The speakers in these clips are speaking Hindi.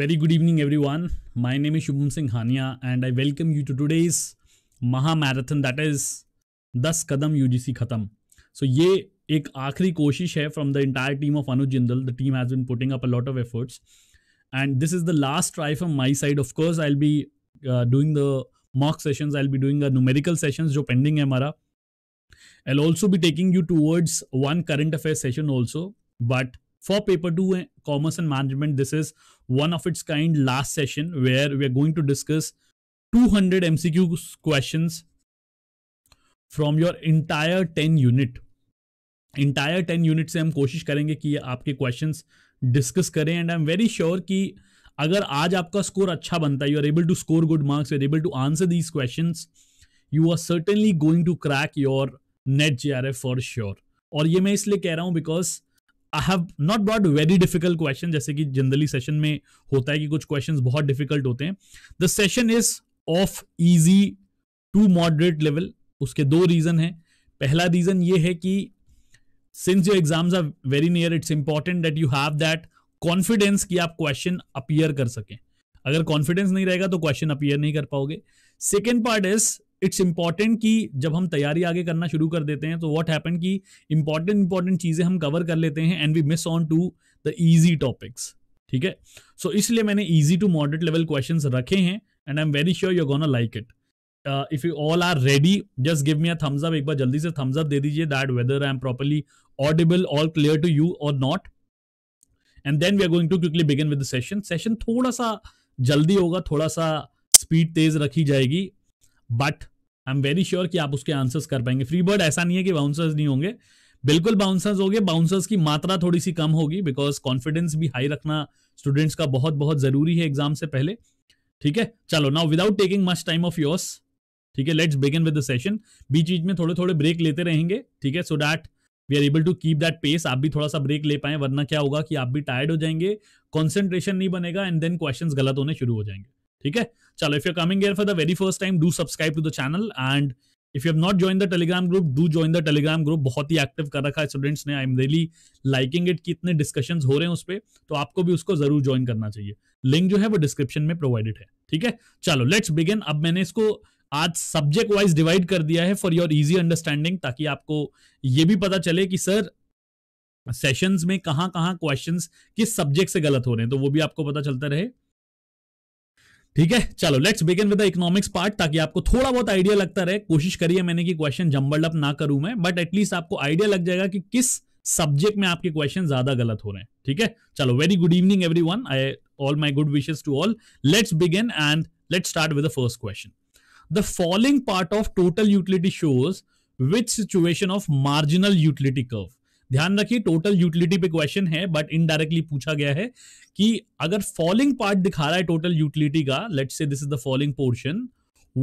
Very good evening, everyone. My name is Shubham Singh Hania, and I welcome you to today's Mahamarathon. that is 10 Kadam UGC Khatam. So, ये एक आखिरी कोशिश है from the entire team of Anuj Jindal. The team has been putting up a lot of efforts, and this is the last try from my side. Of course, I'll be uh, doing the mock sessions. I'll be doing the numerical sessions जो pending है I'll also be taking you towards one current affairs session also, but for paper 2 commerce and management this is one of its kind last session where we are going to discuss 200 MCQ questions from your entire ten unit entire ten unit से हम कोशिश करेंगे कि आपके क्वेश्चन डिस्कस करें and I am very sure कि अगर आज आपका स्कोर अच्छा बनता है you are able to score good marks you are able to answer these question you are certainly going to crack your NET J R F for sure और ये मैं इसलिए कह रहा हूँ because I have not brought very difficult question जैसे कि जनरली सेशन में होता है कि कुछ क्वेश्चन बहुत डिफिकल्ट होते हैं the session is of easy to moderate level उसके दो रीजन है पहला रीजन ये है कि since your exams are very near it's important that you have that confidence कि आप क्वेश्चन अपियर कर सकें अगर कॉन्फिडेंस नहीं रहेगा तो क्वेश्चन अपियर नहीं कर पाओगे second part is it's important कि जब हम तैयारी आगे करना शुरू कर देते हैं तो व्हाट हैपन कि इंपॉर्टेंट इंपॉर्टेंट चीज़ें हम कवर कर लेते हैं and we miss on to the easy topics ठीक है सो इसलिए मैंने easy to moderate level question रखे हैं and I am very sure you gonna like it if you all are ready just give me a thumbs up एक बार जल्दी से थम्स अप दे दीजिए that whether I am properly audible all clear to you और not and then we are going to quickly begin with session session थोड़ा सा जल्दी होगा थोड़ा सा स्पीड तेज रखी जाएगी but I am very sure कि आप उसके आंसर्स कर पाएंगे फ्री बर्ड ऐसा नहीं है कि बाउंसर्स नहीं होंगे बिल्कुल बाउंसर्स होंगे बाउंसर्स की मात्रा थोड़ी सी कम होगी बिकॉज कॉन्फिडेंस भी हाई रखना स्टूडेंट्स का बहुत बहुत जरूरी है एग्जाम से पहले ठीक है चलो now without taking much time of yours ठीक है let's begin with the session बीच बीच में थोड़े थोड़े ब्रेक लेते रहेंगे ठीक है so that we are able to keep that pace आप भी थोड़ा सा ब्रेक ले पाए वरना क्या होगा कि आप भी टायर्ड हो जाएंगे कॉन्सेंट्रेशन नहीं बनेगा एंड देन क्वेश्चन गलत होने शुरू हो जाएंगे ठीक है चलो if you coming for the very first time do subscribe to the channel and if you have not join the Telegram group do join the Telegram group बहुत ही एक्टिव कर रखा है स्टूडेंट्स ने I am really liking it कि इतने डिस्कशन हो रहे हैं उस पर तो आपको भी उसको जरूर ज्वाइन करना चाहिए लिंक जो है वो डिस्क्रिप्शन में प्रोवाइडेड है ठीक है चलो लेट्स बिगिन अब मैंने इसको आज सब्जेक्ट वाइज डिवाइड कर दिया है फॉर योर इजी अंडरस्टैंडिंग ताकि आपको ये भी पता चले कि सर सेशंस में कहां कहां क्वेश्चंस किस सब्जेक्ट से गलत हो रहे हैं तो वो भी आपको पता चलता रहे ठीक है चलो let's begin with the economics part ताकि आपको थोड़ा बहुत आइडिया लगता रहे कोशिश करिए मैंने कि क्वेश्चन जम्बल्ड अप ना करूं मैं बट एटलीस्ट आपको आइडिया लग जाएगा कि किस सब्जेक्ट में आपके क्वेश्चन ज्यादा गलत हो रहे हैं ठीक है चलो very good evening every one I all my good wishes to all let's begin and let's start with the first question the following part of total utility shows with situation of marginal utility curve ध्यान रखिए टोटल यूटिलिटी पे क्वेश्चन है बट इनडायरेक्टली पूछा गया है कि अगर फॉलिंग पार्ट दिखा रहा है टोटल यूटिलिटी का let say this is the falling portion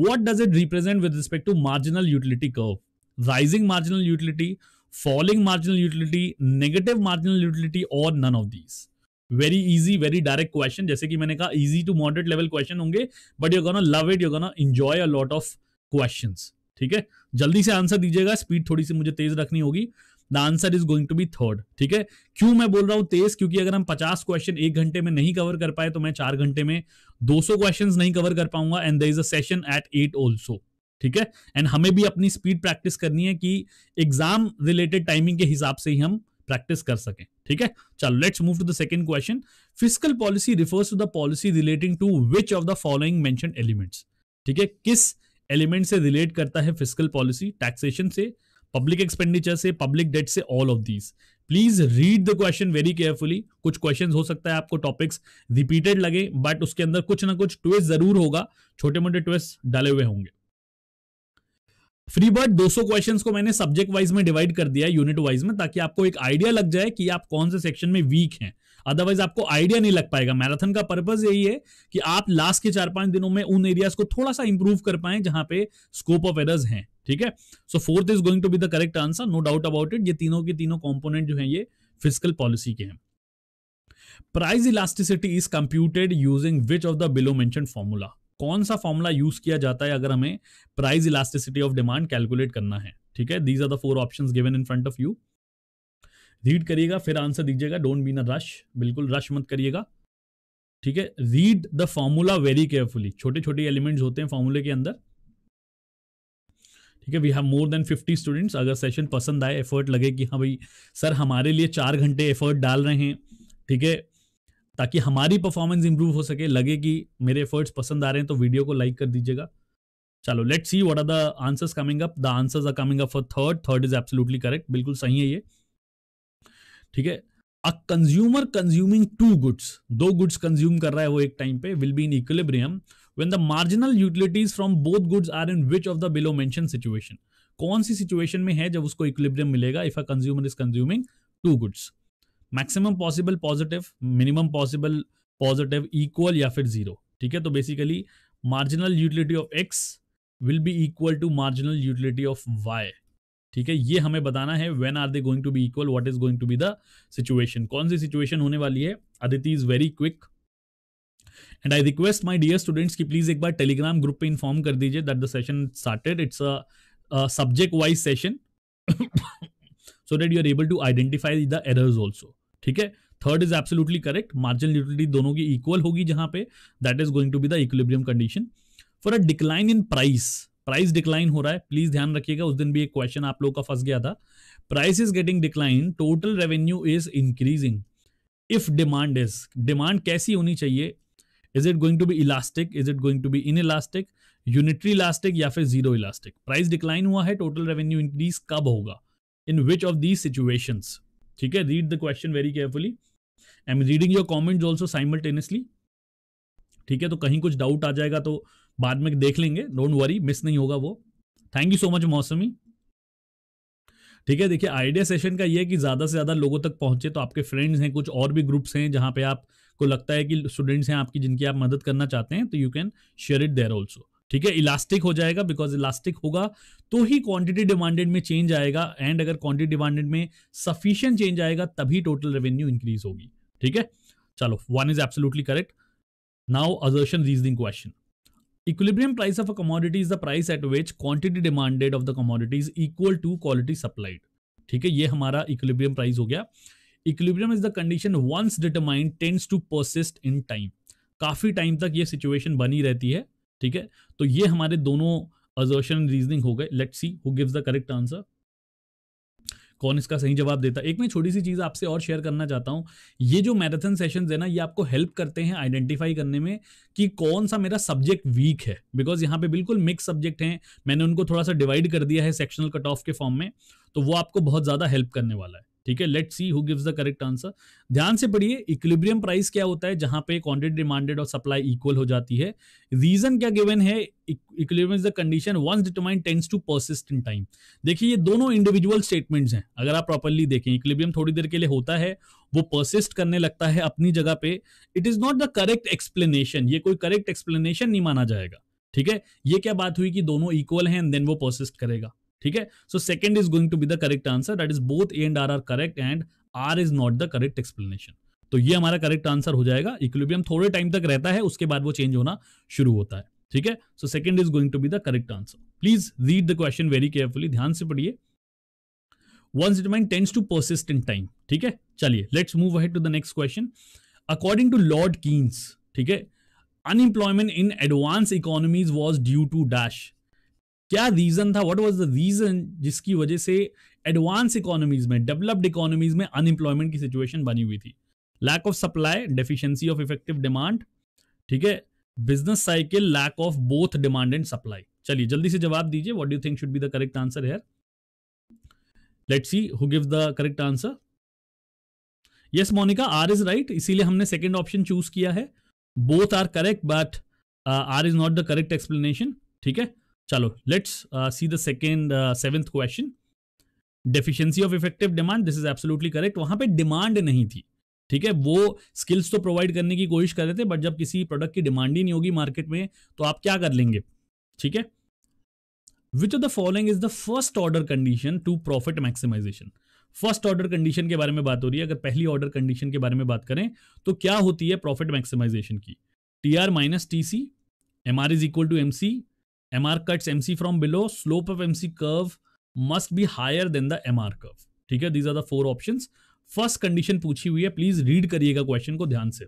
what does it represent with respect to marginal utility curve rising marginal utility falling marginal utility negative marginal utility और none of these very easy very direct question जैसे कि मैंने कहा easy to moderate level question होंगे but you gonna love it you gonna enjoy a lot of question ठीक है जल्दी से आंसर दीजिएगा स्पीड थोड़ी सी मुझे तेज रखनी होगी the answer is going to be third ठीक है क्यों मैं बोल रहा हूं तेज क्योंकि अगर हम 50 क्वेश्चन एक घंटे में नहीं कवर कर पाए तो मैं चार घंटे में 200 क्वेश्चन नहीं कवर कर पाऊंगा and the is a session eight at also ठीक है एंड हमें भी अपनी स्पीड प्रैक्टिस करनी है कि एग्जाम रिलेटेड टाइमिंग के हिसाब से ही हम प्रैक्टिस कर सकें ठीक है चलो let's move to the second question fiscal policy refers to the policy relating to which of the following mention elements ठीक है किस एलिमेंट से रिलेट करता है फिजिकल पॉलिसी टैक्सेशन से पब्लिक एक्सपेंडिचर से पब्लिक डेट से all of these please read the question very carefully कुछ क्वेश्चन हो सकता है आपको टॉपिक्स रिपीटेड लगे बट उसके अंदर कुछ ना कुछ ट्वेस्ट जरूर होगा छोटे मोटे ट्वेस्ट डाले हुए होंगे फ्री बर्ड 200 क्वेश्चंस को मैंने सब्जेक्ट वाइज में डिवाइड कर दिया यूनिट वाइज में ताकि आपको एक आइडिया लग जाए कि आप कौन से सेक्शन में वीक हैं अदरवाइज आपको आइडिया नहीं लग पाएगा मैराथन का पर्पज यही है कि आप लास्ट के चार पांच दिनों में उन एरियाज को थोड़ा सा इंप्रूव कर पाए जहां पे स्कोप ऑफ एरर्स हैं ठीक है so fourth is going to be the correct answer no doubt about it ये तीनों के तीनों कॉम्पोनेंट जो है ये फिजिकल पॉलिसी के हैं price elasticity is computed using which of the below mention formula कौन सा फॉर्मूला यूज किया जाता है अगर हमें price elasticity of demand calculate करना है ठीक है these are the four option given in front of you read करिएगा फिर आंसर दीजिएगा डोंट बी न रश बिल्कुल रश मत करिएगा ठीक है read the formula very carefully छोटे छोटे एलिमेंट्स होते हैं फॉर्मूले के अंदर ठीक है we have more than fifty students अगर सेशन पसंद आए एफर्ट लगे कि हाँ भाई सर हमारे लिए चार घंटे एफर्ट डाल रहे हैं ठीक है ताकि हमारी परफॉर्मेंस इंप्रूव हो सके लगे कि मेरे एफर्ट्स पसंद आ रहे हैं तो वीडियो को लाइक कर दीजिएगा चलो let see what are the answers coming up the answers are coming up for third third is absolutely correct बिल्कुल सही है ये ठीक है a consumer consuming two goods दो गुड्स कंज्यूम कर रहा है वो एक टाइम पे will be in equilibrium when the marginal utilities from both goods are in which of the below mentioned situation कौन सी सिचुएशन में है जब उसको इक्विलिब्रियम मिलेगा if a consumer is consuming two goods maximum possible positive minimum possible positive equal या फिर जीरो ठीक है तो basically marginal utility of X will be equal to marginal utility of Y ठीक है ये हमें बताना है when are they going to be equal what is going to be the situation कौन सी सिचुएशन होने वाली है Aditi is very quick and I request my dear students की प्लीज एक बार टेलीग्राम ग्रुप पे इन्फॉर्म कर दीजिए that the session started it's a subject wise session so that you are able to identify the errors also ठीक है third is absolutely correct margin utility दोनों की इक्वल होगी जहां पे that is going to be the equilibrium condition for a decline in price price decline हो रहा है प्लीज ध्यान रखिएगा उस दिन भी एक क्वेश्चन आप लोग का फंस गया था price is getting decline total revenue is increasing if demand is demand कैसी होनी चाहिए is it going to be elastic is it going to be inelastic unitary elastic या फिर जीरो इलास्टिक प्राइस डिक्लाइन हुआ है टोटल रेवेन्यू इंक्रीज कब होगा in which of these situation ठीक है read the question very carefully I am reading your comment also simultaneously ठीक है तो कहीं कुछ डाउट आ जाएगा तो बाद में देख लेंगे डोंट वरी मिस नहीं होगा वो थैंक यू सो मच मौसमी ठीक है देखिए आइडिया सेशन का ये है कि ज़्यादा से ज़्यादा लोगों तक पहुंचे तो आपके फ्रेंड्स हैं कुछ और भी ग्रुप्स हैं जहां पे आप को लगता है कि स्टूडेंट्स हैं आपकी जिनकी आप मदद करना चाहते हैं तो you can share it there also ठीक है इलास्टिक हो जाएगा बिकॉज इलास्टिक होगा तो ही क्वांटिटी डिमांडेड में चेंज आएगा एंड अगर क्वांटिटी डिमांडेड में सफिशियंट चेंज आएगा तभी टोटल रेवेन्यू इंक्रीज होगी ठीक है चलो one is absolutely correct now assertion reasoning question equilibrium price of a commodity is the price at which quantity demanded of the commodity is equal to quality ठीक है ये हमारा इक्विलिब्रियम प्राइस हो गया equilibrium is the condition once determined tends to persist in time काफ़ी टाइम तक ये सिचुएशन बनी रहती है ठीक है तो ये हमारे दोनों अजर्शन रीजनिंग हो गए let see who gives the correct answer कौन इसका सही जवाब देता एक मैं छोटी सी चीज़ आपसे और शेयर करना चाहता हूँ ये जो मैराथन सेशन है ना ये आपको हेल्प करते हैं आइडेंटिफाई करने में कि कौन सा मेरा सब्जेक्ट वीक है बिकॉज यहाँ पे बिल्कुल मिक्स सब्जेक्ट हैं मैंने उनको थोड़ा सा डिवाइड कर दिया है सेक्शनल कट ऑफ के फॉर्म में तो वो आपको बहुत ज़्यादा हेल्प करने वाला है ठीक है let see who gives the correct answer ध्यान से पढ़िए इक्विलिब्रियम प्राइस क्या होता है जहां पे क्वांटिटी डिमांडेड और सप्लाई इक्वल हो जाती है रीजन क्या गिवन है equilibrium is the condition once determined tends to persist in time देखिए ये दोनों इंडिविजुअल स्टेटमेंट्स हैं अगर आप प्रॉपरली देखें इक्विलिब्रियम थोड़ी देर के लिए होता है वो परसिस्ट करने लगता है अपनी जगह पे it is not the correct explanation ये कोई करेक्ट एक्सप्लेनेशन नहीं माना जाएगा ठीक है ये क्या बात हुई कि दोनों इक्वल हैं एंड देन वो परसिस्ट करेगा ठीक है so second is going to be the correct answer that is both A and R R correct and R is not the correct explanation तो ये हमारा करेक्ट आंसर हो जाएगा इक्विलिब्रियम थोड़े टाइम तक रहता है उसके बाद वो चेंज होना शुरू होता है ठीक है so second is going to be the correct answer please read the question very carefully ध्यान से पढ़िए one statement tends to persist in time ठीक है चलिए let's move ahead to the next question according to Lord Keynes ठीक है unemployment in advance economies was due to dash क्या रीजन था व्हाट वाज द रीजन जिसकी वजह से एडवांस इकोनॉमीज में डेवलप्ड इकोनॉमीज में अनएम्प्लॉयमेंट की सिचुएशन बनी हुई थी lack of supply deficiency of effective demand ठीक है business cycle lack of both demand and supply चलिए जल्दी से जवाब दीजिए what do think should be the correct answer here let see who gives the correct answer yes Monica R is right इसीलिए हमने सेकेंड ऑप्शन चूज किया है both are correct but R is not the correct explanation ठीक है चलो let's see the second seventh question deficiency of effective demand this is absolutely correct वहां पे डिमांड नहीं थी ठीक है वो स्किल्स तो प्रोवाइड करने की कोशिश कर रहे थे बट जब किसी प्रोडक्ट की डिमांड ही नहीं होगी मार्केट में तो आप क्या कर लेंगे ठीक है which of the following is the first order condition to profit maximization first order condition के बारे में बात हो रही है अगर पहली ऑर्डर कंडीशन के बारे में बात करें तो क्या होती है प्रॉफिट मैक्सिमाइजेशन की T R minus T C M R is equal to M C M M R cuts C from below slope of M C curve must be higher than the M R curve ठीक है these are the four option first condition पूछी हुई है प्लीज रीड करिएगा क्वेश्चन को ध्यान से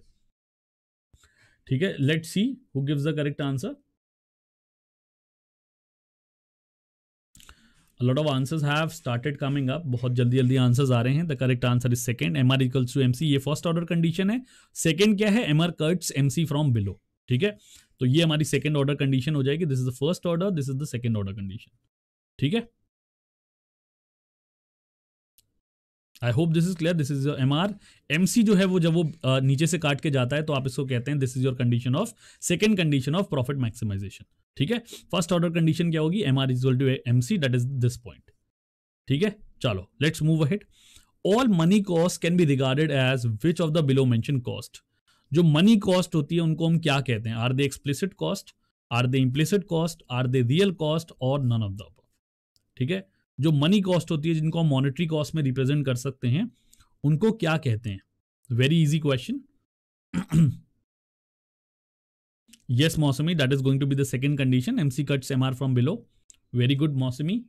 ठीक है let see who gives the correct answer lot of answers have started coming up बहुत जल्दी जल्दी आंसर्स आ रहे हैं the correct answer is second M R equals to M C ये फर्स्ट ऑर्डर कंडीशन है सेकंड क्या है M R cuts M C from below ठीक है तो ये हमारी सेकेंड ऑर्डर कंडीशन हो जाएगी this is the first order this is the second order condition ठीक है I hope this is clear this is your M R M C जो है वो जब वो नीचे से काट के जाता है तो आप इसको कहते हैं this is your condition of second condition of profit maximization ठीक है फर्स्ट ऑर्डर कंडीशन क्या होगी M R is to M C that is this point ठीक है चलो let's move ahead all money cost can be regarded as which of the below mentioned cost जो मनी कॉस्ट होती है उनको हम क्या कहते हैं are they explicit cost are they implicit cost are they real cost और नन ऑफ द ठीक है जो मनी कॉस्ट होती है जिनको हम मॉनिटरी कॉस्ट में रिप्रेजेंट कर सकते हैं उनको क्या कहते हैं very easy question Mausami that is going to be the second condition MC cuts M R from below very good Mausami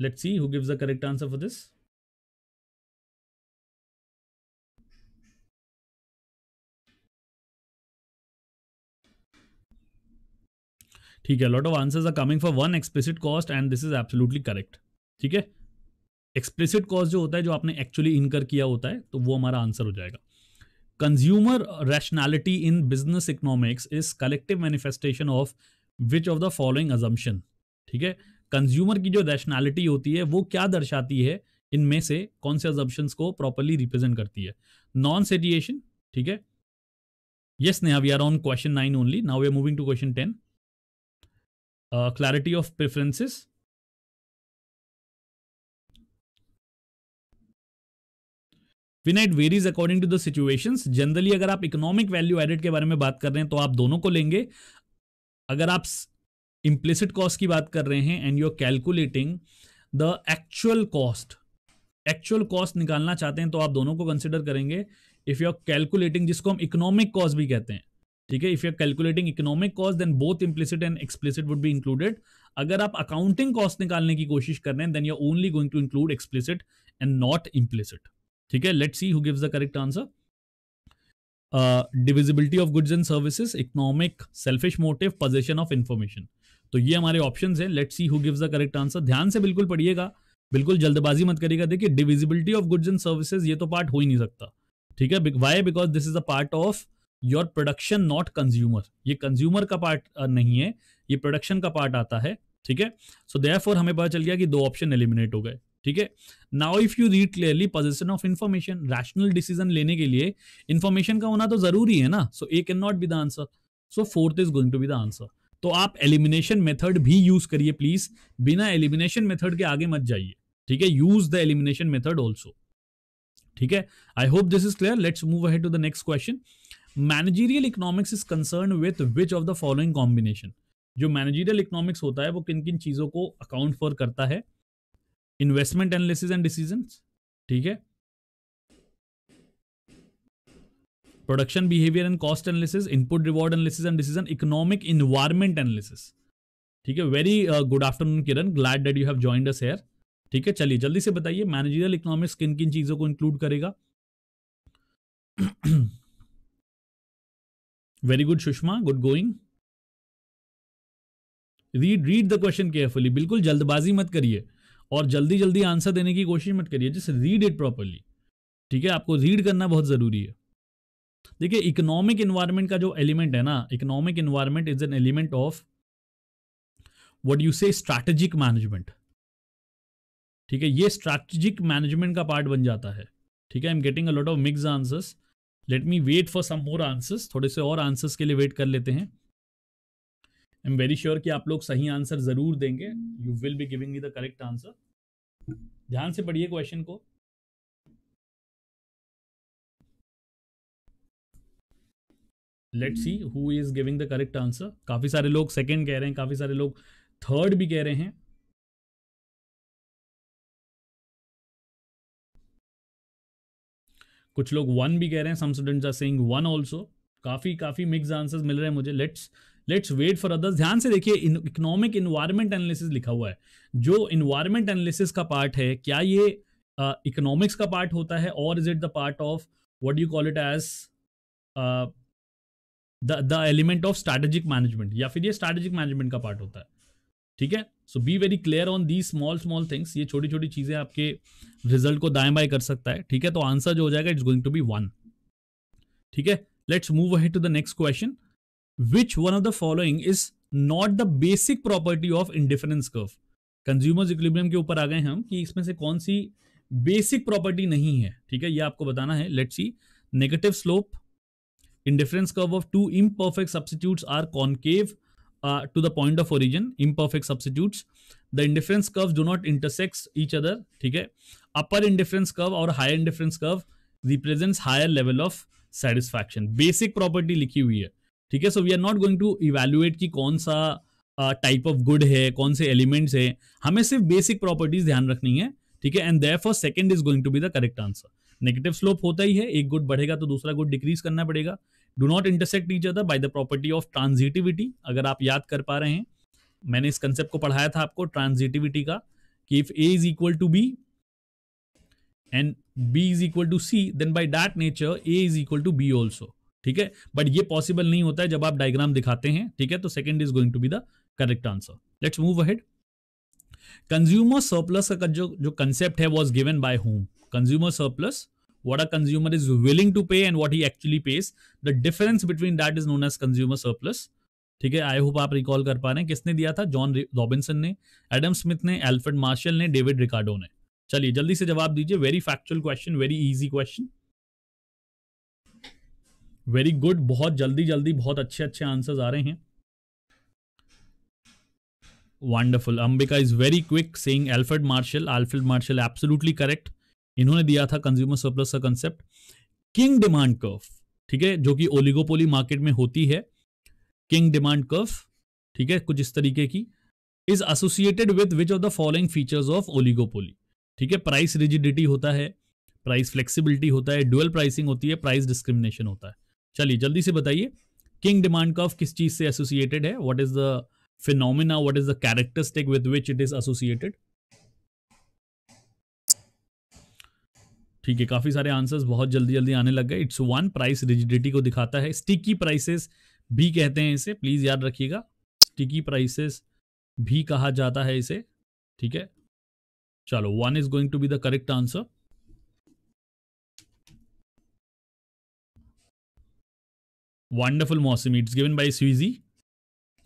let's see who gives the correct answer for this ठीक है lot of answers are coming for one explicit cost and this is absolutely correct ठीक है एक्सप्लिसिट कॉस्ट जो होता है जो आपने एक्चुअली इनकर किया होता है तो वो हमारा आंसर हो जाएगा consumer rationality in business economics is collective manifestation of which of the following assumption ठीक है कंज्यूमर की जो रैशनैलिटी होती है वो क्या दर्शाती है इनमें से कौन से अजम्पन्स को प्रॉपरली रिप्रेजेंट करती है नॉन सेटिएशन ठीक है yes Neha we are on question nine only now we are moving to question ten clarity of preferences preferences विना it varies according to the situations generally अगर आप इकोनॉमिक वैल्यू एडेड के बारे में बात कर रहे हैं तो आप दोनों को लेंगे अगर आप इम्प्लिसिट कॉस्ट की बात कर रहे हैं and you are calculating the actual cost actual cost निकालना चाहते हैं तो आप दोनों को कंसिडर करेंगे इफ यू आर कैलकुलेटिंग जिसको हम इकोनॉमिक कॉस्ट भी कहते हैं ठीक है if you are calculating economic cost then both implicit and explicit would be included अगर आप अकाउंटिंग कॉस्ट निकालने की कोशिश कर रहे हैं then you are only going to include explicit and not implicit ठीक है let see who gives the correct answer divisibility of goods and services economic selfish motive possession of information तो ये हमारे ऑप्शन है let see who gives the correct answer ध्यान से बिल्कुल पढ़िएगा बिल्कुल जल्दबाजी मत करिएगा देखिए divisibility of goods and services ये तो पार्ट हो ही नहीं सकता ठीक है Y because this is a part of your production not consumer ये कंज्यूमर का पार्ट नहीं है ये प्रोडक्शन का पार्ट आता है ठीक है सो दे हमें पता चल गया कि दो ऑप्शन एलिमिनेट हो गए ठीक है now if you read clearly position of information rational decision लेने के लिए इन्फॉर्मेशन का होना तो जरूरी है ना so A can not be the answer so fourth is going to be the answer तो आप एलिमिनेशन मेथड भी यूज करिए प्लीज बिना एलिमिनेशन मेथड के आगे मत जाइए ठीक है use the elimination method also ठीक है I hope this is clear let's move ahead to the next question managerial economics is concern with which of the following combination जो मैनेजीरियल इकोनॉमिक्स होता है वो किन किन चीज़ों को अकाउंट फॉर करता है इन्वेस्टमेंट एनालिसिस एंड डिसीजन ठीक है production behaviour and cost analysis input reward analysis and decision economic environment analysis ठीक है very good afternoon Kiran glad that you have join us here ठीक है चलिए जल्दी से बताइए मैनेजरियल इकोनॉमिक्स किन किन चीज़ों को इंक्लूड करेगा very good Sushma good going read read the question carefully बिल्कुल जल्दबाजी मत करिए और जल्दी जल्दी आंसर देने की कोशिश मत करिए जिस रीड इट प्रॉपरली ठीक है आपको रीड करना बहुत ज़रूरी है देखिए इकोनॉमिक इन्वायरमेंट का जो एलिमेंट है ना economic environment is an element of what you say strategic management ठीक है ये स्ट्रैटेजिक मैनेजमेंट का पार्ट बन जाता है ठीक है I am getting a lot of mix answers let me wait for some more answers थोड़े से और आंसर्स के लिए वेट कर लेते हैं आई एम वेरी श्योर कि आप लोग सही आंसर ज़रूर देंगे you will be giving me the correct answer ध्यान से पढ़िए क्वेश्चन को let C who is giving the correct answer काफ़ी सारे लोग सेकेंड कह रहे हैं काफ़ी सारे लोग थर्ड भी कह रहे हैं कुछ लोग वन भी कह रहे हैं some students are saying one also काफ़ी काफ़ी मिक्स आंसर्स मिल रहे हैं मुझे let's let's wait for others ध्यान से देखिए इकोनॉमिक इन्वायरमेंट एनालिसिस लिखा हुआ है जो इन्वायरमेंट एनालिसिस का पार्ट है क्या ये इकोनॉमिक्स uh, का पार्ट होता है और is it the part of what you call it as the element of strategic management या फिर ये स्ट्रैटेजिक मैनेजमेंट का पार्ट होता है ठीक है so be very clear on the small small things ये छोटी छोटी चीजें आपके रिजल्ट को दाएं बाएं कर सकता है ठीक है तो आंसर जो हो जाएगा it's going to be one ठीक है let's move ahead to the next question which one of the following is not the basic property of indifference curve consumers equilibrium के ऊपर आ गए हम कि इसमें से कौन सी बेसिक प्रॉपर्टी नहीं है ठीक है ये आपको बताना है let's see negative slope indifference curve of two imperfect substitutes are concave to the point of origin imperfect substitutes the indifference curves do not intersect each other theek hai upper indifference curve और higher indifference curve represents higher level of satisfaction basic property likhi hui hai theek hai so we are not going to evaluate ki kaun sa type of good है कौन से एलिमेंट्स है हमें सिर्फ बेसिक प्रॉपर्टीज ध्यान रखनी है ठीक है and therefore second is going to be the correct answer negative slope होता ही है एक गुड बढ़ेगा तो दूसरा गुड डिक्रीज करना पड़ेगा do not intersect each other by the property of transitivity अगर आप याद कर पा रहे हैं मैंने इस कंसेप्ट को पढ़ाया था आपको ट्रांजिटिविटी का कि if A is equal to B and B is equal to C then by that nature A is equal to B also ठीक है बट ये पॉसिबल नहीं होता है जब आप डायग्राम दिखाते हैं ठीक है तो second is going to be the correct answer let's move ahead consumer surplus का जो जो कंसेप्ट है was given by home consumer surplus what a consumer is willing to pay and what he actually pays the difference between that is known as consumer surplus ठीक है आई होप आप रिकॉल कर पा रहे हैं किसने दिया था जॉन रॉबिन्सन ने एडम स्मिथ ने एल्फ्रेड मार्शल ने डेविड रिकार्डो ने चलिए जल्दी से जवाब दीजिए very factual question very easy question very good बहुत जल्दी जल्दी बहुत अच्छे अच्छे आंसर्स आ रहे हैं wonderful Ambika is very quick saying Alfred Marshall Alfred Marshall absolutely correct इन्होंने दिया था कंज्यूमर सरप्लस का कंसेप्ट किंग डिमांड कर्व ठीक है जो कि ओलिगोपोली मार्केट में होती है किंग डिमांड कर्व ठीक है कुछ इस तरीके की is associated with which of the following features of oligopoly ठीक है प्राइस रिजिडिटी होता है प्राइस फ्लेक्सिबिलिटी होता है डुअल प्राइसिंग होती है प्राइस डिस्क्रिमिनेशन होता है चलिए जल्दी से बताइए किंग डिमांड कर्व किस चीज से एसोसिएटेड है what is the phenomena what is the characteristic with which it is associated ठीक है काफ़ी सारे आंसर्स बहुत जल्दी जल्दी आने लग गए इट्स वन प्राइस रिजिडिटी को दिखाता है स्टिकी प्राइसेस भी कहते हैं इसे प्लीज़ याद रखिएगा स्टिकी प्राइसेस भी कहा जाता है इसे ठीक है चलो one is going to be the correct answer wonderful Mausam it's given by Swizy.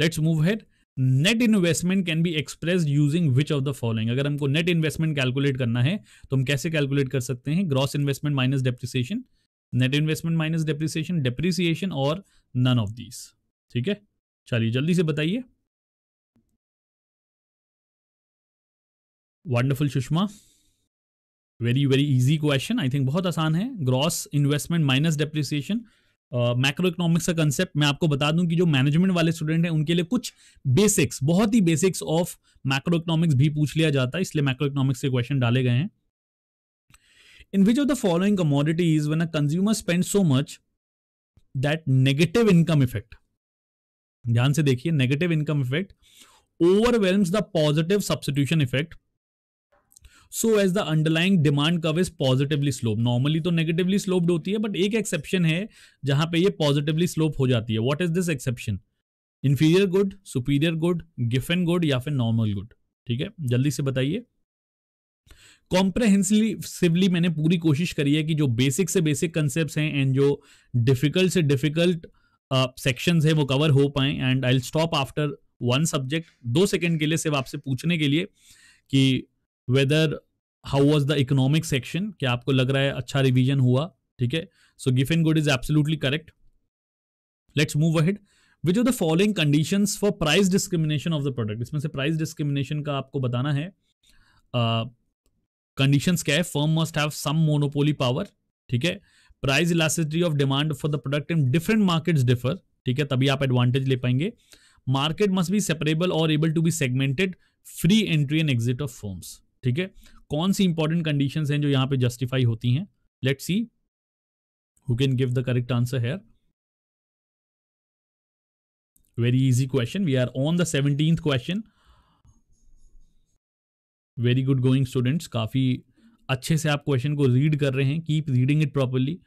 Let's move ahead net investment can be express using which of the following अगर हमको नेट इन्वेस्टमेंट कैलकुलेट करना है तो हम कैसे कैलकुलेट कर सकते हैं gross investment minus depreciation net investment minus depreciation depreciation और नन ऑफ दीज ठीक है चलिए जल्दी से बताइए wonderful Sushma very very easy question I think बहुत आसान है gross investment minus depreciation macro economics का कंसेप्ट मैं आपको बता दूं कि जो मैनेजमेंट वाले स्टूडेंट हैं उनके लिए कुछ बेसिक्स बहुत ही बेसिक्स ऑफ मैक्रो इकोनॉमिक्स भी पूछ लिया जाता है इसलिए मैक्रो इकोनॉमिक्स के क्वेश्चन डाले गए हैं in which of the following commodities when a consumer spend so much that negative income effect ध्यान से देखिए negative income effect overwhelm the positive substitution effect so as the underlying demand curve is positively slope normally तो नेगेटिवली स्लोप्ड होती है बट एक एक्सेप्शन है जहां पे ये पॉजिटिवली स्लोप हो जाती है what is this exception inferior good superior good Giffen good या फिर नॉर्मल गुड ठीक है जल्दी से बताइए कॉम्प्रहेंसिवली मैंने पूरी कोशिश करी है कि जो बेसिक से बेसिक कंसेप्ट हैं एंड जो डिफिकल्ट से डिफिकल्ट सेक्शंस है वो कवर हो पाए and I stop after one subject दो सेकेंड के लिए सिर्फ आपसे पूछने के लिए कि whether how was the economic section क्या आपको लग रहा है अच्छा रिविजन हुआ ठीक है so giff Giffen good is absolutely correct let's move ahead which are the following condition for price discrimination of the product इसमें से प्राइस डिस्क्रिमिनेशन का आपको बताना है कंडीशन uh, क्या है firm must have some monopoly power ठीक है price elasticity of demand for the product in different market differ ठीक है तभी आप एडवांटेज ले पाएंगे मार्केट मस्ट बी सेपरेबल और able to be segmented free entry and exit of firms ठीक है कौन सी इंपॉर्टेंट कंडीशन हैं जो यहाँ पे जस्टिफाई होती हैं let C who can give the correct answer here very easy question we are on the seventeen question very good going students काफ़ी अच्छे से आप क्वेश्चन को रीड कर रहे हैं कीप रीडिंग इट प्रॉपरली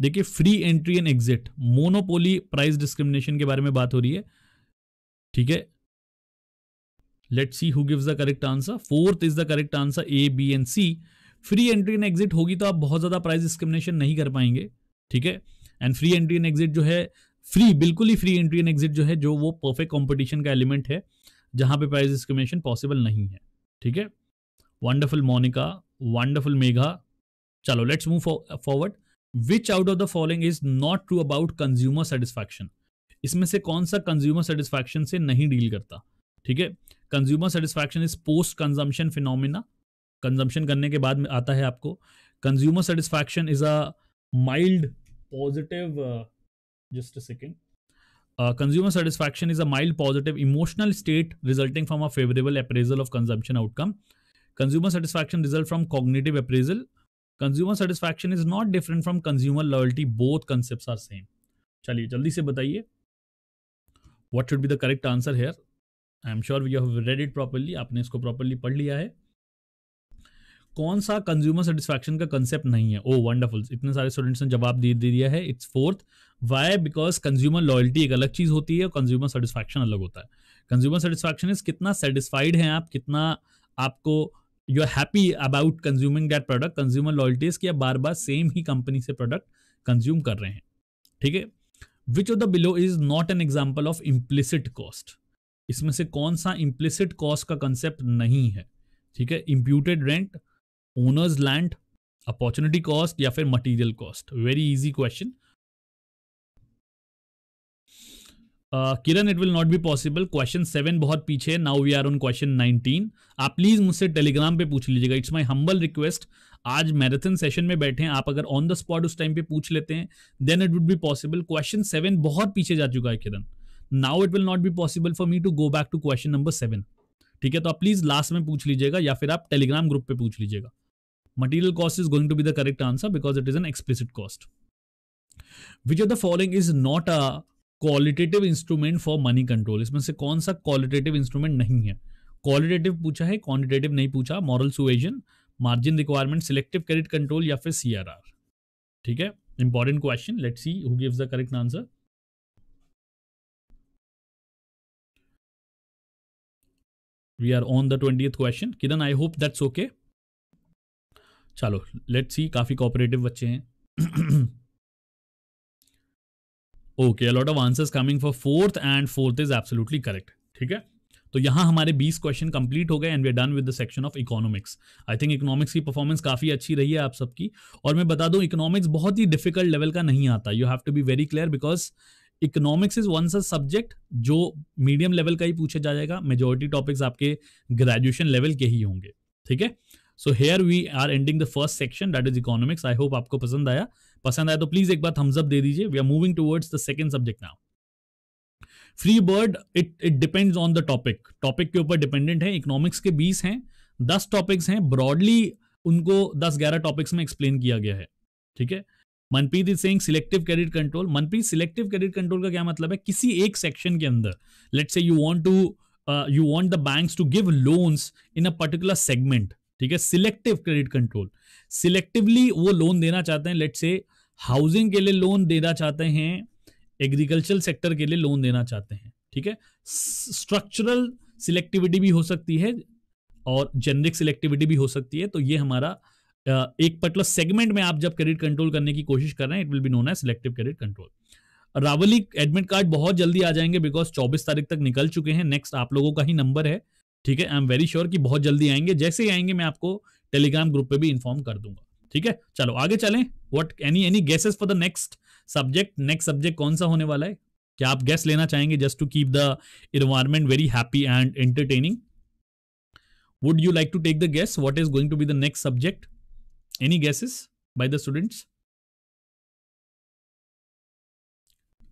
देखिए free entry and exit monopoly price discrimination के बारे में बात हो रही है ठीक है let see who gives the correct answer fourth is the correct answer A B and C free entry and exit होगी तो आप बहुत ज़्यादा प्राइस डिस्क्रिमिनेशन नहीं कर पाएंगे ठीक है and free entry and exit जो है फ्री बिल्कुल ही फ्री एंट्री एंड एग्जिट जो है जो वो परफेक्ट कॉम्पिटिशन का एलिमेंट है जहां पे प्राइस डिस्क्रिमिनेशन पॉसिबल नहीं है ठीक है वंडरफुल मोनिका वंडरफुल मेघा चलो let's move forward which out of the following is not true about consumer satisfaction इसमें से कौन सा कंज्यूमर सेटिस्फैक्शन से नहीं डील करता ठीक है consumer satisfaction is post consumption phenomena consumption करने के बाद में आता है आपको consumer satisfaction is a mild positive just second consumer satisfaction is a mild positive emotional state resulting from a favourable appraisal of consumption outcome consumer satisfaction result from cognitive appraisal consumer satisfaction is not different from consumer loyalty both concept are same चलिए जल्दी से बताइए what should be the correct answer hair I am sure you have read it properly आपने इसको प्रॉपरली पढ़ लिया है कौन सा कंज्यूमर सेटिस्फैक्शन का कंसेप्ट नहीं है ओ oh, वंडरफुल इतने सारे स्टूडेंट्स ने जवाब दे दिया है it's fourth why because consumer loyalty एक अलग चीज़ होती है और कंज्यूमर सेटिस्फैक्शन अलग होता है कंज्यूमर सेटिस्फैक्शन इज कितना सेटिस्फाइड हैं आप कितना आपको you are happy about consuming that product consumer loyalty is कि आप बार बार सेम ही कंपनी से प्रोडक्ट कंज्यूम कर रहे हैं ठीक है which of the below is not an example of implicit cost इसमें से कौन सा इम्प्लिसिट कॉस्ट का कंसेप्ट नहीं है ठीक है imputed rent owners land opportunity cost या फिर material cost very easy question Kiran it will not be possible question seven बहुत पीछे है now we are on question nineteen आप प्लीज मुझसे टेलीग्राम पे पूछ लीजिएगा इट्स माई हम्बल रिक्वेस्ट आज मैराथन सेशन में बैठे हैं आप अगर ऑन द स्पॉट उस टाइम पे पूछ लेते हैं then it would be possible question seven बहुत पीछे जा चुका है Kiran now it will not be possible for me to go back to question number seven ठीक है तो आप प्लीज लास्ट में पूछ लीजिएगा या फिर आप टेलीग्राम ग्रुप पे पूछ लीजिएगा material cost is going to be the correct answer because it is an explicit cost which of the following is not a qualitative instrument for money control इसमें से कौन सा क्वालिटेटिव इंस्ट्रूमेंट नहीं है क्वालिटेटिव पूछा है क्वान्टिटेटिव नहीं पूछा moral suasion margin requirement selective credit control या फिर सीआरआर ठीक है important question let see who gives the correct answer we are on the twenty question Kiran I hope that's okay चलो लेट्स सी काफी कॉपरेटिव बच्चे हैं okay a lot of answer coming for fourth and fourth is absolutely correct ठीक है तो यहां हमारे 20 क्वेश्चन कंप्लीट हो गए and we done with the section of economics I think economics की परफॉर्मेंस काफी अच्छी रही है आप सबकी और मैं बता दूं इकोनॉमिक्स बहुत ही डिफिकल्ट लेवल का नहीं आता you have to be very clear because economics is one subject जो मीडियम लेवल का ही पूछा जा जाएगा मेजोरिटी टॉपिक्स आपके ग्रेजुएशन लेवल के ही होंगे ठीक है so here we are ending the first section that is economics I hope आपको पसंद आया पसंद आया तो प्लीज एक बार थम्स अप दे दीजिए we are moving towards the second subject now free bird it it depends on the topic topic के ऊपर डिपेंडेंट है इकोनॉमिक्स के बीस हैं दस टॉपिक्स हैं ब्रॉडली उनको दस ग्यारह टॉपिक्स में एक्सप्लेन किया गया है ठीक है Manpreet is saying selective credit control Manpreet selective credit control का क्या मतलब है किसी एक सेक्शन के अंदर let see you want to you want the banks to give loans in a particular segment ठीक है सिलेक्टिव क्रेडिट कंट्रोल सिलेक्टिवली वो लोन देना चाहते हैं लेट से हाउसिंग के लिए लोन देना चाहते हैं एग्रीकल्चर सेक्टर के लिए लोन देना चाहते हैं ठीक है स्ट्रक्चरल सिलेक्टिविटी भी हो सकती है और जेनरिक सिलेक्टिविटी भी हो सकती है तो ये हमारा एक पर्टिकुलर सेगमेंट में आप जब क्रेडिट कंट्रोल करने की कोशिश कर रहे हैं it will be known as selective credit control Ravali admit card बहुत जल्दी आ जाएंगे बिकॉज चौबीस तारीख तक निकल चुके हैं नेक्स्ट आप लोगों का ही नंबर है ठीक है आई एम वेरी श्योर कि बहुत जल्दी आएंगे जैसे ही आएंगे मैं आपको टेलीग्राम ग्रुप पे भी इन्फॉर्म कर दूंगा ठीक है चलो आगे चलें what any any guesses for the next subject next subject कौन सा होने वाला है क्या आप गेस लेना चाहेंगे just to keep the environment very happy and entertaining would you like to take the guess what is going to be the next subject Any guesses by the students?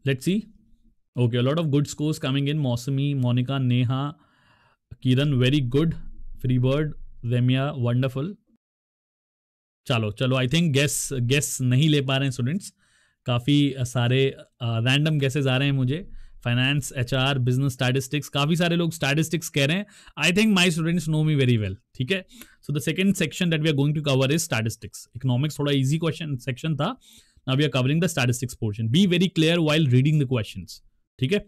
Let's see. Okay, a lot of good scores coming in. Mosumi, Monica, Neha, Kiran, very good. Freebird, Remya, wonderful. चलो चलो आई थिंक गेस गेस नहीं ले पा रहे हैं स्टूडेंट्स काफ़ी सारे रैंडम गेसेस आ रहे हैं मुझे finance H R business statistics काफ़ी सारे लोग स्टैटिस्टिक्स कह रहे हैं I think my students know me very well ठीक है so the second section that we are going to cover is statistics economics थोड़ा इजी क्वेश्चन सेक्शन था now we are covering the statistics portion be very clear while reading the question ठीक है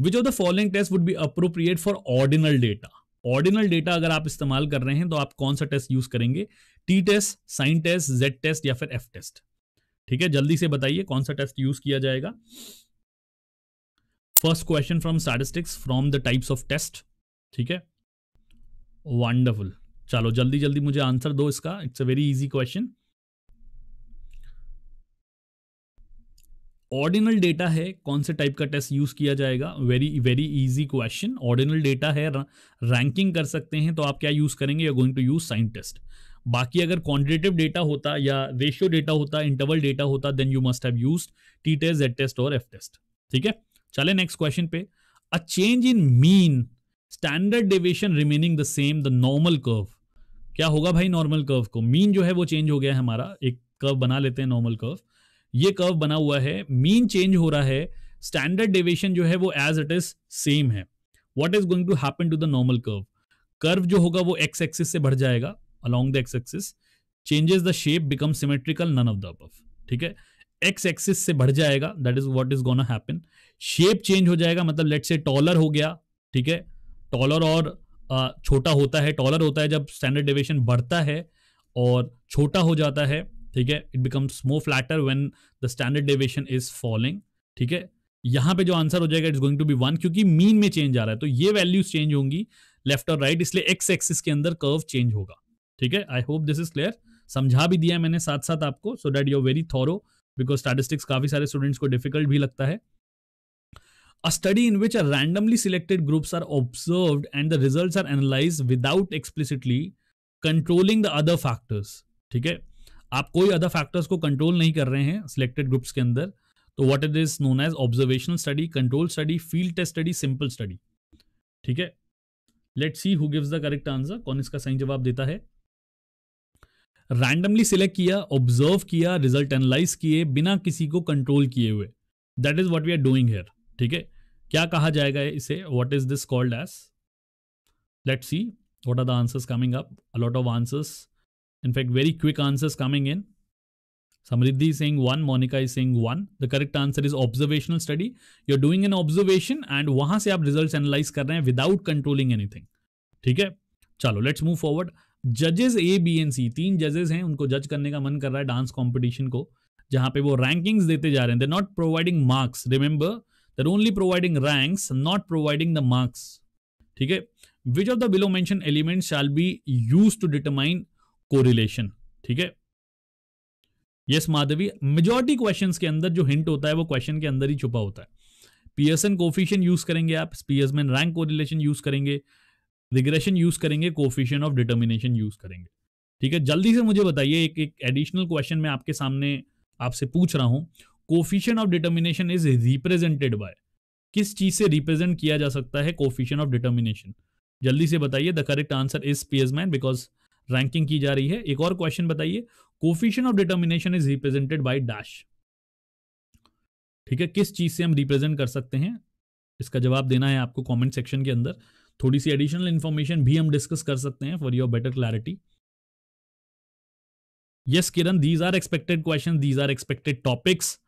which of the following test would be appropriate for ordinal data ordinal data अगर आप इस्तेमाल कर रहे हैं तो आप कौन सा टेस्ट यूज करेंगे T test sign test Z test या फिर एफ टेस्ट ठीक है जल्दी से बताइए कौन सा टेस्ट यूज किया जाएगा first question from statistics from the types of test ठीक है वंडरफुल चलो जल्दी जल्दी मुझे आंसर दो इसका it's a very easy question ordinal data है कौन से टाइप का टेस्ट यूज किया जाएगा very very easy question ordinal data है रैंकिंग कर सकते हैं तो आप क्या यूज करेंगे you going to use sign test बाकी अगर क्वांटिटेटिव डेटा होता या रेशियो डेटा होता इंटरवल डेटा होता then you must have use T test Z test और एफ टेस्ट ठीक है चले नेक्स्ट क्वेश्चन पे a change in mean standard deviation remaining the same the normal curve क्या होगा भाई नॉर्मल कर्व को मीन जो है वो चेंज हो गया है हमारा एक कर्व बना लेते हैं नॉर्मल कर्व ये कर्व बना हुआ है मीन चेंज हो रहा है स्टैंडर्ड डेविएशन जो है वो एज इट इज सेम है what is going to happen to the normal curve curve जो होगा वो एक्स एक्सिस से बढ़ जाएगा along the X axis changes the shape become symmetrical none of the above ठीक है एक्स एक्सिस से बढ़ जाएगा that is what is gonna happen shape change हो जाएगा मतलब लेट से टॉलर हो गया ठीक है टॉलर और छोटा होता है टॉलर होता है जब स्टैंडर्ड डिवेशन बढ़ता है और छोटा हो जाता है ठीक है it becomes more flatter when the standard deviation is falling ठीक है यहाँ पे जो आंसर हो जाएगा it's going to be one क्योंकि मीन में चेंज आ रहा है तो ये वैल्यूज चेंज होंगी लेफ्ट और राइट इसलिए एक्स एक्सिस के अंदर कर्व चेंज होगा ठीक है I hope this is clear समझा भी दिया मैंने साथ साथ आपको so that you very thorough because statistics काफी सारे स्टूडेंट्स को डिफिकल्ट भी लगता है a study in which a randomly selected groups are observed and the results are analyzed without explicitly controlling the other factors ठीक है आप कोई अदर फैक्टर्स को कंट्रोल नहीं कर रहे हैं सिलेक्टेड ग्रुप्स के अंदर तो what it is known as observational study control study field test study simple study ठीक है let see who gives the correct answer कौन इसका सही जवाब देता है रैंडमली सिलेक्ट किया ऑब्जर्व किया रिजल्ट एनालाइज किए बिना किसी को कंट्रोल किए हुए that is what we are doing here ठीक है क्या कहा जाएगा इसे what is this called as let see what are the answer coming up a lot of answers in fact very quick answers coming in Samriddhi saying one Monika is saying one the correct answer is observational study you are doing an observation and वहां से आप रिजल्ट एनालाइज कर रहे हैं विदाउट कंट्रोलिंग एनीथिंग ठीक है चलो लेट्स मूव फॉरवर्ड जजेस ए बी एन सी तीन जजेस हैं उनको जज करने का मन कर रहा है डांस कॉम्पिटिशन को जहां पे वो रैंकिंग्स देते जा रहे हैं they not providing marks remember only only providing ranks not providing the marks है which of the below below element shall be use to to determine correlation ठीक है यस माधवी मेजोरिटी क्वेश्चन के अंदर जो हिंट होता है वो क्वेश्चन के अंदर ही छुपा होता है पीएसएन कोफिशियन यूज करेंगे आप पीएसमैन रैंक कोरिलेशन यूज करेंगे रिग्रेशन यूज करेंगे कोफिशियन ऑफ डिटर्मिनेशन यूज करेंगे ठीक है जल्दी से मुझे बताइए एक एक एडिशनल क्वेश्चन मैं आपके सामने आपसे पूछ रहा हूं coefficient of determination is represented by किस चीज से रिप्रेजेंट किया जा सकता है कोफिशियन ऑफ डिटर्मिनेशन जल्दी से बताइए the correct answer is Spearman because ranking की जा रही है एक और क्वेश्चन बताइए coefficient of determination is represented by dash ठीक है किस चीज से हम रिप्रेजेंट कर सकते हैं इसका जवाब देना है आपको कमेंट सेक्शन के अंदर थोड़ी सी एडिशनल इन्फॉर्मेशन भी हम डिस्कस कर सकते हैं for your better clarity yes Kiran these are expected question these are expected topics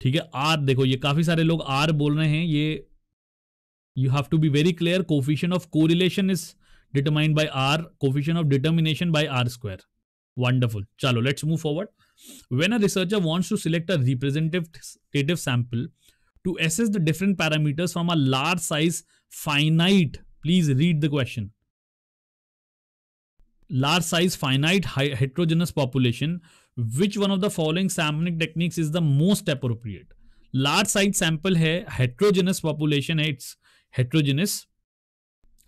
ठीक है आर देखो ये काफी सारे लोग आर बोल रहे हैं ये you have to be very clear coefficient of correlation is determined by R coefficient of determination by R square wonderful चलो let's move forward when a researcher wants to select a representative sample to assess the different parameters from a large size finite please read the question large size finite heterogeneous population which one of the following sampling techniques is the most appropriate large size sample है हेट्रोजेनस पॉपुलेशन है it's heterogeneous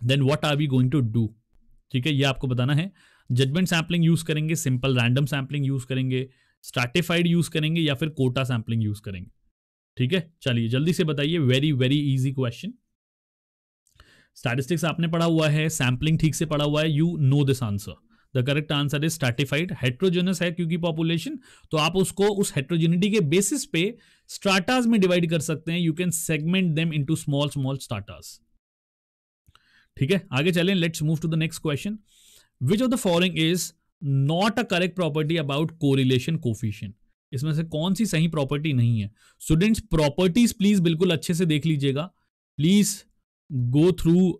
then what are we going to do ठीक है ये आपको बताना है जजमेंट सैम्पलिंग यूज करेंगे सिंपल रैंडम सैम्पलिंग यूज करेंगे स्टार्टिफाइड यूज करेंगे या फिर कोटा सैम्पलिंग यूज करेंगे ठीक है चलिए जल्दी से बताइए very very easy question statistics आपने पढ़ा हुआ है सैम्पलिंग ठीक से पढ़ा हुआ है you know this answer the correct answer is stratified heterogeneous है क्योंकि पॉपुलेशन तो आप उसको उस हेट्रोजेनिटी के बेसिस पे स्ट्राटाज में डिवाइड कर सकते हैं you can segment them into small small starters ठीक है आगे चलें let's move to the next question which of the following is not a correct property about correlation coefficient इसमें से कौन सी सही प्रॉपर्टी नहीं है स्टूडेंट्स प्रॉपर्टीज प्लीज बिल्कुल अच्छे से देख लीजिएगा please go through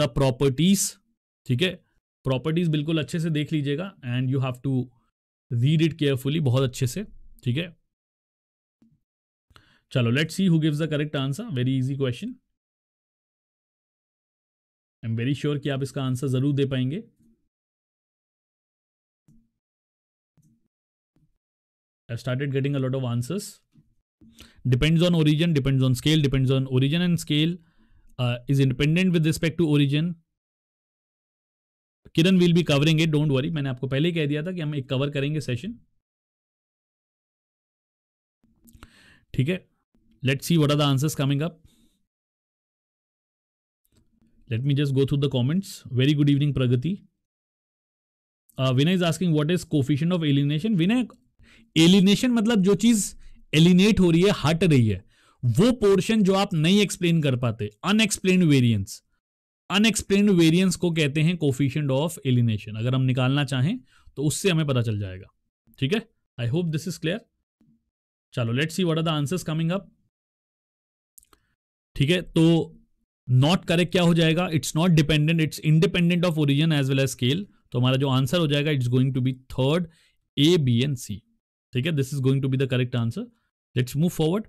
the properties ठीक है प्रॉपर्टीज बिल्कुल अच्छे से देख लीजिएगा and you have to read it carefully बहुत अच्छे से ठीक है चलो let's see who gives the correct answer very easy question I am very sure कि आप इसका आंसर जरूर दे पाएंगे I started getting a lot of answers depends on origin depends on scale depends on origin and scale is independent with respect to origin Kiran will be covering it don't worry मैंने आपको पहले ही कह दिया था कि हम एक कवर करेंगे सेशन ठीक है late see what are the answers coming up let me just go through the comments very good evening Pragati Vinay is asking what is coefficient of alienation Vinay alienation मतलब जो चीज एलिनेट हो रही है हट रही है वो पोर्शन जो आप नहीं एक्सप्लेन कर पाते अनएक्सप्लेन वेरियंट्स अनएक्सप्लेन वेरियंस को कहते हैं कोफिशियंट ऑफ एलिनेशन अगर हम निकालना चाहें तो उससे हमें पता चल जाएगा ठीक है I hope this is clear चलो let's see what are the answers coming up ठीक है तो नॉट करेक्ट क्या हो जाएगा it's not dependent it's independent of origin as well as scale तो हमारा जो आंसर हो जाएगा it's going to be third A B and C ठीक है this is going to be the correct answer let's move forward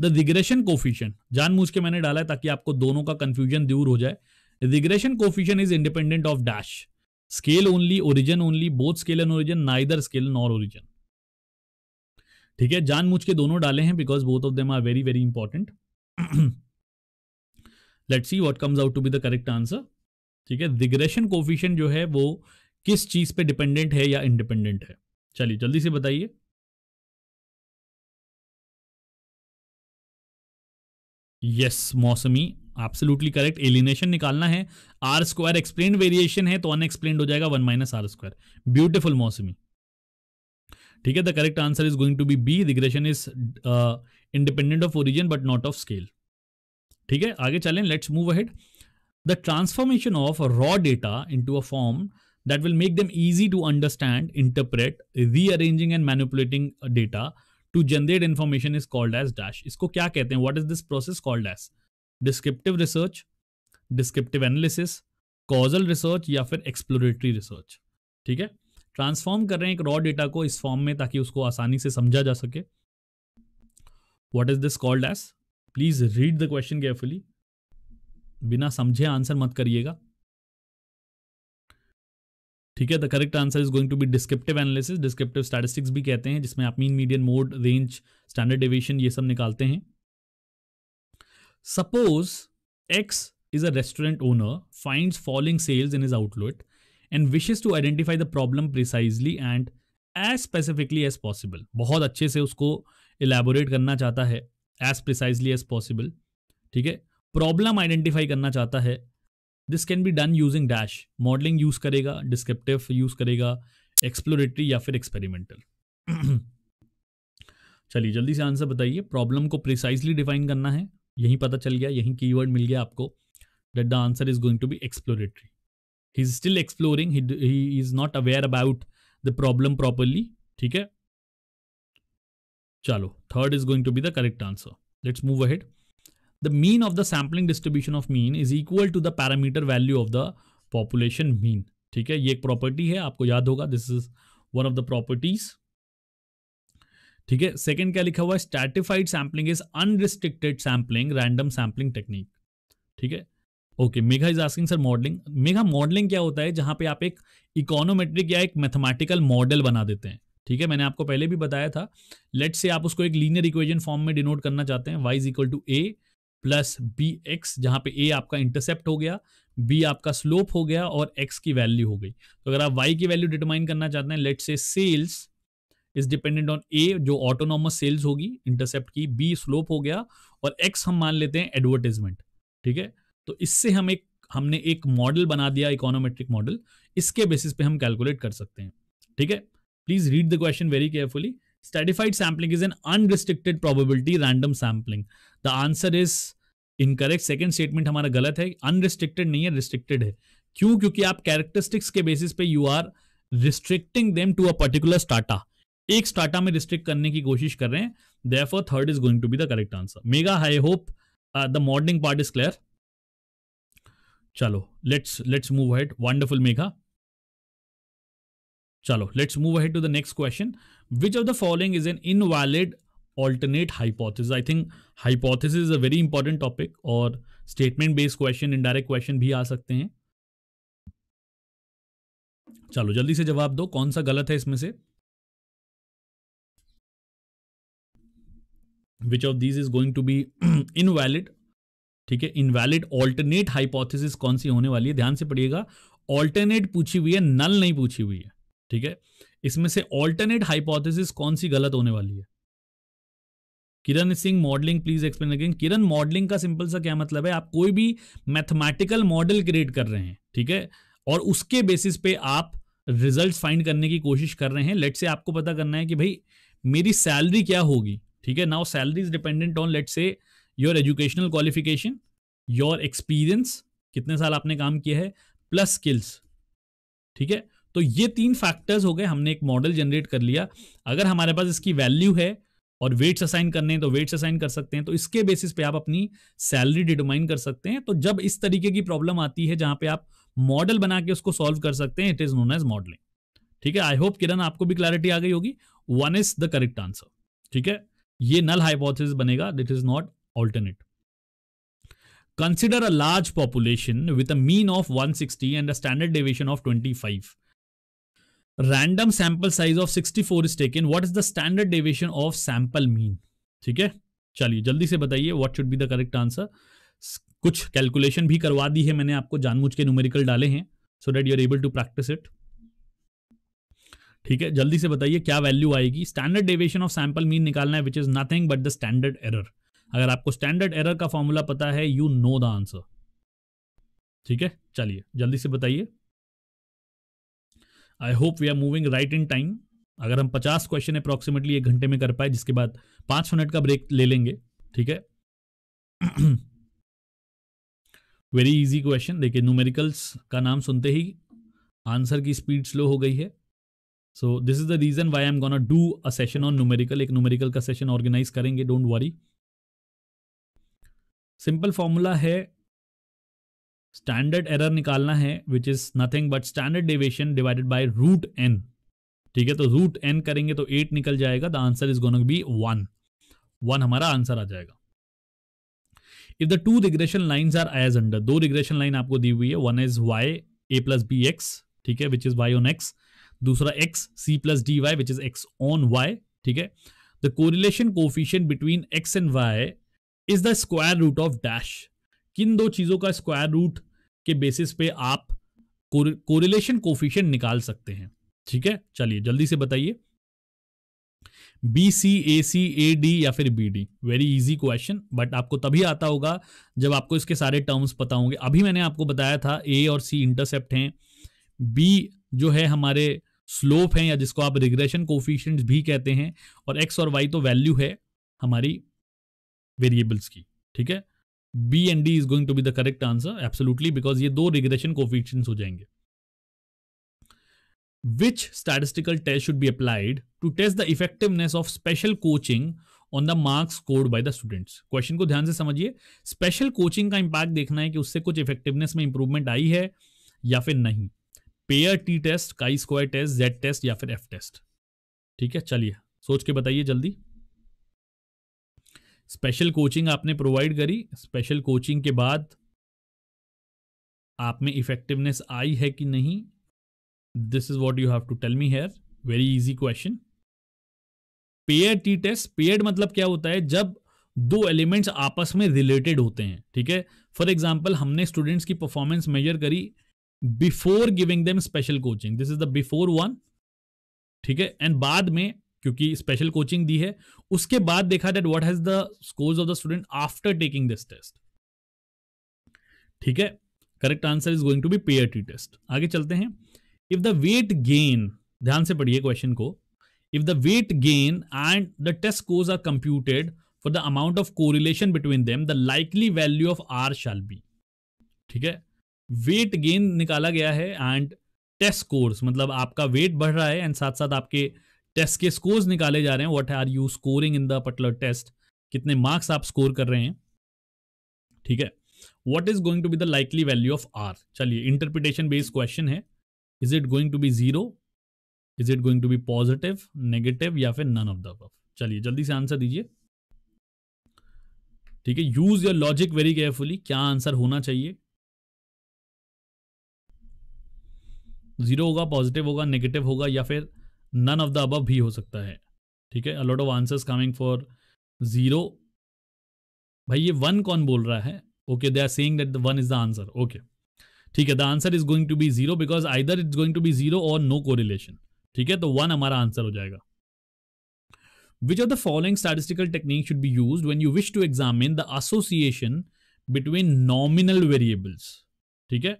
the regression coefficient जानबूझ के मैंने डाला है ताकि आपको दोनों का कंफ्यूजन दूर हो जाए regression coefficient is independent of dash scale only origin only both scale and origin, neither scale nor origin. ठीक है मुझ के दोनों डाले हैं because both of them are very very important let's see what comes out to be the correct answer ठीक है रिग्रेशन कोफिशन जो है वो किस चीज पे डिपेंडेंट है या इंडिपेंडेंट है चलिए जल्दी से बताइए यस मौसमी एब्सोल्युटली करेक्ट एलिनेशन निकालना है आर स्क्वायर एक्सप्लेन वेरिएशन है तो अनएक्सप्लेन हो जाएगा one minus R square beautiful Mausami ठीक है the correct answer is going to be B regression is independent of origin but not of scale ठीक है आगे चलें let's move ahead the transformation of raw data into a form that will make them easy to understand, interpret, rearranging and manipulating data to generate information is called as dash इसको क्या कहते हैं what is this process called as descriptive research descriptive analysis causal research या फिर एक्सप्लोरेटरी रिसर्च ठीक है ट्रांसफॉर्म कर रहे हैं एक रॉ डेटा को इस फॉर्म में ताकि उसको आसानी से समझा जा सके what is this called as please read the question carefully बिना समझे आंसर मत करिएगा ठीक है the correct answer is going to be descriptive analysis descriptive statistics भी कहते हैं जिसमें आप mean median mode range standard deviation ये सब निकालते हैं Suppose X is a restaurant owner, finds falling sales in his outlet, and wishes to identify the problem precisely and as specifically as possible. बहुत अच्छे से उसको elaborate करना चाहता है as precisely as possible. ठीक है प्रॉब्लम आइडेंटिफाई करना चाहता है this can be done using dash modelling use करेगा डिस्क्रिप्टिव यूज करेगा एक्सप्लोरेटरी या फिर एक्सपेरिमेंटल चलिए जल्दी से आंसर बताइए प्रॉब्लम को प्रिसाइजली डिफाइन करना है यहीं पता चल गया यहीं की मिल गया आपको that the answer is going to be exploratory he is still exploring he is not aware about the problem properly ठीक है चलो third is going to be the correct answer let's move ahead the mean of the sampling distribution of mean is equal to the parameter value of the population mean ठीक है ये एक प्रॉपर्टी है आपको याद होगा this is one of the properties ठीक है सेकंड क्या लिखा हुआ है stratified sampling is unrestricted sampling random sampling technique ठीक है okay Megha is asking sir modelling Megha modelling क्या होता है जहां पे आप एक इकोनोमेट्रिक या एक मैथमेटिकल मॉडल बना देते हैं ठीक है मैंने आपको पहले भी बताया था लेट से आप उसको एक लीनियर इक्वेजन फॉर्म में डिनोट करना चाहते हैं Y is equal to A plus B X जहां पे ए आपका इंटरसेप्ट हो गया बी आपका स्लोप हो गया और एक्स की वैल्यू हो गई तो अगर आप वाई की वैल्यू डिटरमाइन करना चाहते हैं let say sales is dependent on A जो ऑटोनॉमस सेल्स होगी इंटरसेप्ट की बी स्लोप हो गया और एक्स हम मान लेते हैं एडवर्टीजमेंट ठीक है तो इससे हम एक हमने एक मॉडल बना दिया इकोनोमेट्रिक मॉडल इसके बेसिस पे हम कैलकुलेट कर सकते हैं ठीक है please read the question very carefully stratified sampling is an unrestricted probability random sampling the answer is incorrect second statement हमारा गलत है अनरिस्ट्रिक्टेड नहीं है रिस्ट्रिक्टेड है क्यों क्योंकि आप कैरेक्टरिस्टिक्स के बेसिस पे you are restricting them to a particular strata एक स्टाटा में रिस्ट्रिक्ट करने की कोशिश कर रहे हैं therefore third is going to be the correct answer Megha I hope the morning part is clear चलो let's let's move ahead wonderful Megha चलो let's move ahead to the next question which of the following is an invalid alternate hypothesis I think hypothesis is a very important topic और statement based question indirect question भी आ सकते हैं चलो जल्दी से जवाब दो कौन सा गलत है इसमें से which of these is going to be invalid ठीक है इनवैलिड ऑल्टरनेट हाइपोथेसिस कौन सी होने वाली है ध्यान से पढ़िएगा ऑल्टरनेट पूछी हुई है नल नहीं पूछी हुई है ठीक है इसमें से ऑल्टरनेट हाइपोथेसिस कौन सी गलत होने वाली है Kiran Singh modelling please explain again Kiran modelling का सिंपल सा क्या मतलब है आप कोई भी मैथमेटिकल मॉडल क्रिएट कर रहे हैं ठीक है और उसके बेसिस पे आप रिजल्ट फाइंड करने की कोशिश कर रहे हैं लेट से आपको पता करना है कि भाई मेरी सैलरी क्या होगी ठीक है now salary is dependent on let say your educational qualification your experience कितने साल आपने काम किया है प्लस स्किल्स ठीक है तो ये तीन फैक्टर्स हो गए हमने एक मॉडल जनरेट कर लिया अगर हमारे पास इसकी वैल्यू है और वेट्स असाइन करने हैं तो वेट्स असाइन कर सकते हैं तो इसके बेसिस पे आप अपनी सैलरी डिटरमाइन कर सकते हैं तो जब इस तरीके की प्रॉब्लम आती है जहां पे आप मॉडल बना के उसको सॉल्व कर सकते हैं it is known as modelling ठीक है आई होप किरण आपको भी क्लैरिटी आ गई होगी one is the correct answer ठीक है ये नल हाइपोथेसिस बनेगा that is not alternate consider a large population with a mean of 160 and a standard deviation of 25 random sample size of 64 is taken what is the standard deviation of sample mean ठीक है चलिए जल्दी से बताइए what should be the correct answer कुछ कैलकुलेशन भी करवा दी है मैंने आपको जानबूझ के न्यूमेरिकल डाले हैं so that you are able to practice it ठीक है जल्दी से बताइए क्या वैल्यू आएगी standard deviation of sample mean निकालना है which is nothing but the standard error अगर आपको स्टैंडर्ड एरर का फॉर्मूला पता है यू नो द आंसर ठीक है चलिए जल्दी से बताइए I hope we are moving right in time अगर हम पचास क्वेश्चन अप्रोक्सीमेटली एक घंटे में कर पाए जिसके बाद पांच मिनट का ब्रेक ले लेंगे ठीक है वेरी इजी क्वेश्चन देखिए न्यूमेरिकल्स का नाम सुनते ही आंसर की स्पीड स्लो हो गई है so this is the reason why am gonna do a session on numerical एक न्यूमेरिकल का सेशन ऑर्गेनाइज करेंगे डोंट वरी सिंपल फॉर्मूला है स्टैंडर्ड एरर निकालना है which is nothing but standard deviation divided by root N ठीक है तो रूट एन करेंगे तो एट निकल जाएगा the answer is gonna be one one हमारा आंसर आ जाएगा if the two regression line are as under दो रिग्रेशन लाइन आपको दी हुई है one is Y A plus B X ठीक है which is Y on X दूसरा x c plus D Y which is X on Y ठीक है the correlation coefficient between x and y is the square root of dash किन दो चीज़ों का स्क्वायर रूट के बेसिस पे आप कोरिलेशन कोफिशियन निकाल सकते हैं ठीक है चलिए जल्दी से बताइए बी सी ए सी ए डी या फिर B D very easy question but आपको तभी आता होगा जब आपको इसके सारे टर्म्स पता होंगे अभी मैंने आपको बताया था ए और सी इंटरसेप्ट हैं बी जो है हमारे स्लोप हैं या जिसको आप रिग्रेशन कोफिशियंट भी कहते हैं और एक्स और वाई तो वैल्यू है हमारी वेरिएबल्स की ठीक है B and D is going to be the correct answer absolutely because ये दो रिग्रेशन कोफिशियंट हो जाएंगे which statistical test should be applied to test the effectiveness of special coaching on the marks scored by the students question को ध्यान से समझिए स्पेशल कोचिंग का इंपैक्ट देखना है कि उससे कुछ इफेक्टिवनेस में इंप्रूवमेंट आई है या फिर नहीं paired T test chi square test Z test या फिर एफ टेस्ट ठीक है चलिए सोच के बताइए जल्दी स्पेशल कोचिंग आपने प्रोवाइड करी स्पेशल कोचिंग के बाद आप में इफेक्टिवनेस आई है कि नहीं this is what you have to tell me here very easy question paired T test paired मतलब क्या होता है जब दो एलिमेंट्स आपस में रिलेटेड होते हैं ठीक है फॉर एग्जाम्पल हमने स्टूडेंट्स की परफॉर्मेंस मेजर करी before giving them special coaching this is the before one ठीक है एंड बाद में क्योंकि स्पेशल कोचिंग दी है उसके बाद देखा that what has the scores of the student after taking this test ठीक है correct answer is going to be pair T test आगे चलते हैं इफ द वेट गेन ध्यान से पढ़िए क्वेश्चन को if the weight gain and the test scores are computed for the amount of correlation between them the likely value of r shall be ठीक है वेट गेन निकाला गया है एंड टेस्ट स्कोर्स मतलब आपका वेट बढ़ रहा है एंड साथ साथ आपके टेस्ट के स्कोर्स निकाले जा रहे हैं what are you scoring in the particular test कितने मार्क्स आप स्कोर कर रहे हैं ठीक है what is going to be the likely value of r चलिए इंटरप्रिटेशन बेस्ड क्वेश्चन है is it going to be zero is it going to be positive negative या फिर नन ऑफ द चलिए जल्दी से आंसर दीजिए ठीक है use your logic very carefully क्या आंसर होना चाहिए जीरो होगा पॉजिटिव होगा नेगेटिव होगा या फिर नन ऑफ द अबव भी हो सकता है ठीक है a lot of answers coming for zero भाई ये वन कौन बोल रहा है okay they are saying that one is the answer okay ठीक है the answer is going to be zero because either it's going to be zero or no correlation ठीक है तो वन हमारा आंसर हो जाएगा which are the following statistical technique should be use when you wish to examine the association between nominal variables ठीक है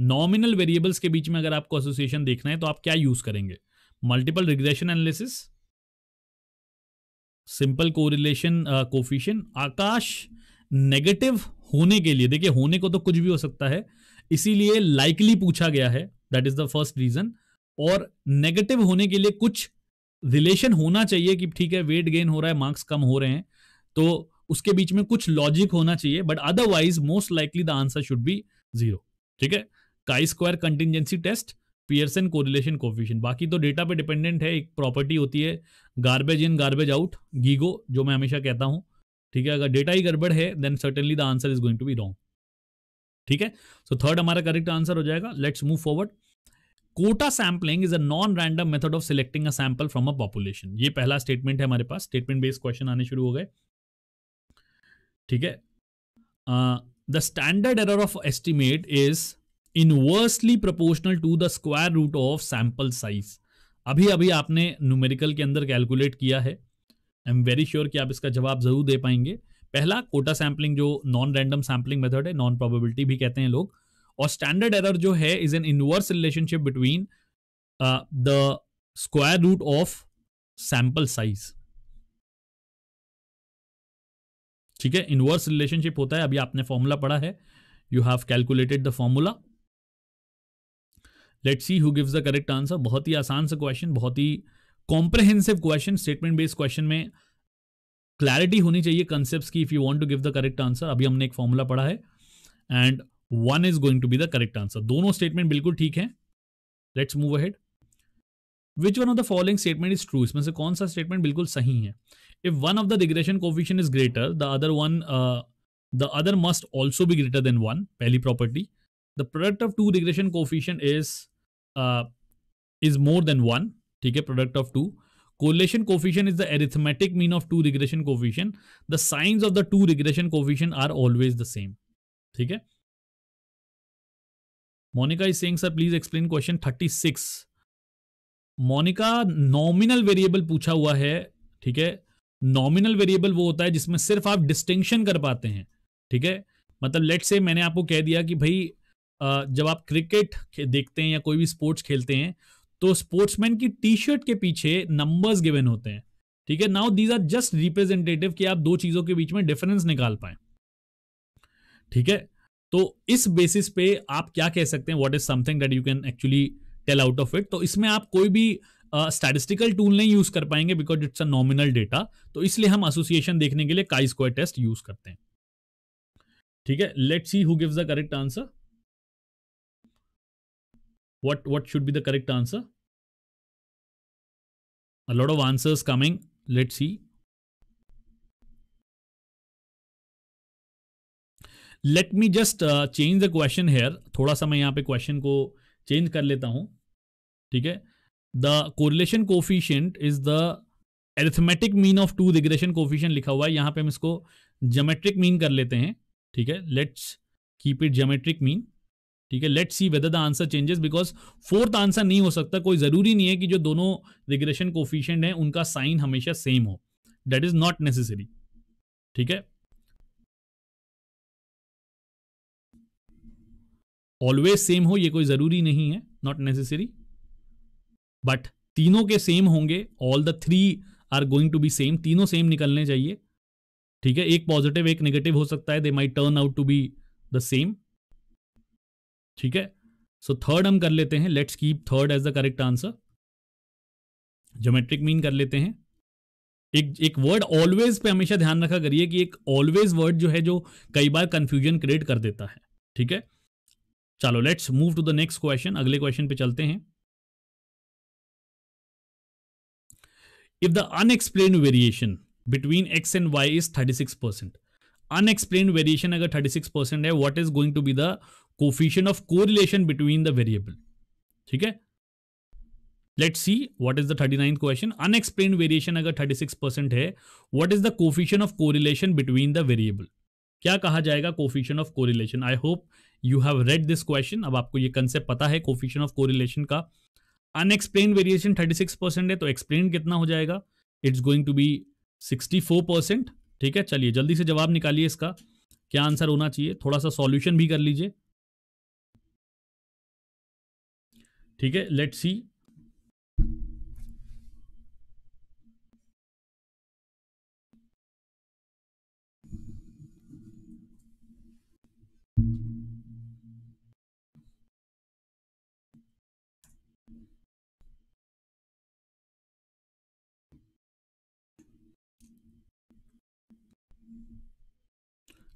नॉमिनल वेरिएबल्स के बीच में अगर आपको एसोसिएशन देखना है तो आप क्या यूज करेंगे multiple regression analysis simple correlation coefficient आकाश नेगेटिव होने के लिए देखिए होने को तो कुछ भी हो सकता है इसीलिए लाइकली पूछा गया है that is the first reason और नेगेटिव होने के लिए कुछ रिलेशन होना चाहिए कि ठीक है वेट गेन हो रहा है मार्क्स कम हो रहे हैं तो उसके बीच में कुछ लॉजिक होना चाहिए but otherwise most likely the answer should be zero ठीक है chi square contingency test Pearson correlation coefficient बाकी तो डेटा पे डिपेंडेंट है एक प्रॉपर्टी होती है garbage in garbage out GIGO जो मैं हमेशा कहता हूँ ठीक है अगर डेटा ही गड़बड़ है then certainly the answer is going to be wrong ठीक है सो थर्ड हमारा करेक्ट आंसर हो जाएगा let's move forward quota sampling is a non random method of selecting a sample from a population ये पहला स्टेटमेंट है हमारे पास स्टेटमेंट बेस्ड क्वेश्चन आने शुरू हो गए ठीक है the standard error of estimate is inversely proportional to the square root of sample size अभी अभी आपने न्यूमेरिकल के अंदर कैलकुलेट किया है आई एम वेरी श्योर कि आप इसका जवाब जरूर दे पाएंगे पहला कोटा सैम्पलिंग जो नॉन रैंडम सैम्पलिंग मेथड है नॉन प्रोबेबिलिटी भी कहते हैं लोग और स्टैंडर्ड एरर जो है is an inverse relationship between the square root of sample size ठीक है इनवर्स रिलेशनशिप होता है अभी आपने फॉर्मूला पढ़ा है you have calculated the formula let see who gives the correct answer बहुत ही आसान सा क्वेश्चन बहुत ही comprehensive question statement based question में क्लैरिटी होनी चाहिए कंसेप्ट की if you want to give the correct answer अभी हमने एक फॉर्मूला पढ़ा है and one is going to be the correct answer दोनों स्टेटमेंट बिल्कुल ठीक है let's move ahead which one of the following statement is true इसमें से कौन सा स्टेटमेंट बिल्कुल सही है if one of the regression coefficient is greater the other one the other must also be greater than one पहली property the product of two regression coefficient is is more than one ठीक है product of two correlation coefficient is the arithmetic mean of two regression coefficient the signs of the two regression coefficient are always the same ठीक है Monika is saying sir please explain question thirty six Monika nominal variable पूछा हुआ है ठीक है नॉमिनल वेरिएबल वो होता है जिसमें सिर्फ आप डिस्टिंक्शन कर पाते हैं ठीक है मतलब लेट से मैंने आपको कह दिया कि भाई जब आप क्रिकेट देखते हैं या कोई भी स्पोर्ट्स खेलते हैं तो स्पोर्ट्समैन की टी शर्ट के पीछे नंबर्स गिवन होते हैं ठीक है now these are just representative कि आप दो चीजों के बीच में डिफरेंस निकाल पाए ठीक है तो इस बेसिस पे आप क्या कह सकते हैं what is something that you can actually tell out of it तो इसमें आप कोई भी स्टैटिस्टिकल uh, टूल नहीं यूज कर पाएंगे because it's a nominal data तो इसलिए हम एसोसिएशन देखने के लिए काई स्क्वायर टेस्ट यूज करते हैं ठीक है let see who gives the correct answer what what should be the correct answer a lot of answers coming let's see let me just change the question here थोड़ा सा मैं यहाँ पे क्वेश्चन को चेंज कर लेता हूं ठीक है the correlation coefficient is the arithmetic mean of two regression coefficient लिखा हुआ है यहां पर हम इसको जोमेट्रिक मीन कर लेते हैं ठीक है let's keep it geometric mean ठीक है late see whether the answer changes because fourth answer नहीं हो सकता कोई जरूरी नहीं है कि जो दोनों रिग्रेशन कोफिशियंट है उनका साइन हमेशा सेम हो दैट इज नॉट नेसेसरी ठीक है ऑलवेज सेम हो ये कोई जरूरी नहीं है नॉट नेसेसरी बट तीनों के सेम होंगे all the three are going to be same तीनों सेम निकलने चाहिए ठीक है एक पॉजिटिव एक नेगेटिव हो सकता है they may turn out to be the same ठीक है सो so, थर्ड हम कर लेते हैं let's keep third as the correct answer geometric mean कर लेते हैं एक एक वर्ड ऑलवेज पे हमेशा ध्यान रखा करिए कि एक ऑलवेज वर्ड जो है जो कई बार कंफ्यूजन क्रिएट कर देता है ठीक है चलो let's move to the next question अगले क्वेश्चन पे चलते हैं if the unexplained variation between x and y is thirty six percent unexplained variation अगर थर्टी सिक्स परसेंट है what is going to be the coefficient of correlation between the variable ठीक है late see what is the thirty nine question unexplained variation अगर थर्टी सिक्स परसेंट है what is the coefficient of correlation between the variable क्या कहा जाएगा coefficient of correlation I hope you have read this question अब आपको ये कंसेप्ट पता है कोफिशियन ऑफ कोरिलेशन का unexplained variation thirty six percent है तो एक्सप्लेन कितना हो जाएगा it's going to be sixty four percent ठीक है चलिए जल्दी से जवाब निकालिए इसका क्या आंसर होना चाहिए थोड़ा सा सॉल्यूशन भी कर लीजिए ठीक है late see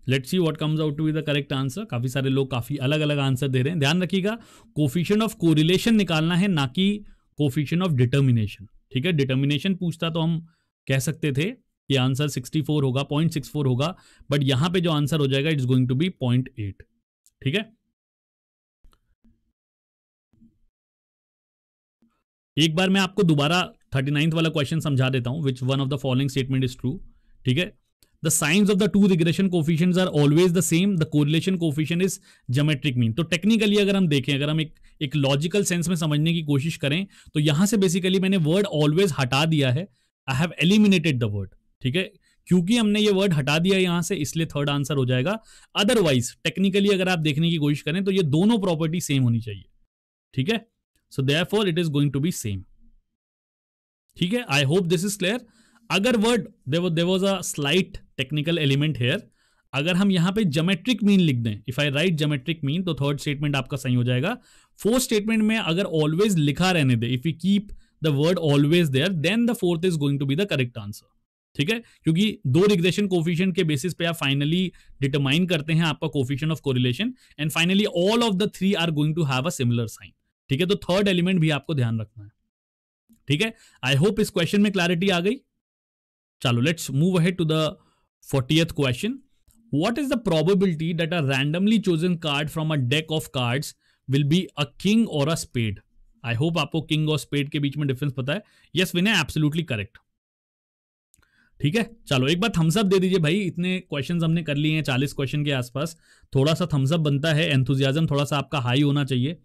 let's see what comes out to be the correct answer काफ़ी सारे लोग काफ़ी अलग अलग आंसर दे रहे हैं ध्यान रखिएगा कोफिशन ऑफ कोरिलेशन निकालना है ना कि कोफिशन ऑफ डिटर्मिनेशन ठीक है डिटर्मिनेशन पूछता तो हम कह सकते थे कि आंसर 64 होगा 0.64 होगा बट यहां पे जो आंसर हो जाएगा इट्स गोइंग टू बी 0.8 ठीक है एक बार मैं आपको दोबारा थर्टी वाला क्वेश्चन समझा देता हूं which one of the following statement is true ठीक है the signs of the two regression coefficient are always the same the correlation coefficient is geometric mean तो टेक्निकली अगर हम देखें अगर हम एक एक लॉजिकल सेंस में समझने की कोशिश करें तो यहां से बेसिकली मैंने वर्ड ऑलवेज हटा दिया है I have eliminated the word ठीक है क्योंकि हमने ये वर्ड हटा दिया यहां से इसलिए थर्ड आंसर हो जाएगा अदरवाइज टेक्निकली अगर आप देखने की कोशिश करें तो ये दोनों प्रॉपर्टी सेम होनी चाहिए ठीक है so therefore it is going to be same ठीक है I hope this is clear अगर word there was a slight technical element here अगर हम यहां पे जोमेट्रिक मीन लिख दें if I write geometric mean तो थर्ड स्टेटमेंट आपका सही हो जाएगा फोर्थ स्टेटमेंट में अगर ऑलवेज लिखा रहने दे if you keep the word always there then the fourth is going to be the correct answer ठीक है क्योंकि दो रिग्रेशन कोफिशियंट के बेसिस पे आप फाइनली डिटरमाइन करते हैं आपका coefficient of correlation and finally all of the three are going to have a similar sign ठीक है तो थर्ड एलिमेंट भी आपको ध्यान रखना है ठीक है आई होप इस क्वेश्चन में क्लैरिटी आ गई चलो let's move ahead to the 40th question. What is the probability that a randomly chosen card from a deck of cards will be a king or a spade? I hope आपको किंग और स्पेड के बीच में डिफरेंस पता है यस विनय एब्सोल्युटली करेक्ट ठीक है चलो एक बार थम्सअप दे दीजिए भाई इतने क्वेश्चन हमने कर लिए हैं चालीस क्वेश्चन के आसपास थोड़ा सा थम्सअप बनता है एंथुजियाजम थोड़ा सा आपका हाई होना चाहिए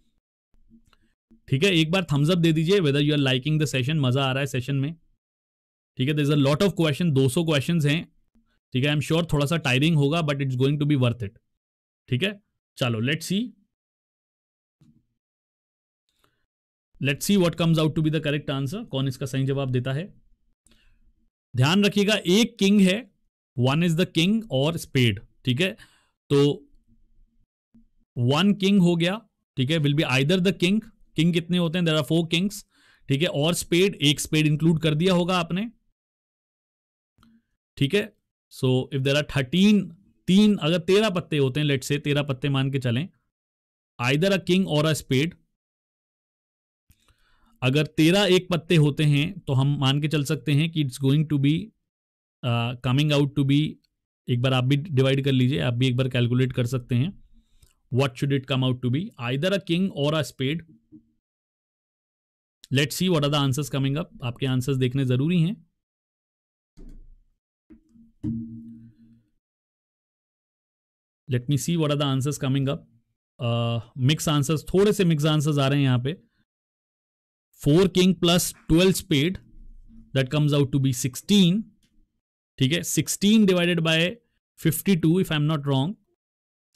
ठीक है एक बार थम्सअप दे दीजिए whether you are liking the session मजा आ रहा है सेशन में ठीक है there is a lot of question 200 question हैं ठीक है आई एम श्योर थोड़ा सा टायरिंग होगा but it's going to be worth it ठीक है चलो let see let see what comes out to be the correct answer कौन इसका सही जवाब देता है ध्यान रखिएगा एक किंग है वन इज द किंग और स्पेड ठीक है तो वन किंग हो गया ठीक है will be either the king king कितने होते हैं देर आर फोर किंग्स ठीक है और स्पेड एक स्पेड इंक्लूड कर दिया होगा आपने ठीक है so if there are thirteen तीन अगर तेरह पत्ते होते हैं लेट से तेरह पत्ते मान के चलें either a king or a spade अगर तेरह एक पत्ते होते हैं तो हम मान के चल सकते हैं कि it's going to be coming out to be एक बार आप भी डिवाइड कर लीजिए आप भी एक बार कैलकुलेट कर सकते हैं what should it come out to be either a king or a spade let see what are the answers coming up आपके आंसर्स देखने जरूरी हैं let me see what are the answers coming up mix answers थोड़े से मिक्स आंसर्स आ रहे हैं यहाँ पे four king plus twelve spade that comes out to be sixteen ठीक है sixteen divided by fifty two if I am not wrong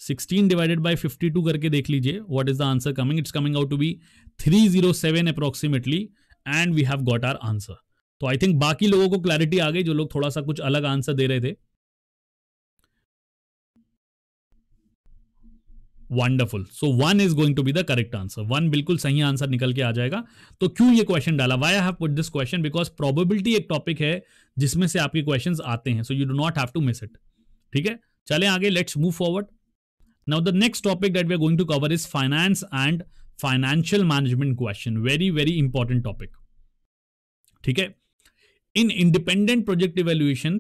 sixteen divided by fifty two करके देख लीजिए what is the answer coming it's coming out to be three zero seven approximately and we have got our answer तो आई थिंक बाकी लोगों को क्लैरिटी आ गई जो लोग थोड़ा सा कुछ अलग आंसर दे रहे थे wonderful so one is going to be the correct answer one बिल्कुल सही आंसर निकल के आ जाएगा तो क्यों ये क्वेश्चन डाला why I have put this question because probability एक टॉपिक है जिसमें से आपके क्वेश्चन आते हैं so you do not have to miss it ठीक है चले आगे let's move forward now the next topic that we are going to cover is finance and financial management question very very important topic ठीक है in independent project evaluation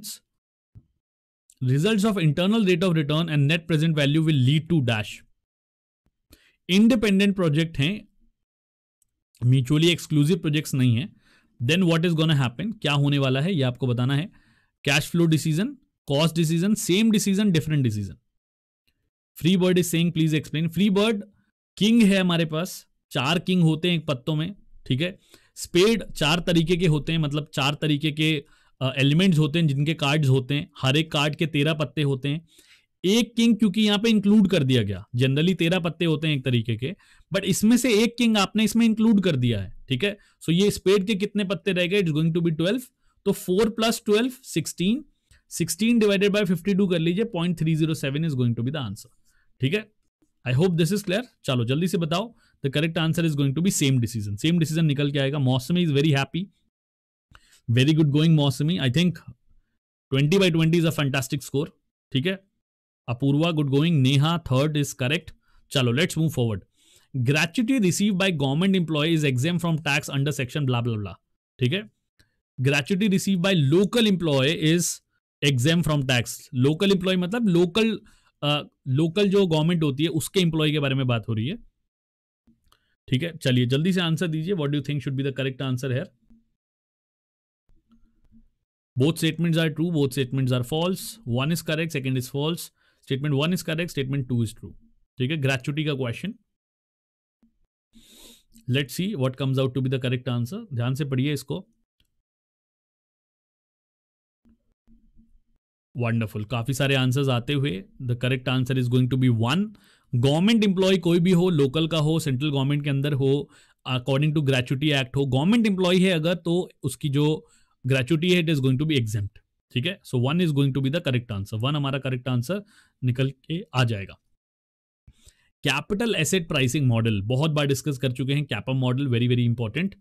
result of internal rate of return and net present value will lead to dash independent project हैं म्यूचुअली एक्सक्लूसिव प्रोजेक्ट्स नहीं है then what is gonna happen क्या होने वाला है ये आपको बताना है cash flow decision cost decision same decision different decision free bird is saying please explain free bird king है हमारे पास चार किंग होते हैं एक पत्तों में ठीक है स्पेड चार तरीके के होते हैं मतलब चार तरीके के एलिमेंट्स uh, होते हैं जिनके कार्ड्स होते हैं हर एक कार्ड के तेरह पत्ते होते हैं एक किंग क्योंकि यहाँ पे इंक्लूड कर दिया गया जनरली तेरह पत्ते होते हैं एक तरीके के बट इसमें से एक किंग आपने इसमें इंक्लूड कर दिया है ठीक है सो so ये स्पेड के कितने पत्ते रह गए it's going to be twelve तो four plus twelve sixteen sixteen divided by fifty two कर लीजिए point three zero seven is going to be the answer ठीक है I hope this is clear चलो जल्दी से बताओ the correct answer is going to be same decision same decision निकल के आएगा Mausami is very happy very good going Mausami I think twenty by twenty is a fantastic score ठीक है Apoorva good going Neha third is correct चलो let's move forward gratuity receive by government employee is exempt from tax under section blah blah blah ठीक है gratuity receive by local employee is exempt from tax local employee मतलब लोकल लोकल जो गवर्नमेंट होती है उसके इंप्लॉय के बारे में बात हो रही है ठीक है चलिए जल्दी से आंसर दीजिए what do think should be the correct answer here both statements are true both statements are false one is correct second is false statement one is correct statement two is true ठीक है ग्रेचुटी का question let see what comes out to be the correct answer ध्यान से पढ़िए इसको वंडरफुल काफी सारे आंसर्स आते हुए the correct answer is going to be one government employee कोई भी हो लोकल का हो सेंट्रल गवर्नमेंट के अंदर हो अकॉर्डिंग टू ग्रेचुटी एक्ट हो गवर्नमेंट एम्प्लॉय है अगर तो उसकी जो ग्रेचुटी है it is going to be exempt ठीक है so one is going to be the correct answer one हमारा करेक्ट आंसर निकल के आ जाएगा कैपिटल एसेट प्राइसिंग मॉडल बहुत बार डिस्कस कर चुके हैं CAPM model very very important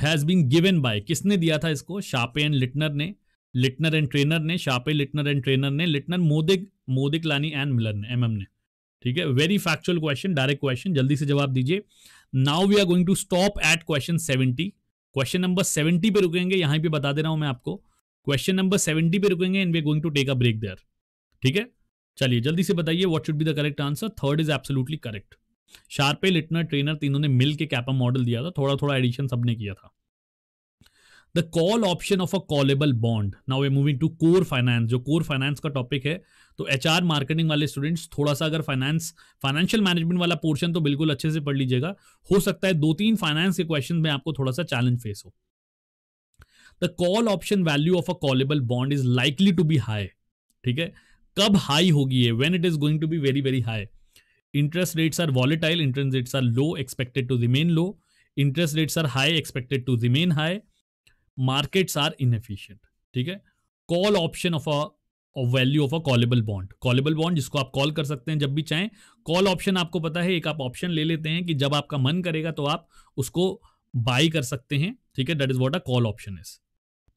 has been given by किसने दिया था इसको शापे एंड लिटनर ने लिटनर एंड ट्रेनर ने शापे लिटनर एंड ट्रेनर ने लिटनर मोदिक मोदिक लानी एंड मिलर ने एम ने ठीक है very factual question direct question जल्दी से जवाब दीजिए now we are going to stop at question seventy question number seventy पे रुकेंगे यहां पर बता दे रहा हूं मैं आपको क्वेश्चन नंबर सेवेंटी पे रुकेंगे and we going to take a break there ठीक है चलिए जल्दी से बताइए what should be the correct answer third is absolutely correct Sharpe Lintner Treynor तीनों ने मिल के कैपा मॉडल दिया था थोड़ा थोड़ा एडिशन सबने किया था the call option of a callable bond now we moving to core finance जो कोर फाइनेंस का टॉपिक है तो एच मार्केटिंग वाले स्टूडेंट्स थोड़ा सा अगर फाइनेंस फाइनेंशियल मैनेजमेंट वाला पोर्शन तो बिल्कुल अच्छे से पढ़ लीजिएगा हो सकता है दो तीन फाइनेंस के क्वेश्चन में आपको थोड़ा सा चैलेंज फेस हो the call option value of a callable bond is likely to be high ठीक है कब हाई होगी ये when it is going to be very very high interest rates are volatile interest rates are low expected to remain low interest rates are high expected to remain high markets are inefficient ठीक है call option of a value of a callable bond callable bond जिसको आप कॉल कर सकते हैं जब भी चाहें कॉल ऑप्शन आपको पता है एक आप ऑप्शन ले लेते हैं कि जब आपका मन करेगा तो आप उसको बाई कर सकते हैं ठीक है that is what a call option is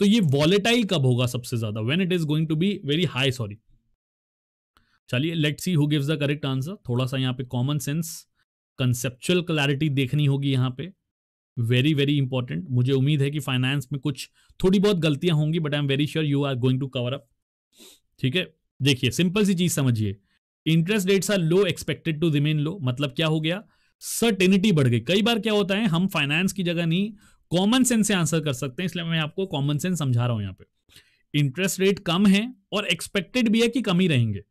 तो ये वॉलेटाइल कब होगा सबसे ज्यादा when it is going to be very high sorry चलिए let see who gives the correct answer थोड़ा सा यहाँ पे कॉमन सेंस कंसेप्चुअल क्लैरिटी देखनी होगी यहाँ पे वेरी वेरी इंपॉर्टेंट मुझे उम्मीद है कि फाइनेंस में कुछ थोड़ी बहुत गलतियां होंगी but I am very sure you are going to cover up ठीक है देखिए सिंपल सी चीज समझिए interest rates are low expected to remain low मतलब क्या हो गया सर्टेनिटी बढ़ गई कई बार क्या होता है हम फाइनेंस की जगह नहीं कॉमन सेंस से आंसर कर सकते हैं इसलिए मैं आपको कॉमन सेंस समझा रहा हूं यहां पे इंटरेस्ट रेट कम है और एक्सपेक्टेड भी है कि कम ही रहेंगे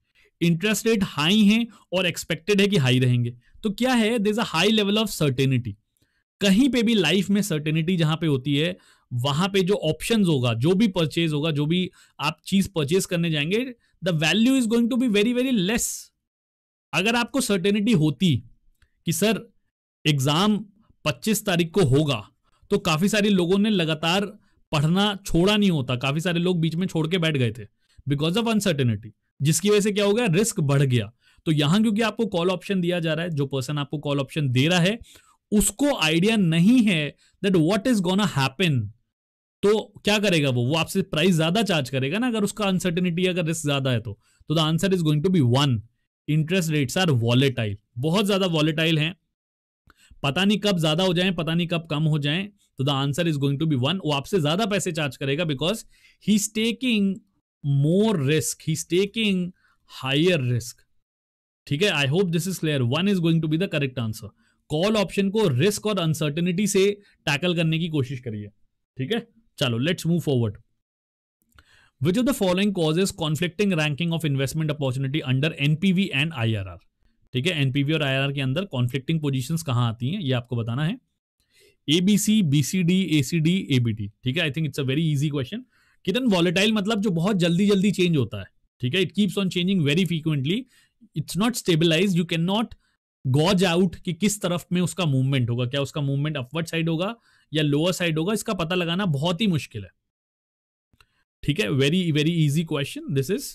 इंटरेस्ट रेट हाई है और एक्सपेक्टेड है कि हाई रहेंगे तो क्या है there is a high level of certainty कहीं पे भी लाइफ में सर्टेनिटी जहां पे होती है वहां पे जो ऑप्शंस होगा जो भी परचेज होगा जो भी आप चीज परचेज करने जाएंगे the value is going to be very very less अगर आपको सर्टेनिटी होती कि सर एग्जाम 25 तारीख को होगा तो काफ़ी सारे लोगों ने लगातार पढ़ना छोड़ा नहीं होता काफ़ी सारे लोग बीच में छोड़ के बैठ गए थे बिकॉज ऑफ अनसर्टेनिटी जिसकी वजह से क्या हो गया रिस्क बढ़ गया तो यहां क्योंकि आपको कॉल ऑप्शन दिया जा रहा है जो पर्सन आपको कॉल ऑप्शन दे रहा है उसको आइडिया नहीं है that what is gonna happen तो क्या करेगा वो वो आपसे प्राइस ज्यादा चार्ज करेगा ना अगर उसका अनसर्टेनिटी अगर रिस्क ज्यादा है तो the answer is going to be one interest rates are volatile बहुत ज्यादा वॉलेटाइल हैं पता नहीं कब ज्यादा हो जाए पता नहीं कब कम हो जाए तो the answer is going to be one वो आपसे ज्यादा पैसे चार्ज करेगा because he is taking more risk he is taking higher risk ठीक है I hope this is clear one is going to be the correct answer call option को रिस्क और अनसर्टेनिटी से टैकल करने की कोशिश करिए ठीक है चलो let's move forward which of the following causes conflicting ranking of investment opportunity under NPV and I R R ठीक है एनपीवी और आईआरआर के अंदर कॉन्फ्लिक्टिंग पोजीशन कहाँ आती हैं ये आपको बताना है A B C B C D A C D A B ठीक है I think it's a very easy question Kiran volatile मतलब जो बहुत जल्दी जल्दी चेंज होता है ठीक है it keeps on changing very frequently it's not stabilise you can not gauge out कि किस तरफ में उसका मूवमेंट होगा क्या उसका मूवमेंट अपवर्ड साइड होगा या लोअर साइड होगा इसका पता लगाना बहुत ही मुश्किल है ठीक है very very easy question this is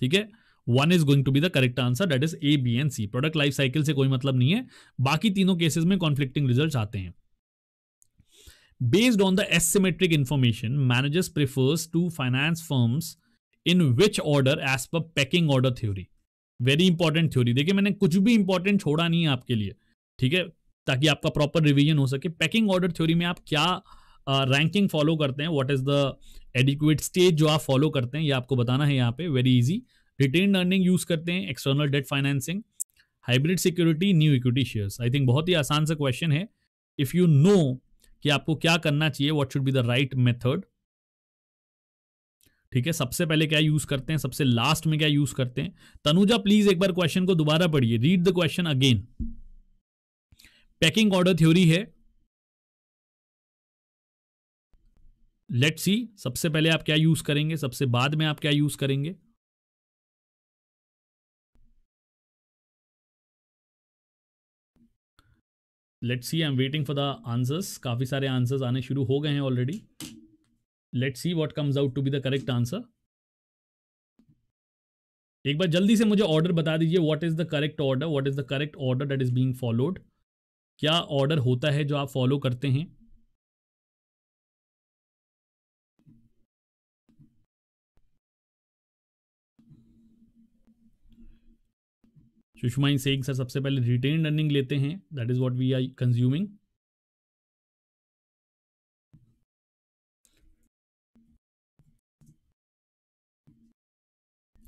ठीक है one is going to be the correct answer that is A B and C product life cycle से कोई मतलब नहीं है बाकी तीनों केसेस में कॉन्फ्लिक्टिंग रिजल्ट आते हैं based on the asymmetric information managers prefers to finance firms in which order as per pecking order theory very important theory देखिए मैंने कुछ भी इंपॉर्टेंट छोड़ा नहीं है आपके लिए ठीक है ताकि आपका प्रॉपर रिविजन हो सके पैकिंग ऑर्डर थ्योरी में आप क्या रैंकिंग uh, फॉलो करते हैं what is the adequate stage जो आप फॉलो करते हैं ये आपको बताना है यहाँ पे very easy retain earning use करते हैं external debt financing hybrid security new equity shares I think बहुत ही आसान सा क्वेश्चन है इफ यू नो कि आपको क्या करना चाहिए what should be the right method ठीक है सबसे पहले क्या यूज करते हैं सबसे लास्ट में क्या यूज करते हैं तनुजा प्लीज एक बार क्वेश्चन को दोबारा पढ़िए read the question again pecking order theory है लेट सी सबसे पहले आप क्या यूज करेंगे सबसे बाद में आप क्या यूज करेंगे let's see I am waiting for the answers काफ़ी सारे आंसर्स आने शुरू हो गए हैं already let's see what comes out to be the correct answer एक बार जल्दी से मुझे ऑर्डर बता दीजिए what is the correct order what is the correct order that is being followed क्या ऑर्डर होता है जो आप फॉलो करते हैं सुषमा सेइंग सर सबसे पहले रिटेन अर्निंग लेते हैं that is what we are consuming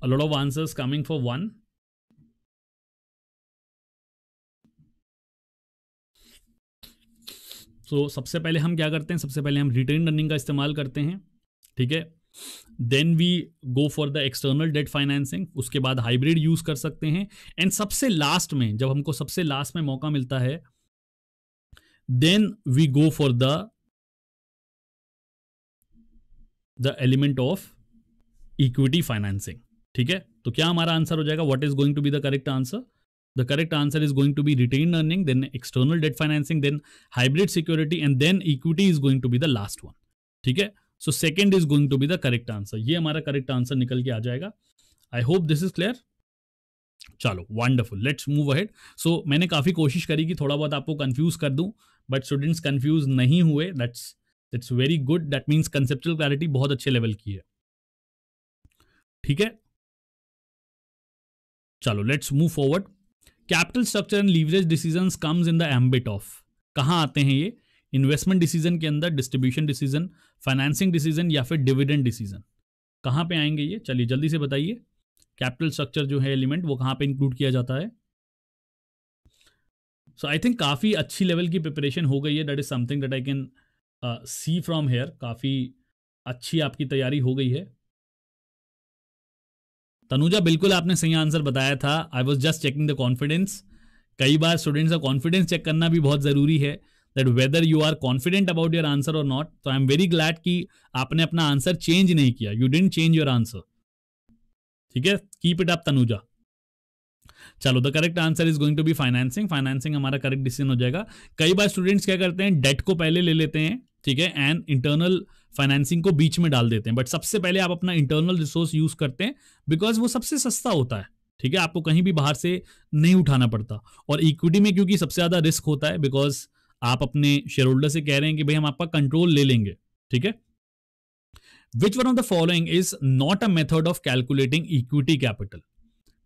a lot of answers coming for one so so, सबसे पहले हम क्या करते हैं सबसे पहले हम रिटर्न रनिंग का इस्तेमाल करते हैं ठीक है then we go for the external debt financing उसके बाद हाइब्रिड यूज कर सकते हैं एंड सबसे लास्ट में जब हमको सबसे लास्ट में मौका मिलता है then we go for the element of equity financing ठीक है तो क्या हमारा आंसर हो जाएगा what is going to be the correct answer the correct answer is going to be retain earning then external debt financing then hybrid security and then equity is going to be the last one ठीक है so second is going to be the correct answer ये हमारा करेक्ट आंसर निकल के आ जाएगा I hope this is clear चलो wonderful let's move ahead so मैंने काफ़ी कोशिश करी कि थोड़ा बहुत आपको कंफ्यूज कर दूं बट स्टूडेंट्स कंफ्यूज नहीं हुए that's that's very good that means conceptual clarity बहुत अच्छे लेवल की है ठीक है चलो let's move forward capital structure and leverage decision comes in the ambit of कहाँ आते हैं ये इन्वेस्टमेंट डिसीजन के अंदर डिस्ट्रीब्यूशन डिसीजन फाइनेंसिंग डिसीजन या फिर डिविडेंड डिसीजन कहाँ पे आएंगे ये चलिए जल्दी से बताइए कैपिटल स्ट्रक्चर जो है एलिमेंट वो कहाँ पे इंक्लूड किया जाता है सो आई थिंक काफ़ी अच्छी लेवल की प्रिपरेशन हो गई है that is something that I can see from here काफ़ी अच्छी आपकी तैयारी हो गई है तनुजा बिल्कुल आपने सही आंसर बताया था I was just checking the confidence कई बार स्टूडेंट्स का कॉन्फिडेंस चेक करना भी बहुत ज़रूरी है that whether you are confident about your answer और नॉट तो आई एम वेरी ग्लैड कि आपने अपना आंसर चेंज नहीं किया you didn't change your answer ठीक है कीप इट अप तनुजा चलो the correct answer is going to be financing financing हमारा करेक्ट डिसीजन हो जाएगा कई बार स्टूडेंट्स क्या करते हैं डेट को पहले ले लेते हैं ठीक है एंड इंटरनल फाइनेंसिंग को बीच में डाल देते हैं बट सबसे पहले आप अपना इंटरनल रिसोर्स यूज करते हैं बिकॉज वो सबसे सस्ता होता है ठीक है आपको कहीं भी बाहर से नहीं उठाना पड़ता और इक्विटी में क्योंकि सबसे ज्यादा रिस्क होता है बिकॉज आप अपने शेयर होल्डर से कह रहे हैं कि भाई हम आपका कंट्रोल ले लेंगे ठीक है which one of the following is not a method of calculating equity capital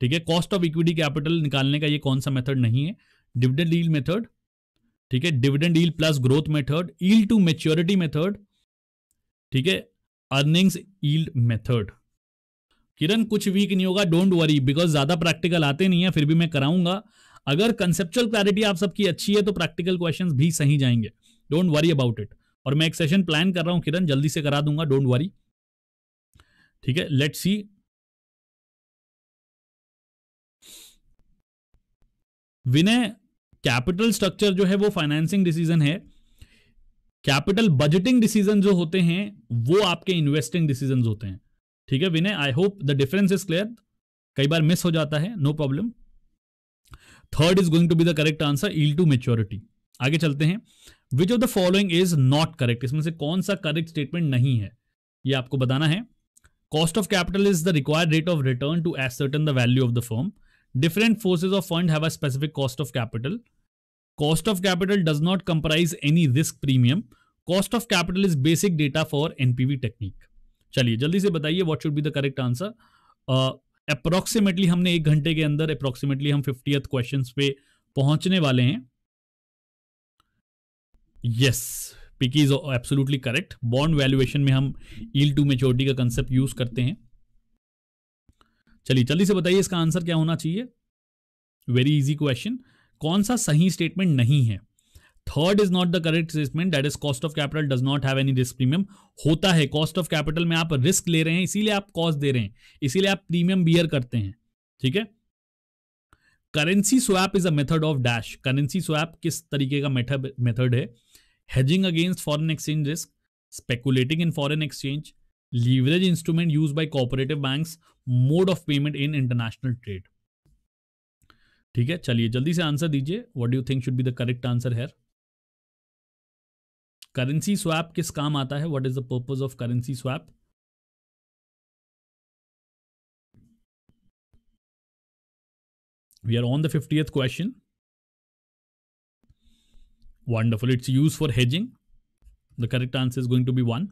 ठीक है कॉस्ट ऑफ इक्विटी कैपिटल निकालने का ये कौन सा मेथड नहीं है डिविडेंड डील मेथड ठीक है डिविडेंड डील plus growth method yield to maturity method ठीक है अर्निंग्स ईल मेथड किरण कुछ वीक नहीं होगा डोंट वरी बिकॉज ज्यादा प्रैक्टिकल आते नहीं है फिर भी मैं कराऊंगा अगर कंसेप्चुअल क्लैरिटी आप सबकी अच्छी है तो प्रैक्टिकल क्वेश्चन भी सही जाएंगे डोंट वरी अबाउट इट और मैं एक सेशन प्लान कर रहा हूं किरण जल्दी से करा दूंगा डोंट वरी ठीक है late see Vinay capital structure जो है वो फाइनेंसिंग डिसीजन है कैपिटल बजटिंग डिसीजन जो होते हैं वो आपके इन्वेस्टिंग डिसीजन होते हैं ठीक है Vinay I hope the difference is clear कई बार मिस हो जाता है no no problem third is going to be the correct answer yield to maturity आगे चलते हैं which of the following is not correct इसमें से कौन सा करेक्ट स्टेटमेंट नहीं है ये आपको बताना है cost of capital is the required rate of return to ascertain the value of the form different forces of fund have specific cost of capital cost of capital does not comprise any risk premium cost of capital is basic data for NPV technique चलिए जल्दी से बताइए what should be the correct answer approximately हमने एक घंटे के अंदर अप्रोक्सीमेटली हम फिफ्टी क्वेश्चन पे पहुंचने वाले हैं yes Piki is absolutely correct bond valuation में हम ईल टू मेच्योरिटी का कंसेप्ट यूज करते हैं चलिए जल्दी से बताइए इसका आंसर क्या होना चाहिए वेरी इजी क्वेश्चन कौन सा सही स्टेटमेंट नहीं है third is not the correct statement that is cost of capital does not have any risk premium होता है कॉस्ट ऑफ कैपिटल में आप रिस्क ले रहे हैं इसीलिए आप कॉस्ट दे रहे हैं इसीलिए आप प्रीमियम बियर करते हैं ठीक है currency swap is a method of dash currency swap किस तरीके का मेथड है hedging against foreign exchange risk speculating in foreign exchange leverage instrument use by cooperative bank mode of payment in international trade ठीक है चलिए जल्दी से आंसर दीजिए what do think should be the correct answer here currency swap किस काम आता है what is the purpose of currency swap we are on the fiftieth question wonderful it's use for hedging the correct answer is going to be one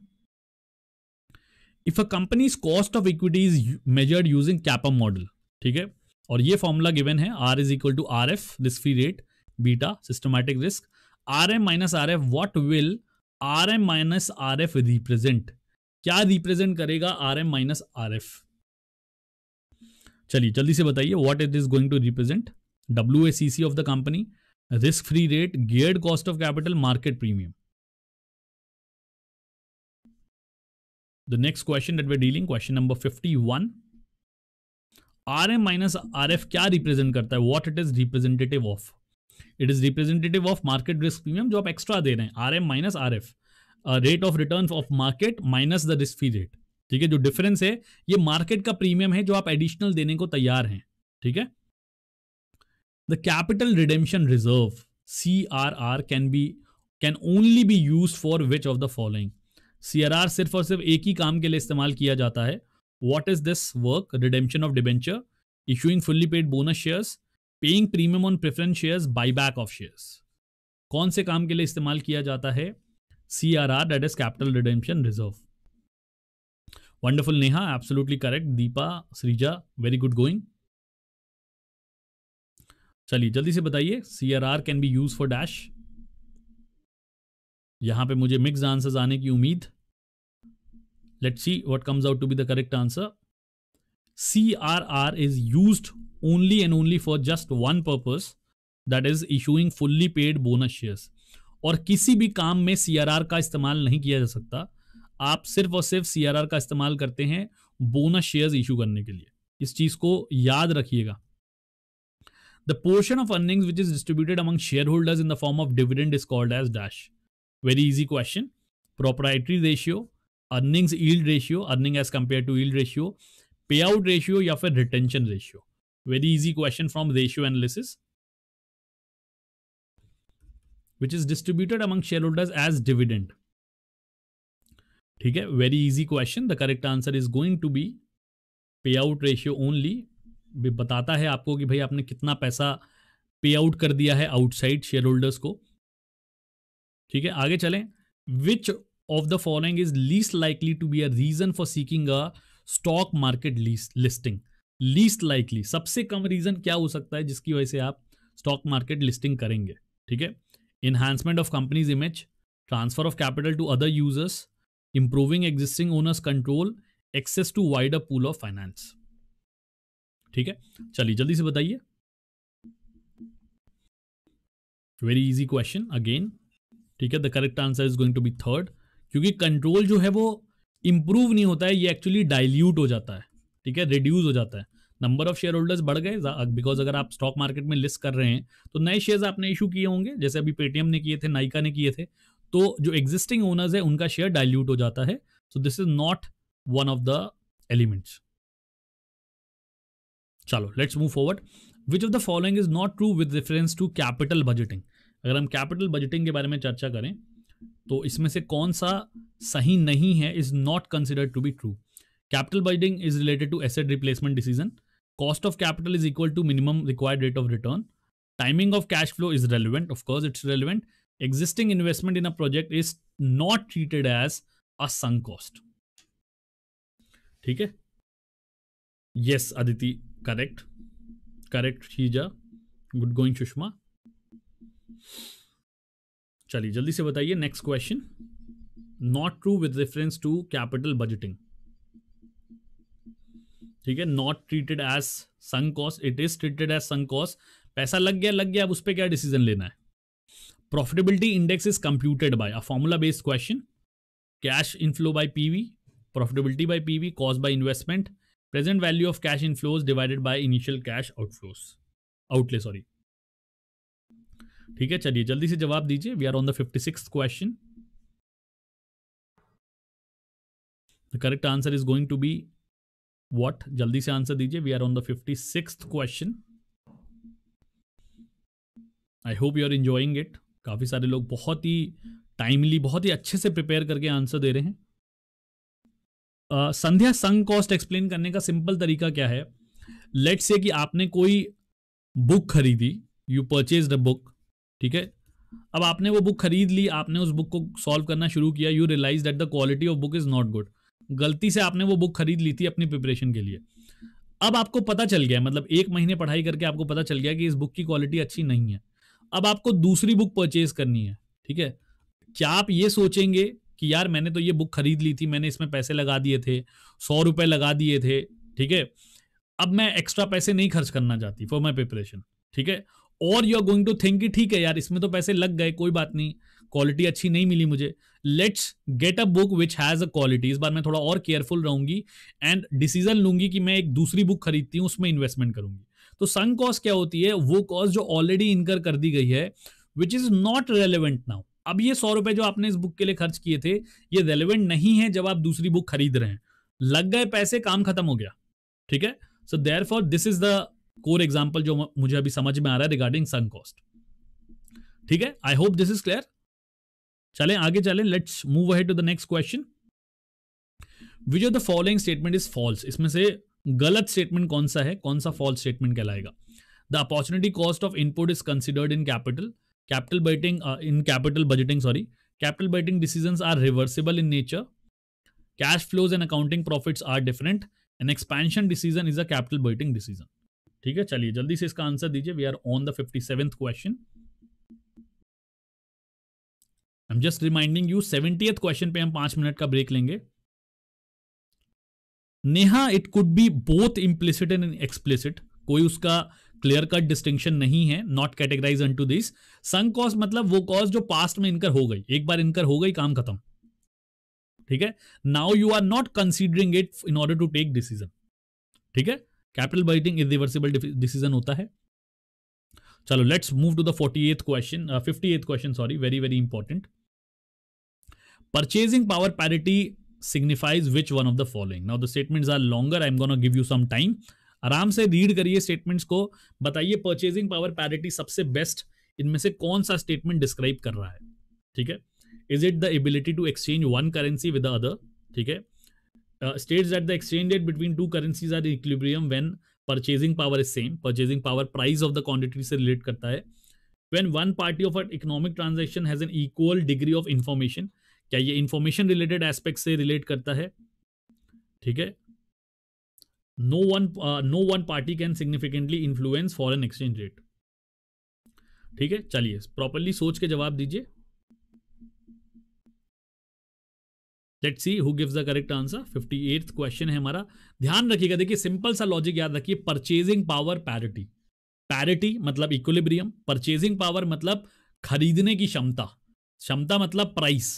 if a company's cost of equity is measured using CAPM model ठीक है और ये फॉर्मूला गिवेन है R is equal to R F risk free rate beta systematic risk R M minus R F what will R M minus R F represent क्या रिप्रेजेंट करेगा R M minus R F चलिए जल्दी से बताइए what it is going to represent W S C C of the company risk free rate geared cost of capital market premium the next dealing question number fifty one R M minus R F क्या रिप्रेजेंट करता है what it is representative of it is representative of market risk premium जो आप एक्स्ट्रा दे रहे हैं R M minus R F rate of return of market minus the risk free rate ठीक है जो डिफरेंस है ये मार्केट का प्रीमियम है जो आप एडिशनल देने को तैयार हैं ठीक है the capital redemption reserve C R R can be can only be use for which of the following C R R सिर्फ और सिर्फ एक ही काम के लिए इस्तेमाल किया जाता है what is this work redemption of debenture issuing fully paid bonus shares paying premium on preference shares buyback of shares कौन से काम के लिए इस्तेमाल किया जाता है C R R that is capital redemption reserve wonderful Neha absolutely correct Deepa Shrija very good going चलिए जल्दी से बताइए C R R can be use for dash यहां पे मुझे मिक्स आंसर्स आने की उम्मीद late see what comes out to be the correct answer crr is use only and only for just one purpose that is issuing fully paid bonus share और किसी भी काम में सी आर आर का इस्तेमाल नहीं किया जा सकता आप सिर्फ और सिर्फ सी आर आर का इस्तेमाल करते हैं बोनस शेयर इशू करने के लिए इस चीज को याद रखिएगा the portion of earning which is distributed among share holders in the form of dividend is called as dash very easy question proprietary ratio earnings yield ratio earning as compare to yield ratio pay out ratio या फिर retention ratio very easy question from ratio analysis which is distributed among share holders as dividend ठीक है very easy question the correct answer is going to B पे आउट रेशियो ओनली बताता है आपको कि भाई आपने कितना पैसा पे आउट कर दिया है आउटसाइड शेयर होल्डर्स को ठीक है आगे चलें which of the following is least likely to be a reason for seeking a stock market listing least likely सबसे कम रीजन क्या हो सकता है जिसकी वजह से आप स्टॉक मार्केट लिस्टिंग करेंगे ठीक है enhancement of company's image transfer of capital to other users improving existing owners control access to wider pool of finance ठीक है चलिए जल्दी से बताइए वेरी इजी क्वेश्चन अगेन ठीक है the correct answer is going to be third क्योंकि कंट्रोल जो है वो इंप्रूव नहीं होता है ये एक्चुअली डाइल्यूट हो जाता है ठीक है रिड्यूस हो जाता है नंबर ऑफ शेयर होल्डर्स बढ़ गए बिकॉज अगर आप स्टॉक मार्केट में लिस्ट कर रहे हैं तो नए शेयर्स आपने इशू किए होंगे जैसे अभी पेटीएम ने किए थे नाइका ने किए थे तो जो एग्जिस्टिंग ओनर्स है उनका शेयर डाइल्यूट हो जाता है so this is not one of the elements चलो let's move forward which of the following is not true with reference to capital budgeting अगर हम कैपिटल बजटिंग के बारे में चर्चा करें तो इसमें से कौन सा सही नहीं है is not considered to be true capital budgeting is related to asset replacement decision cost of capital is equal to minimum required rate of return timing of cash flow is relevant of course it's relevant existing investment in a project is not treated as a sunk cost ठीक है yes Aditi correct correct Sheeja good going Sushma चलिए जल्दी से बताइए next question not true with reference to capital budgeting ठीक है not treated as sunk cost it is treated as sunk cost पैसा लग गया लग गया अब उस पर क्या डिसीजन लेना है profitability index is computed by a formula based question cash inflow by PV profitability by PV cost by investment present value of cash inflows divided by initial cash outflows outlay sorry ठीक है चलिए जल्दी से जवाब दीजिए we are on the fifty six question correct answer is going to be what जल्दी से आंसर दीजिए we are on the fifty six question I hope you are enjoying it काफ़ी सारे लोग बहुत ही टाइमली बहुत ही अच्छे से प्रिपेयर करके आंसर दे रहे हैं uh, संध्या संग कॉस्ट एक्सप्लेन करने का सिंपल तरीका क्या है लेट्स से कि आपने कोई बुक खरीदी यू परचेज अ बुक ठीक है अब आपने वो बुक खरीद ली आपने उस बुक को सॉल्व करना शुरू किया you realise that the quality of book is not good गलती से आपने वो बुक खरीद ली थी अपनी प्रिपरेशन के लिए अब आपको पता चल गया मतलब एक महीने पढ़ाई करके आपको पता चल गया कि इस बुक की क्वालिटी अच्छी नहीं है अब आपको दूसरी बुक परचेज करनी है ठीक है क्या आप ये सोचेंगे कि यार मैंने तो ये बुक खरीद ली थी मैंने इसमें पैसे लगा दिए थे सौ रुपए लगा दिए थे ठीक है अब मैं एक्स्ट्रा पैसे नहीं खर्च करना चाहती फॉर माई प्रिपरेशन ठीक है और you are going to think ठीक है यार इसमें तो पैसे लग गए कोई बात नहीं क्वालिटी अच्छी नहीं मिली मुझे let's get a book which has a quality इस बार मैं थोड़ा और केयरफुल रहूंगी एंड डिसीजन लूंगी कि मैं एक दूसरी बुक खरीदती हूँ उसमें इन्वेस्टमेंट करूंगी तो सन कॉस्ट क्या होती है वो कॉस्ट जो ऑलरेडी इनकर कर दी गई है which is not relevant now अब ये सौ रुपए जो आपने इस बुक के लिए खर्च किए थे ये रेलिवेंट नहीं है जब आप दूसरी बुक खरीद रहे हैं लग गए पैसे काम खत्म हो गया ठीक है so therefore this is the core example जो मुझे अभी समझ में आ रहा है रिगार्डिंग सन कॉस्ट ठीक है I hope this is clear चलें आगे चलें let's move ahead to the next question which of the following statement is false इसमें से गलत स्टेटमेंट कौन सा है कौन सा फॉल्स स्टेटमेंट कहलाएगा the opportunity cost of input is considered in capital capital budgeting in capital budgeting sorry capital budgeting decision are reversible in nature cash flows and accounting profit are different an expansion decision is a capital budgeting decision ठीक है चलिए जल्दी से इसका आंसर दीजिए we are on the fifty seventh question I am just reminding you seventy question पे हम पांच मिनट का ब्रेक लेंगे Neha it could be both implicit and explicit कोई उसका क्लियर कट डिस्टिंक्शन नहीं है not categorise into this sunk cost मतलब वो कॉज जो पास्ट में इनकर हो गई एक बार इनकर हो गई काम खत्म ठीक है now you are not considering it in order to take decision ठीक है capital budgeting is reversible decision होता है चलो let's move to the forty eighth question fifty eighth question sorry very very important purchasing power parity signifies which one of the following now the statements are longer I am gonna give you some time आराम से रीड करिए स्टेटमेंट्स को बताइए परचेजिंग पावर पैरिटी सबसे बेस्ट इनमें से कौन सा स्टेटमेंट डिस्क्राइब कर रहा है ठीक है is it the ability to exchange one currency with other ठीक है states at the exchange rate between two currencies are equilibrium when purchasing power is same purchasing power price of the quantity से रिलेट करता है when one party of economic transaction has an equal degree of information क्या ये इन्फॉर्मेशन रिलेटेड एस्पेक्ट से रिलेट करता है ठीक है no one no one party can significantly influence foreign exchange rate ठीक है चलिए प्रॉपरली सोच के जवाब दीजिए let see who gives the correct answer fifty eight question है हमारा ध्यान रखिएगा देखिए सिंपल सा लॉजिक याद रखिए परचेजिंग पावर पैरिटी पैरिटी मतलब इक्विलिब्रियम परचेजिंग पावर मतलब खरीदने की क्षमता क्षमता मतलब प्राइस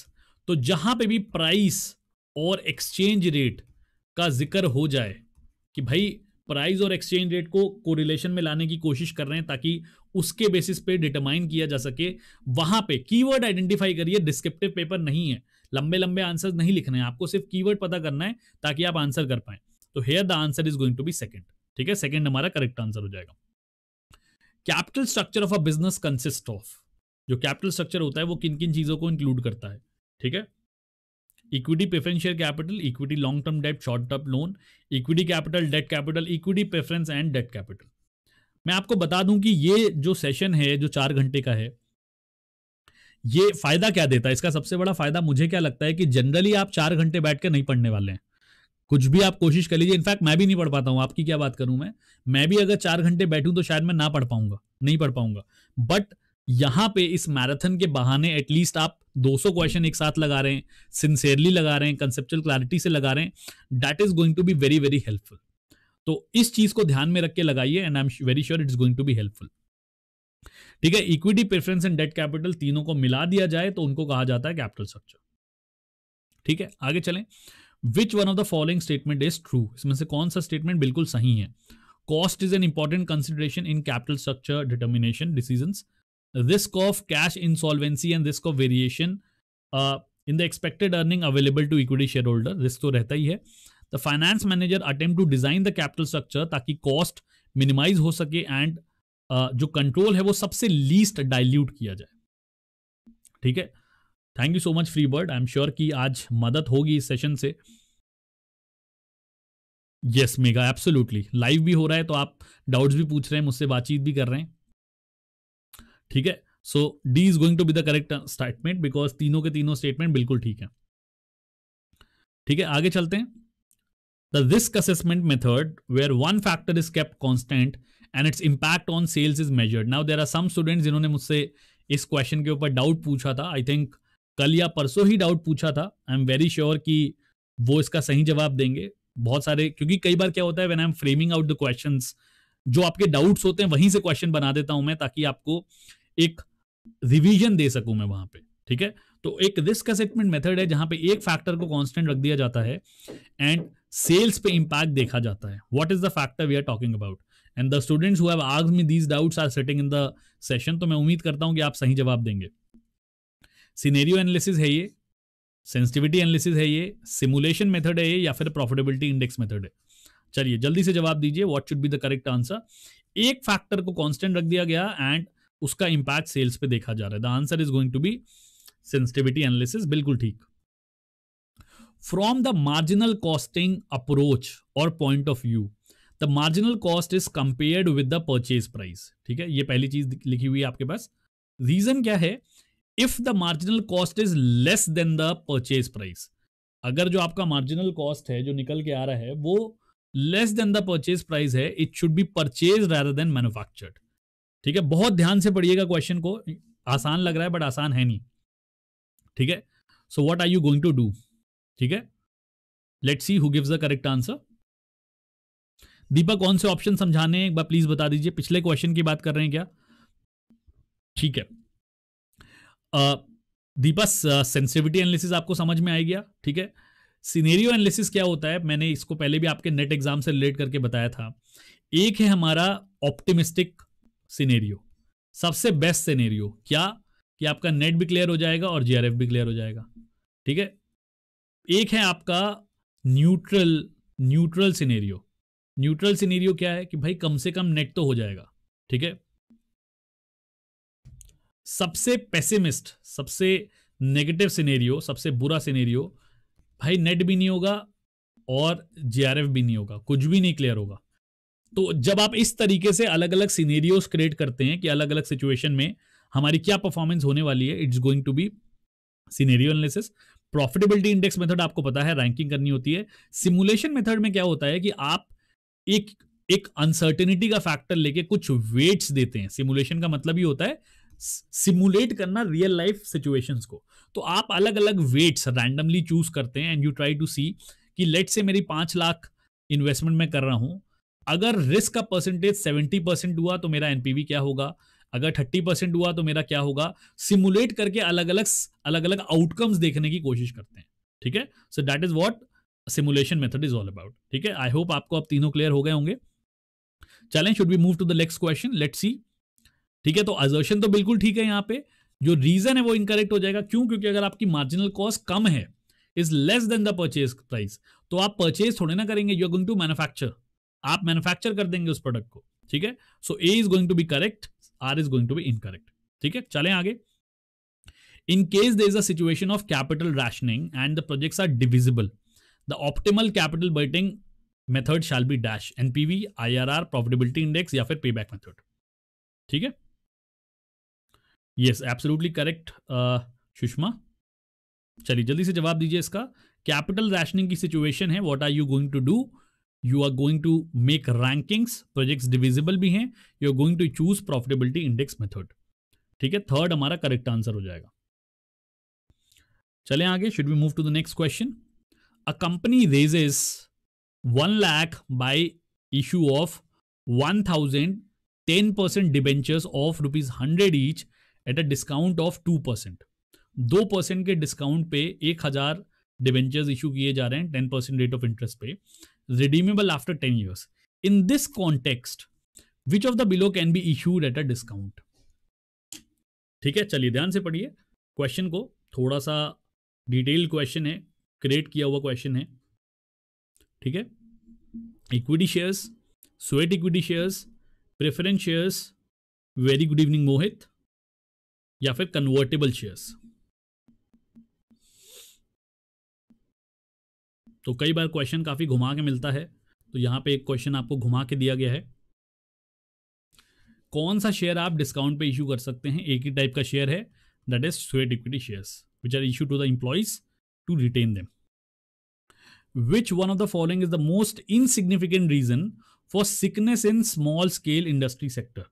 तो जहां पे भी प्राइस और एक्सचेंज रेट का जिक्र हो जाए कि भाई प्राइस और एक्सचेंज रेट को कोरिलेशन में लाने की कोशिश कर रहे हैं ताकि उसके बेसिस पे डिटरमाइन किया जा सके वहां पे कीवर्ड आइडेंटिफाई करिए डिस्क्रिप्टिव पेपर नहीं है लंबे लंबे आंसर नहीं लिखने हैं आपको सिर्फ कीवर्ड पता करना है ताकि आप आंसर कर पाए तो here the answer is going to be second ठीक है सेकेंड हमारा करेक्ट आंसर हो जाएगा capital structure of a business consist of जो कैपिटल स्ट्रक्चर होता है वो किन किन चीजों को इंक्लूड करता है ठीक है equity preference share capital equity long term debt short term loan equity capital debt capital equity preference and debt capital मैं आपको बता दूं कि ये जो सेशन है जो चार घंटे का है ये फायदा क्या देता है इसका सबसे बड़ा फायदा मुझे क्या लगता है कि जनरली आप चार घंटे बैठ कर नहीं पढ़ने वाले हैं कुछ भी आप कोशिश कर लीजिए इनफैक्ट मैं भी नहीं पढ़ पाता हूँ आपकी क्या बात करूं मैं मैं भी अगर चार घंटे बैठूं तो शायद मैं ना पढ़ पाऊंगा नहीं पढ़ पाऊंगा बट यहाँ पे इस मैराथन के बहाने एटलीस्ट आप 200 क्वेश्चन एक साथ लगा रहे हैं सिंसेयरली लगा रहे हैं कंसेप्चुअल क्लैरिटी से लगा रहे हैं that is going to be very very helpful तो इस चीज को ध्यान में रख के लगाइए and I am very sure it's going to be helpful ठीक है equity preference and debt capital तीनों को मिला दिया जाए तो उनको कहा जाता है कैपिटल स्ट्रक्चर ठीक है आगे चलें which one of the following statement is true इसमें से कौन सा स्टेटमेंट बिल्कुल सही है cost is an important consideration in capital structure determination decision risk of cash insolvency and risk of variation in the expected earning available to equity shareholder risk तो रहता ही है the finance manager attempt to design the capital structure ताकि कॉस्ट मिनिमाइज हो सके एंड जो कंट्रोल है वो सबसे लीस्ट डाइल्यूट किया जाए ठीक है thank you so much free bird I am sure कि आज मदद होगी इस सेशन से यस मेगा एब्सोल्युटली लाइव भी हो रहा है तो आप डाउट्स भी पूछ रहे हैं मुझसे बातचीत भी कर रहे हैं ठीक है so D is going to be the correct statement because तीनों के तीनों स्टेटमेंट बिल्कुल ठीक है ठीक है आगे चलते हैं the risk assessment method where one factor is kept constant and its impact on sales is measured now there are some student जिन्होंने मुझसे इस क्वेश्चन के ऊपर डाउट पूछा था आई थिंक कल या परसों ही डाउट पूछा था आई एम वेरी श्योर कि वो इसका सही जवाब देंगे बहुत सारे क्योंकि कई बार क्या होता है when I am framing out the question जो आपके डाउट्स होते हैं वहीं से क्वेश्चन बना देता हूं मैं ताकि आपको एक रिविजन दे सकूं मैं वहां पे ठीक है तो एक रिस्क असेसमेंट मेथड है जहां पे एक फैक्टर को कांस्टेंट रख दिया जाता है एंड सेल्स पे इम्पैक्ट देखा जाता है what is the factor we are talking about and the students who have asked me these doubts are setting in the session तो मैं उम्मीद करता हूं कि आप सही जवाब देंगे सीनेरियो एनालिसिस है ये सेंसिटिविटी एनालिसिस है ये सिमुलेशन मेथड है ये या फिर प्रॉफिटेबिलिटी इंडेक्स मेथड है चलिए जल्दी से जवाब दीजिए what should be the correct answer एक फैक्टर को कांस्टेंट रख दिया गया एंड उसका इंपैक्ट सेल्स पे देखा जा रहा है the answer is going to be sensitivity analysis बिल्कुल ठीक from the marginal costing approach और point of view the marginal cost is compared with the purchase price ठीक है ये पहली चीज लिखी हुई है आपके पास रीजन क्या है if the marginal cost is less than the purchase price अगर जो आपका मार्जिनल कॉस्ट है जो निकल के आ रहा है वो less than the purchase price है it should be purchase rather than manufactured ठीक है बहुत ध्यान से पढ़िएगा क्वेश्चन को आसान लग रहा है बट आसान है नहीं ठीक है so what are you going to do ठीक है let see who gives the correct answer Deepak कौन से ऑप्शन समझाने हैं एक बार प्लीज बता दीजिए पिछले क्वेश्चन की बात कर रहे हैं क्या ठीक है दीपक सेंसिटिविटी एनालिसिस आपको समझ में आई गया ठीक है सीनेरियो एनालिसिस क्या होता है मैंने इसको पहले भी आपके नेट एग्जाम से रिलेट करके बताया था एक है हमारा ऑप्टिमिस्टिक सीनेरियो सबसे बेस्ट सीनेरियो क्या कि आपका नेट भी क्लियर हो जाएगा और जीआरएफ भी क्लियर हो जाएगा ठीक है एक है आपका neutral neutral scenario neutral scenario क्या है कि भाई कम से कम नेट तो हो जाएगा ठीक है सबसे पेसिमिस्ट सबसे नेगेटिव सिनेरियो सबसे बुरा सिनेरियो भाई नेट भी नहीं होगा और जीआरएफ भी नहीं होगा कुछ भी नहीं क्लियर होगा तो जब आप इस तरीके से अलग अलग सीनेरियोज क्रिएट करते हैं कि अलग अलग सिचुएशन में हमारी क्या परफॉर्मेंस होने वाली है it's going to be scenario analysis profitability index method आपको पता है रैंकिंग करनी होती है सिमुलेशन मेथड में क्या होता है कि आप एक एक अनसर्टेनिटी का फैक्टर लेके कुछ वेट्स देते हैं सिमुलेशन का मतलब ही होता है सिमुलेट करना रियल लाइफ सिचुएशंस को तो आप अलग अलग वेट्स रैंडमली चूज करते हैं and you try to see कि लेट से मेरी पांच लाख इन्वेस्टमेंट में कर रहा हूं अगर रिस्क का परसेंटेज सेवेंटी परसेंट हुआ तो मेरा एनपीवी क्या होगा अगर थर्टी परसेंट हुआ तो मेरा क्या होगा सिमुलेट करके अलग अलग अलग अलग आउटकम्स देखने की कोशिश करते हैं ठीक है so that is what simulation method is all about ठीक है आई होप आपको अब तीनों क्लियर हो गए होंगे challenge should be move to the next question let see ठीक है तो अजर्शन तो बिल्कुल ठीक है यहां पे जो रीजन है वो इनकरेक्ट हो जाएगा क्यों क्योंकि अगर आपकी मार्जिनल कॉस्ट कम है is less than the purchase price तो आप परचेज थोड़े ना करेंगे you are going to manufacture आप मैन्युफैक्चर कर देंगे उस प्रोडक्ट को ठीक है so A is going to be correct R is going to be incorrect ठीक है चले आगे in case there is a situation of capital rationing and the projects are divisible the optimal capital budgeting method shall be dash NPV IRR profitability index या फिर पे बैक मेथड ठीक है यस एब्सोल्युटली करेक्ट सुषमा चलिए जल्दी से जवाब दीजिए इसका कैपिटल रैशनिंग की सिचुएशन है what are you going to do you are going to make rankings projects divisible भी हैं you are going to choose profitability index method ठीक है थर्ड हमारा करेक्ट आंसर हो जाएगा चले आगे should we move to the next question a company raises 1 lakh by issue of 1000 10% debentures of rupees 100 each at a discount of two percent दो परसेंट के डिस्काउंट पे एक हजार डिवेंचर्स इशू किए जा रहे हैं ten percent rate of interest पे redeemable after ten years in this context which of the below can be issued at a discount ठीक है चलिए ध्यान से पढ़िए क्वेश्चन को थोड़ा सा डिटेल क्वेश्चन है क्रिएट किया हुआ क्वेश्चन है ठीक है equity shares sweat equity shares preference shares very good evening Mohit या फिर कन्वर्टेबल शेयर्स तो कई बार क्वेश्चन काफी घुमा के मिलता है तो यहां पे एक क्वेश्चन आपको घुमा के दिया गया है कौन सा शेयर आप डिस्काउंट पे इश्यू कर सकते हैं एक ही टाइप का शेयर है that is sweat equity shares which are issue to the employees to retain them. Which one of the following is the most insignificant reason for sickness in small scale industry sector?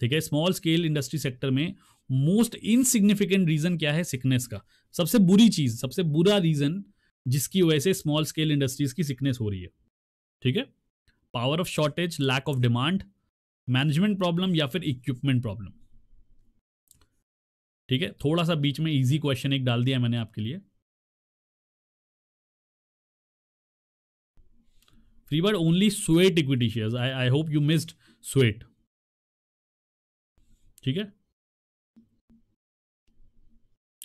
ठीक है स्मॉल स्केल इंडस्ट्री सेक्टर में मोस्ट इनसिग्निफिकेंट रीजन क्या है सिकनेस का सबसे बुरी चीज सबसे बुरा रीजन जिसकी वजह से स्मॉल स्केल इंडस्ट्रीज की सिकनेस हो रही है ठीक है power of shortage lack of demand management problem या फिर इक्विपमेंट प्रॉब्लम ठीक है थोड़ा सा बीच में इजी क्वेश्चन एक डाल दिया मैंने आपके लिए Freebird only sweat equity shares. I, I hope you missed sweat. ठीक है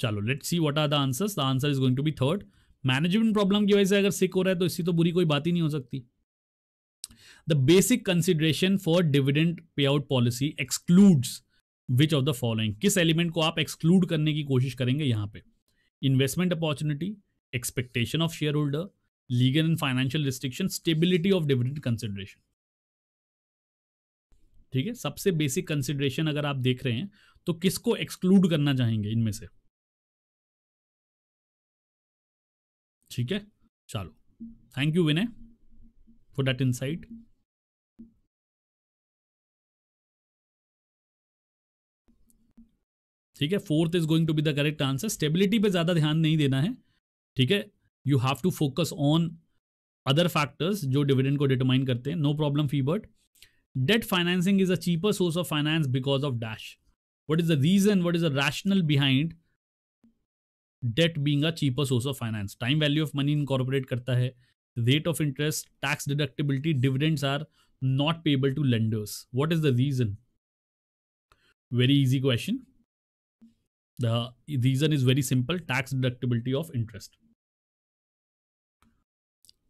चलो let see what are the answer the answer is going to be third management problem की वजह से अगर सिक हो रहा है तो इससे तो बुरी कोई बात ही नहीं हो सकती the basic consideration for dividend pay out policy excludes which of the following किस एलिमेंट को आप एक्सक्लूड करने की कोशिश करेंगे यहां पे investment opportunity expectation of shareholder legal and financial restriction stability of dividend consideration ठीक है सबसे बेसिक कंसिडरेशन अगर आप देख रहे हैं तो किसको एक्सक्लूड करना चाहेंगे इनमें से ठीक है चलो thank you Vinay for that insight ठीक है fourth is going to be the correct answer stability पे ज्यादा ध्यान नहीं देना है ठीक है You have to focus on other factors, जो डिविडेंड को डिटरमाइन करते हैं नो प्रॉब्लम फी but debt financing is a cheaper source of finance what is the reason what is the rationale behind debt being a cheaper source of finance time value of money incorporate karta hai rate of interest tax deductibility dividends are not payable to lenders what is the reason very easy question the reason is very simple tax deductibility of interest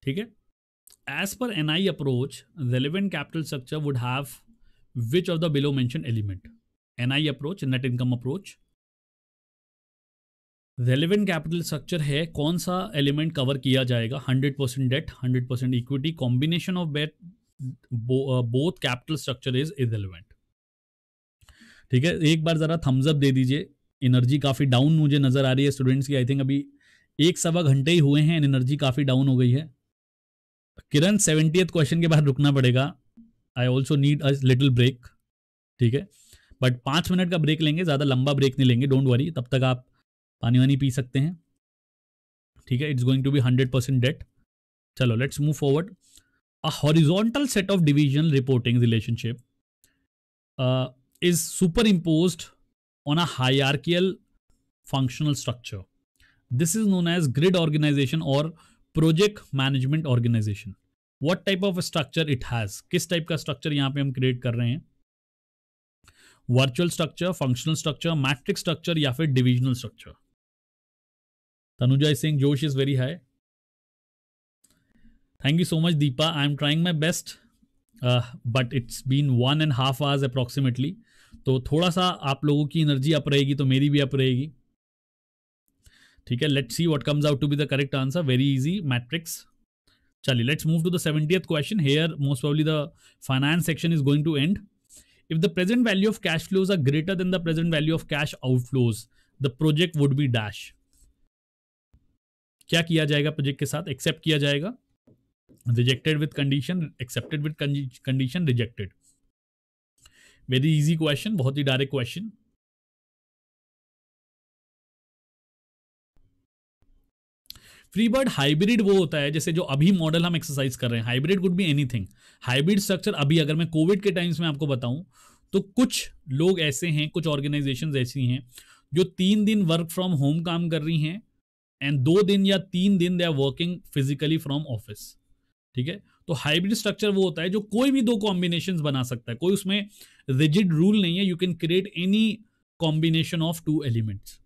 ठीक है as per N I approach relevant capital structure would have which of the below mention element N I approach net income approach relevant capital structure है कौन सा एलिमेंट कवर किया जाएगा hundred percent debt hundred percent equity combination of bet both capital structure is relevant ठीक है एक बार ज़रा थम्सअप दे दीजिए एनर्जी काफ़ी डाउन मुझे नज़र आ रही है स्टूडेंट्स की आई थिंक अभी एक सवा घंटे ही हुए हैं एनर्जी काफ़ी डाउन हो गई है किरण सेवेंटी क्वेश्चन के बाद रुकना पड़ेगा I also need a little break ठीक है बट पाँच मिनट का ब्रेक लेंगे ज़्यादा लंबा ब्रेक नहीं लेंगे डोंट वरी तब तक आप पानी वानी पी सकते हैं ठीक है it's going to be hundred percent debt चलो let's move forward a horizontal set of division reporting relationship is superimpose on a hierarchical functional structure this is known as grid organisation और project management organisation what type of structure it has किस टाइप का स्ट्रक्चर यहां पे हम क्रिएट कर रहे हैं virtual structure functional structure matrix structure या फिर डिविजनल स्ट्रक्चर तनुजय सिंह जोश is very high thank you so much Deepa I am trying my best but it's been one and half hours approximately तो थोड़ा सा आप लोगों की एनर्जी अप रहेगी तो मेरी भी अप रहेगी ठीक है let's see what comes out to be the correct answer very easy matrix चलिए let's move to the question here most awfully the finance section is going to end if the present value of cash flows are greater than the present value of cash outflows the project would be dash क्या किया जाएगा प्रोजेक्ट के साथ एक्सेप्ट किया जाएगा rejected with condition accepted with condition rejected very easy question बहुत ही डायरेक्ट क्वेश्चन फ्रीबर्ड हाइब्रिड वो होता है जैसे जो अभी मॉडल हम एक्सरसाइज कर रहे हैं hybrid good be thing hybrid structure अभी अगर मैं कोविड के टाइम्स में आपको बताऊं तो कुछ लोग ऐसे हैं कुछ ऑर्गेनाइजेशन ऐसी हैं जो तीन दिन वर्क फ्रॉम होम काम कर रही हैं एंड दो दिन या तीन दिन they are working physically from office ठीक है तो हाइब्रिड स्ट्रक्चर वो होता है जो कोई भी दो कॉम्बिनेशन बना सकता है कोई उसमें रिजिड रूल नहीं है you can create any combination of two elements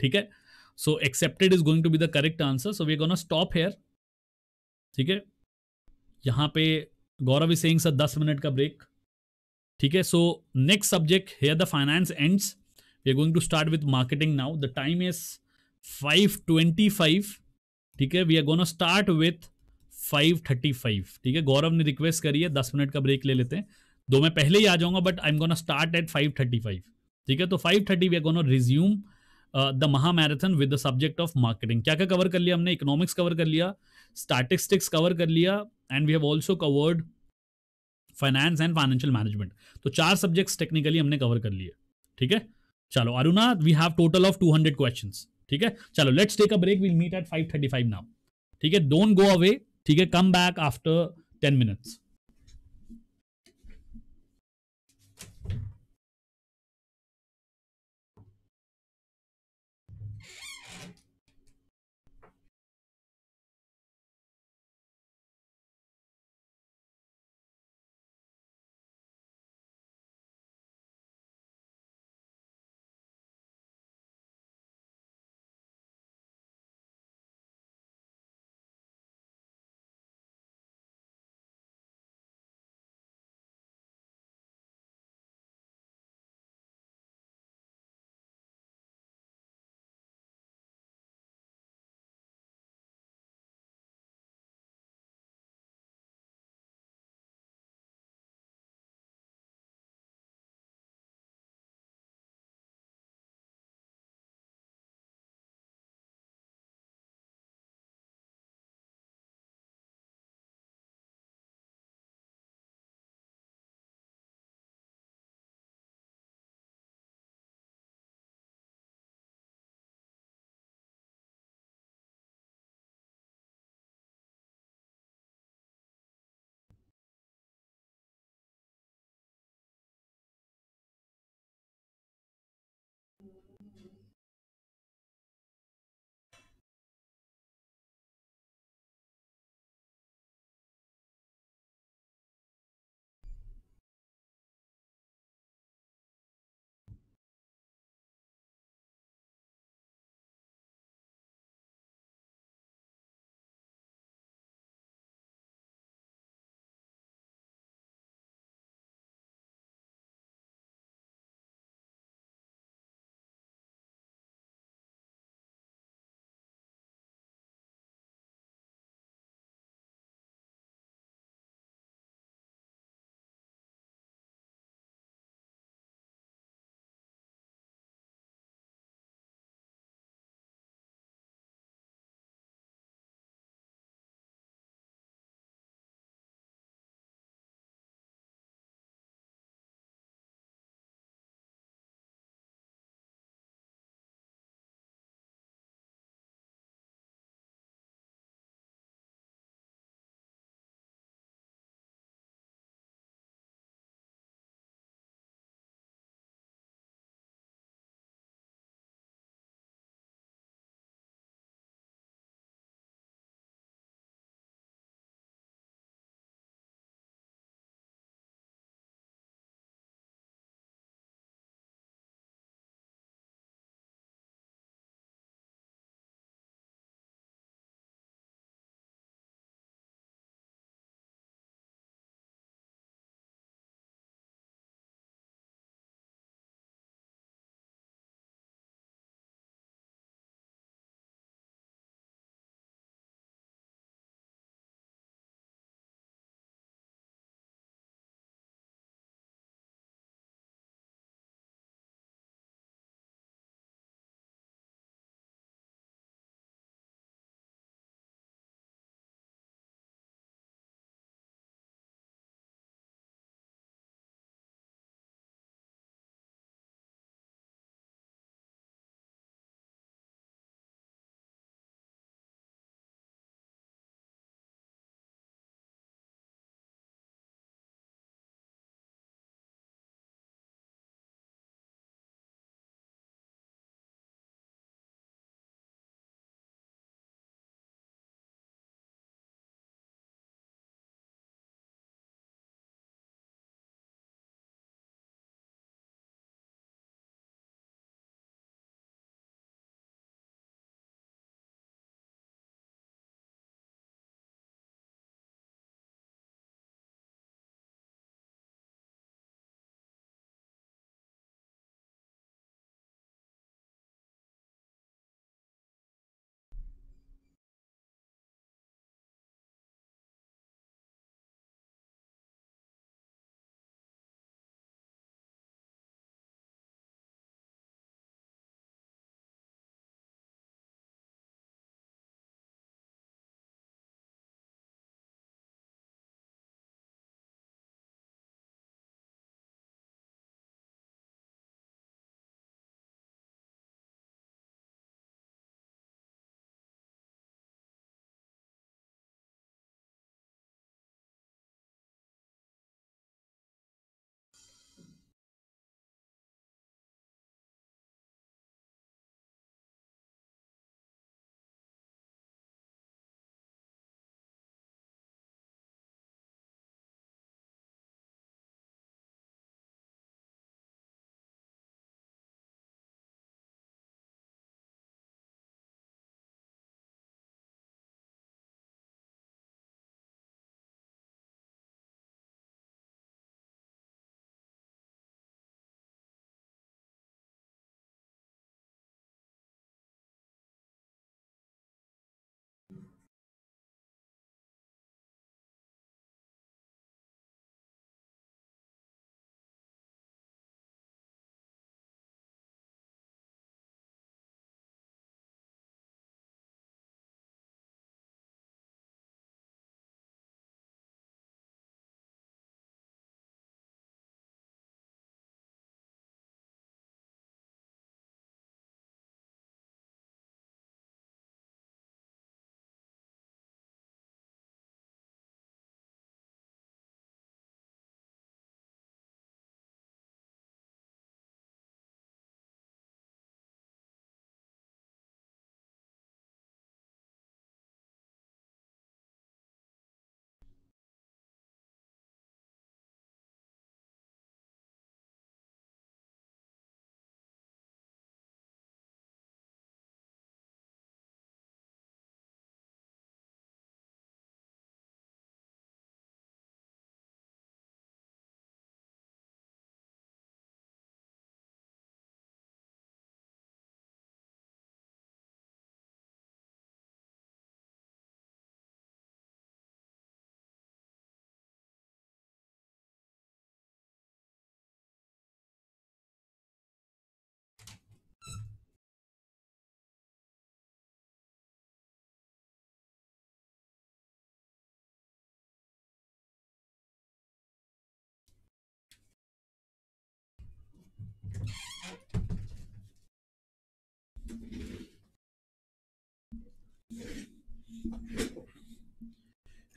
ठीक है So accepted is going to be the correct answer. So we're gonna stop here. ठीक है यहां पे गौरव इज सेइंग सर दस मिनट का ब्रेक ठीक है so next subject here the finance ends we are going to start with marketing now the time is five twenty five ठीक है we are gonna start with five thirty five ठीक है गौरव ने रिक्वेस्ट करी है दस मिनट का ब्रेक ले लेते हैं दो मैं पहले ही आ जाऊंगा but I am gonna start at five thirty five ठीक है तो five thirty we are gonna resume the महा marathon with the subject of marketing क्या क्या कवर कर लिया हमने इकोनॉमिक्स कवर कर लिया स्टैटिस्टिक्स कवर कर लिया and we have also covered finance and financial management तो चार सब्जेक्ट्स टेक्निकली हमने कवर कर लिए ठीक है चलो Aruna we have total of hundred question ठीक है चलो let's take a break will meet at five now ठीक है डोंट गो अवे ठीक है come back after ten minutes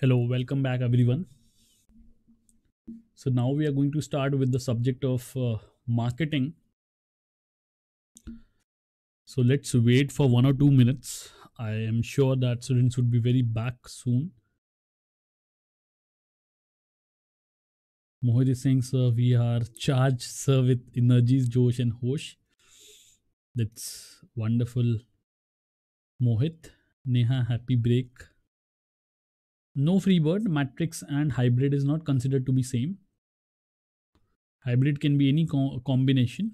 Hello, welcome back everyone. So now we are going to start with the subject of uh, marketing. So let's wait for one or two minutes. I am sure that students would be very back soon. Mohit is saying, sir, we are charged, sir, with energies, Josh and Hosh. That's wonderful. Mohit, Neha, happy break. No free bird, matrix and hybrid is not considered to be same. Hybrid can be any co combination.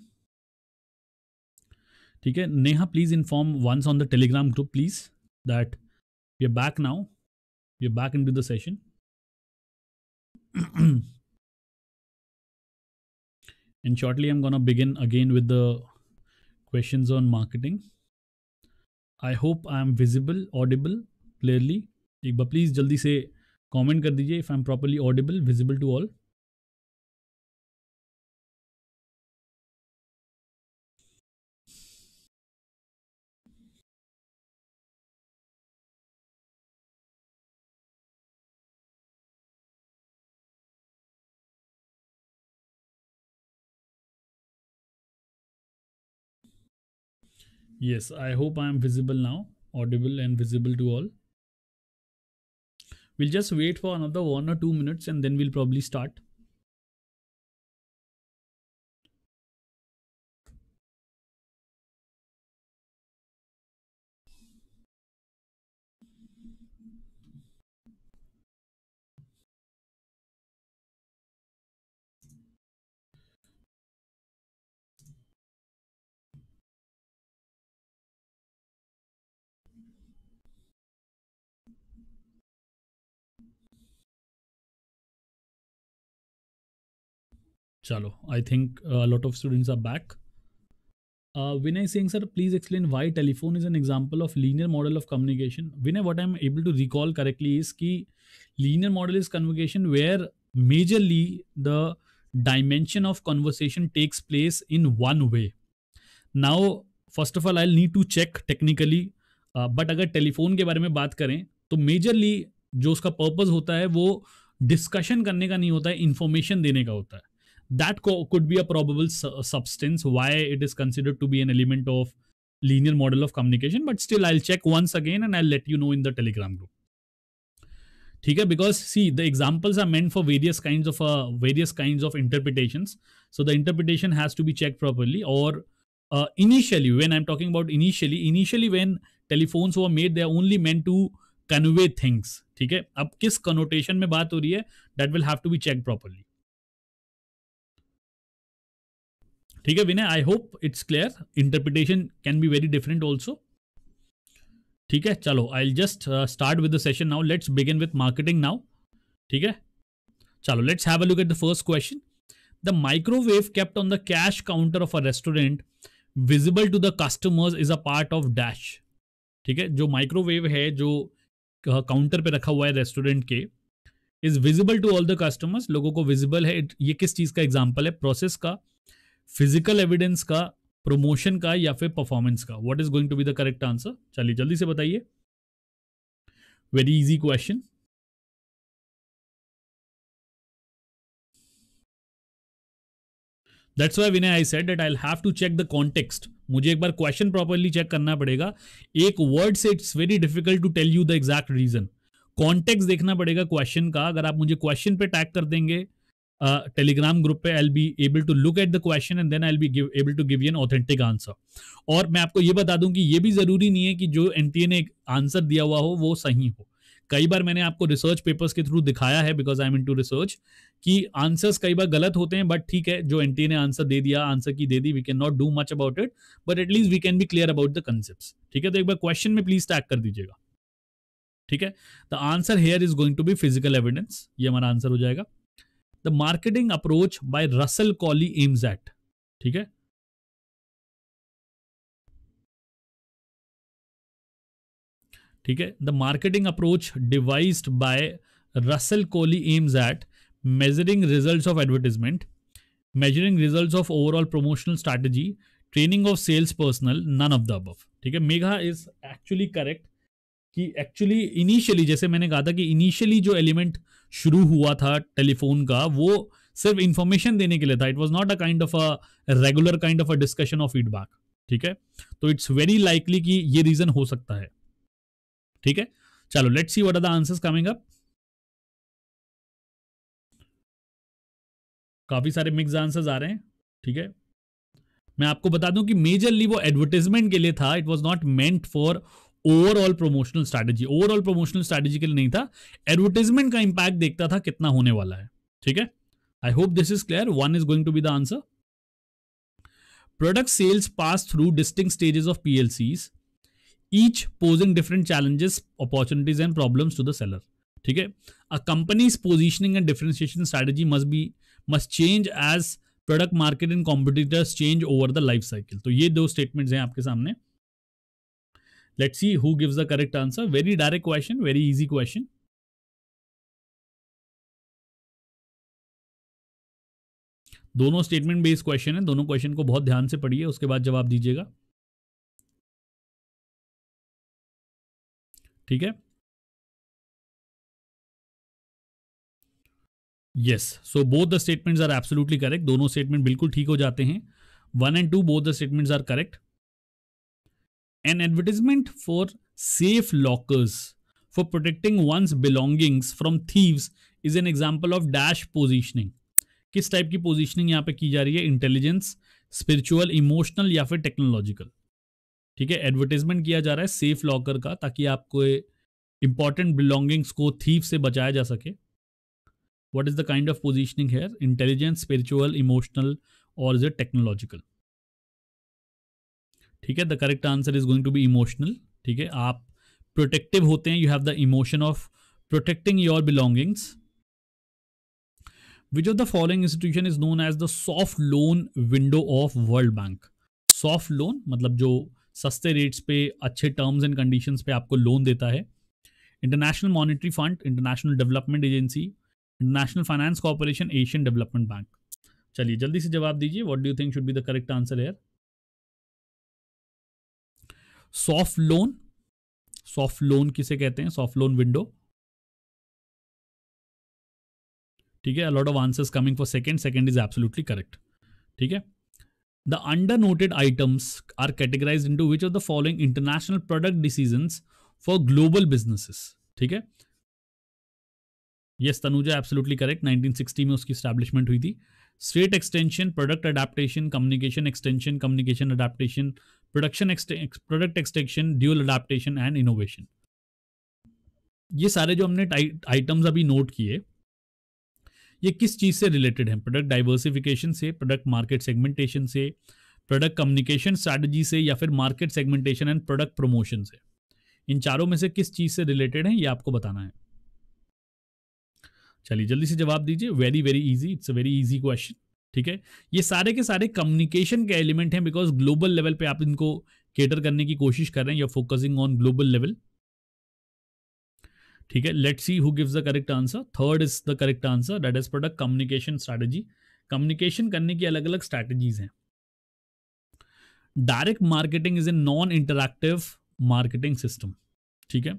Okay, Neha, please inform once on the Telegram group, please, that we are back now. We are back into the session. and shortly, I'm going to begin again with the questions on marketing. I hope I am visible, audible, clearly. एक बार प्लीज़ जल्दी से कमेंट कर दीजिए if I am properly audible visible to all yes i hope i am visible now audible and visible to all We'll just wait for another one or two minutes and then we'll probably start. चलो I think lot of students are back Vinay Singh sir please explain why telephone is an example of linear model of communication Vinay what I am able to recall correctly is की linear model is conversation where majorly the dimension of conversation takes place in one way now first of all I need to check technically but अगर टेलीफोन के बारे में बात करें तो मेजरली जो उसका पर्पज होता है वो डिस्कशन करने का नहीं होता है इंफॉर्मेशन देने का होता है that co could be a probable su substance why it is considered to be an element of linear model of communication but still i'll check once again and i'll let you know in the telegram group okay because see the examples are meant for various kinds of uh, various kinds of interpretations so the interpretation has to be checked properly or uh, initially when i'm talking about initially initially when telephones were made they are only meant to convey things Okay. है अब connotation कनोटेशन में बात हो रही है that will have to B ठीक है Vinay I hope it's clear interpretation can be very different also ठीक है चलो I just start with the session now let's begin with marketing now ठीक है चलो let's have a look at the first question the microwave kept on the cash counter of a restaurant visible to the customers is a part of dash ठीक है जो माइक्रोवेव है जो काउंटर uh, पे रखा हुआ है रेस्टोरेंट के is visible to all the customers लोगों को विजिबल है ये किस चीज़ का एग्जाम्पल है प्रोसेस का फिजिकल एविडेंस का प्रमोशन का या फिर परफॉर्मेंस का what is going to be the correct answer चलिए जल्दी से बताइए very easy question that's why Vinay I said that I have to check the context मुझे एक बार क्वेश्चन प्रॉपरली चेक करना पड़ेगा एक वर्ड से it's very difficult to tell you the exact reason context देखना पड़ेगा क्वेश्चन का अगर आप मुझे क्वेश्चन पे टैग कर देंगे टेलीग्राम uh, ग्रुप पे I be able to look at the question and then I be be give, able to give you an और मैं आपको ये बता दूं कि ये भी जरूरी नहीं है कि जो एनटीए ने आंसर दिया हुआ हो वो सही हो कई बार मैंने आपको रिसर्च पेपर्स के थ्रू दिखाया है because I am into research कि आंसर्स कई बार गलत होते हैं बट ठीक है जो एनटीए ने आंसर दे दिया आंसर की दे दी we can not do much about it but at least we can be clear about the concept ठीक है तो एक बार क्वेश्चन में प्लीज टैग कर दीजिएगा ठीक है the answer here is going to be physical evidence ये हमारा आंसर हो जाएगा the marketing approach by Russell Colley aims at ठीक है ठीक है the marketing approach devised by Russell Colley aims eight measuring result of advertisement measuring result of overall promotional strategy training of sales personnel none of the अब ठीक है मेघा इज एक्चुअली करेक्ट कि एक्चुअली इनिशियली जैसे मैंने कहा था कि इनिशियली जो एलिमेंट शुरू हुआ था टेलीफोन का वो सिर्फ इंफॉर्मेशन देने के लिए था it was not a kind of a regular kind of a discussion of feedback ठीक है तो इट्स वेरी लाइकली कि ये रीजन हो सकता है ठीक है चलो let see what are the answers coming up काफी सारे मिक्स आंसर्स आ रहे हैं ठीक है मैं आपको बता दूं कि मेजरली वो एडवर्टीजमेंट के लिए था it was not meant for overall promotional strategy overall promotional strategy के लिए नहीं था एडवर्टीजमेंट का इंपैक्ट देखता था कितना होने वाला है ठीक है I hope this is clear one is going to be the answer product sales pass through distinct stages of PLCs, each posing different challenges opportunities and problems to the seller ठीक है a company's positioning and differentiation strategy must be must change as product market and competitors change over the life cycle तो ये दो स्टेटमेंट्स हैं आपके सामने let's see who gives the correct answer very direct question very easy question दोनों स्टेटमेंट बेस्ड क्वेश्चन है दोनों क्वेश्चन को बहुत ध्यान से पढ़िए उसके बाद जवाब दीजिएगा ठीक है yes so both the statements are absolutely correct दोनों स्टेटमेंट बिल्कुल ठीक हो जाते हैं one and two both the statements are correct an advertisement for safe lockers for protecting one's belongings from thieves is an example of dash positioning किस टाइप की पोजीशनिंग यहाँ पे की जा रही है इंटेलिजेंस स्पिरिचुअल इमोशनल या फिर टेक्नोलॉजिकल ठीक है एडवर्टीजमेंट किया जा रहा है सेफ लॉकर का ताकि आपको इंपॉर्टेंट बिलोंगिंग्स को थीव से बचाया जा सके what is the kind of positioning here intelligence spiritual emotional और इज इट टेक्नोलॉजिकल ठीक है the correct answer is going to be emotional ठीक है आप प्रोटेक्टिव होते हैं you have the emotion of protecting your belongings which of the following institution is known as the soft loan window of world bank soft loan मतलब जो सस्ते रेट्स पे अच्छे टर्म्स एंड कंडीशंस पे आपको लोन देता है international monetary fund international development agency international finance corporation Asian development bank चलिए जल्दी से जवाब दीजिए what do you think should be the correct answer here soft loan soft loan किसे कहते हैं सॉफ्ट लोन विंडो ठीक है lot of answers coming for second second is absolutely correct ठीक है The under noted items are categorized into which of the following international product decisions for global businesses. ठीक है yes, Tanuja, absolutely correct. 1960 में उसकी establishment हुई थी state extension product adaptation communication extension communication adaptation production product extension dual adaptation and innovation ये सारे जो हमने आइटम्स अभी नोट किए ये किस चीज़ से रिलेटेड हैं प्रोडक्ट डाइवर्सिफिकेशन से प्रोडक्ट मार्केट सेगमेंटेशन से प्रोडक्ट कम्युनिकेशन स्ट्रेटजी से या फिर market segmentation and product promotion से इन चारों में से किस चीज़ से रिलेटेड है ये आपको बताना है चलिए जल्दी से जवाब दीजिए very very easy it's a very easy question ठीक है ये सारे के सारे कम्युनिकेशन के एलिमेंट हैं बिकॉज ग्लोबल लेवल पे आप इनको केटर करने की कोशिश कर रहे हैं या फोकसिंग ऑन ग्लोबल लेवल ठीक है let see who gives the correct answer third is the correct answer that is product communication strategy communication करने की अलग अलग स्ट्रैटेजीज हैं direct marketing is a non interactive marketing system ठीक है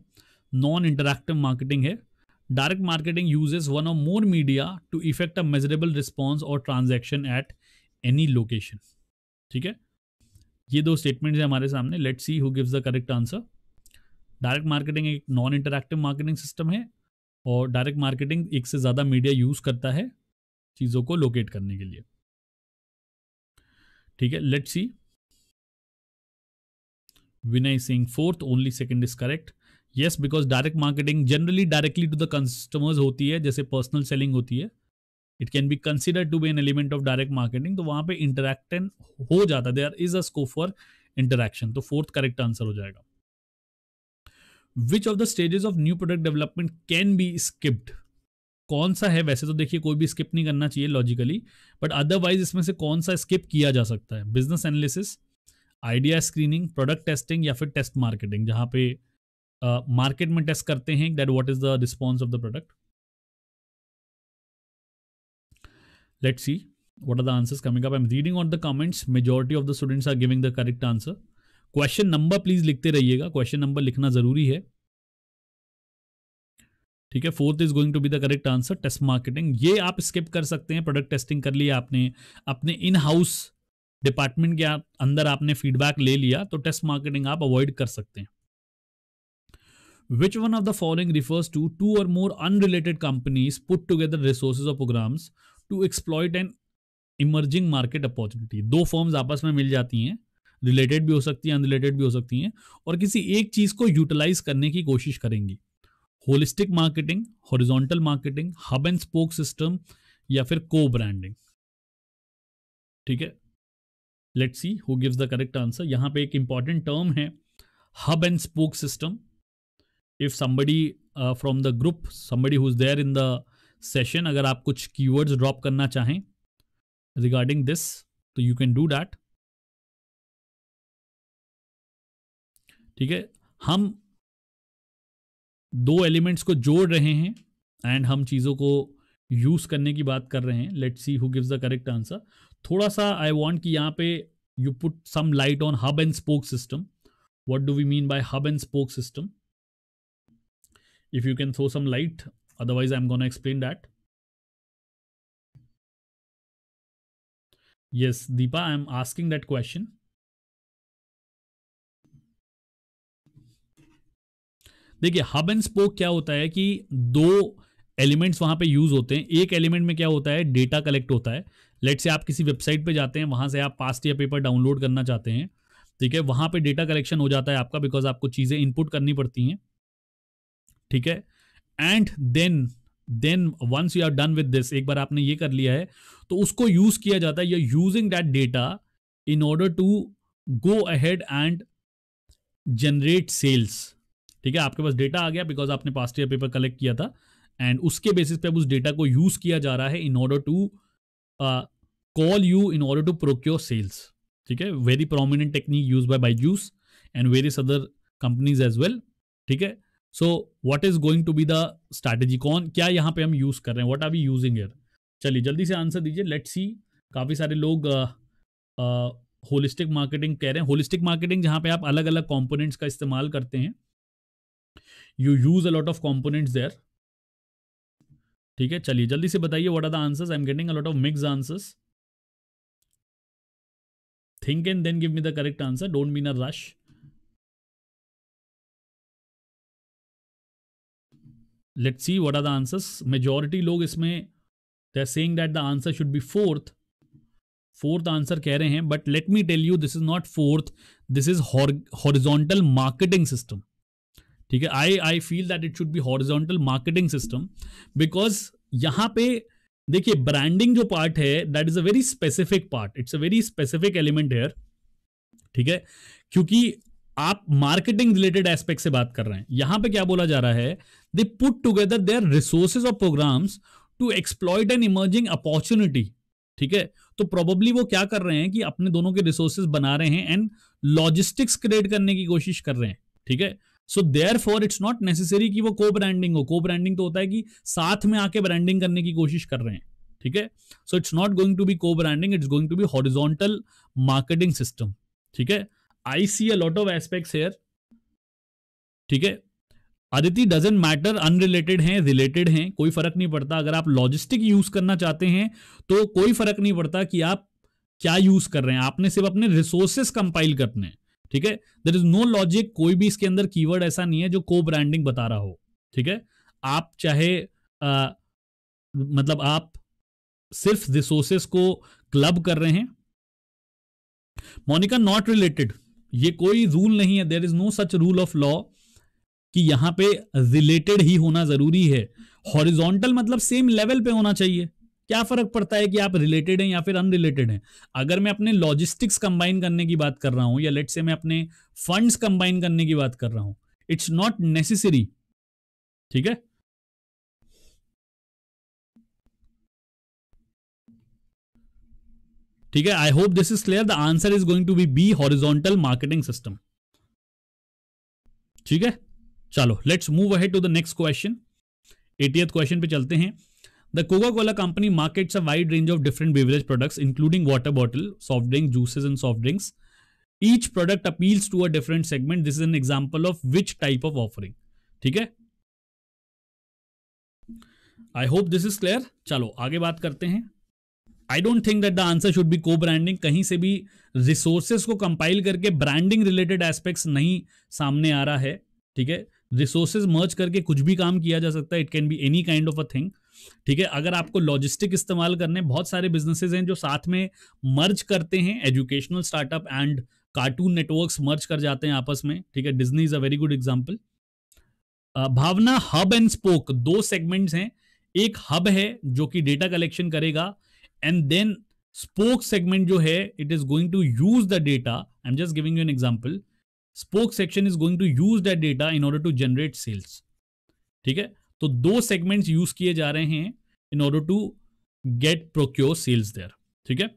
नॉन इंटरक्टिव मार्केटिंग है direct marketing uses one of more media to effect a measurable response और ट्रांजेक्शन एट एनी लोकेशन ठीक है ये दो स्टेटमेंट है हमारे सामने let see who gives the correct answer direct marketing एक नॉन इंटरक्टिव मार्केटिंग सिस्टम है और डायरेक्ट मार्केटिंग एक से ज़्यादा मीडिया यूज़ करता है चीज़ों को लोकेट करने के लिए ठीक है late see Vinay Singh fourth only second is correct yes because direct marketing generally directly to the customers होती है जैसे पर्सनल सेलिंग होती है it can be consider to be an element of direct marketing तो वहाँ इंटरेक्टन हो जाता है there is a scope for interaction तो फोर्थ करेक्ट आंसर हो जाएगा which of the stages of new product development can be skipped कौन सा है वैसे तो देखिए कोई भी स्किप नहीं करना चाहिए लॉजिकली बट अदरवाइज इसमें से कौन सा स्किप किया जा सकता है business analysis idea screening product testing या फिर टेस्ट मार्केटिंग जहां पे मार्केट में टेस्ट करते हैं that what is the response of the product see see are the the coming up I am reading on the comments majority of the students are giving the correct answer question number please लिखते रहिएगा क्वेश्चन नंबर लिखना जरूरी है ठीक है fourth is going to be the correct answer test marketing ये आप स्किप कर सकते हैं प्रोडक्ट टेस्टिंग कर लिया आपने अपने इन हाउस डिपार्टमेंट के अंदर आपने फीडबैक ले लिया तो टेस्ट मार्केटिंग आप अवॉइड कर सकते हैं Which one of the following refers to two or more unrelated companies put together resources or programs to exploit an emerging market opportunity दो फॉर्म्स आपस में मिल जाती हैं रिलेटेड भी हो सकती हैं अनरिलेटेड भी हो सकती हैं और किसी एक चीज को यूटिलाइज करने की कोशिश करेंगी holistic marketing horizontal marketing hub and spoke system या फिर को ब्रांडिंग ठीक है let's see who gives the correct answer यहां पे एक इंपॉर्टेंट टर्म है hub and spoke system if somebody from the group somebody who is there in the session अगर आप कुछ कीवर्ड्स ड्रॉप करना चाहें रिगार्डिंग दिस तो यू कैन डू डैट ठीक है हम दो एलिमेंट्स को जोड़ रहे हैं एंड हम चीज़ों को यूज़ करने की बात कर रहे हैं let's see who gives the correct answer थोड़ा सा आई वांट कि यहाँ पे you put some light on hub and spoke system what do we mean by hub and spoke system if you can throw some light otherwise i'm gonna explain that yes deepa i'm asking that question देखिए हब एंड स्पोक क्या होता है कि दो एलिमेंट्स वहां पे यूज होते हैं एक एलिमेंट में क्या होता है डेटा कलेक्ट होता है लेट से आप किसी वेबसाइट पे जाते हैं वहां से आप पास्ट या पेपर डाउनलोड करना चाहते हैं ठीक है वहां पे डेटा कलेक्शन हो जाता है आपका बिकॉज आपको चीज़ें इनपुट करनी पड़ती हैं ठीक है and then then once you are done with this एक बार आपने ये कर लिया है तो उसको यूज किया जाता है you using that data in order to go ahead and generate sales ठीक है आपके पास डेटा आ गया बिकॉज आपने पास्ट ईयर पेपर कलेक्ट किया था एंड उसके बेसिस पे अब उस डेटा को यूज किया जा रहा है in order to call you in order to procure sales ठीक है very prominent technique use by Byju's and various other companies as well ठीक है so what is going to be the strategy कौन क्या यहाँ पे हम यूज़ कर रहे हैं what are we using here चलिए जल्दी से आंसर दीजिए लेट सी काफ़ी सारे लोग होलिस्टिक मार्केटिंग कह रहे हैं होलिस्टिक मार्केटिंग जहाँ पे आप अलग अलग कंपोनेंट्स का इस्तेमाल करते हैं you use a lot of components there ठीक है चलिए जल्दी से बताइए what are the answers I am getting a lot of mix answers think and then give me the correct answer don't mean a rush let see what are the answer majority लोग इसमें they are saying that the answer should be fourth fourth answer कह रहे हैं but let me tell you this is not fourth this is horizontal marketing system ठीक है I I feel that it should be horizontal marketing system because यहां पे देखिए ब्रांडिंग जो पार्ट है that is a very specific part it's a very specific element here ठीक है क्योंकि आप मार्केटिंग रिलेटेड एस्पेक्ट से बात कर रहे हैं यहां पे क्या बोला जा रहा है they put together their resources or programs to exploit an emerging opportunity ठीक है तो प्रोबेबली वो क्या कर रहे हैं कि अपने दोनों के रिसोर्सेज बना रहे हैं एंड लॉजिस्टिक्स क्रिएट करने की कोशिश कर रहे हैं ठीक है so therefore it's not necessary कि वो को ब्रांडिंग हो को ब्रांडिंग तो होता है कि साथ में आके ब्रांडिंग करने की कोशिश कर रहे हैं ठीक है so it's not going to be co branding it's going to be horizontal marketing system ठीक है I see a lot of aspects here ठीक है आदिति डजेंट मैटर अनरिलेटेड हैं रिलेटेड हैं कोई फर्क नहीं पड़ता अगर आप लॉजिस्टिक यूज करना चाहते हैं तो कोई फर्क नहीं पड़ता कि आप क्या यूज कर रहे हैं आपने सिर्फ अपने रिसोर्सेस कंपाइल करने हैं ठीक है देर इज नो लॉजिक कोई भी इसके अंदर कीवर्ड ऐसा नहीं है जो को ब्रांडिंग बता रहा हो ठीक है आप चाहे आ, मतलब आप सिर्फ रिसोर्सेस को क्लब कर रहे हैं मोनिका नॉट रिलेटेड ये कोई रूल नहीं है there is no such rule of law कि यहां पे रिलेटेड ही होना जरूरी है हॉरिजॉन्टल मतलब सेम लेवल पे होना चाहिए क्या फर्क पड़ता है कि आप रिलेटेड हैं या फिर अनरिलेटेड हैं अगर मैं अपने लॉजिस्टिक्स कंबाइन करने की बात कर रहा हूं या लेट से मैं अपने फंड्स कंबाइन करने की बात कर रहा हूं इट्स नॉट नेसेसरी ठीक है ठीक है I hope this is clear the answer is going to be B horizontal marketing system ठीक है चलो let's move ahead to the next question eightieth question पे चलते हैं the Coca Cola company markets a wide range of different beverage products including water bottle soft drink juices and soft drinks each product appeals to a different segment this is an example of which type of offering ठीक है I hope this is clear चलो आगे बात करते हैं I don't think that the answer should be co branding कहीं से भी रिसोर्सेस को कंपाइल करके ब्रांडिंग रिलेटेड एस्पेक्ट्स नहीं सामने आ रहा है ठीक है रिसोर्सेज मर्ज करके कुछ भी काम किया जा सकता है it can be any kind of a thing ठीक है अगर आपको लॉजिस्टिक इस्तेमाल करने बहुत सारे बिजनेसेस हैं जो साथ में मर्ज करते हैं educational startup and cartoon networks merge कर जाते हैं आपस में ठीक है Disney is a very good example Bhavna hub and spoke दो सेगमेंट्स हैं एक हब है जो कि डेटा कलेक्शन करेगा एंड देन स्पोक सेगमेंट जो है it is going to use the data I am just giving you an example spoke section is going to use that data in order to generate sales ठीक है तो दो सेगमेंट्स यूज किए जा रहे हैं in order to get procure sales there ठीक है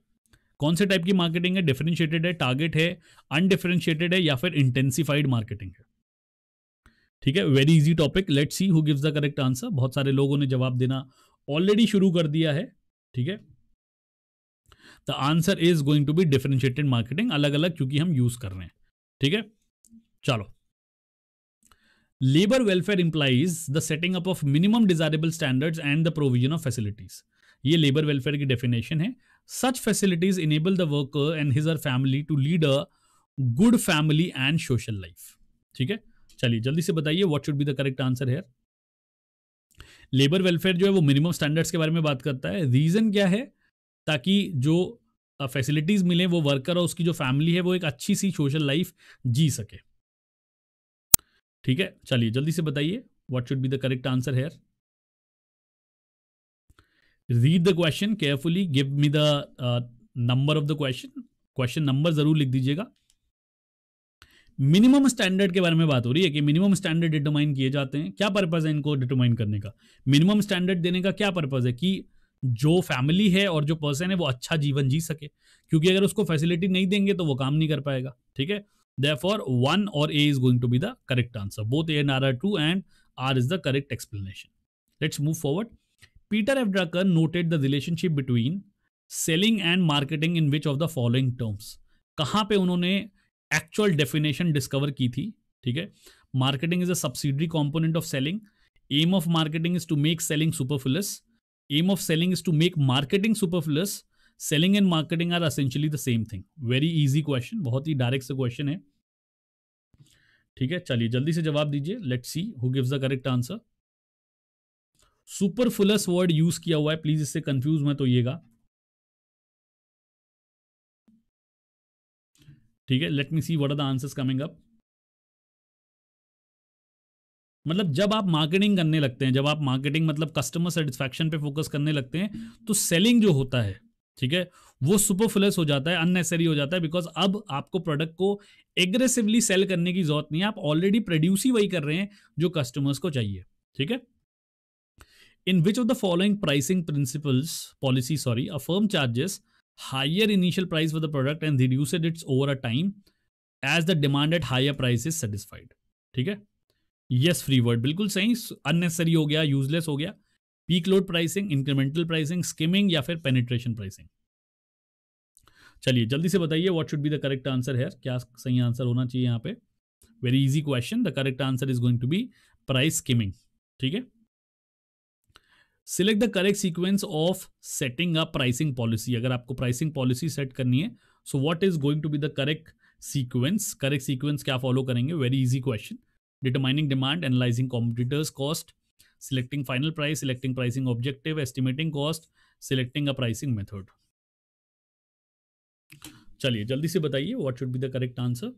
कौन से टाइप की मार्केटिंग है डिफरेंशिएटेड है टारगेट है अनडिफरेंशिएटेड है या फिर इंटेंसिफाइड मार्केटिंग है ठीक है very easy topic let see who gives the correct answer बहुत सारे लोगों ने जवाब देना ऑलरेडी शुरू कर दिया है ठीक है the answer is going to be differentiated marketing अलग अलग क्योंकि हम यूज कर रहे हैं ठीक है चलो labour welfare employees the setting up of minimum desirable standards and the provision of facilities ये लेबर वेलफेयर की डेफिनेशन है such facilities enable the worker and his or family to lead a good family and social life ठीक है चलिए जल्दी से बताइए what should be the correct answer here labour welfare जो है वो मिनिमम स्टैंडर्ड्स के बारे में बात करता है रीजन क्या है ताकि जो फैसिलिटीज uh, मिले वो वर्कर और उसकी जो फैमिली है वो एक अच्छी सी सोशल लाइफ जी सके ठीक है चलिए जल्दी से बताइए what should be the correct answer here read the question carefully give me the number of the question question number जरूर लिख दीजिएगा मिनिमम स्टैंडर्ड के बारे में बात हो रही है कि मिनिमम स्टैंडर्ड डिटरमाइन किए जाते हैं क्या पर्पज है इनको डिटरमाइन करने का मिनिमम स्टैंडर्ड देने का क्या पर्पज है कि जो फैमिली है और जो पर्सन है वो अच्छा जीवन जी सके क्योंकि अगर उसको फैसिलिटी नहीं देंगे तो वो काम नहीं कर पाएगा ठीक है Therefore, one or A is going to be the correct answer. Both A and R are true and R is the correct explanation. Let's move forward. Peter F. Drucker noted the relationship between selling and marketing in which of the following terms. kahan pe unhone actual definition discover ki thi theek hai marketing is a subsidiary component of selling aim of marketing is to make selling superfluous aim of selling is to make marketing superfluous selling and marketing are essentially the same thing very easy question बहुत ही डायरेक्ट से क्वेश्चन है ठीक है चलिए जल्दी से जवाब दीजिए let see who gives the correct answer फुलस वर्ड यूज किया हुआ है प्लीज इससे कंफ्यूज मत होइएगा ठीक है let me see what are the answers coming up मतलब जब आप मार्केटिंग करने लगते हैं जब आप मार्केटिंग मतलब कस्टमर सेटिस्फैक्शन पे फोकस करने लगते हैं तो सेलिंग जो होता है ठीक है वो सुपरफ्लस हो जाता है अननेसेसरी हो जाता है बिकॉज अब आपको प्रोडक्ट को एग्रेसिवली सेल करने की जरूरत नहीं है आप ऑलरेडी प्रोड्यूस ही वही कर रहे हैं जो कस्टमर्स को चाहिए ठीक है in which of the following pricing principles policy sorry a firm charges higher initial price for the product and reduced its over a time as the demanded at price is satisfied ठीक है यस फ्री वर्ड बिल्कुल सही अननेसेसरी हो गया यूजलेस हो गया peak load pricing incremental pricing skimming या फिर पेनिट्रेशन प्राइसिंग चलिए जल्दी से बताइए what should be the correct answer है क्या सही आंसर होना चाहिए यहाँ पे very easy question the correct answer is going to be price skimming ठीक है select the correct sequence of setting a pricing policy अगर आपको प्राइसिंग पॉलिसी सेट करनी है so what is going to be the correct sequence correct sequence क्या फॉलो करेंगे very easy question determining demand analysing competitors cost selecting final price, selecting pricing objective, estimating cost, selecting a pricing method. चलिए जल्दी से बताइए what should be the correct answer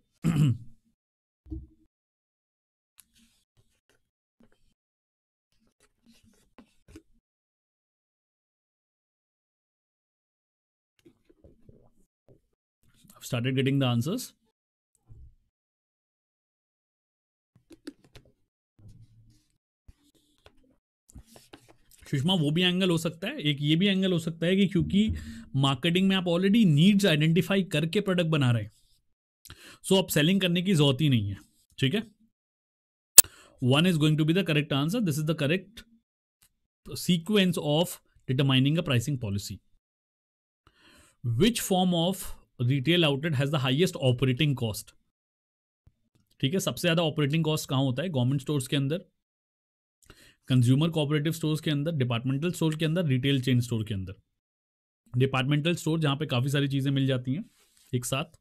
I've started getting the answers. Sushma वो भी एंगल हो सकता है एक ये भी एंगल हो सकता है कि क्योंकि मार्केटिंग में आप ऑलरेडी नीड्स आइडेंटिफाई करके प्रोडक्ट बना रहे हैं सो अब सेलिंग करने की जरूरत ही नहीं है ठीक है one is going to be the correct answer this is the correct sequence of determining a pricing policy which form of retail outlet has the highest operating cost ठीक है सबसे ज्यादा ऑपरेटिंग कॉस्ट कहाँ होता है गवर्नमेंट स्टोर्स के अंदर कंज्यूमर कोऑपरेटिव स्टोर्स के अंदर डिपार्टमेंटल स्टोर के अंदर रिटेल चेन स्टोर के अंदर डिपार्टमेंटल स्टोर जहाँ पे काफ़ी सारी चीज़ें मिल जाती हैं एक साथ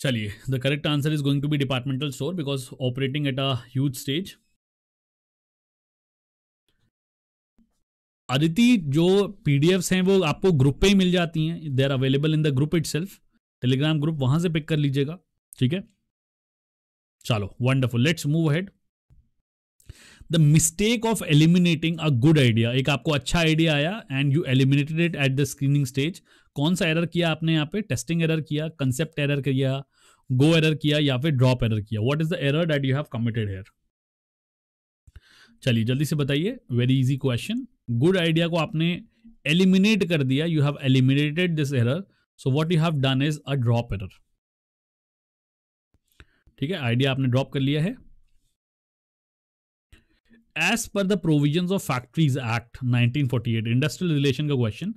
चलिए the correct answer is going to be departmental store because operating at a huge stage Aditi जो पी हैं वो आपको ग्रुप पे ही मिल जाती हैं they are available in the group it Telegram group वहां से पिक कर लीजिएगा ठीक है चलो wonderful let's move ahead the mistake of eliminating a good idea एक आपको अच्छा आइडिया आया and you eliminated it at the screening stage कौन सा एरर किया आपने यहाँ पे टेस्टिंग एरर किया कंसेप्ट एरर किया गो एरर किया या फिर ड्रॉप एरर किया what is the error date you have committed here चलिए जल्दी से बताइए very easy question good idea को आपने एलिमिनेट कर दिया you have eliminated this error so what you have done is a drop error ठीक है आइडिया आपने ड्रॉप कर लिया है as per the provision of factories act 1948 industrial relation का question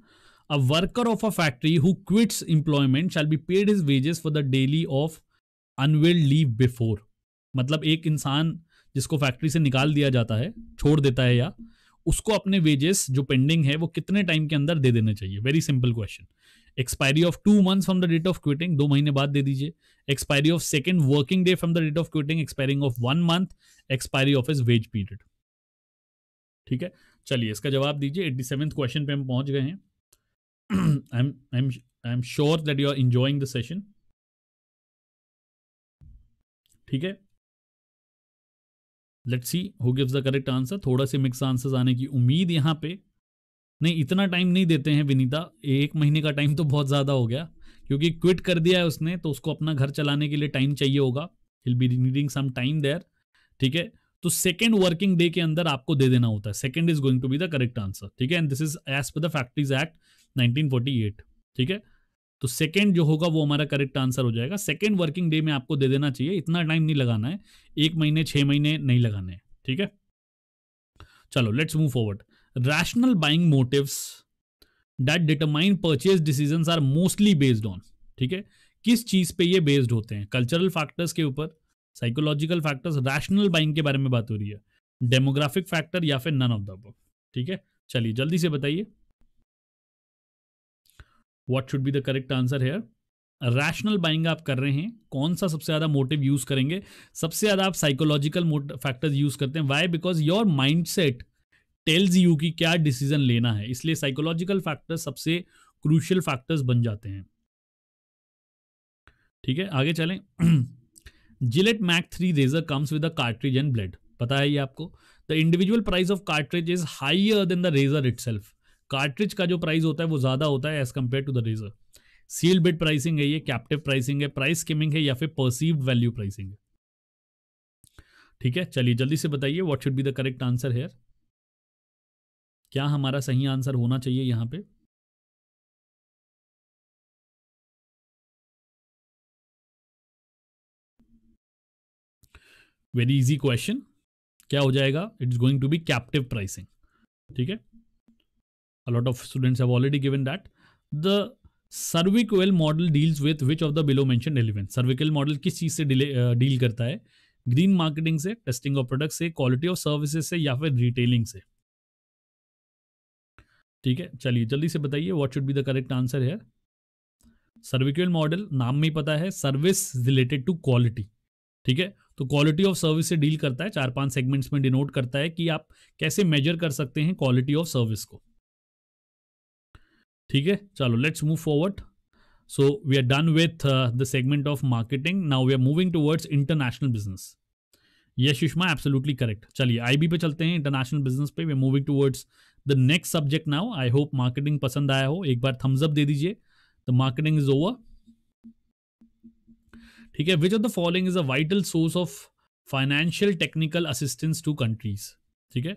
a worker of a factory who quits employment shall be paid his wages for the daily of unavailed leave before मतलब एक इंसान जिसको फैक्ट्री से निकाल दिया जाता है छोड़ देता है या उसको अपने वेजेस जो पेंडिंग है वो कितने टाइम के अंदर दे देने चाहिए very simple question expiry of two months from the date of quitting दो महीने बाद दे दीजिए expiry of second working day from the date of quitting expiring of one month expiry of is wage period ठीक है चलिए इसका जवाब दीजिए एट्टी सेवेंथ क्वेश्चन पे हम पहुंच गए हैं I am I am sure that you are enjoying the session ठीक है let's see who gives the correct answer थोड़ा से मिक्स आंसर्स आने की उम्मीद यहां पे नहीं इतना टाइम नहीं देते हैं विनीता एक महीने का टाइम तो बहुत ज़्यादा हो गया क्योंकि क्विट कर दिया है उसने तो उसको अपना घर चलाने के लिए टाइम चाहिए होगा will be needing some time there ठीक है तो सेकेंड वर्किंग डे के अंदर आपको दे देना होता है second is going to be the correct answer ठीक है and this is as per the factories act 1948 ठीक है तो सेकेंड जो होगा वो हमारा करेक्ट आंसर हो जाएगा सेकेंड वर्किंग डे में आपको दे देना चाहिए इतना टाइम नहीं लगाना है एक महीने छह महीने नहीं लगाने हैं ठीक है चलो let's move forward rational buying motives that determine purchase decision are mostly based on ठीक है किस चीज़ पे ये बेस्ड होते हैं कल्चरल फैक्टर्स के ऊपर साइकोलॉजिकल फैक्टर्स रैशनल बाइंग के बारे में बात हो रही है डेमोग्राफिक फैक्टर या फिर नन ऑफ द बुक ठीक है चलिए जल्दी से बताइए what should be the correct answer here rational buying आप कर रहे हैं कौन सा सबसे ज़्यादा मोटिव यूज़ करेंगे सबसे ज़्यादा आप साइकोलॉजिकल फैक्टर्स यूज़ करते हैं why because your mind set tells you की क्या डिसीजन लेना है इसलिए साइकोलॉजिकल फैक्टर्स सबसे क्रूशियल फैक्टर्स बन जाते हैं ठीक है आगे चलें Gillette Mach three razor comes with a cartridge and पता है ये आपको the individual price of cartridge is higher than the razor it cartridge का जो प्राइस होता है वो ज़्यादा होता है as compare to the razor सील बिट प्राइसिंग है ये कैप्टिव प्राइसिंग है प्राइस स्कीमिंग है या फिर परसीव वैल्यू प्राइसिंग है ठीक है चलिए जल्दी से बताइए what should be the correct answer here क्या हमारा सही आंसर होना चाहिए यहां पे वेरी इजी क्वेश्चन क्या हो जाएगा is going to be captive pricing ठीक है a lot of of students have already given that the cervical model deals with which of the below mentioned elements cervical किस चीज से डील uh, करता है ग्रीन मार्केटिंग से टेस्टिंग ऑफ प्रोडक्ट से क्वालिटी ऑफ सर्विसेज से या फिर रिटेलिंग से ठीक है चलिए जल्दी से बताइए what should be the correct answer है सर्विकल मॉडल नाम में ही पता है सर्विस रिलेटेड टू क्वालिटी ठीक है तो क्वालिटी ऑफ सर्विस से डील करता है चार पांच सेगमेंट्स में डिनोट करता है कि आप कैसे मेजर कर सकते हैं क्वालिटी ऑफ सर्विस को ठीक है चलो let's move forward so we are done with the segment of marketing now we are moving towards international business business Sushma shushma correct चलिए आईबी पे चलते हैं इंटरनेशनल बिजनेस पे we are moving towards the next subject now I hope marketing पसंद आया हो एक बार थम्सअप दे दीजिए द मार्केटिंग इज ओवर ठीक है which of the following is a vital source of financial technical assistance to countries ठीक है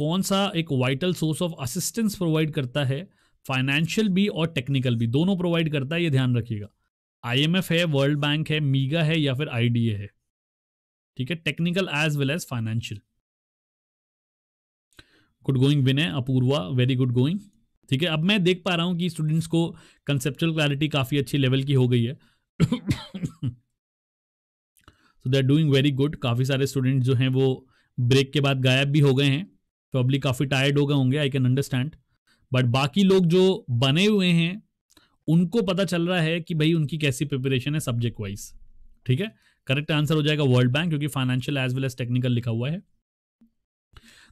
कौन सा एक vital source of assistance provide करता है फाइनेंशियल भी और टेक्निकल भी दोनों प्रोवाइड करता है ये ध्यान रखिएगा आईएमएफ है वर्ल्ड बैंक है मीगा है या फिर आईडीए है ठीक है technical as well as financial good going Vinay Apurva very good going ठीक है अब मैं देख पा रहा हूं कि स्टूडेंट्स को कंसेप्चुअल क्लैरिटी काफ़ी अच्छी लेवल की हो गई है so they are doing very good काफ़ी सारे स्टूडेंट जो हैं वो ब्रेक के बाद गायब भी हो गए हैं प्रॉब्ली काफ़ी टायर्ड हो गए होंगे आई कैन अंडरस्टैंड बट बाकी लोग जो बने हुए हैं उनको पता चल रहा है कि भाई उनकी कैसी प्रिपरेशन है सब्जेक्ट वाइज ठीक है करेक्ट आंसर हो जाएगा वर्ल्ड बैंक क्योंकि financial as well as technical लिखा हुआ है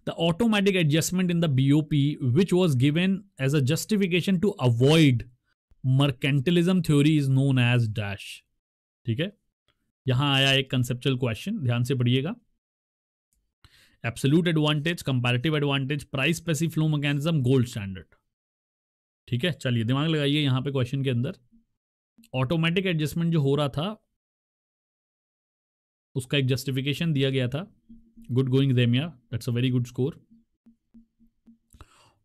the automatic adjustment in the BOP which was given as a justification to avoid mercantilism theory is known as dash ठीक है यहां आया एक कंसेप्चुअल क्वेश्चन ध्यान से पढ़िएगा absolute advantage comparative advantage price specie flow mechanism gold standard ठीक है चलिए दिमाग लगाइए यहां पे क्वेश्चन के अंदर ऑटोमेटिक एडजस्टमेंट जो हो रहा था उसका एक जस्टिफिकेशन दिया गया था good going Remya that's a very good score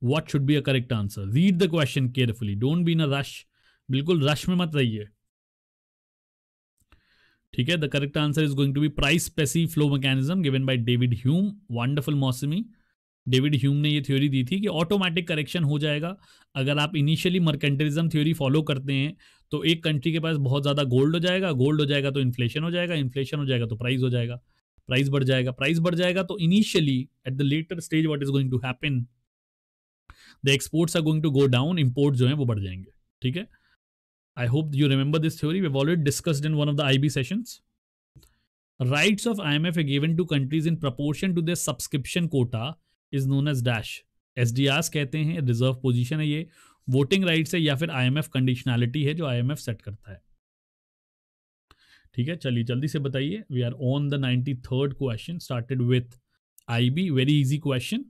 what should be a correct answer read the question carefully don't be in a rush बिल्कुल रश में मत रहिए ठीक है the correct answer is going to be price specie flow mechanism given by David Hume wonderful Mausami David Hume ने ये थ्योरी दी थी कि ऑटोमेटिक करेक्शन हो जाएगा अगर आप इनिशियली मर्केंटलिज्म थ्योरी फॉलो करते हैं तो एक कंट्री के पास बहुत ज़्यादा गोल्ड हो जाएगा गोल्ड हो जाएगा तो इन्फ्लेशन हो जाएगा इन्फ्लेशन हो जाएगा तो प्राइस हो जाएगा प्राइस बढ़ जाएगा प्राइस बढ़ जाएगा तो initially at the later stage what is going to happen the exports are going to go down import जो है वो बढ़ जाएंगे ठीक है I hope you remember this theory. We've already discussed in one of the IB sessions. Rights of IMF are given to countries in proportion to their subscription quota is known as dash. SDRs कहते हैं रिजर्व पोजीशन है ये वोटिंग राइट्स है या फिर आईएमएफ कंडीशनैलिटी है जो आईएमएफ सेट करता है ठीक है चलिए जल्दी से बताइए we are on the ninety third question started with I B very easy question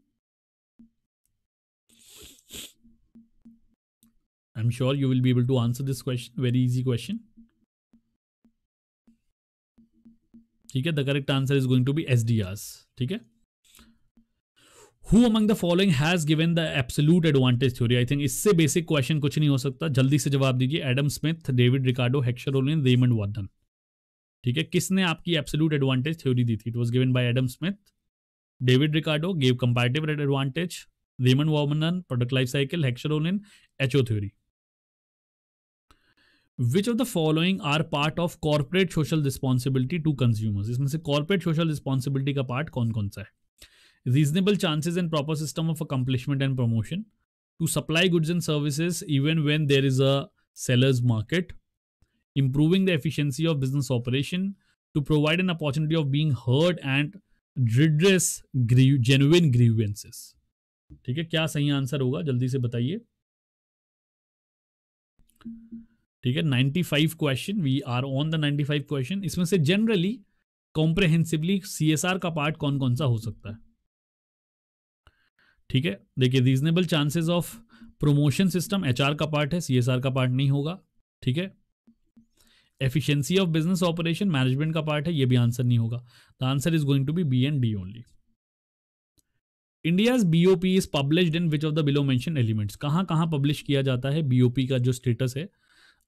I'm sure you will be able to answer this question. Very easy question. ठीक है the correct answer is going to be S D ठीक है Who among the following has given the absolute advantage theory? I think इससे बेसिक क्वेश्चन कुछ नहीं हो सकता जल्दी से जवाब दीजिए Adam Smith David Ricardo Heckscher Ohlin Raymond Vernon ठीक है किसने आपकी एब्सोलूट एडवांटेज थ्योरी दी थी it was given by Adam Smith David Ricardo gave comparative advantage Raymond Vernon product life cycle Heckscher HO theory which of the following are part of corporate social responsibility to consumers इसमें से कॉर्पोरेट सोशल रिस्पॉन्सिबिलिटी का पार्ट कौन कौन सा है reasonable chances and proper system of accomplishment and promotion to supply goods and services even when there is a sellers market improving the efficiency of business operation to provide an opportunity of being heard and redress genuine ठीक है क्या सही आंसर होगा जल्दी से बताइए ठीक है 95 question we are on the 95 question इसमें से जनरली एस सीएसआर का पार्ट कौन कौन सा हो सकता है ठीक है देखिए reasonable chances of promotion system HR का पार्ट है सीएसआर का पार्ट नहीं होगा ठीक है efficiency of business operation management का पार्ट है ये भी आंसर नहीं होगा the answer is going to be B and D only India's BOP is published in which of the below mention elements कहां कहां पब्लिश किया जाता है बीओपी का जो स्टेटस है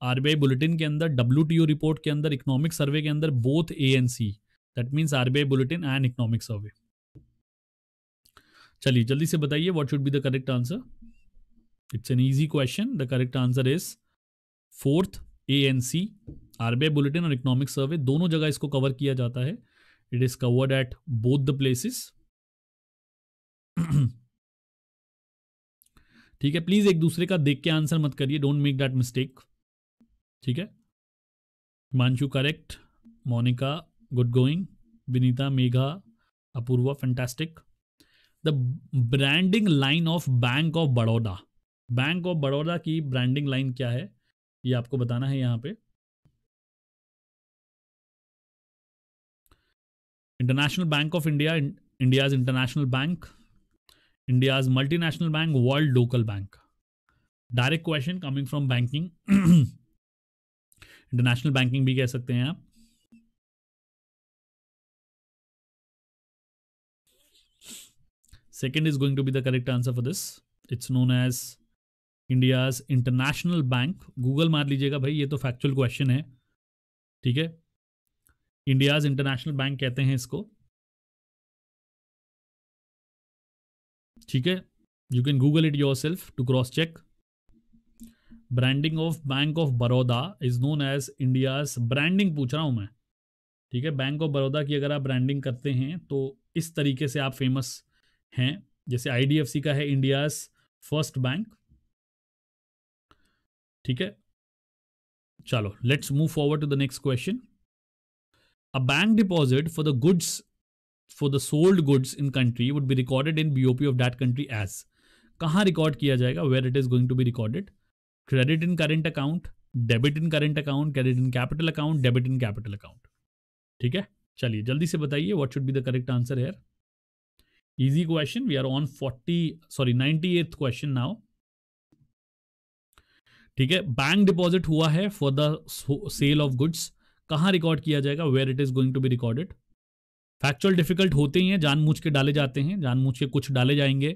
आरबीआई बुलेटिन के अंदर डब्ल्यू रिपोर्ट के अंदर इकोनॉमिक सर्वे के अंदर both A and C that means RBI bulletin and economic survey चलिए जल्दी से बताइए what should be the correct answer it's an easy question the correct answer is fourth A and C RBI bulletin और इकोनॉमिक सर्वे दोनों जगह इसको कवर किया जाता है it is covered at both the places ठीक है प्लीज एक दूसरे का देख के आंसर मत करिए डोंट मेक दैट मिस्टेक ठीक है Himanshu correct Monika good going Vinita Megha Apurva fantastic the branding line of bank of Baroda bank of Baroda की ब्रांडिंग लाइन क्या है ये आपको बताना है यहाँ पे international bank of India India's international bank India's multinational bank world local bank direct question coming from banking international banking भी कह सकते हैं आप second is going to be the correct answer for this it's known as India's international bank Google मार लीजिएगा भाई ये तो फैक्चुअल क्वेश्चन है ठीक है इंडियाज इंटरनेशनल बैंक कहते हैं इसको ठीक है you can Google it yourself to cross check branding of bank of Baroda is known as India branding पूछ रहा हूँ मैं ठीक है बैंक ऑफ बड़ौदा की अगर आप ब्रांडिंग करते हैं तो इस तरीके से आप फेमस हैं जैसे आईडीएफसी का है इंडिया फर्स्ट बैंक ठीक है चलो let's move forward to the next question a bank deposit for the goods for the sold goods in country would be recorded in BOP of that country as कहां रिकॉर्ड किया जाएगा where it is going to be recorded credit in current account debit in current account credit in capital account debit in capital account ठीक है चलिए जल्दी से बताइए what should be the correct answer here easy question we are on 40 sorry 98th question now ठीक है बैंक डिपॉजिट हुआ है for the sale of goods कहां रिकॉर्ड किया जाएगा where it is going to be recorded factual difficult होते ही हैं जानबूझ के डाले जाते हैं जानबूझ के कुछ डाले जाएंगे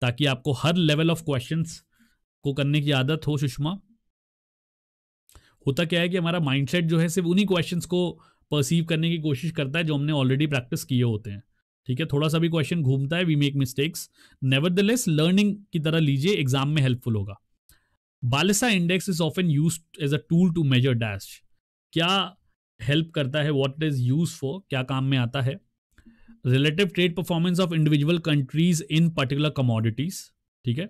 ताकि आपको हर लेवल ऑफ क्वेश्चंस को करने की आदत हो सुषमा होता क्या है कि हमारा माइंडसेट जो है सिर्फ उन्हीं क्वेश्चंस को परसीव करने की कोशिश करता है जो हमने ऑलरेडी प्रैक्टिस किए होते हैं ठीक है थोड़ा सा भी क्वेश्चन घूमता है we make mistakes nevertheless learning की तरह लीजिए एग्जाम में हेल्पफुल होगा Balassa index is often used as a tool to measure dash क्या हेल्प करता है वॉट इज यूज फॉर क्या काम में आता है relative trade performance of individual countries in particular commodities ठीक है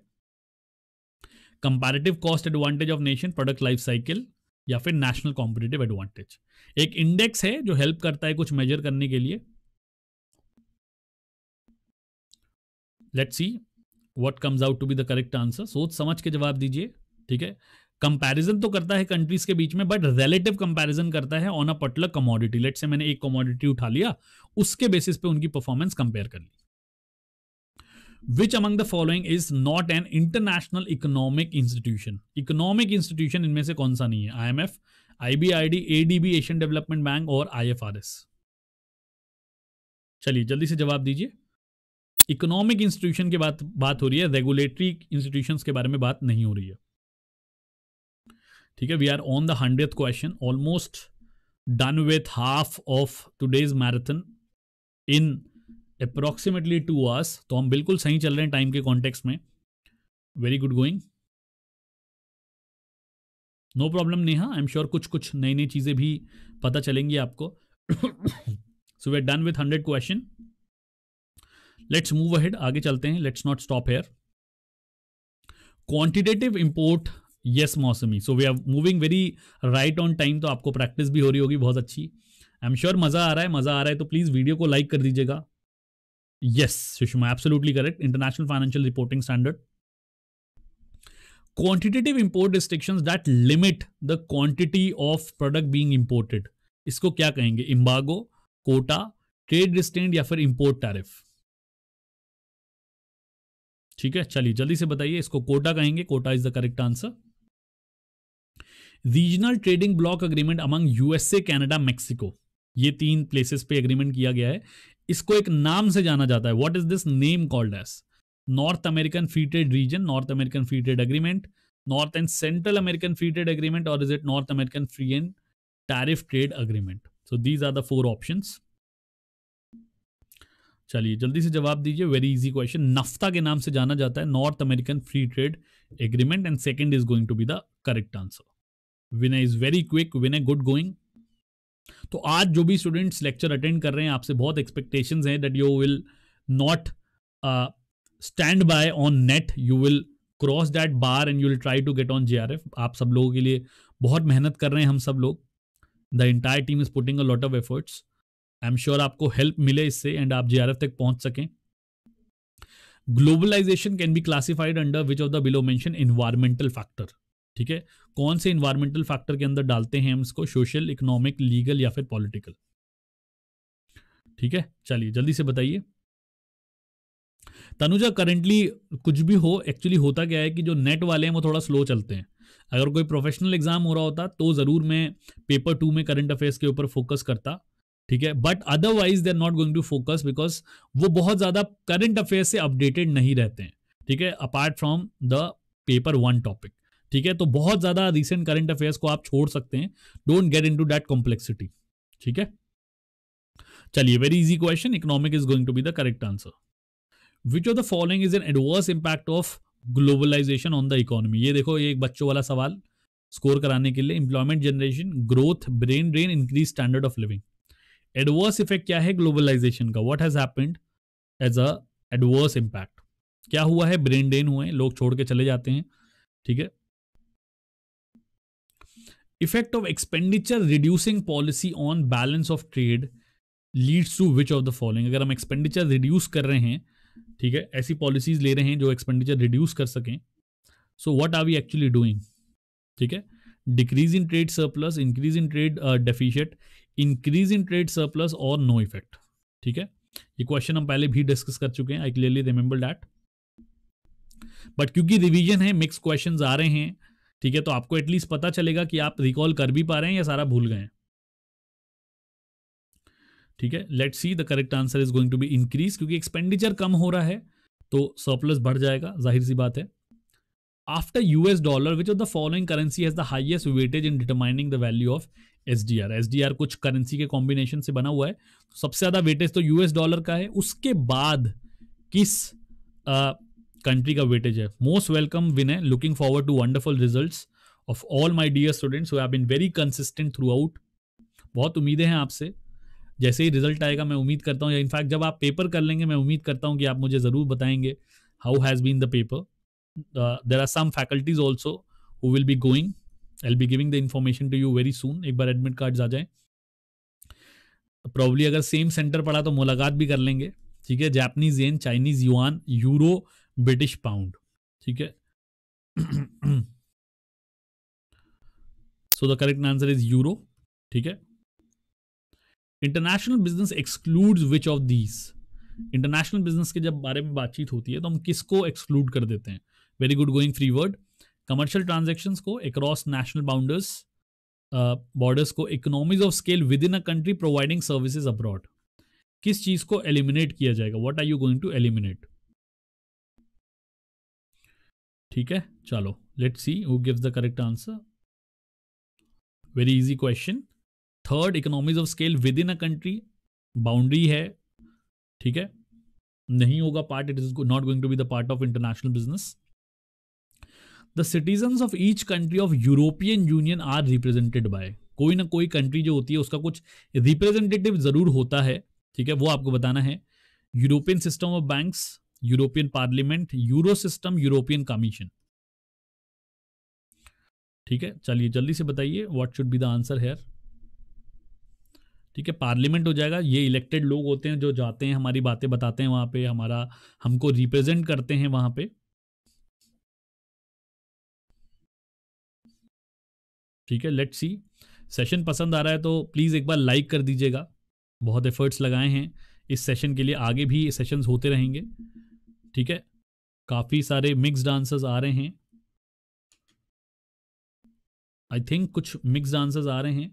comparative cost advantage of nation product life cycle या फिर नेशनल कॉम्पिटेटिव एडवांटेज एक इंडेक्स है जो हेल्प करता है कुछ मेजर करने के लिए let see what comes out to be the correct answer सोच समझ के जवाब दीजिए ठीक है कंपैरिजन तो करता है कंट्रीज के बीच में बट रिलेटिव कंपैरिजन करता है on a particular commodity let say मैंने एक कमोडिटी उठा लिया उसके बेसिस पे उनकी परफॉर्मेंस कंपेयर कर ली which among the following is not an international economic institution economic institution इनमें से कौन सा नहीं है I M F I B I D A D B Asian development bank और आई एफ आर एस चलिए जल्दी से जवाब दीजिए इकोनॉमिक इंस्टीट्यूशन के बात बात हो रही है रेगुलेटरी इंस्टीट्यूशन के बारे में बात नहीं हो रही है ठीक है we are on the hundred question almost done with half of today's marathon in approximately two hours तो हम बिल्कुल सही चल रहे हैं टाइम के कॉन्टेक्स में very good going no problem Neha I am sure कुछ कुछ नई नई चीज़ें भी पता चलेंगी आपको so we are done with hundred question let's move ahead आगे चलते हैं let's not stop here quantitative import yes Mausami so we are moving very right on time तो आपको प्रैक्टिस भी हो रही होगी बहुत अच्छी आई एम श्योर मज़ा आ रहा है मज़ा आ रहा है तो प्लीज़ वीडियो को लाइक कर दीजिएगा yes Sushma absolutely correct international financial reporting standard quantitative import restrictions that limit the quantity of product being imported इसको क्या कहेंगे इम्बागो कोटा ट्रेड रिस्टेंट या फिर इंपोर्ट टैरिफ ठीक है चलिए जल्दी से बताइए इसको कोटा कहेंगे quota is the correct answer regional trading block agreement among USA Canada Mexico ये तीन प्लेसेस पे अग्रीमेंट किया गया है इसको एक नाम से जाना जाता है what is this name called as North American free trade region North American free trade agreement North and Central American free trade agreement और is it North American free and tariff trade agreement so these are the four option चलिए जल्दी से जवाब दीजिए वेरी इजी क्वेश्चन नफ्ता के नाम से जाना जाता है North American free trade agreement and second is going to be the correct answer Vinay is very quick Vinay good going तो आज जो भी स्टूडेंट्स लेक्चर अटेंड कर रहे हैं आपसे बहुत एक्सपेक्टेशंस हैं that you will not stand by on NET you will cross that bar and you will try to get on J आप सब लोगों के लिए बहुत मेहनत कर रहे हैं हम सब लोग the entire team is putting a lot of efforts I am sure आपको हेल्प मिले इससे एंड आप जे तक पहुंच सकें globalization can be classified under which of the below mention environmental factor ठीक है कौन से इन्वायरमेंटल फैक्टर के अंदर डालते हैं हम इसको सोशल इकोनॉमिक लीगल या फिर पॉलिटिकल ठीक है चलिए जल्दी से बताइए तनुजा करेंटली कुछ भी हो एक्चुअली होता क्या है कि जो नेट वाले हैं वो थोड़ा स्लो चलते हैं अगर कोई प्रोफेशनल एग्जाम हो रहा होता तो ज़रूर मैं पेपर टू में करंट अफेयर्स के ऊपर फोकस करता ठीक है but otherwise they are not going to focus because वो बहुत ज़्यादा करंट अफेयर्स से अपडेटेड नहीं रहते हैं ठीक है apart from the paper one topic ठीक है तो बहुत ज्यादा रिसेंट करंट अफेयर्स को आप छोड़ सकते हैं don't get into that complexity ठीक है चलिए very easy question economic is going to be the correct answer which of the following is an adverse impact of globalization on the economy ये देखो ये एक बच्चों वाला सवाल स्कोर कराने के लिए employment generation growth brain drain increase standard of living adverse effect क्या है ग्लोबलाइजेशन का what has happened as a adverse क्या हुआ है ब्रेन ड्रेन हुए लोग छोड़ के चले जाते हैं ठीक है effect of expenditure reducing policy on balance of trade leads to which of the following अगर हम एक्सपेंडिचर रिड्यूस कर रहे हैं ठीक है ऐसी पॉलिसीज ले रहे हैं जो एक्सपेंडिचर रिड्यूस कर सकें so what are we actually doing ठीक है decrease in trade surplus increase in trade deficit increase in trade surplus और नो इफेक्ट ठीक है ये क्वेश्चन हम पहले भी डिस्कस कर चुके हैं I clearly remember that but क्योंकि रिविजन है मिक्स क्वेश्चन आ रहे हैं ठीक है तो आपको एटलीस्ट पता चलेगा कि आप रिकॉल कर भी पा रहे हैं या सारा भूल गए ठीक है late see the correct answer is going to be increase क्योंकि एक्सपेंडिचर कम हो रहा है तो सरप्लस बढ़ जाएगा जाहिर सी बात है after US dollar which of the following currency has the highest weightage in determining the value of SDR? SDR कुछ करेंसी के कॉम्बिनेशन से बना हुआ है सबसे ज्यादा वेटेज तो यूएस डॉलर का है उसके बाद किस कंट्री का वेटेज है मोस्ट वेलकम विन है looking forward to wonderful result of all my dear students who have been very consistent throughout बहुत उम्मीदें हैं आपसे जैसे ही रिजल्ट आएगा मैं उम्मीद करता हूँ या इनफैक्ट जब आप पेपर कर लेंगे मैं उम्मीद करता हूँ कि आप मुझे ज़रूर बताएंगे how has been the paper there are some faculties also who will be going I be giving the information to you very soon एक बार एडमिट कार्ड्स आ जाए प्रॉब्ली अगर सेम सेंटर पड़ा तो मुलाकात भी कर लेंगे ठीक है Japanese yen Chinese yuan euro British pound ठीक है so the correct answer is euro ठीक है international business excludes which of these international business के जब बारे में बातचीत होती है तो हम किसको एक्सक्लूड कर देते हैं very good going free world commercial transaction को अक्रॉस नेशनल बाउंडर्स बॉर्डर्स को economies of scale within a country providing services abroad किस चीज़ को एलिमिनेट किया जाएगा what are you going to eliminate ठीक है चलो let see who gives the correct answer very easy question third economies of scale within a country boundary है ठीक है नहीं होगा part it is not going to be the part of international business the citizens of each country of European Union are represented by कोई ना कोई कंट्री जो होती है उसका कुछ रिप्रेजेंटेटिव जरूर होता है ठीक है वो आपको बताना है European system of banks European parliament euro system European commission ठीक है चलिए जल्दी से बताइए what should be the answer here ठीक है पार्लियामेंट हो जाएगा ये इलेक्टेड लोग होते हैं जो जाते हैं हमारी बातें बताते हैं वहां पे हमारा हमको रिप्रेजेंट करते हैं वहां पे ठीक है लेट्स सी सेशन पसंद आ रहा है तो प्लीज़ एक बार लाइक कर दीजिएगा बहुत एफर्ट्स लगाए हैं इस सेशन के लिए आगे भी सेशंस होते रहेंगे ठीक है काफ़ी सारे मिक्सड आंसर्स आ रहे हैं आई थिंक कुछ मिक्सड आंसर्स आ रहे हैं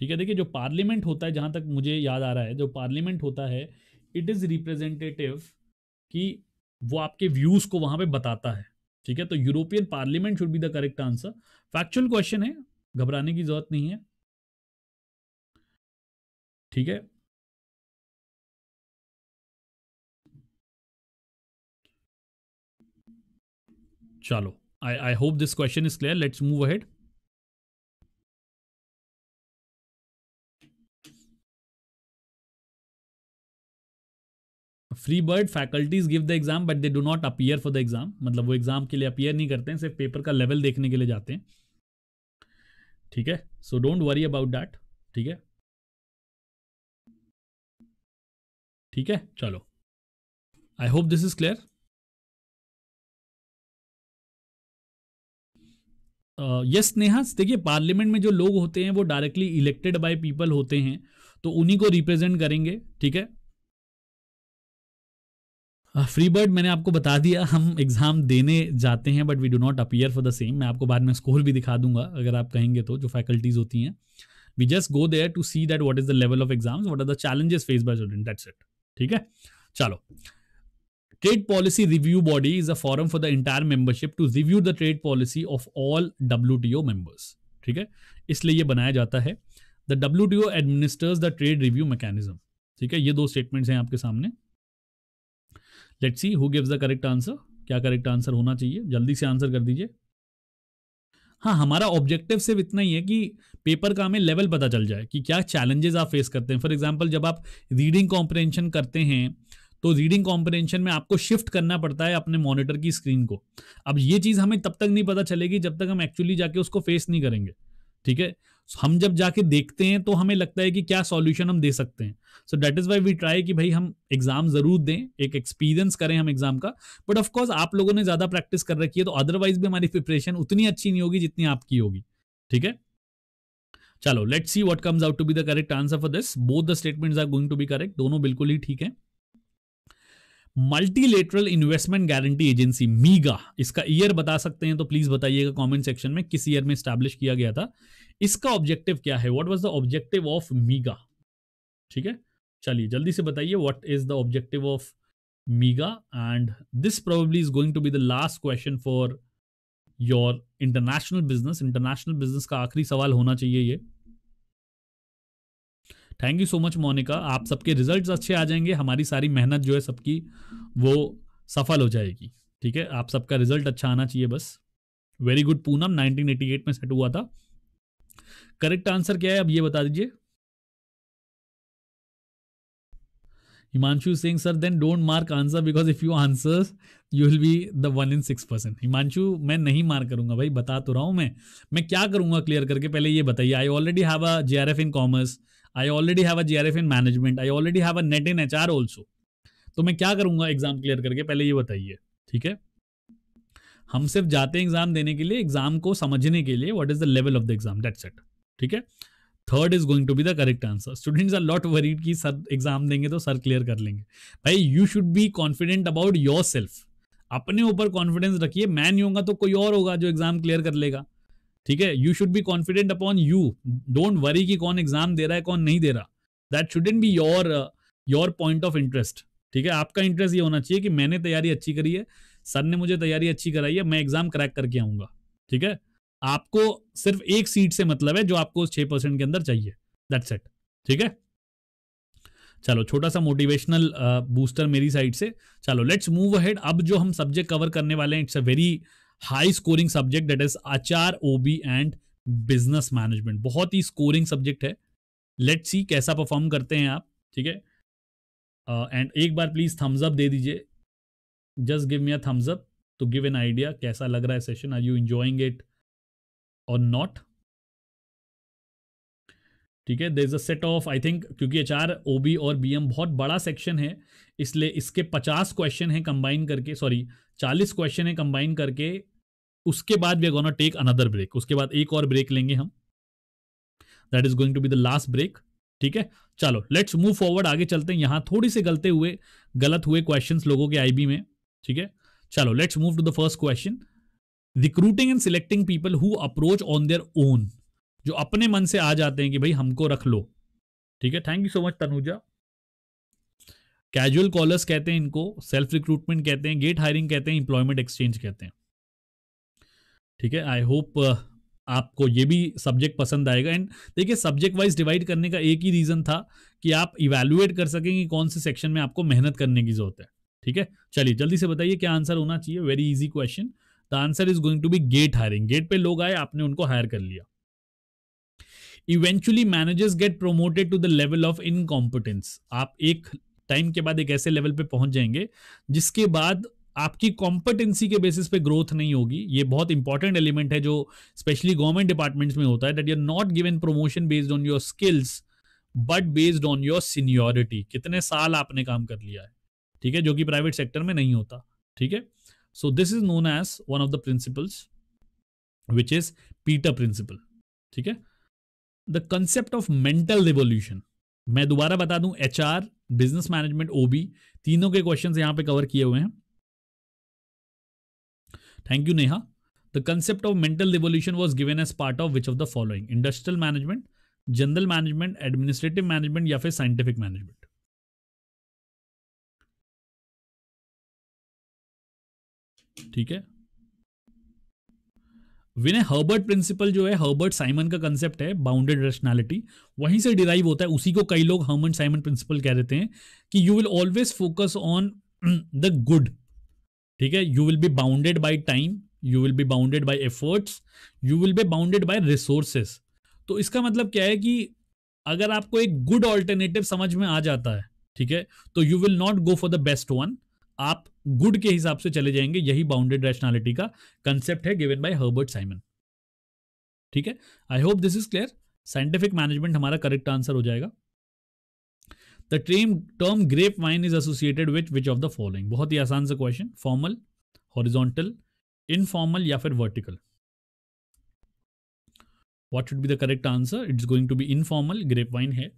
ठीक है देखिए जो पार्लियामेंट होता है जहां तक मुझे याद आ रहा है जो पार्लियामेंट होता है इट इज रिप्रेजेंटेटिव कि वो आपके व्यूज को वहां पे बताता है ठीक है तो European parliament should be the correct answer factual question है घबराने की ज़रूरत नहीं है ठीक है चलो I I hope this question is clear let's move ahead free bird faculties give the exam but they do not appear for the exam मतलब वो एग्जाम के लिए अपियर नहीं करते हैं सिर्फ पेपर का लेवल देखने के लिए जाते हैं ठीक है so don't worry about that ठीक है ठीक है चलो I hope this is clear yes Neha देखिए पार्लियामेंट में जो लोग होते हैं वो डायरेक्टली इलेक्टेड बाय पीपल होते हैं तो उन्हीं को रिप्रेजेंट करेंगे ठीक है फ्री uh, बर्ड मैंने आपको बता दिया हम एग्ज़ाम देने जाते हैं but we do not appear for the same मैं आपको बाद में स्कोर भी दिखा दूंगा अगर आप कहेंगे तो जो फैकल्टीज़ होती हैं we just go there to see that what is the level of exams what are the challenges face by student that's it ठीक है चलो review body is a forum for the entire membership to review the trade policy of all W T O members ठीक है इसलिए ये बनाया जाता है the W T O administers the trade review mechanism ठीक है ये दो स्टेटमेंट्स हैं आपके सामने let see who gives the correct answer क्या करेक्ट आंसर होना चाहिए जल्दी से आंसर कर दीजिए हाँ हमारा ऑब्जेक्टिव सिर्फ इतना ही है कि पेपर का हमें लेवल पता चल जाए कि क्या चैलेंजेस आप फेस करते हैं फॉर एग्जाम्पल जब आप रीडिंग कॉम्प्रेंशन करते हैं तो रीडिंग कॉम्प्रेंशन में आपको शिफ्ट करना पड़ता है अपने मॉनिटर की स्क्रीन को अब ये चीज़ हमें तब तक नहीं पता चलेगी जब तक हम एक्चुअली जाके उसको फेस नहीं करेंगे ठीक है हम जब जाके देखते हैं तो हमें लगता है कि क्या सॉल्यूशन हम दे सकते हैं so that is why we try कि भाई हम एग्जाम जरूर दें एक एक्सपीरियंस करें हम एग्जाम का बट ऑफकोर्स आप लोगों ने ज्यादा प्रैक्टिस कर रखी है तो अदरवाइज भी हमारी प्रिपरेशन उतनी अच्छी नहीं होगी जितनी आपकी होगी ठीक है चलो let's see what comes out to be the correct answer for this both the statements are going to be correct दोनों बिल्कुल ही ठीक है multilateral investment guarantee agency MIGA इसका ईयर बता सकते हैं तो प्लीज बताइएगा कमेंट सेक्शन में किस ईयर में स्टैब्लिश किया गया था इसका ऑब्जेक्टिव क्या है what was the objective of MIGA ठीक है चलिए जल्दी से बताइए what is the objective of MIGA and this probably is going to be the last question for your international business international business का आखिरी सवाल होना चाहिए ये thank you so much Monika आप सबके रिजल्ट अच्छे आ जाएंगे हमारी सारी मेहनत जो है सबकी वो सफल हो जाएगी ठीक है आप सबका रिजल्ट अच्छा आना चाहिए बस वेरी गुड पूनम 1988 में सेट हुआ था करेक्ट आंसर क्या है अब ये बता दीजिए Himanshu Singh sir then don't mark answer because if you answer you will be the one in six percent Himanshu मैं नहीं मार्क करूंगा भाई बता तो रहा हूं मैं मैं क्या करूंगा क्लियर करके पहले ये बताइए I already have a J R F in commerce I already have a JRF in management I already have a NET in HR also तो मैं क्या करूंगा एग्जाम क्लियर करके पहले ये बताइए ठीक है हम सिर्फ जाते हैं एग्जाम देने के लिए एग्जाम को समझने के लिए what is the level of the exam that's set ठीक है third is going to be the correct answer students are lot worried कि सर एग्जाम देंगे तो सर क्लियर कर लेंगे भाई you should be confident about yourself अपने ऊपर कॉन्फिडेंस रखिए मैं नहीं होगा तो कोई और होगा जो एग्जाम क्लियर कर लेगा ठीक है you should be confident upon you don't worry कि कौन एग्जाम दे रहा है कौन नहीं दे रहा that shouldn't be your your point of interest ठीक है आपका इंटरेस्ट ये होना चाहिए कि मैंने तैयारी अच्छी करी है सर ने मुझे तैयारी अच्छी कराई है मैं एग्जाम क्रैक करके आऊंगा ठीक है आपको सिर्फ एक सीट से मतलब है जो आपको छह परसेंट के अंदर चाहिए दैट्स इट ठीक है चलो छोटा सा मोटिवेशनल बूस्टर मेरी साइड से चलो लेट्स मूव अहेड अब जो हम सब्जेक्ट कवर करने वाले हैं it's a very high scoring subject that is HR OB and business management बहुत ही स्कोरिंग सब्जेक्ट है लेट सी कैसा परफॉर्म करते हैं आप ठीक है एंड uh, एक बार प्लीज थम्स अप दे दीजिए just give me a thumbs up to give an idea कैसा लग रहा है session are you enjoying it और नॉट ठीक है there is a set of I think क्योंकि एच आर ओ बी और बी एम बहुत बड़ा सेक्शन है इसलिए इसके पचास क्वेश्चन है कंबाइन करके सॉरी चालीस क्वेश्चन है कंबाइन करके उसके बाद we are gonna take another break उसके बाद एक और ब्रेक लेंगे हम that is going to be the last break ठीक है चलो लेट्स मूव फॉरवर्ड आगे चलते हैं यहां थोड़ी से गलते हुए गलत हुए क्वेश्चन लोगों के आईबी में ठीक है चलो let's move to the first question recruiting and selecting people who approach on their own जो अपने मन से आ जाते हैं कि भाई हमको रख लो ठीक है thank you so much Tanuja casual callers कहते हैं इनको सेल्फ रिक्रूटमेंट कहते हैं गेट हायरिंग कहते हैं इंप्लॉयमेंट एक्सचेंज कहते हैं ठीक है आई होप uh, आपको ये भी सब्जेक्ट पसंद आएगा एंड देखिए सब्जेक्ट वाइज डिवाइड करने का एक ही रीज़न था कि आप इवेलुएट कर सकें कि कौन से सेक्शन में आपको मेहनत करने की ज़रूरत है ठीक है चलिए जल्दी से बताइए क्या आंसर होना चाहिए very easy question the answer is going to be gate hiring gate पे लोग आए आपने उनको हायर कर लिया eventually managers get promoted to the level of incompetence आप एक टाइम के बाद एक ऐसे लेवल पे पहुंच जाएंगे जिसके बाद आपकी कॉम्पिटेंसी के बेसिस पे ग्रोथ नहीं होगी ये बहुत इंपॉर्टेंट एलिमेंट है जो स्पेशली गवर्नमेंट डिपार्टमेंट्स में होता है that you are not given promotion based on your skills but based on your seniority कितने साल आपने काम कर लिया है ठीक है जो कि प्राइवेट सेक्टर में नहीं होता ठीक है so this is known as one of the principles which is Peter principle ठीक है the concept of mental revolution मैं दोबारा बता दूं H R business management OB तीनों के क्वेश्चन यहां पे कवर किए हुए हैं thank you Neha the concept of mental revolution was given as part of which of the following industrial management general management administrative management या फिर साइंटिफिक मैनेजमेंट ठीक है विनय हर्बर्ट प्रिंसिपल जो है हर्बर्ट साइमन का कंसेप्ट है बाउंडेड रेशनैलिटी वहीं से डिराइव होता है उसी को कई लोग हर्मन साइमन प्रिंसिपल कह देते हैं कि you will always focus on the good ठीक है you will be bounded by time you will be bounded by efforts you will be bounded by resources तो इसका मतलब क्या है कि अगर आपको एक गुड ऑल्टरनेटिव समझ में आ जाता है ठीक है तो you will not go for the best one आप गुड के हिसाब से चले जाएंगे यही बाउंडेड रैशनैलिटी का कंसेप्ट है गिवन बाय हर्बर्ट साइमन ठीक है I hope this is clear scientific management हमारा करेक्ट आंसर हो जाएगा the trim term grapevine is associated with which of the following बहुत ही आसान सा क्वेश्चन फॉर्मल हॉरिजॉन्टल इनफॉर्मल या फिर vertical what should be the correct answer it's going to be informal grapevine है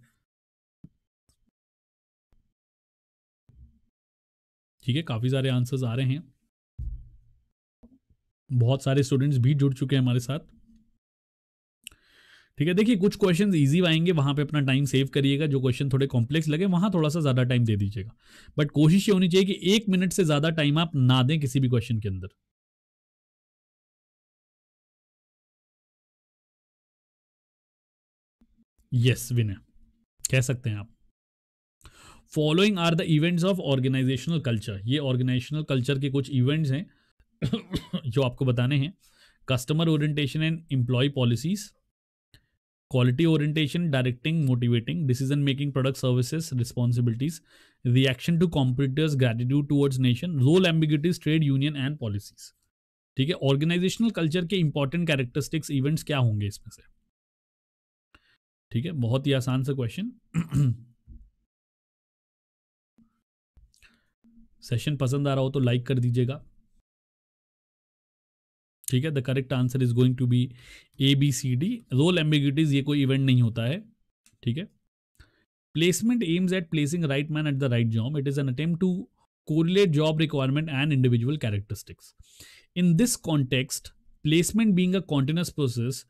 ठीक है काफ़ी सारे आंसर्स आ रहे हैं बहुत सारे स्टूडेंट्स भी जुड़ चुके हैं हमारे साथ ठीक है देखिए कुछ क्वेश्चन ईजी आएंगे वहां पे अपना टाइम सेव करिएगा जो क्वेश्चन थोड़े कॉम्प्लेक्स लगे वहाँ थोड़ा सा ज़्यादा टाइम दे दीजिएगा बट कोशिश ये होनी चाहिए कि एक मिनट से ज़्यादा टाइम आप ना दें किसी भी क्वेश्चन के अंदर यस विनय कह सकते हैं आप following are the events of organisational culture ये ऑर्गेनाइजेशनल कल्चर के कुछ इवेंट्स हैं जो आपको बताने हैं customer orientation and employ policies quality orientation directing motivating decision making product services responsibilities reaction to competitors gratitude towards nation role ambiguities trade union and policies ठीक है ऑर्गेनाइजेशनल कल्चर के इंपॉर्टेंट कैरेक्टरिस्टिक्स इवेंट्स क्या होंगे इसमें से ठीक है बहुत ही आसान सा क्वेश्चन सेशन पसंद आ रहा हो तो लाइक कर दीजिएगा ठीक है the correct answer is going to be A B C D role ambiguities ये कोई इवेंट नहीं होता है ठीक है placement aims at placing right man at the right job it is an attempt to correlate job requirement and individual characteristics in this context, placement being a continuous process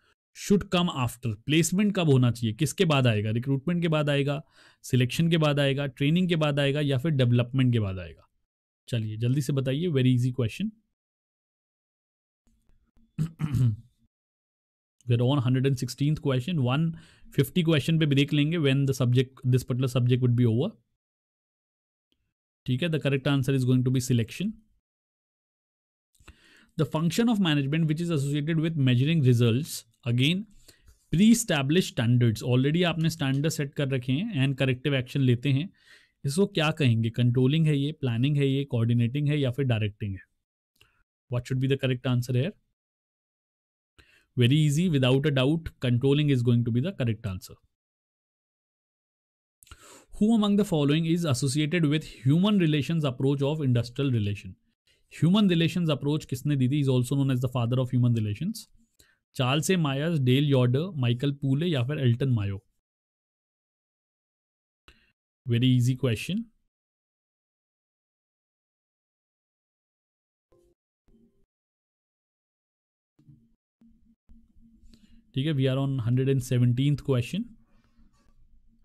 should come after placement कब होना चाहिए किसके बाद आएगा रिक्रूटमेंट के बाद आएगा सिलेक्शन के बाद आएगा ट्रेनिंग के बाद आएगा या फिर डेवलपमेंट के बाद आएगा चलिए जल्दी से बताइए very easy question we're on hundred and sixteen question one fifty question पे देख लेंगे when the subject this particular subject would be over ठीक है the correct answer is going to be selection the function of management which is associated with measuring result again pre establish standards already आपने स्टैंडर्ड सेट कर रखे हैं एंड करेक्टिव एक्शन लेते हैं इसको क्या कहेंगे कंट्रोलिंग है ये प्लानिंग है ये कोऑर्डिनेटिंग है या फिर डायरेक्टिंग है what should be the correct answer here Very easy, without a doubt, controlling is going to be the correct answer. Who among the following is associated with human relations approach of industrial relation? Human relations approach किसने दी is also known as the father of human relations. Charles a myers dale यॉर्डर michael पूले या फिर एल्टन मायो वेरी इजी ठीक है we are on hundred and seventeen question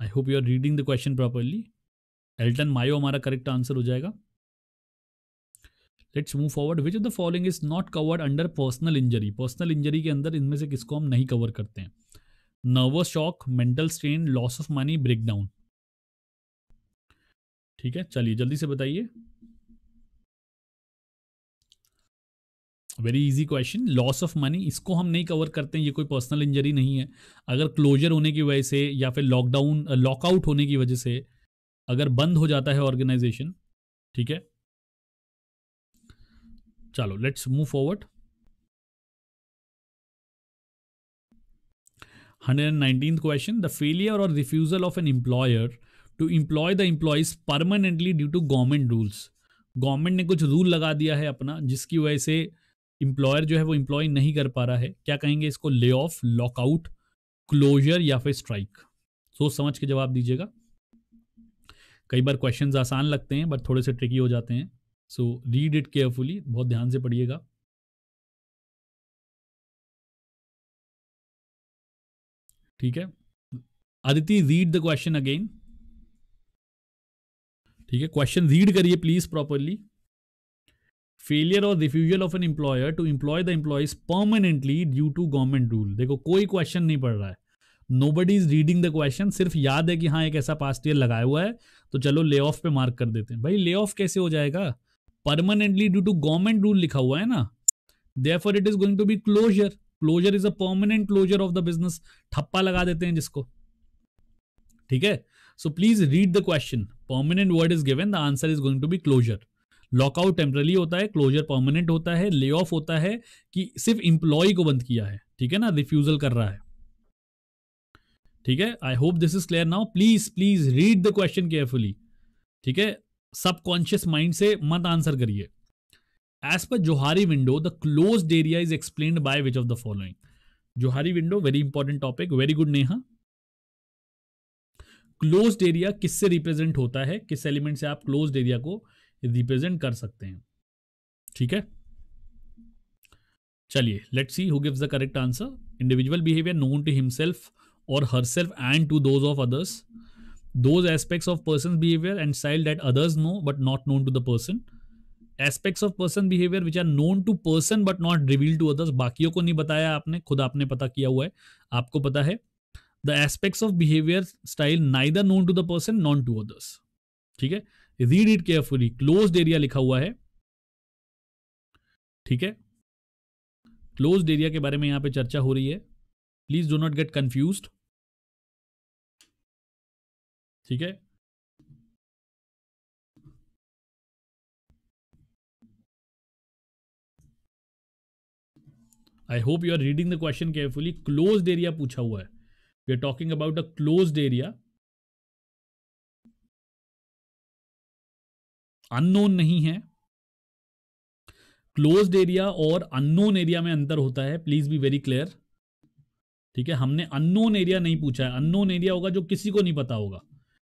I hope you are reading the question properly Elton Mayo हमारा करेक्ट आंसर हो जाएगा let's move forward which of the following is not covered under personal injury personal injury के अंदर इनमें से किसको हम नहीं कवर करते हैं nervous shock mental strain loss of money breakdown ठीक है चलिए जल्दी से बताइए very easy question loss of money इसको हम नहीं कवर करते हैं ये कोई पर्सनल इंजरी नहीं है अगर क्लोजर होने की वजह से या फिर लॉकडाउन लॉकआउट होने की वजह से अगर बंद हो जाता है ऑर्गेनाइजेशन ठीक है चलो let's move forward 119th question the failure or refusal of an employer to employ the employees permanently due to government rules government ने कुछ रूल लगा दिया है अपना जिसकी वजह से एम्प्लॉयर जो है वो इंप्लॉय नहीं कर पा रहा है क्या कहेंगे इसको ले ऑफ लॉकआउट क्लोजर या फिर स्ट्राइक सोच समझ के जवाब दीजिएगा कई बार क्वेश्चंस आसान लगते हैं बट थोड़े से ट्रिकी हो जाते हैं सो रीड इट केयरफुली बहुत ध्यान से पढ़िएगा ठीक है Aditya read the question again ठीक है क्वेश्चन रीड करिए प्लीज प्रॉपरली फेलियर और refusal of an employer to employ the employees permanently due to government rule देखो कोई क्वेश्चन नहीं पड़ रहा है nobody is reading the question सिर्फ याद है कि हाँ एक ऐसा पास्ट ईयर लगाया हुआ है तो चलो ले ऑफ पे मार्क कर देते हैं भाई ले ऑफ कैसे हो जाएगा permanently due to government rule लिखा हुआ है ना therefore it is going to be closure closure is a permanent closure of the business ठप्पा लगा देते हैं जिसको ठीक है so please read the question permanent word is given the answer is going to be closure lockout temporarily होता है क्लोजर परमानेंट होता है ले ऑफ होता है कि सिर्फ इंप्लॉय को बंद किया है ठीक है ना रिफ्यूजल कर रहा है ठीक है I hope this is clear now please please read the question carefully ठीक है सबकॉन्शियस माइंड से मत आंसर करिए एज पर Johari window the close area is explain by which of the following Johari window very important topic very good Neha closed area किससे रिप्रेजेंट होता है किस एलिमेंट से आप क्लोज्ड एरिया को रिप्रेजेंट कर सकते हैं ठीक है चलिए let's see who gives the correct answer individual behaviour known to himself और herself and to those of others those aspects of person behaviour and style that others know but not known to the person aspects of person behaviour which are known to person but not reveal to others बाकियों को नहीं बताया आपने खुद आपने पता किया हुआ है आपको पता है the aspects of behaviour style neither known to the person known to others ठीक है read it carefully close area लिखा हुआ है ठीक है क्लोज एरिया के बारे में यहां पे चर्चा हो रही है please do not get confuse ठीक है I hope you are reading the question carefully close area पूछा हुआ है we are talking about a close area unknown नहीं है क्लोज्ड एरिया और अननोन एरिया में अंतर होता है प्लीज बी वेरी क्लियर ठीक है हमने अननोन एरिया नहीं पूछा है अननोन एरिया होगा जो किसी को नहीं पता होगा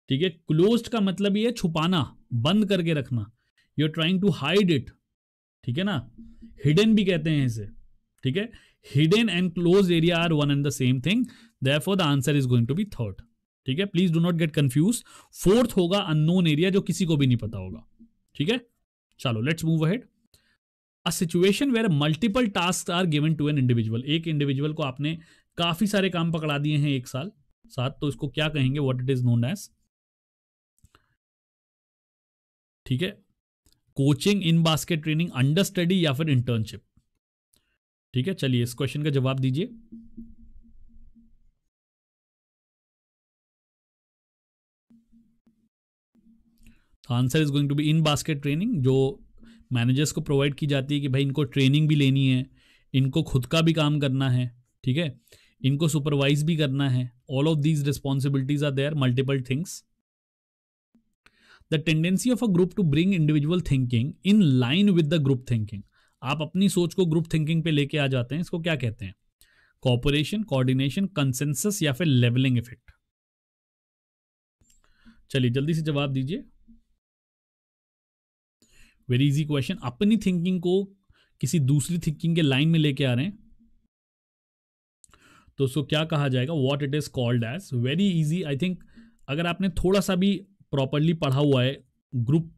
ठीक है क्लोज्ड का मतलब ये छुपाना बंद करके रखना you are trying to hide it ठीक है ना हिडन भी कहते हैं इसे ठीक है hidden and close area are one and the same thing therefore the answer is going to be third ठीक है please do not get confuse fourth होगा अननोन एरिया जो किसी को भी नहीं पता होगा ठीक है चलो let's move ahead a situation where multiple task are given to an individual एक इंडिविजुअल को आपने काफी सारे काम पकड़ा दिए हैं एक साल साथ तो इसको क्या कहेंगे what it is known as ठीक है coaching in basket training under study या फिर इंटर्नशिप ठीक है चलिए इस क्वेश्चन का जवाब दीजिए answer is going to be in basket training जो मैनेजर्स को प्रोवाइड की जाती है कि भाई इनको ट्रेनिंग भी लेनी है इनको खुद का भी काम करना है ठीक है इनको सुपरवाइज भी करना है all of these responsibilities are there multiple things the tendency of a group to bring individual thinking in line with the group thinking आप अपनी सोच को ग्रुप थिंकिंग पे लेके आ जाते हैं इसको क्या कहते हैं कॉपरेशन कोऑर्डिनेशन कंसेंसस या फिर लेवलिंग इफेक्ट चलिए जल्दी से जवाब दीजिए वेरी इजी क्वेश्चन अपनी थिंकिंग को किसी दूसरी थिंकिंग के लाइन में लेके आ रहे हैं तो उसको क्या कहा जाएगा what it is called as very easy I think अगर आपने थोड़ा सा भी प्रॉपरली पढ़ा हुआ है ग्रुप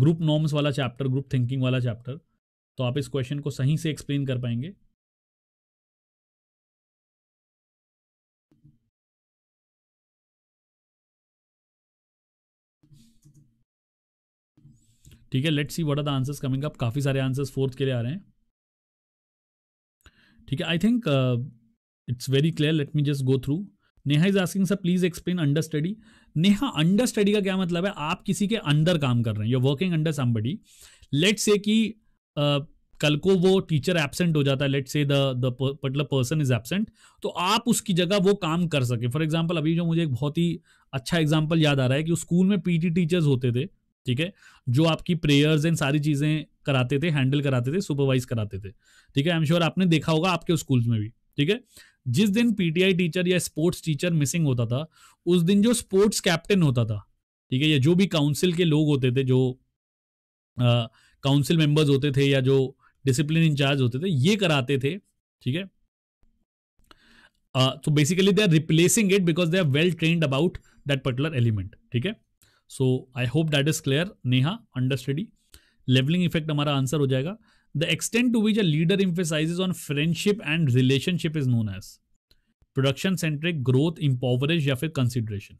ग्रुप नॉर्म्स वाला चैप्टर ग्रुप थिंकिंग वाला चैप्टर तो आप इस क्वेश्चन को सही से एक्सप्लेन कर पाएंगे ठीक है late see what are the answers coming up काफ़ी सारे आंसर्स फोर्थ के लिए आ रहे हैं ठीक है I think it's very clear let me just go through Neha is asking sir please explain under study Neha under study का क्या मतलब है आप किसी के अंडर काम कर रहे हैं you working under somebody let say कि uh, कल को वो टीचर एबसेंट हो जाता है let say the particular person is absent तो आप उसकी जगह वो काम कर सके फॉर एग्जाम्पल अभी जो मुझे एक बहुत ही अच्छा एग्जाम्पल याद आ रहा है कि स्कूल में पीटी टीचर्स होते थे ठीक है जो आपकी प्रेयर्स एंड सारी चीज़ें कराते थे हैंडल कराते थे सुपरवाइज कराते थे ठीक है आई एम श्योर आपने देखा होगा आपके स्कूल में भी ठीक है जिस दिन पीटीआई टीचर या स्पोर्ट्स टीचर मिसिंग होता था उस दिन जो स्पोर्ट्स कैप्टन होता था ठीक है या जो भी काउंसिल के लोग होते थे जो काउंसिल मेंबर्स होते थे या जो डिसिप्लिन इंचार्ज होते थे ये कराते थे ठीक है तो basically they are replacing it because they are well trained about that particular element ठीक है so I hope that is clear Neha understudy levelling effect हमारा आंसर हो जाएगा the extent to which a leader emphasizes on friendship and relationship is known as production centric growth empowerage या फिर कंसिडरेशन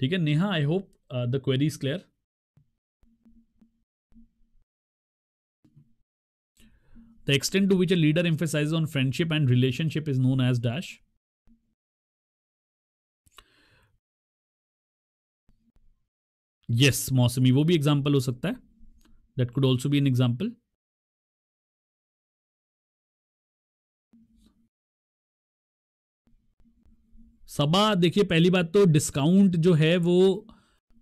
ठीक है Neha I hope the query is clear The extent to which a leader emphasizes on friendship and relationship is known as dash. Yes Mausami वो भी एग्जाम्पल हो सकता है that could also be an example Saba देखिए पहली बात तो डिस्काउंट जो है वो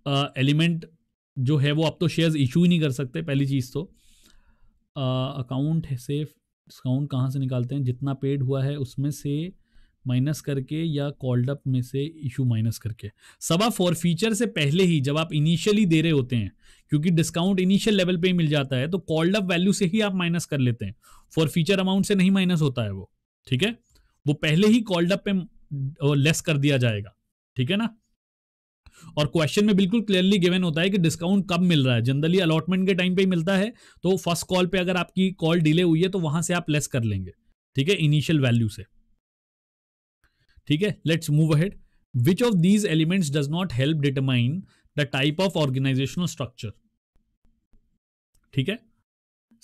एलिमेंट uh, जो है वो आप तो शेयर्स इशू ही नहीं कर सकते पहली चीज़ तो अकाउंट uh, है सेफ डिस्काउंट कहाँ से निकालते हैं जितना पेड हुआ है उसमें से माइनस करके या कॉल्ड अप में से इशू माइनस करके सवा फॉर फीचर से पहले ही जब आप इनिशियली दे रहे होते हैं क्योंकि डिस्काउंट इनिशियल लेवल पे ही मिल जाता है तो कॉल्ड अप वैल्यू से ही आप माइनस कर लेते हैं फॉर फीचर अमाउंट से नहीं माइनस होता है वो ठीक है वो पहले ही कॉल्ड अप पे लेस कर दिया जाएगा ठीक है ना और क्वेश्चन में बिल्कुल क्लियरली गिवन होता है कि डिस्काउंट कब मिल रहा है जनरली अलॉटमेंट के टाइम पे ही मिलता है तो फर्स्ट कॉल पे अगर आपकी कॉल डिले हुई है तो वहां से आप लेस कर लेंगे ठीक है इनिशियल वैल्यू से ठीक है let's move ahead which of these elements does not help determine the type of organisational structure ठीक है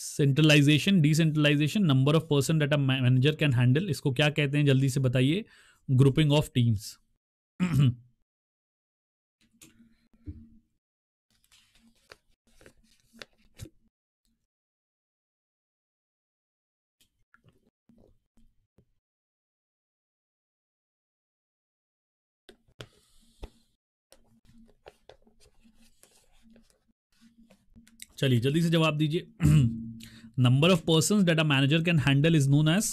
centralisation decentralisation number of person that a manager can handle इसको क्या कहते हैं जल्दी से बताइए ग्रुपिंग ऑफ टीम्स चलिए जल्दी से जवाब दीजिए number of person a manager can handle is known as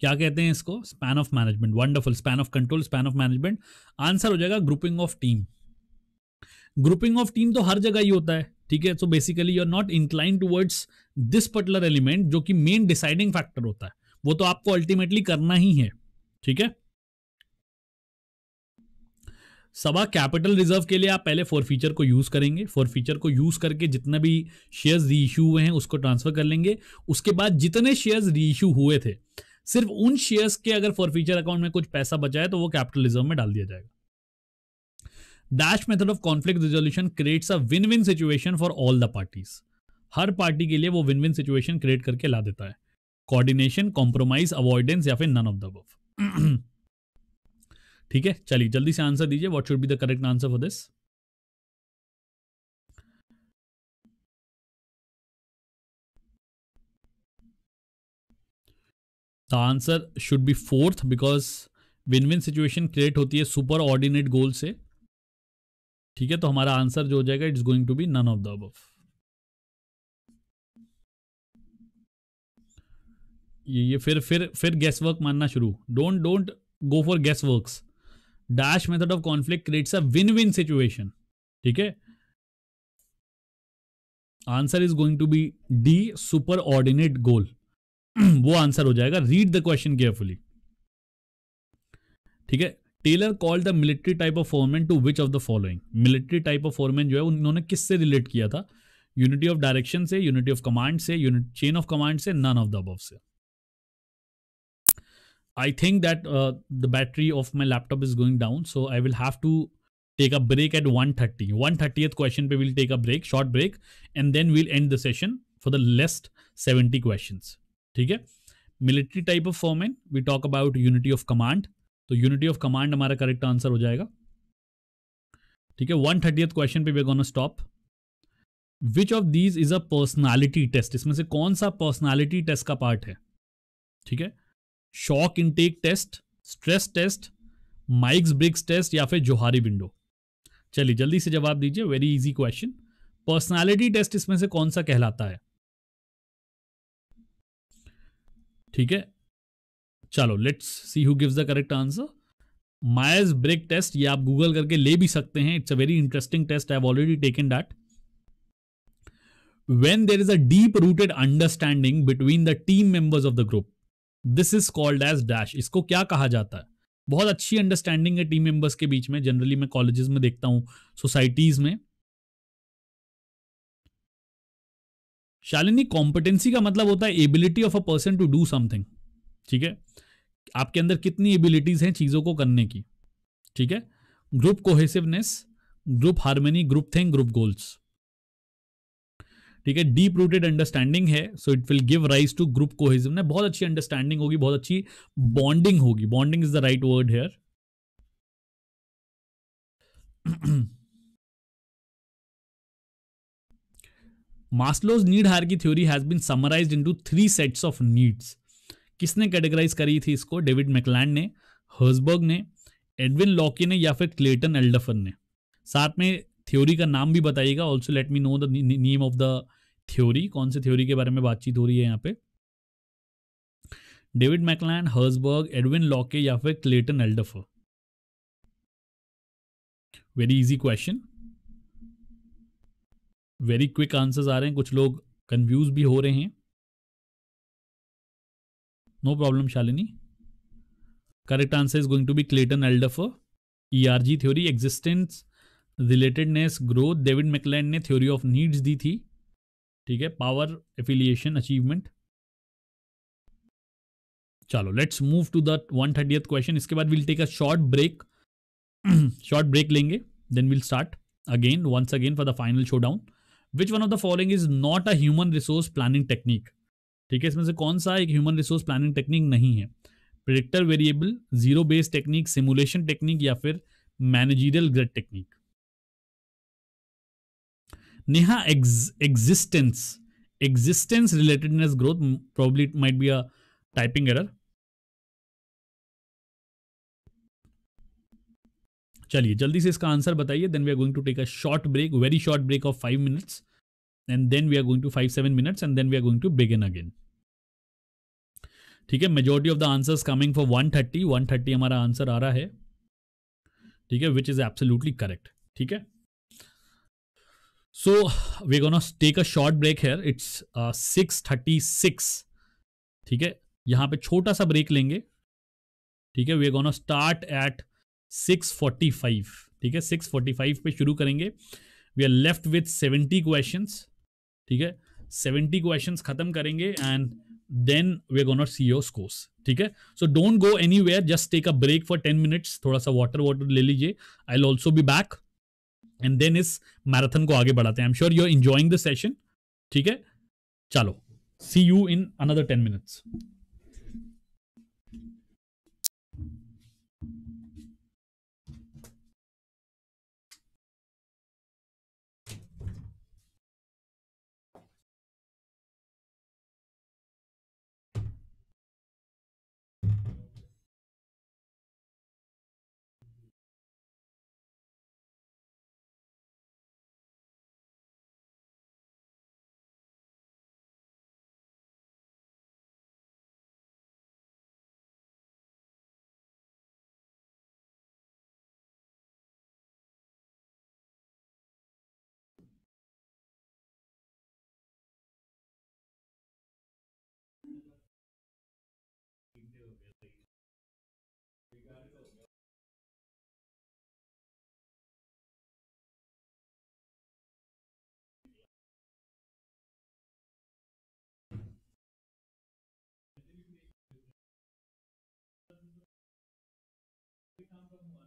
क्या कहते हैं इसको span of management wonderful span of control span of management answer हो जाएगा grouping of team grouping of team तो हर जगह ही होता है ठीक है so basically you are not incline towards this particular element जो कि मेन डिसाइडिंग फैक्टर होता है वो तो आपको अल्टीमेटली करना ही है ठीक है सवा कैपिटल रिजर्व के लिए आप पहले फोर फीचर को यूज़ करेंगे फोर फीचर को यूज़ करके जितना भी शेयर्स री इशू हुए हैं उसको ट्रांसफ़र कर लेंगे उसके बाद जितने शेयर्स री इशू हुए थे सिर्फ उन शेयर्स के अगर फोर फीचर अकाउंट में कुछ पैसा बचाए तो वो कैपिटल रिजर्व में डाल दिया जाएगा dash method of conflict resolution creates a win win situation for all the parties हर पार्टी के लिए वो विन विन सिचुएशन क्रिएट करके ला देता है कोऑर्डिनेशन कॉम्प्रोमाइज अवॉइडेंस या फिर नन ऑफ द अबव ठीक है चलिए जल्दी से आंसर दीजिए what should be the correct answer for this the answer should be fourth because win win situation create होती है सुपर ऑर्डिनेट गोल से ठीक है तो हमारा आंसर जो हो जाएगा it's going to be none of the above ये ये फिर फिर फिर गैस वर्क मानना शुरू don't don't go for guess works dash method of conflict creates a win win situation ठीक है answer is going to be D superordinate goal वो आंसर हो जाएगा रीड द क्वेश्चन केयरफुली ठीक है Taylor called the military type of foreman to which of the following military type of foreman जो है उन्होंने किससे रिलेट किया था यूनिटी ऑफ डायरेक्शन से यूनिटी ऑफ कमांड से यूनिट चेन ऑफ कमांड से नन ऑफ द अबव से I think that uh, the battery of my laptop is going down, so I will have to take a break at 1.30. 1.30th question we will take a break, short break, and then we'll end the session for the last 70 questions. Okay? Military type of foreman, we talk about unity of command. So unity of command our correct answer हो जाएगा. ठीक 1:30th question, we are going to stop. Which of these is a personality test? Test इसमें से कौन सा personality test shock intake test stress test Myers Briggs test या फिर जोहारी विंडो चलिए जल्दी से जवाब दीजिए very easy question personality test इसमें से कौन सा कहलाता है ठीक है चलो let's see who gives the correct answer Myers Briggs test ये आप गूगल करके ले भी सकते हैं it's a very interesting test I already taken that when there is a deep rooted understanding between the team members of the group this is called as dash इसको क्या कहा जाता है बहुत अच्छी अंडरस्टैंडिंग है टीम मेंबर्स के बीच में जनरली मैं कॉलेजेस में देखता हूं सोसाइटीज में शालिनी कॉम्पिटेंसी का मतलब होता है ability of a person to do something ठीक है आपके अंदर कितनी एबिलिटीज हैं चीज़ों को करने की ठीक है group cohesiveness group harmony group thing group goals ठीक है डीप रूटेड अंडरस्टैंडिंग है so it will give rise to group cohesion ना बहुत अच्छी अंडरस्टैंडिंग होगी बहुत अच्छी बॉन्डिंग होगी bonding is the right word here Maslow's need hierarchy theory has been summarise to three sets of needs किसने कैटेगराइज करी थी इसको डेविड मैकलैंड ने हर्सबर्ग ने एडविन लॉकी ने या फिर क्लेटन एल्डफर ने साथ में थ्योरी का नाम भी बताइएगा also let me know the name of the theory कौन से थ्योरी के बारे में बातचीत हो रही है यहाँ पे David McClelland Herzberg Edwin Locke या फिर Clayton Alderfer very easy question very quick answers आ रहे हैं कुछ लोग कंफ्यूज भी हो रहे हैं no problem Shalini correct answer is going to be Clayton Alderfer E R G theory existence relatedness growth David McClelland ने थ्योरी ऑफ नीड्स दी थी ठीक है पावर एफिलिएशन अचीवमेंट चलो let's move to the one question इसके बाद will take a short break short break लेंगे then we'll start again once again for the final showdown which one of the following is not a human resource planning technique ठीक है इसमें से कौन सा एक ह्यूमन रिसोर्स प्लानिंग टेक्निक नहीं है predictor variable zero base technique simulation technique या फिर managerial grade technique Neha existence existence relatedness growth problem probably it might be a चलिए जल्दी से इसका आंसर बताइए then we are going to take a short break very short break of five minutes and then we are going to five seven minutes and then we are going to begin again ठीक है majority of the answer coming for one thirty one thirty हमारा आंसर आ रहा है ठीक है विच इज एब्सोल्यूटली करेक्ट ठीक है So we're gonna take a short break here. It's thirty uh, six ठीक है यहां पे छोटा सा ब्रेक लेंगे ठीक है we gonna start at six forty five ठीक है सिक्स फोर्टी फाइव पे शुरू करेंगे we are left with seventy question ठीक है सेवेंटी क्वेश्चन खत्म करेंगे and then we are gonna see your scores ठीक है so don't go anywhere just take a break for ten minutes थोड़ा सा वाटर वाटर ले लीजिए I will also be back and then इस मैराथन को आगे बढ़ाते हैं I am sure you are enjoying the session ठीक है चलो see you in another ten minutes from one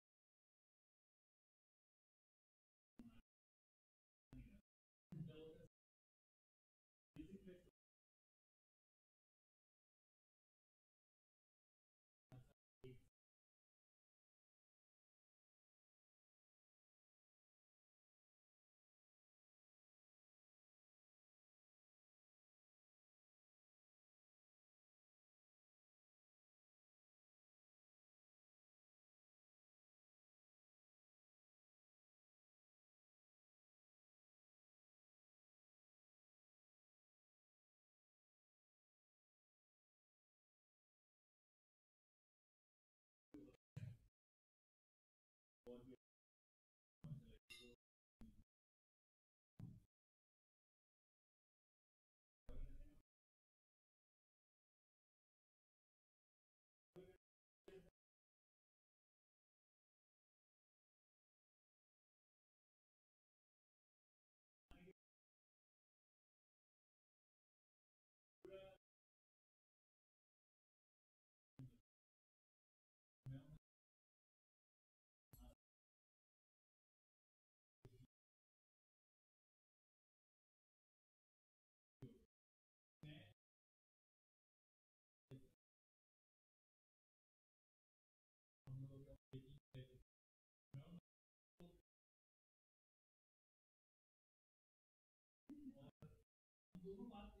दोनों बात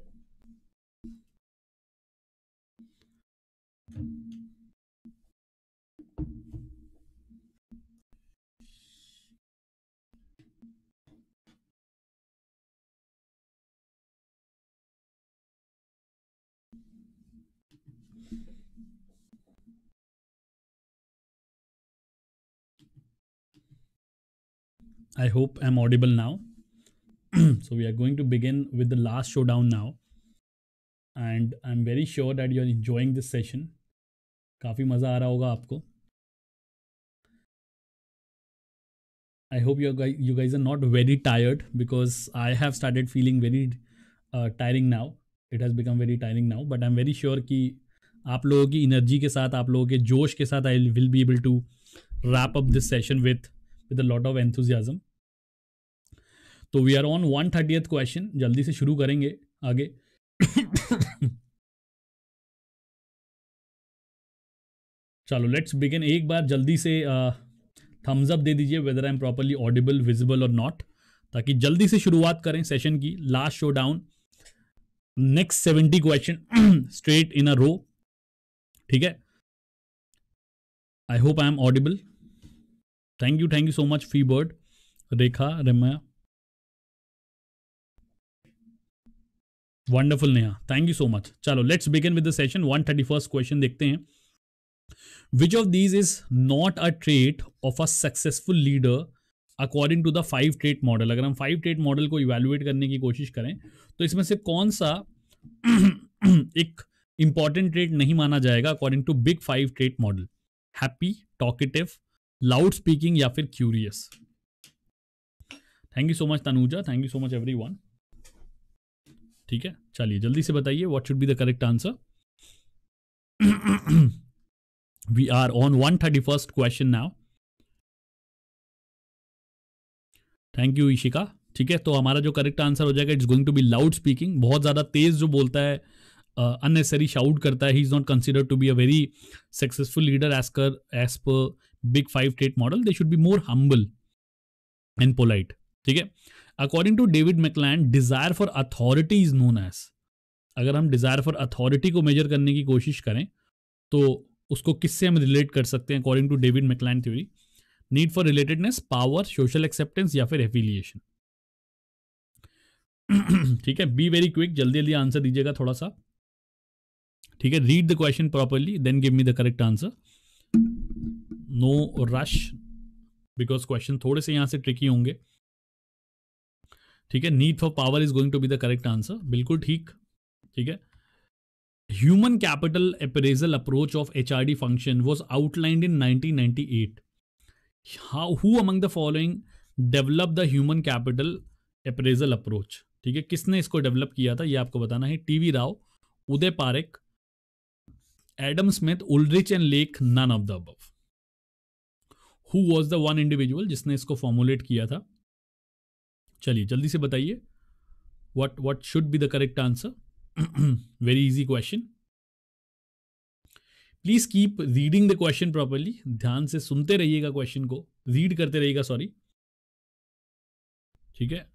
I hope I'm audible now. so we are going to begin with the last showdown now. And I'm very sure that you're enjoying this session. काफ़ी मज़ा आ रहा होगा आपको I hope you guys, you guys are not very tired because I have started feeling very uh, tiring now. It has become very tiring now, but I'm very sure कि आप लोगों की एनर्जी के साथ आप लोगों के जोश के साथ I will be able to wrap up this session with with a lot of enthusiasm तो we are on one eighth question जल्दी से शुरू करेंगे आगे चलो लेट्स बिगिन एक बार जल्दी से थम्स अप दे दीजिए whether I am properly audible visible और नॉट ताकि जल्दी से शुरुआत करें सेशन की last showdown next seventy question straight in a row ठीक है I hope I am audible thank you thank you so much फी बर्ड Rekha Ramya wonderful Neha thank you so much चलो let's begin with the session one thirty first question देखते हैं which of these is not a trait of a successful leader according to the five trait model अगर हम फाइव ट्रेट मॉडल को इवेल्युएट करने की कोशिश करें तो इसमें से कौन सा एक इंपॉर्टेंट ट्रेट नहीं माना जाएगा according to big five trait model happy talkative loud speaking या फिर curious thank you so much Tanuja thank you so much everyone ठीक है चलिए जल्दी से बताइए what should be the correct answer we on one thirty first question now thank you Ishika ठीक है तो हमारा जो करेक्ट आंसर हो जाएगा it's going to be loud speaking बहुत ज़्यादा तेज जो बोलता है अननेसेसरी uh, शाउट करता है he is not consider to be a very successful leader as कर एज पर बिग फाइव स्टेट model they should be more humble and polite ठीक है according to David McClelland desire for authority is known as अगर हम डिजायर फॉर अथॉरिटी को मेजर करने की कोशिश करें तो उसको किससे हम रिलेट कर सकते हैं according to David McClelland theory need for relatedness power social acceptance या फिर एफिलिएशन ठीक है बी वेरी क्विक जल्दी जल्दी आंसर दीजिएगा थोड़ा सा ठीक है read the question properly then give me the correct answer no rush because question थोड़े से यहां से ट्रिकी होंगे ठीक है need for power is going to be the correct answer बिल्कुल ठीक ठीक है human capital appraisal approach of H R D function was outlined in nineteen ninety eight who among develop the human capital appraisal approach ठीक है किसने इसको डेवलप किया था ये आपको बताना है TV Rao Uday Pareek Adam Smith Ulrich and Lake none of the above who was the one individual जिसने इसको फॉर्मुलेट किया था चलिए जल्दी से बताइए what what should be the correct answer very easy question please keep reading the question properly ध्यान से सुनते रहिएगा क्वेश्चन को रीड करते रहिएगा सॉरी ठीक है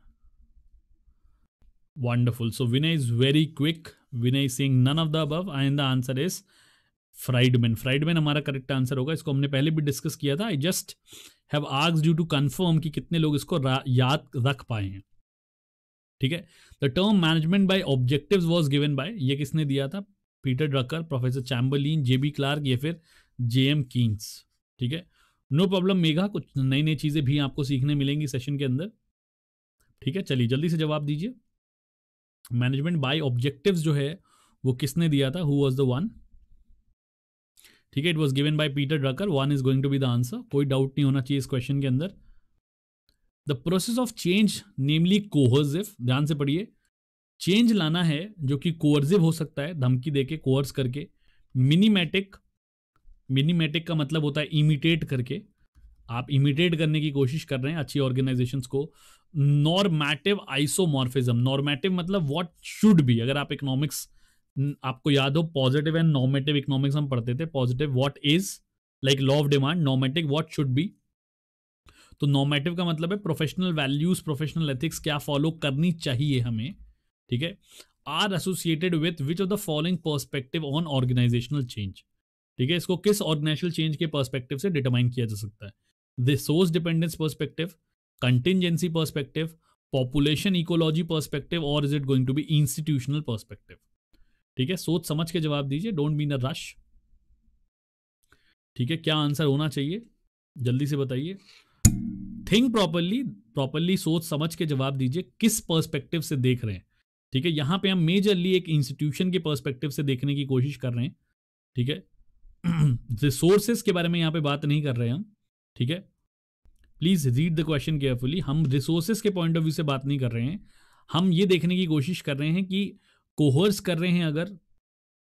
wonderful so Vinay is very quick Vinay Singh none of the above and the answer is Friedman Friedman हमारा करेक्ट आंसर होगा इसको हमने पहले भी डिस्कस किया था आई जस्ट हैव आग्स ड्यू टू कन्फर्म कि कितने लोग इसको याद रख पाए हैं ठीक है the term management by objective was given by ये किसने दिया था Peter Drucker professor Chamberlin J B Clark या फिर जे एम कींस ठीक है नो प्रॉब्लम मेघा कुछ नई नई चीज़ें भी आपको सीखने मिलेंगी सेशन के अंदर ठीक है चलिए जल्दी से जवाब दीजिए मैनेजमेंट बाय ऑब्जेक्टिव्स जो है वो किसने दिया था हु वाज द वन ठीक है it was given by Peter Drucker one is going to be the answer कोई डाउट नहीं होना चाहिए इस क्वेश्चन के अंदर the process of change namely coercive ध्यान से पढ़िए चेंज लाना है जो कि कोअर्जिव हो सकता है धमकी देके कोअर्स करके मिनीमेटिक मिनीमेटिक का मतलब होता है इमिटेट करके आप इमिटेट करने की कोशिश कर रहे हैं अच्छी ऑर्गेनाइजेशन को नॉर्मेटिव आइसोमॉर्फिज्म नॉर्मेटिव मतलब व्हाट शुड बी अगर आप इकोनॉमिक्स आपको याद हो पॉजिटिव एंड नॉर्मेटिव इकोनॉमिक्स हम पढ़ते थे positive what is like law of demand normative what should be तो नॉर्मेटिव का मतलब है प्रोफेशनल वैल्यूज प्रोफेशनल एथिक्स क्या फॉलो करनी चाहिए हमें ठीक है are associated with which of the following perspective on organisational change ठीक है इसको किस ऑर्गेनाइजेशनल चेंज के पर्सपेक्टिव से डिटरमाइन किया जा सकता है the source dependence perspective contingency perspective population ecology perspective और is it going to B institutional perspective ठीक है सोच समझ के जवाब दीजिए डोंट बीन अ रश ठीक है क्या आंसर होना चाहिए जल्दी से बताइए थिंक प्रॉपरली प्रॉपरली सोच समझ के जवाब दीजिए किस पर्सपेक्टिव से देख रहे हैं ठीक है यहां पे हम मेजरली एक इंस्टीट्यूशन के पर्सपेक्टिव से देखने की कोशिश कर रहे हैं ठीक है रिसोर्सेज के बारे में यहां पे बात नहीं कर रहे हैं हम ठीक है please read the question carefully हम रिसोर्सेज के पॉइंट ऑफ व्यू से बात नहीं कर रहे हैं हम ये देखने की कोशिश कर रहे हैं कि कोहर्स कर रहे हैं अगर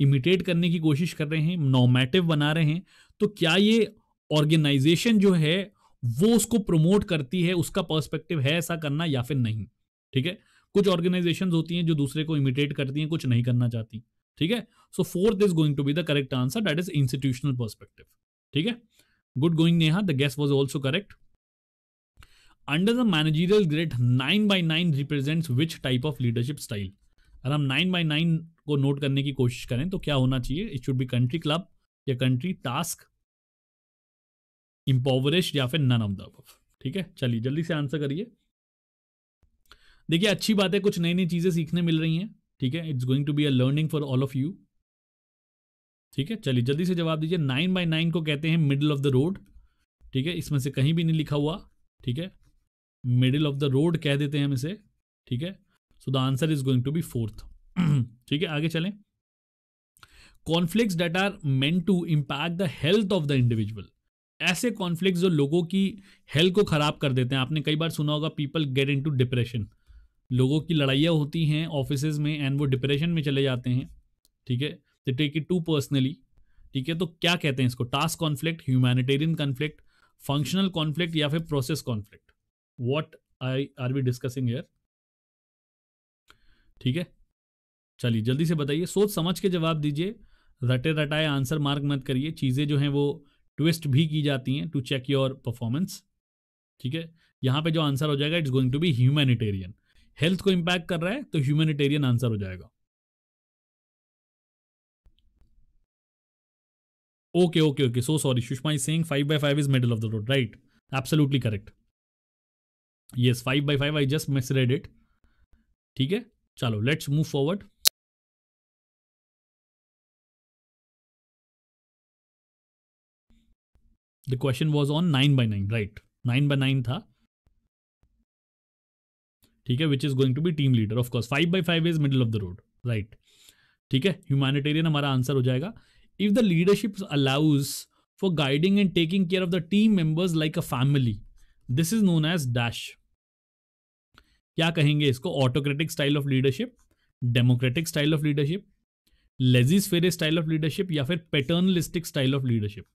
इमिटेट करने की कोशिश कर रहे हैं नॉमेटिव बना रहे हैं तो क्या ये ऑर्गेनाइजेशन जो है वो उसको प्रमोट करती है उसका पर्सपेक्टिव है ऐसा करना या फिर नहीं ठीक है कुछ ऑर्गेनाइजेशंस होती हैं जो दूसरे को इमिटेट करती हैं कुछ नहीं करना चाहती ठीक है so fourth is going to be the correct answer that is institutional perspective ठीक है good going Neha the guest was also correct under the managerial grid nine by nine represent which type of leadership style अगर हम नाइन बाई नाइन को नोट करने की कोशिश करें तो क्या होना चाहिए it should be country club या कंट्री टास्क इम्पोवरिश या फिर नन ऑफ द अब ठीक है चलिए जल्दी से आंसर करिए देखिए अच्छी बात है कुछ नई नई चीज़ें सीखने मिल रही हैं ठीक है it's going to be a learning for all of you ठीक है चलिए जल्दी से जवाब दीजिए नाइन बाई नाइन को कहते हैं मिडिल ऑफ द रोड ठीक है इसमें से कहीं भी नहीं लिखा हुआ ठीक है मिडिल ऑफ द रोड कह देते हैं हम इसे ठीक है so the answer is going to be fourth ठीक है आगे चलें conflict that are meant to impact the health of the individual ऐसे कॉन्फ्लिक्ट जो लोगों की हेल्थ को ख़राब कर देते हैं आपने कई बार सुना होगा people get into depression लोगों की लड़ाइयाँ होती हैं ऑफिस में एंड वो डिप्रेशन में चले जाते हैं ठीक है they take it to personally ठीक है तो क्या कहते हैं इसको task conflict humanitarian conflict functional conflict या फिर process conflict what I are be discussing here ठीक है चलिए जल्दी से बताइए सोच समझ के जवाब दीजिए रटे रटाए आंसर मार्क मत करिए चीज़ें जो हैं वो ट्विस्ट भी की जाती हैं टू चेक योर परफॉर्मेंस ठीक है यहाँ पे जो आंसर हो जाएगा it's going to be humanitarian health को इम्पैक्ट कर रहा है तो ह्यूमैनिटेरियन आंसर हो जाएगा okay okay okay so sorry Sushma is saying five by five is middle of the road right absolutely correct yes five by five I just misread it ठीक है ચાલો let's move forward The question was on 9 by 9, right? 9 by 9 था ठीक है which is going to be team leader of course five by five is middle of the road right ठीक है ह्यूमैनिटेरियन हमारा आंसर हो जाएगा if the leadership allows for guiding and taking care of the team members like a family this is known as dash क्या कहेंगे इसको autocratic style of leadership democratic style of leadership laissez faire style of leadership या फिर पैटर्नलिस्टिक स्टाइल ऑफ लीडरशिप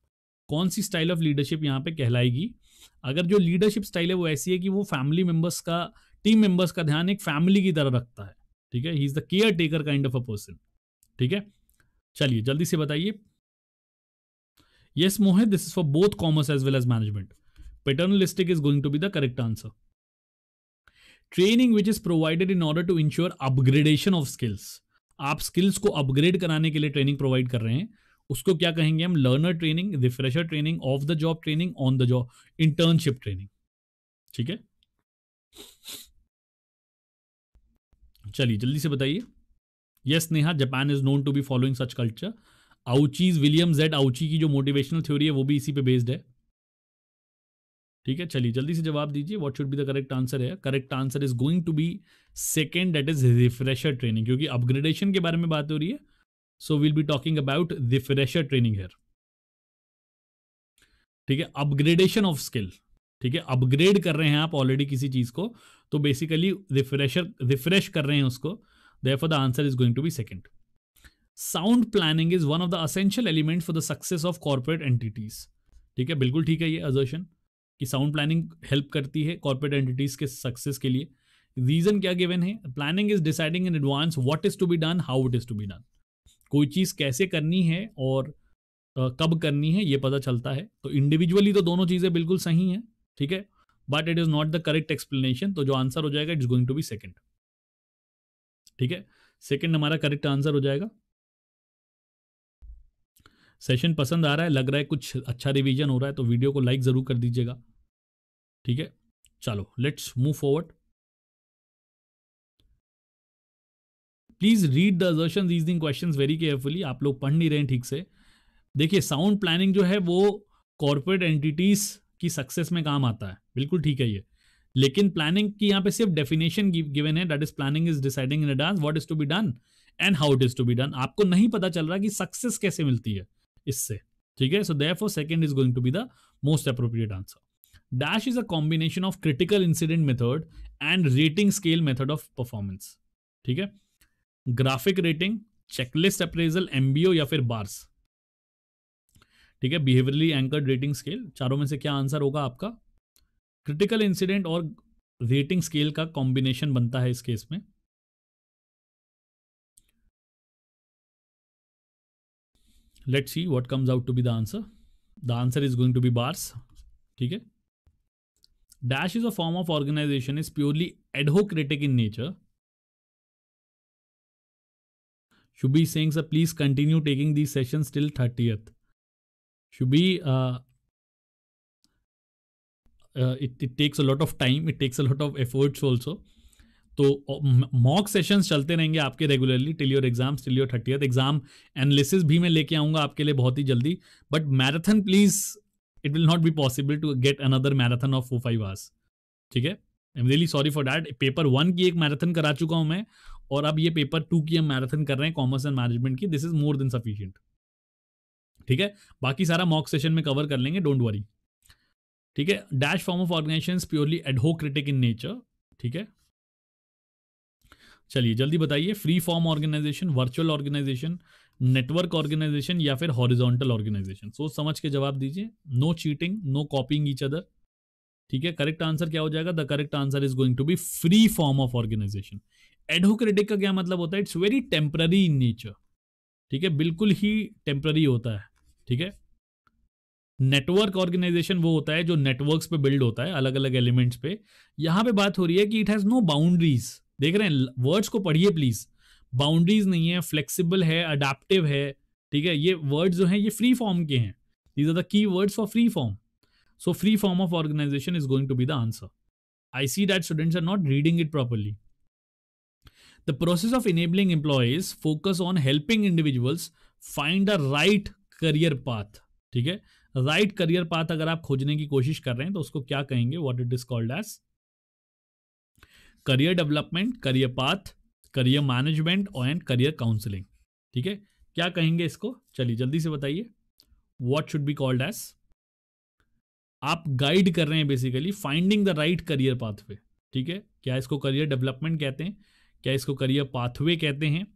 कौन सी स्टाइल ऑफ लीडरशिप यहाँ पे कहलाएगी अगर जो लीडरशिप स्टाइल है वो ऐसी है कि वो फैमिली मेंबर्स का टीम मेंबर्स का ध्यान एक फैमिली की तरह रखता है ठीक है he is the caretaker kind of a person ठीक है चलिए जल्दी से बताइए yes Mohit this is for both commerce as well as management paternalistic is going to be the correct answer training which is provided in order to ensure upgradation of skills आप स्किल्स को अपग्रेड कराने के लिए ट्रेनिंग प्रोवाइड कर रहे हैं उसको क्या कहेंगे हम learner training refresher training off the job training on the job internship training ठीक है चलिए जल्दी से बताइए yes Neha Japan is known to be following such culture Ouchi's William Z Ouchi की जो मोटिवेशनल थ्योरी है वो भी इसी पे बेस्ड है ठीक है चलिए जल्दी से जवाब दीजिए what should be the correct answer है correct answer is going to be second that is refresher training क्योंकि अपग्रेडेशन के बारे में बात हो रही है so will be talking about refresher training here ठीक है अपग्रेडेशन ऑफ स्किल ठीक है अपग्रेड कर रहे हैं आप ऑलरेडी किसी चीज को तो बेसिकली रिफ्रेशर रिफ्रेश कर रहे हैं उसको therefore the answer is going to be second sound planning is one of the essential elements for the success of corporate entities ठीक है बिल्कुल ठीक है ये अजर्शन कि साउंड प्लानिंग हेल्प करती है कॉर्पोरेट एंटिटीज़ के सक्सेस के लिए रीज़न क्या गिवन है planning is deciding in advance what is to be done how it is to be done कोई चीज़ कैसे करनी है और कब करनी है ये पता चलता है तो इंडिविजुअली तो दोनों चीज़ें बिल्कुल सही हैं ठीक है but it is not the correct explanation तो जो आंसर हो जाएगा it is going to be second ठीक है सेकेंड हमारा करेक्ट आंसर हो जाएगा सेशन पसंद आ रहा है लग रहा है कुछ अच्छा रिवीजन हो रहा है तो वीडियो को लाइक ज़रूर कर दीजिएगा ठीक है चलो let's move forward please read the assertion reasoning question very carefully आप लोग पढ़ नहीं रहे ठीक से देखिए साउंड प्लानिंग जो है वो कॉरपोरेट एंटिटीज़ की सक्सेस में काम आता है बिल्कुल ठीक है ये लेकिन प्लानिंग की यहाँ पे सिर्फ डेफिनेशन गिवन है that is planning is deciding in dance what is to be done and how it is to be done आपको नहीं पता चल रहा कि सक्सेस कैसे मिलती है इससे ठीक है so therefore second is going to be the most appropriate answer dash is a combination of critical incident method and rating scale method of performance ठीक है graphic rating checklist appraisal MBO या फिर बार्स ठीक है बिहेवियरली एंकर्ड रेटिंग स्केल चारों में से क्या आंसर होगा आपका क्रिटिकल इंसिडेंट और रेटिंग स्केल का कॉम्बिनेशन बनता है इस केस में let's see what comes out to be the answer. The answer is going to be bars. Okay. Dash is a form of organization is purely ad hoc critic in nature. Shubhi saying, sir, please continue taking these sessions till 30th. Shubhi, uh, uh, it, it takes a lot of time. It takes a lot of efforts also. तो मॉक सेशंस चलते रहेंगे आपके regularly till your exams till your thirty exam analysis भी मैं लेके आऊँगा आपके लिए बहुत ही जल्दी but marathon please it will not be possible to get another marathon of four five hours ठीक है I am really sorry for that paper one की एक मैराथन करा चुका हूँ मैं और अब ये पेपर टू की हम मैराथन कर रहे हैं कॉमर्स एंड मैनेजमेंट की this is more than sufficient ठीक है बाकी सारा मॉक सेशन में कवर कर लेंगे डोंट वरी ठीक है dash form of organisation purely adhocratic in nature ठीक है चलिए जल्दी बताइए free form organisation virtual organisation network organisation या फिर हॉरिजॉन्टल ऑर्गेनाइजेशन सोच समझ के जवाब दीजिए no cheating no copying each other ठीक है करेक्ट आंसर क्या हो जाएगा the correct answer is going to be free form of organisation adhocratic का क्या मतलब होता है it's very temporary in nature ठीक है बिल्कुल ही टेम्प्ररी होता है ठीक है नेटवर्क ऑर्गेनाइजेशन वो होता है जो नेटवर्क्स पे बिल्ड होता है अलग अलग एलिमेंट्स पे यहां पे बात हो रही है कि इट हैज़ नो बाउंड्रीज देख रहे हैं वर्ड्स को पढ़िए प्लीज बाउंड्रीज नहीं है फ्लेक्सिबल है अडेप्टिव है ठीक है ये वर्ड जो हैं ये फ्री फॉर्म के हैं these are the key words for free form so free form of organisation is going to be the answer I see that students are not reading it properly the process of enabling employees focus on helping individuals find a right career path ठीक है राइट करियर पाथ अगर आप खोजने की कोशिश कर रहे हैं तो उसको क्या कहेंगे what it is called as career development career path career management और एंड करियर काउंसलिंग ठीक है क्या कहेंगे इसको चलिए जल्दी से बताइए what should be called as आप गाइड कर रहे हैं basically finding the right career pathway ठीक है क्या इसको करियर डेवलपमेंट कहते हैं क्या इसको करियर पाथवे कहते हैं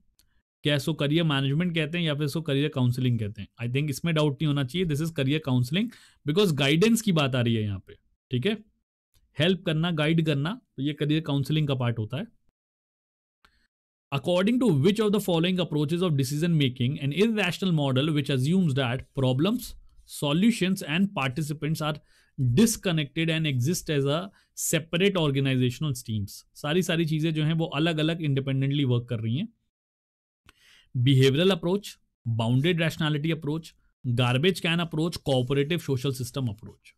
क्या इसको करियर मैनेजमेंट कहते हैं या फिर इसको करियर काउंसलिंग कहते हैं आई थिंक इसमें डाउट नहीं होना चाहिए this is career counselling because guidance की बात आ रही है यहाँ पे ठीक है हेल्प करना गाइड करना तो ये करियर काउंसिलिंग का पार्ट होता है according to which of the following approaches of decision making an irrational model which assumes that problems solutions and participants are disconnected and exist as a separate organisational streams सारी सारी चीजें जो है वो अलग अलग इंडिपेंडेंटली वर्क कर रही हैं behavioural approach bounded rationality approach garbage can approach cooperative social system approach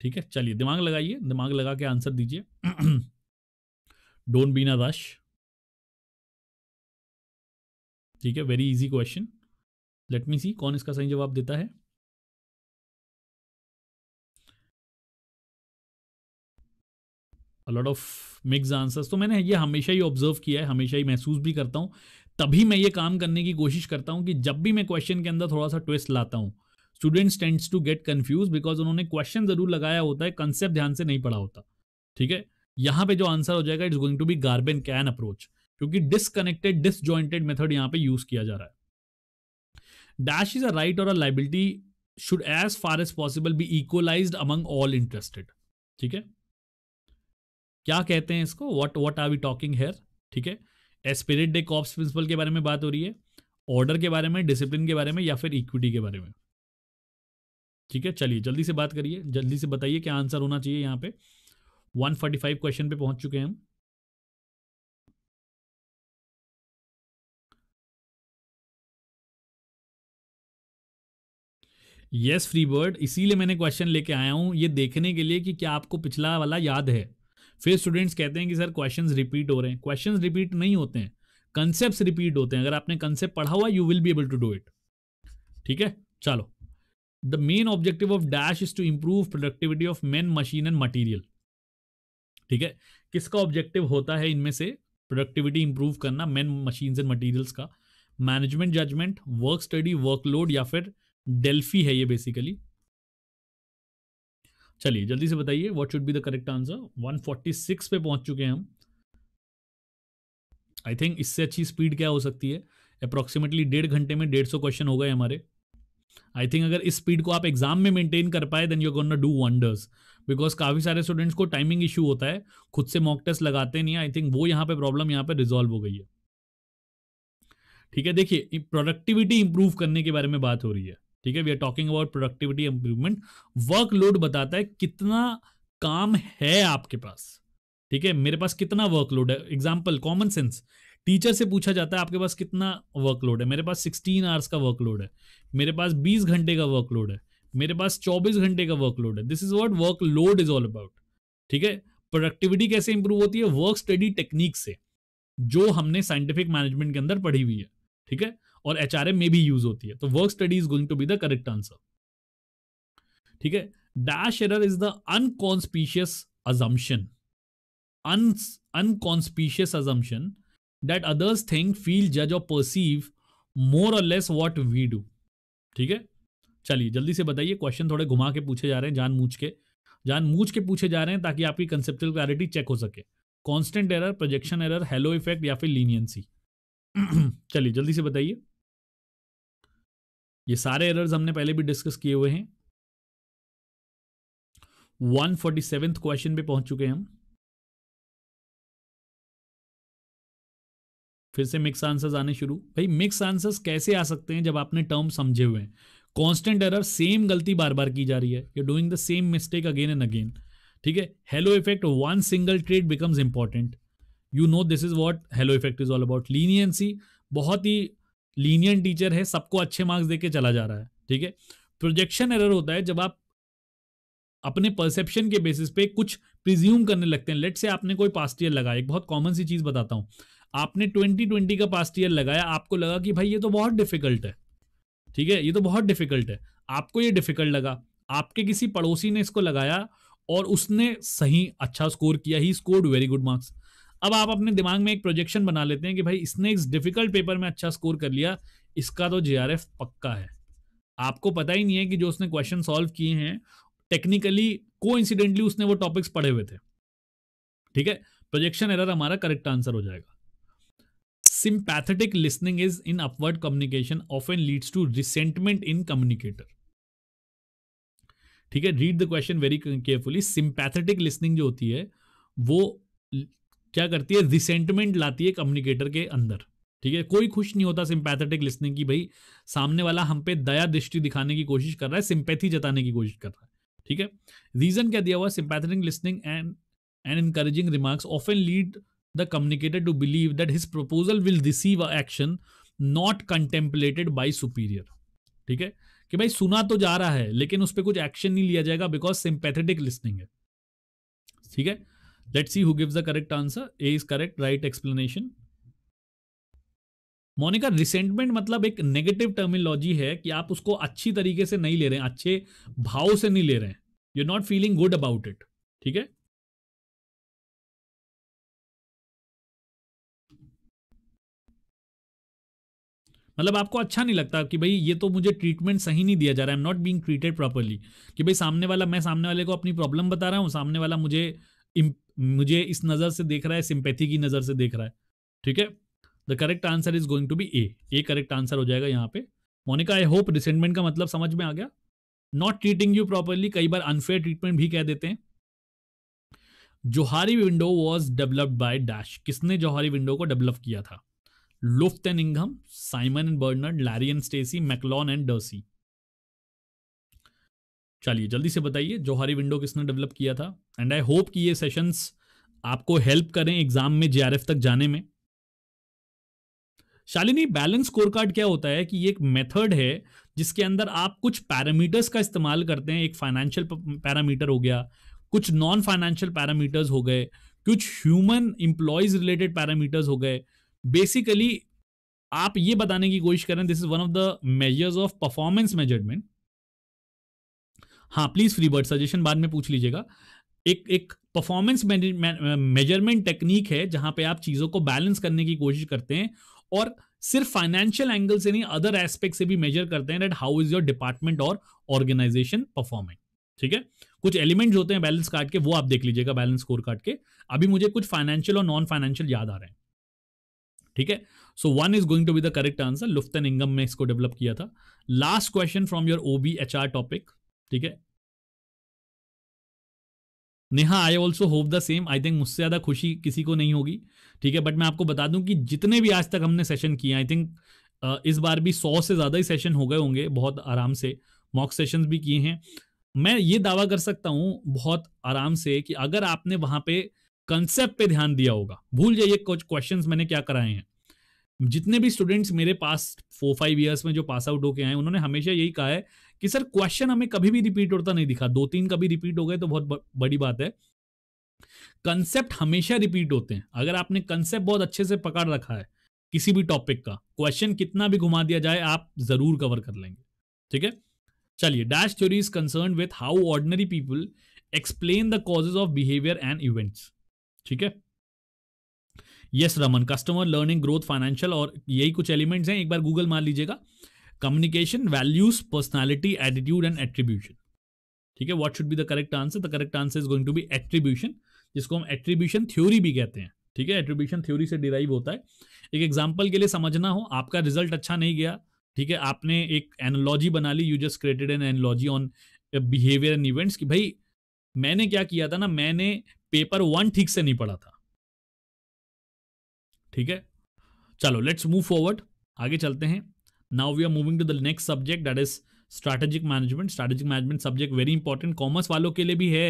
ठीक है चलिए दिमाग लगाइए दिमाग लगा के आंसर दीजिए डोंट बी ना रश ठीक है very easy question let me see कौन इसका सही जवाब देता है लॉट ऑफ मिक्स आंसर्स तो मैंने ये हमेशा ही ऑब्जर्व किया है हमेशा ही महसूस भी करता हूं तभी मैं ये काम करने की कोशिश करता हूं कि जब भी मैं क्वेश्चन के अंदर थोड़ा सा ट्विस्ट लाता हूं students tend to get confused because उन्होंने क्वेश्चन जरूर लगाया होता है कंसेप्ट ध्यान से नहीं पढ़ा होता ठीक है यहाँ पे जो आंसर हो जाएगा it's going to be garbage can approach क्योंकि डिसकनेक्टेड डिसजॉइंटेड मेथड यहाँ पे यूज किया जा रहा है डैश इज अ राइट और a liability should as far as possible be equalise among all interested ठीक है क्या कहते हैं इसको what what are we talking here ठीक है एस्पिरिट डे कॉप्स प्रिंसिपल के बारे में बात हो रही है ऑर्डर के बारे में डिसिप्लिन के बारे में या फिर इक्विटी के बारे में ठीक है चलिए जल्दी से बात करिए जल्दी से बताइए क्या आंसर होना चाहिए यहाँ पे 145 क्वेश्चन पे पहुंच चुके हैं हम यस फ्री बर्ड इसीलिए मैंने क्वेश्चन लेके आया हूं ये देखने के लिए कि क्या आपको पिछला वाला याद है फिर स्टूडेंट्स कहते हैं कि सर क्वेश्चन रिपीट हो रहे हैं क्वेश्चन रिपीट नहीं होते हैं कंसेप्ट रिपीट होते हैं अगर आपने कंसेप्ट पढ़ा हुआ you will be able to do it ठीक है चलो the main objective of dash is to improve productivity of men machine and material ठीक है किसका ऑब्जेक्टिव होता है इनमें से प्रोडक्टिविटी इंप्रूव करना मेन मशीन एंड मटेरियल्स का management judgement work study workload या फिर डेल्फी है ये बेसिकली चलिए जल्दी से बताइए what should be the correct answer 146 पे पहुंच चुके हैं हम आई थिंक इससे अच्छी स्पीड क्या हो सकती है अप्रोक्सीमेटली डेढ़ घंटे में डेढ़ सौ क्वेश्चन हो गए हमारे आई थिंक अगर इस स्पीड को आप एग्जाम में मेंटेन कर पाए then you gonna do wonders because काफ़ी सारे स्टूडेंट्स को टाइमिंग इशू होता है खुद से मॉक टेस्ट लगाते नहीं आई थिंक वो यहाँ पे प्रॉब्लम यहाँ पे रिजॉल्व हो गई है ठीक है देखिए प्रोडक्टिविटी इंप्रूव करने के बारे में बात हो रही है ठीक है we are talking about productivity improvement workload बताता है कितना काम है आपके पास ठीक है मेरे पास कितना वर्कलोड है एग्जाम्पल कॉमन सेंस टीचर से पूछा जाता है आपके पास कितना वर्कलोड है मेरे पास सिक्सटीन आवर्स का वर्कलोड है मेरे पास बीस घंटे का वर्कलोड है मेरे पास चौबीस घंटे का वर्कलोड है this is what workload is all about ठीक है प्रोडक्टिविटी कैसे इंप्रूव होती है वर्क स्टडी टेक्निक से जो हमने साइंटिफिक मैनेजमेंट के अंदर पढ़ी हुई है ठीक है और एच आर में भी यूज होती है तो work study is going to be the correct answer ठीक है dash error is the unconscious assumption unconscious assumption that others think feel जज और परसीव मोर और लेस वॉट वी डू ठीक है चलिए जल्दी से बताइए क्वेश्चन थोड़े घुमा के पूछे जा रहे हैं जान मूझ के जान मूझ के पूछे जा रहे हैं ताकि आपकी कंसेप्चुअल क्लैरिटी चेक हो सके constant error projection error halo effect या फिर लीनियंसी चलिए जल्दी से बताइए ये सारे एरर्स हमने पहले भी डिस्कस किए हुए हैं वन फोर्टी सेवेंथ क्वेश्चन पे पहुंच चुके हैं हम फिर से मिक्स आंसर्स आने शुरू भाई मिक्स आंसर्स कैसे आ सकते हैं जब आपने टर्म समझे हुए हैं कॉन्स्टेंट एरर सेम गलती बार बार की जा रही है you doing the same mistake again and again ठीक है halo effect one single trait becomes important you know this is what halo effect is all about leniency बहुत ही लीनियन टीचर है सबको अच्छे मार्क्स देके चला जा रहा है ठीक है प्रोजेक्शन एरर होता है जब आप अपने परसेप्शन के बेसिस पे कुछ प्रिज्यूम करने लगते हैं लेट से आपने कोई पास्ट ईयर लगाया एक बहुत कॉमन सी चीज़ बताता हूँ आपने 2020 का पास्ट ईयर लगाया आपको लगा कि भाई ये तो बहुत डिफिकल्ट है ठीक है ये तो बहुत डिफिकल्ट है आपको ये डिफिकल्ट लगा आपके किसी पड़ोसी ने इसको लगाया और उसने सही अच्छा स्कोर किया ही स्कोर्ड वेरी गुड मार्क्स अब आप अपने दिमाग में एक प्रोजेक्शन बना लेते हैं कि भाई इसने इस डिफिकल्ट पेपर में अच्छा स्कोर कर लिया इसका तो जे पक्का है आपको पता ही नहीं है कि जो उसने क्वेश्चन सॉल्व किए हैं टेक्निकली को उसने वो टॉपिक्स पढ़े हुए थे ठीक है प्रोजेक्शन एरर हमारा करेक्ट आंसर हो जाएगा sympathetic listening is in upward communication often leads to resentment in communicator ठीक है read the question very carefully sympathetic listening जो होती है वो क्या करती है रिसेंटमेंट लाती है कम्युनिकेटर के अंदर ठीक है कोई खुश नहीं होता सिंपैथेटिक लिसनिंग की भाई सामने वाला हम पे दया दृष्टि दिखाने की कोशिश कर रहा है सिंपैथी जताने की कोशिश कर रहा है ठीक है रीजन क्या दिया हुआ sympathetic listening and and encouraging remarks often lead the communicator to believe that his proposal will receive a action not contemplated by superior ठीक है कि भाई सुना तो जा रहा है लेकिन उस पर कुछ एक्शन नहीं लिया जाएगा बिकॉज सिंपैथेटिक लिस्निंग है ठीक है let's see who gives the correct answer A is correct right explanation Monika resentment मतलब एक नेगेटिव टर्मिनोलॉजी है कि आप उसको अच्छी तरीके से नहीं ले रहे हैं अच्छे भाव से नहीं ले रहे हैं you are not feeling good about it ठीक है मतलब आपको अच्छा नहीं लगता कि भाई ये तो मुझे ट्रीटमेंट सही नहीं दिया जा रहा है am not being treated properly कि भाई सामने वाला मैं सामने वाले को अपनी प्रॉब्लम बता रहा हूँ सामने वाला मुझे मुझे इस नज़र से देख रहा है सिंपैथी की नज़र से देख रहा है ठीक है the correct answer is going to be A A correct answer हो जाएगा यहाँ पे मोनिका आई होप रिसेंटमेंट का मतलब समझ में आ गया नॉट ट्रीटिंग यू प्रॉपरली कई बार अनफेयर ट्रीटमेंट भी कह देते हैं Johari window was developed by dash किसने जोहारी विंडो को डेवलप किया था लुफ्ट एंड इंगम Simon and Bernard Larry and Stacy McLaughlin and Darcy चलिए जल्दी से बताइए जोहारी विंडो किसने डेवलप किया था एंड आई होप कि ये सेशंस आपको हेल्प करें एग्जाम में जे तक जाने में शालिनी बैलेंस स्कोर कार्ड क्या होता है कि ये एक मेथड है जिसके अंदर आप कुछ पैरामीटर्स का इस्तेमाल करते हैं एक फाइनेंशियल पैरामीटर हो गया कुछ नॉन फाइनेंशियल पैरामीटर्स हो गए कुछ ह्यूमन इंप्लॉयज रिलेटेड पैरामीटर्स हो गए बेसिकली आप ये बताने की कोशिश करें this is one of the measures of performance measurement हाँ प्लीज फ्री बर्ड सजेशन बाद में पूछ लीजिएगा एक एक परफॉर्मेंस मेजरमेंट टेक्निक है जहां पे आप चीजों को बैलेंस करने की कोशिश करते हैं और सिर्फ फाइनेंशियल एंगल से नहीं अदर एस्पेक्ट से भी मेजर करते हैं that how is your department और ऑर्गेनाइजेशन परफॉर्मिंग ठीक है कुछ एलिमेंट होते हैं बैलेंस कार्ड के वो आप देख लीजिएगा बैलेंस स्कोर कार्ड के अभी मुझे कुछ फाइनेंशियल और नॉन फाइनेंशियल याद आ रहे हैं ठीक है so one is going to be the correct answer Luft इंगम में इसको डेवलप किया था last question from your OB H R topic ठीक है Neha I also hope the same I think मुझसे ज़्यादा खुशी किसी को नहीं होगी ठीक है बट मैं आपको बता दूं कि जितने भी आज तक हमने सेशन किए आई थिंक इस बार भी सौ से ज़्यादा ही सेशन हो गए होंगे बहुत आराम से मॉक सेशंस भी किए हैं मैं ये दावा कर सकता हूं बहुत आराम से कि अगर आपने वहां पे कंसेप्ट पे ध्यान दिया होगा भूल जाइए कुछ क्वेश्चंस मैंने क्या कराए हैं जितने भी स्टूडेंट्स मेरे पास फोर फाइव ईयर्स में जो पास आउट होके आए उन्होंने हमेशा यही कहा है कि सर क्वेश्चन हमें कभी भी रिपीट होता नहीं दिखा दो तीन कभी रिपीट हो गए तो बहुत बड़ी बात है कंसेप्ट हमेशा रिपीट होते हैं अगर आपने कंसेप्ट बहुत अच्छे से पकड़ रखा है किसी भी टॉपिक का क्वेश्चन कितना भी घुमा दिया जाए आप जरूर कवर कर लेंगे ठीक है चलिए dash theory is concern with how ordinary people explain the causes of behaviour and events ठीक है yes Raman customer learning growth financial और यही कुछ एलिमेंट्स हैं एक बार गूगल मार लीजिएगा communication values personality attitude and attribution ठीक है what should be the correct answer the correct answer is going to be attribution जिसको हम एट्रीब्यूशन थ्योरी भी कहते हैं ठीक है एट्रीब्यूशन थ्योरी से डिराइव होता है एक एग्जाम्पल के लिए समझना हो आपका रिजल्ट अच्छा नहीं गया ठीक है आपने एक एनोलॉजी बना ली you just created an analogy on behaviour and events कि भाई मैंने क्या किया था ना मैंने पेपर वन ठीक से नहीं पढ़ा था ठीक है चलो लेट्स मूव फॉरवर्ड आगे चलते हैं now we are moving to the next subject that is strategic management strategic management subject very important commerce वालों के लिए भी है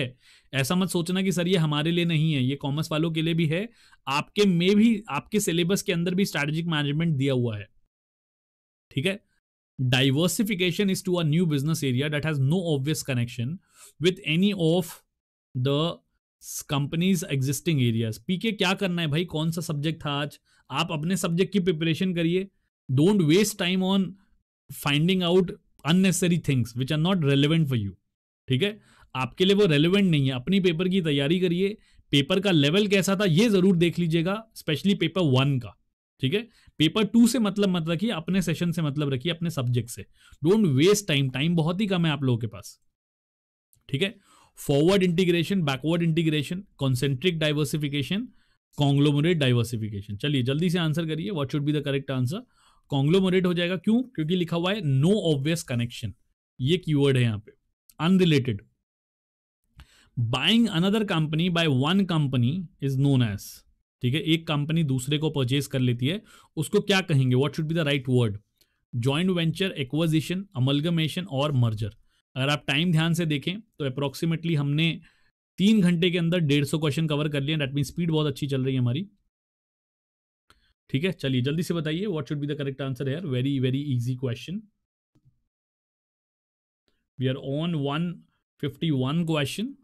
ऐसा मत सोचना कि सर ये हमारे लिए नहीं है ये कॉमर्स वालों के लिए भी है आपके में भी आपके सिलेबस के अंदर भी स्ट्रैटेजिक मैनेजमेंट दिया हुआ है ठीक है diversification is to a new business area that has no obvious connection with any of the company's existing areas PK क्या करना है भाई कौन सा सब्जेक्ट था आज आप अपने सब्जेक्ट की प्रिपरेशन करिए don't waste time on finding out unnecessary things which are not relevant for you ठीक है आपके लिए वो रेलिवेंट नहीं है अपनी पेपर की तैयारी करिए पेपर का लेवल कैसा था ये जरूर देख लीजिएगा स्पेशली पेपर वन का ठीक है पेपर टू से मतलब मत रखिए अपने सेशन से मतलब रखिए अपने सब्जेक्ट से डोंट वेस्ट टाइम टाइम बहुत ही कम है आप लोगों के पास ठीक है forward integration backward integration concentric diversification conglomerate diversification चलिए जल्दी से आंसर करिए what should be the correct answer conglomerate हो जाएगा क्यों क्योंकि लिखा हुआ है नो ऑब्वियस कनेक्शन ये कीवर्ड है यहाँ पे unrelated buying another company by one company is known as ठीक है एक कंपनी दूसरे को परचेज कर लेती है उसको क्या कहेंगे what should be the right word joint venture acquisition amalgamation और मर्जर अगर आप टाइम ध्यान से देखें तो अप्रोक्सीमेटली हमने तीन घंटे के अंदर डेढ़ सौ क्वेश्चन कवर कर लिए डेट मीन स्पीड बहुत अच्छी चल रही है हमारी ठीक है चलिए जल्दी से बताइए what should be the correct answer है very very easy question we are on one fifty one question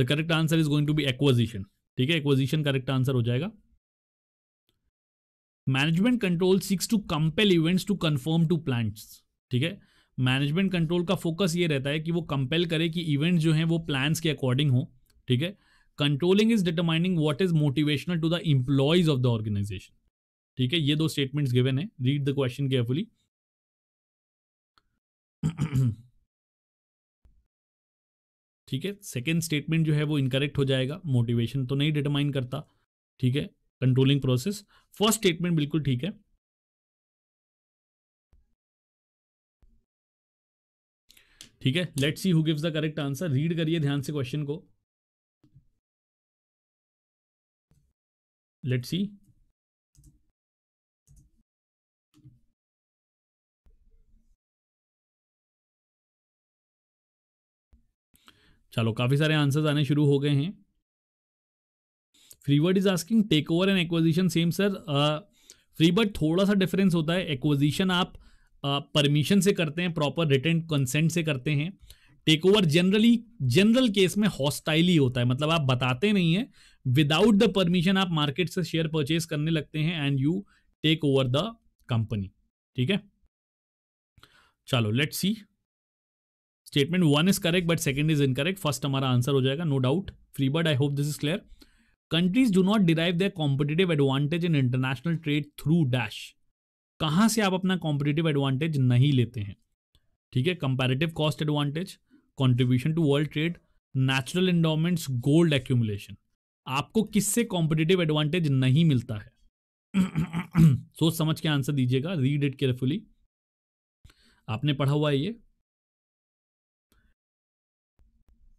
the correct answer is going to be going ठीक है acquisition करेक्ट आंसर हो जाएगा management control seeks to compel events to conform to plans ठीक है मैनेजमेंट कंट्रोल का फोकस ये रहता है कि वो कंपेल करे कि इवेंट्स जो हैं वो प्लान्स के अकॉर्डिंग हो ठीक है controlling is determining what is motivational to the employees of the organisation ठीक है ये दो स्टेटमेंट्स गिवन है रीड द क्वेश्चन केयरफुली ठीक है सेकेंड स्टेटमेंट जो है वो इनकरेक्ट हो जाएगा मोटिवेशन तो नहीं डिटरमाइन करता ठीक है कंट्रोलिंग प्रोसेस फर्स्ट स्टेटमेंट बिल्कुल ठीक है ठीक है let's see who gives the correct answer read करिए ध्यान से क्वेश्चन को लेट्स सी चलो काफ़ी सारे आंसर्स आने शुरू हो गए हैं free bird is asking take over and acquisition same sir free bird थोड़ा सा डिफरेंस होता है एक्विजिशन आप परमिशन uh, से करते हैं प्रॉपर रिटर्न कंसेंट से करते हैं take over generally general case में हॉस्टाइली होता है मतलब आप बताते नहीं है विदाउट द परमिशन आप मार्केट से शेयर परचेज करने लगते हैं and you take over the company ठीक है चलो let see statement one is correct but second is incorrect first हमारा आंसर हो जाएगा no doubt free I hope this is clear countries do not derive their competitive advantage in international trade through dash कहाँ से आप अपना कॉम्पिटेटिव एडवांटेज नहीं लेते हैं ठीक है comparative cost advantage contribution to world trade natural endowments gold accumulation आपको किससे कॉम्पिटेटिव एडवांटेज नहीं मिलता है सोच समझ के आंसर दीजिएगा रीड इट केयरफुली आपने पढ़ा हुआ है ये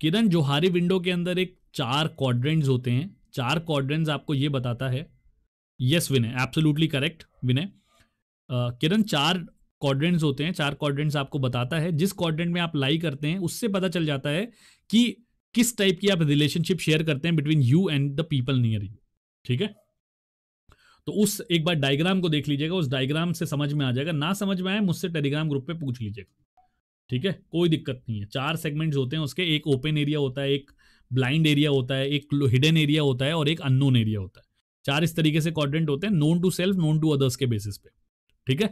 किरण जोहारी विंडो के अंदर एक चार क्वाड्रेंट्स होते हैं चार क्वाड्रेंट्स आपको ये बताता है yes Vinay absolutely correct Vinay Kiran चार क्वाड्रेंट्स होते हैं चार क्वाड्रेंट्स आपको बताता है जिस क्वाड्रेंट में आप लाई करते हैं उससे पता चल जाता है कि किस टाइप की आप रिलेशनशिप शेयर करते हैं between you and the people near you ठीक है तो उस एक बार डायग्राम को देख लीजिएगा उस डायग्राम से समझ में आ जाएगा ना समझ में आए मुझसे टेलीग्राम ग्रुप पे पूछ लीजिएगा ठीक है कोई दिक्कत नहीं है चार सेगमेंट्स होते हैं उसके एक ओपन एरिया होता है एक ब्लाइंड एरिया होता है एक हिडन एरिया होता है और एक अननोन एरिया होता है चार इस तरीके से क्वाड्रेंट होते हैं known to self known to others के बेसिस पे ठीक है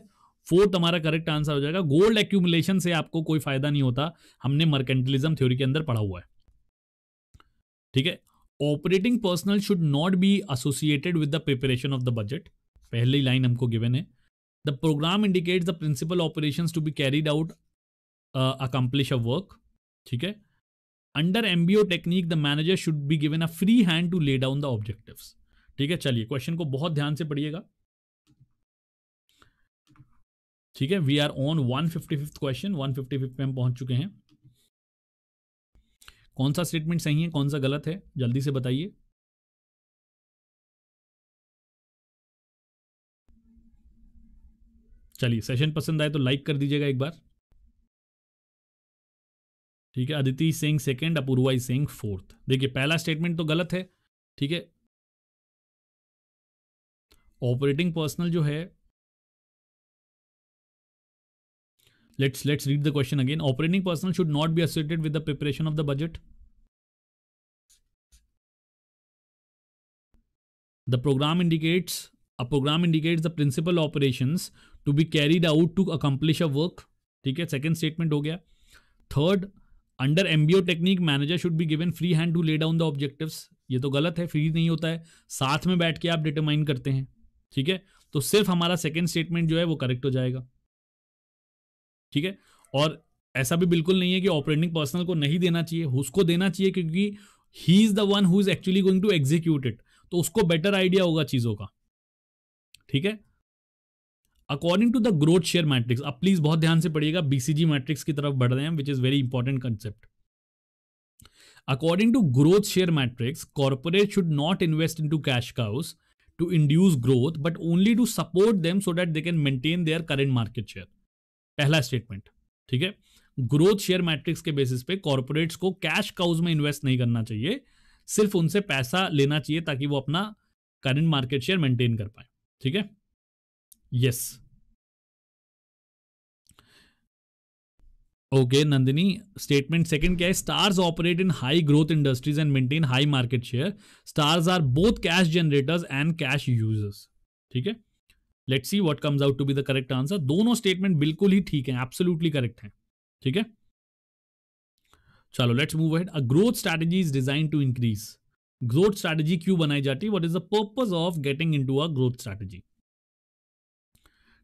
फोर्थ हमारा करेक्ट आंसर हो जाएगा गोल्ड एक्यूमुलेशन से आपको कोई फायदा नहीं होता हमने मर्केंटलिज्म थ्योरी के अंदर पढ़ा हुआ है ठीक है operating personnel should not be associated with the preparation of the budget पहली लाइन हमको गिवन है the programme indicates the principal operation to be carried out accomplish a work ठीक है under MBO technique the manager should be given a free hand to lay down the objective ठीक है चलिए क्वेश्चन को बहुत ध्यान से पढ़िएगा ठीक है we are on one fifty fifth question one fifty fifth में हम पहुंच चुके हैं कौन सा स्टेटमेंट सही है कौन सा गलत है जल्दी से बताइए चलिए सेशन पसंद आए तो लाइक कर दीजिएगा एक बार ठीक है अदिति सिंह सेकेंड अपूर्वाई सिंह फोर्थ देखिए पहला स्टेटमेंट तो गलत है ठीक है ऑपरेटिंग पर्सनल जो है let's let's read the question again operating personnel should not be associated with the preparation of the budget the programme indicates a programme indicates the principal operation to be carried out to accomplish a work ठीक है सेकेंड स्टेटमेंट हो गया third under MBO technique manager should be given free hand to lay down the objective ये तो गलत है फ्री नहीं होता है साथ में बैठ के आप डिटरमाइन करते हैं ठीक है तो सिर्फ हमारा सेकेंड स्टेटमेंट जो है वो करेक्ट हो जाएगा ठीक है और ऐसा भी बिल्कुल नहीं है कि ऑपरेटिंग पर्सनल को नहीं देना चाहिए उसको देना चाहिए क्योंकि he is the one who is actually going to execute it तो उसको बेटर आइडिया होगा चीज़ों का ठीक है according to the growth share matrix अब प्लीज बहुत ध्यान से पढ़िएगा बीसीजी मैट्रिक्स की तरफ बढ़ रहे हैं which is very important concept according to growth share matrix corporate should not invest in to cash cows to induce growth but only to support them so that they can maintain their current market share पहला स्टेटमेंट ठीक है ग्रोथ शेयर मैट्रिक्स के बेसिस पे कॉर्पोरेट को कैश काउस में इन्वेस्ट नहीं करना चाहिए सिर्फ उनसे पैसा लेना चाहिए ताकि वो अपना करंट मार्केट शेयर मेंटेन कर पाए ठीक है yes okay Nandini statement second क्या है stars operate in high growth industries and maintain high market share stars are both cash generators and cash users ठीक है let's see what comes out to be the correct answer दोनों स्टेटमेंट बिल्कुल ही ठीक है एब्सोल्युटली करेक्ट है ठीक है चलो let's move ahead a growth strategy is design to increase growth strategy क्यों बनाई जाती है what is the purpose of getting into a growth strategy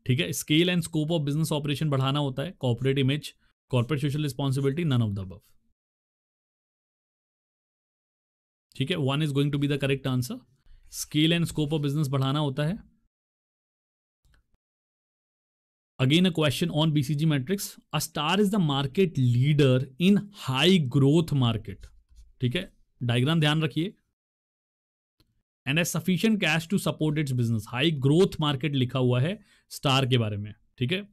ठीक है scale and scope of business operation बढ़ाना होता है corporate image corporate social responsibility none of the above ठीक है one is going to be the correct answer scale and scope of business बढ़ाना होता है again a question on BCG matrix a star is the market leader in high growth market ठीक है डायग्राम ध्यान रखिए and as sufficient cash to support its business high growth market लिखा हुआ है स्टार के बारे में ठीक है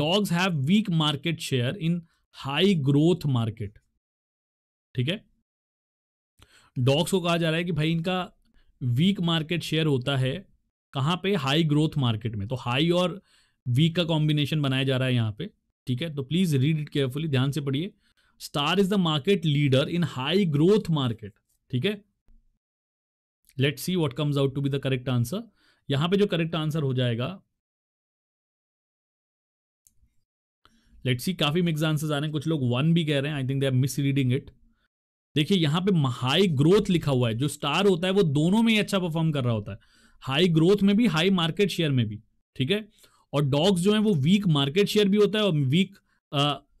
dogs have weak market share in high growth market ठीक है डॉग्स को कहा जा रहा है कि भाई इनका वीक मार्केट शेयर होता है कहां पे हाई ग्रोथ मार्केट में तो हाई और वीक का कॉम्बिनेशन बनाया जा रहा है यहां पे ठीक है तो प्लीज रीड इट केयरफुली ध्यान से पढ़िए star is the market leader in high growth market ठीक है late see what comes out to be the correct answer यहां पे जो करेक्ट आंसर हो जाएगा लेट सी काफी मिक्स आंसर्स आ रहे हैं कुछ लोग वन भी कह रहे हैं I think they are misreading it देखिए यहां पे हाई ग्रोथ लिखा हुआ है जो स्टार होता है वो दोनों में ही अच्छा परफॉर्म कर रहा होता है हाई ग्रोथ में भी हाई मार्केट शेयर में भी ठीक है और डॉग्स जो है वो वीक मार्केट शेयर भी होता है और वीक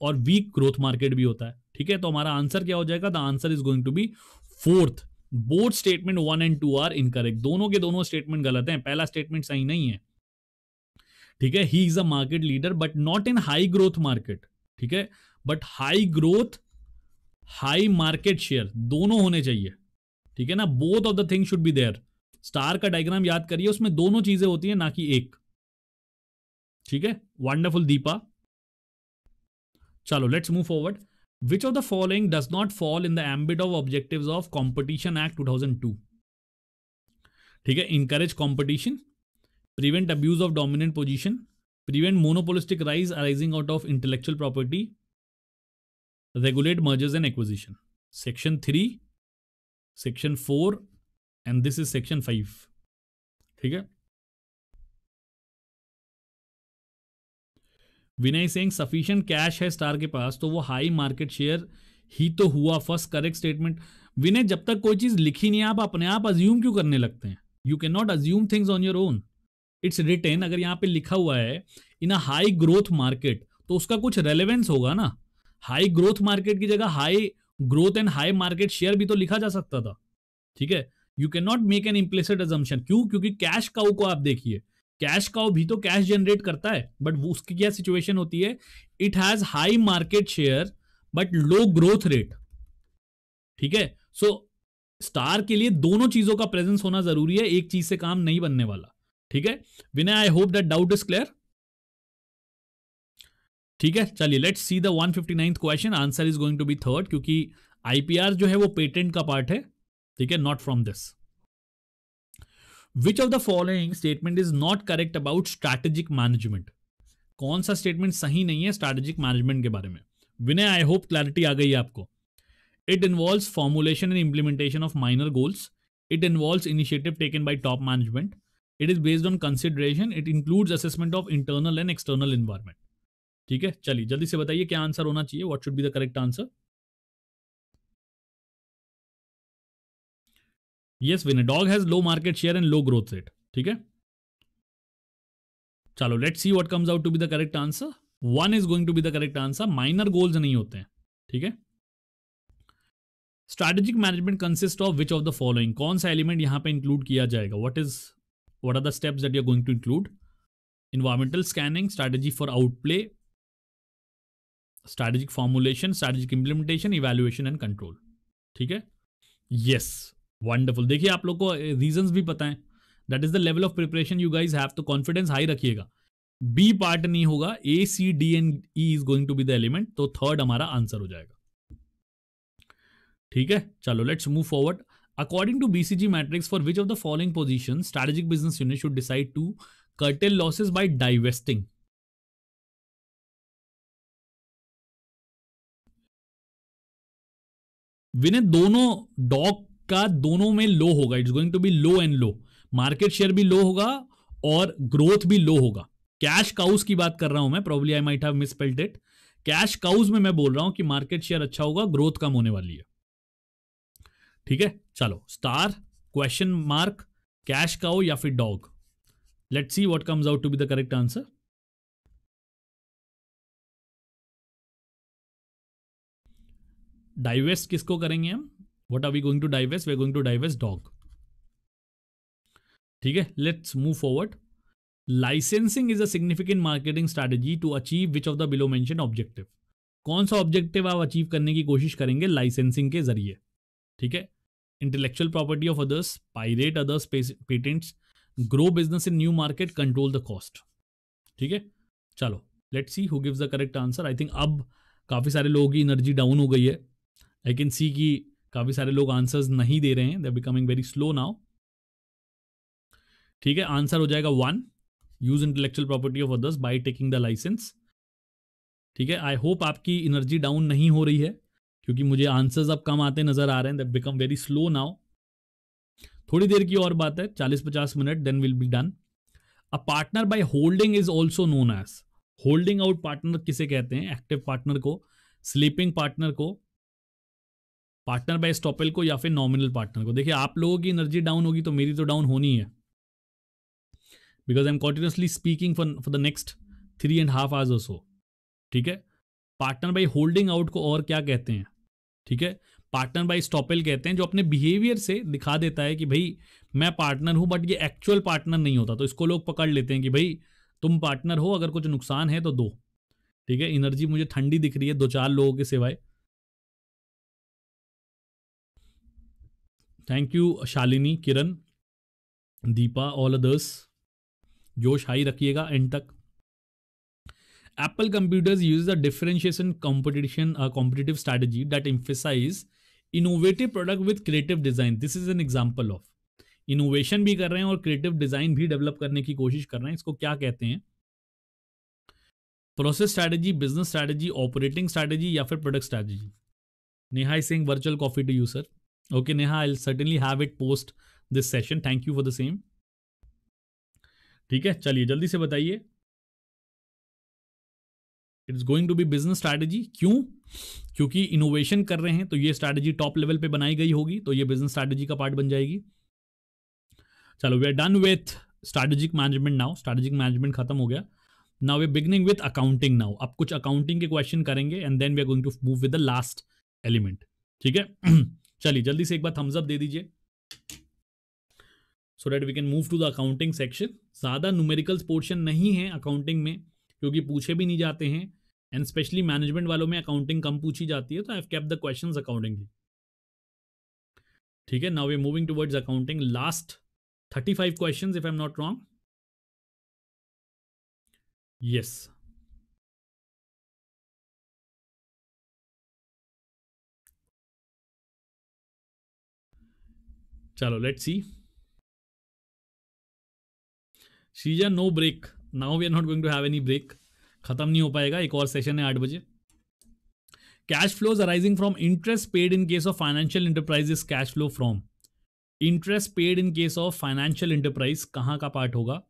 और वीक ग्रोथ मार्केट भी होता है ठीक है तो हमारा आंसर क्या हो जाएगा the answer is going to be fourth both statement one and two are incorrect दोनों के दोनों स्टेटमेंट गलत हैं पहला स्टेटमेंट सही नहीं है ठीक है he is a market leader but not in high growth market ठीक है but high growth high market share दोनों होने चाहिए ठीक है ना both of the thing should be there star का डायग्राम याद करिए उसमें दोनों चीजें होती है ना कि एक ठीक है वंडरफुल दीपा चलो let's move forward Which of the following does not fall in the ambit of objectives of Competition Act 2002? Okay, encourage competition, prevent abuse of dominant position, prevent monopolistic rise arising out of intellectual property, regulate mergers and acquisition. Section 3, Section 4, and this is Section 5. Okay. Vinay Singh sufficient cash है स्टार के पास तो वो हाई मार्केट शेयर ही तो हुआ फर्स्ट करेक्ट स्टेटमेंट विनय जब तक कोई चीज लिखी नहीं आप अपने आप अज्यूम क्यों करने लगते हैं you can not assume things on your own it's written अगर यहाँ पे लिखा हुआ है in a high growth market तो उसका कुछ रेलेवेंस होगा ना हाई ग्रोथ मार्केट की जगह high growth and high market share भी तो लिखा जा सकता था ठीक है you can not make an implicit assumption क्यों क्योंकि कैश काउ को आप देखिए कैश काउ भी तो कैश जनरेट करता है बट उसकी क्या सिचुएशन होती है it has high market share but low growth rate ठीक है सो स्टार के लिए दोनों चीजों का प्रेजेंस होना जरूरी है एक चीज से काम नहीं बनने वाला ठीक है Vinay I hope that doubt is clear ठीक है चलिए let's see the ninth question answer is going to be third क्योंकि आईपीआर जो है वो पेटेंट का पार्ट है ठीक है not from this which of the following statement is not correct about strategic management कौन सा स्टेटमेंट सही नहीं है स्ट्रैटेजिक मैनेजमेंट के बारे में विनय आई होप क्लैरिटी आ गई है आपको it involve formulation and implementation of minor goals it involve initiative taken by top management it is based on consideration it includes assessment of internal and external environment ठीक है चलिए जल्दी से बताइए क्या आंसर होना चाहिए what should be the correct answer yes Vinay dog has low market share and low growth rate ठीक है चलो let see what comes out to be the correct answer one is going to be the correct answer minor goals नहीं होते हैं ठीक है strategic management consist of which of the following कौन सा एलिमेंट यहां पे इंक्लूड किया जाएगा what is what are the steps that you are going to include environmental scanning strategy for outplay strategic formulation strategic implementation evaluation and control ठीक है यस वंडरफुल देखिए आप लोग को रीजंस भी पता है that is the level of preparation you guys have तो कॉन्फिडेंस हाई रखिएगा बी पार्ट नहीं होगा A C D and E is going to be the element तो थर्ड हमारा आंसर हो जाएगा ठीक है चलो let's move forward according to BCG matrix for which of the following position strategic business unit should decide to curtail losses by divesting Vinay दोनों डॉग का दोनों में लो होगा it's going to be low and low market share भी लो होगा और ग्रोथ भी लो होगा कैश काउस की बात कर रहा हूं मैं probably I might have misspelled it cash cows में मैं बोल रहा हूं कि मार्केट शेयर अच्छा होगा ग्रोथ कम होने वाली है ठीक है चलो star question mark cash cow या फिर dog let see what comes out to be the correct answer divest किसको करेंगे हम what are we going to divest we're going to divest dog ठीक है let's move forward licensing is a significant marketing strategy to achieve which of the below mention objective कौन सा ऑब्जेक्टिव आप अचीव करने की कोशिश करेंगे लाइसेंसिंग के जरिए ठीक है intellectual property of others pirate others patents grow business in new market control the cost ठीक है चलो let's see who gives the correct answer I think अब काफ़ी सारे लोगों की एनर्जी डाउन हो गई है आई कैन सी की काफ़ी सारे लोग आंसर्स नहीं दे रहे हैं they becoming very slow now ठीक है आंसर हो जाएगा one use intellectual property of others by taking the license ठीक है आई होप आपकी एनर्जी डाउन नहीं हो रही है क्योंकि मुझे आंसर्स अब कम आते नजर आ रहे हैं that become very slow now थोड़ी देर की और बात है चालीस पचास minute then will be done a partner by holding is also known as holding out partner किसे कहते हैं एक्टिव पार्टनर को स्लीपिंग पार्टनर को पार्टनर बाय स्टॉपेल को या फिर नॉमिनल पार्टनर को देखिए आप लोगों की एनर्जी डाउन होगी तो मेरी तो डाउन होनी है because I am continuously speaking for for the next three and half hours so ठीक है पार्टनर बाई होल्डिंग आउट को और क्या कहते हैं ठीक है पार्टनर बाय स्टॉपेल कहते हैं जो अपने बिहेवियर से दिखा देता है कि भाई मैं पार्टनर हूं बट ये एक्चुअल पार्टनर नहीं होता तो इसको लोग पकड़ लेते हैं कि भाई तुम पार्टनर हो अगर कुछ नुकसान है तो दो ठीक है एनर्जी मुझे ठंडी दिख रही है दो चार लोगों के सिवाय thank you Shalini Kiran Deepa all others जोश हाई रखिएगा एंड तक Apple computers use the differentiation competition competitive strategy that emphasize innovative product with creative design this is an example of innovation भी कर रहे हैं और क्रिएटिव डिजाइन भी डेवलप करने की कोशिश कर रहे हैं इसको क्या कहते हैं process strategy business strategy operating strategy या फिर प्रोडक्ट स्ट्रैटेजी नेहाई Singh virtual coffee to you sir okay Neha I certainly have it post this session thank you for the same ठीक है चलिए जल्दी से बताइए it's going to be business strategy क्यों क्योंकि इनोवेशन कर रहे हैं तो ये स्ट्रैटेजी टॉप लेवल पे बनाई गई होगी तो ये बिजनेस स्ट्रैटेजी का पार्ट बन जाएगी चलो we are done with strategic management now strategic management खत्म हो गया now we beginning with accounting now अब कुछ अकाउंटिंग के क्वेश्चन करेंगे and then we are going to move with the last element ठीक है चलिए जल्दी से एक बार थम्सअप दे दीजिए so that we can move to the accounting section ज़्यादा न्यूमेरिकल्स पोर्शन नहीं है अकाउंटिंग में क्योंकि पूछे भी नहीं जाते हैं एंड स्पेशली मैनेजमेंट वालों में अकाउंटिंग कम पूछी जाती है तो I cap the question accountingly ठीक है now we moving towards accounting last thirty five question if I am not wrong yes चलो लेट सी शीजा no break now we are not going to have any break खत्म नहीं हो पाएगा एक और सेशन है आठ बजे cash flows arising from interest paid in case of financial enterprise cash flow from interest paid in case of financial enterprise कहाँ का पार्ट होगा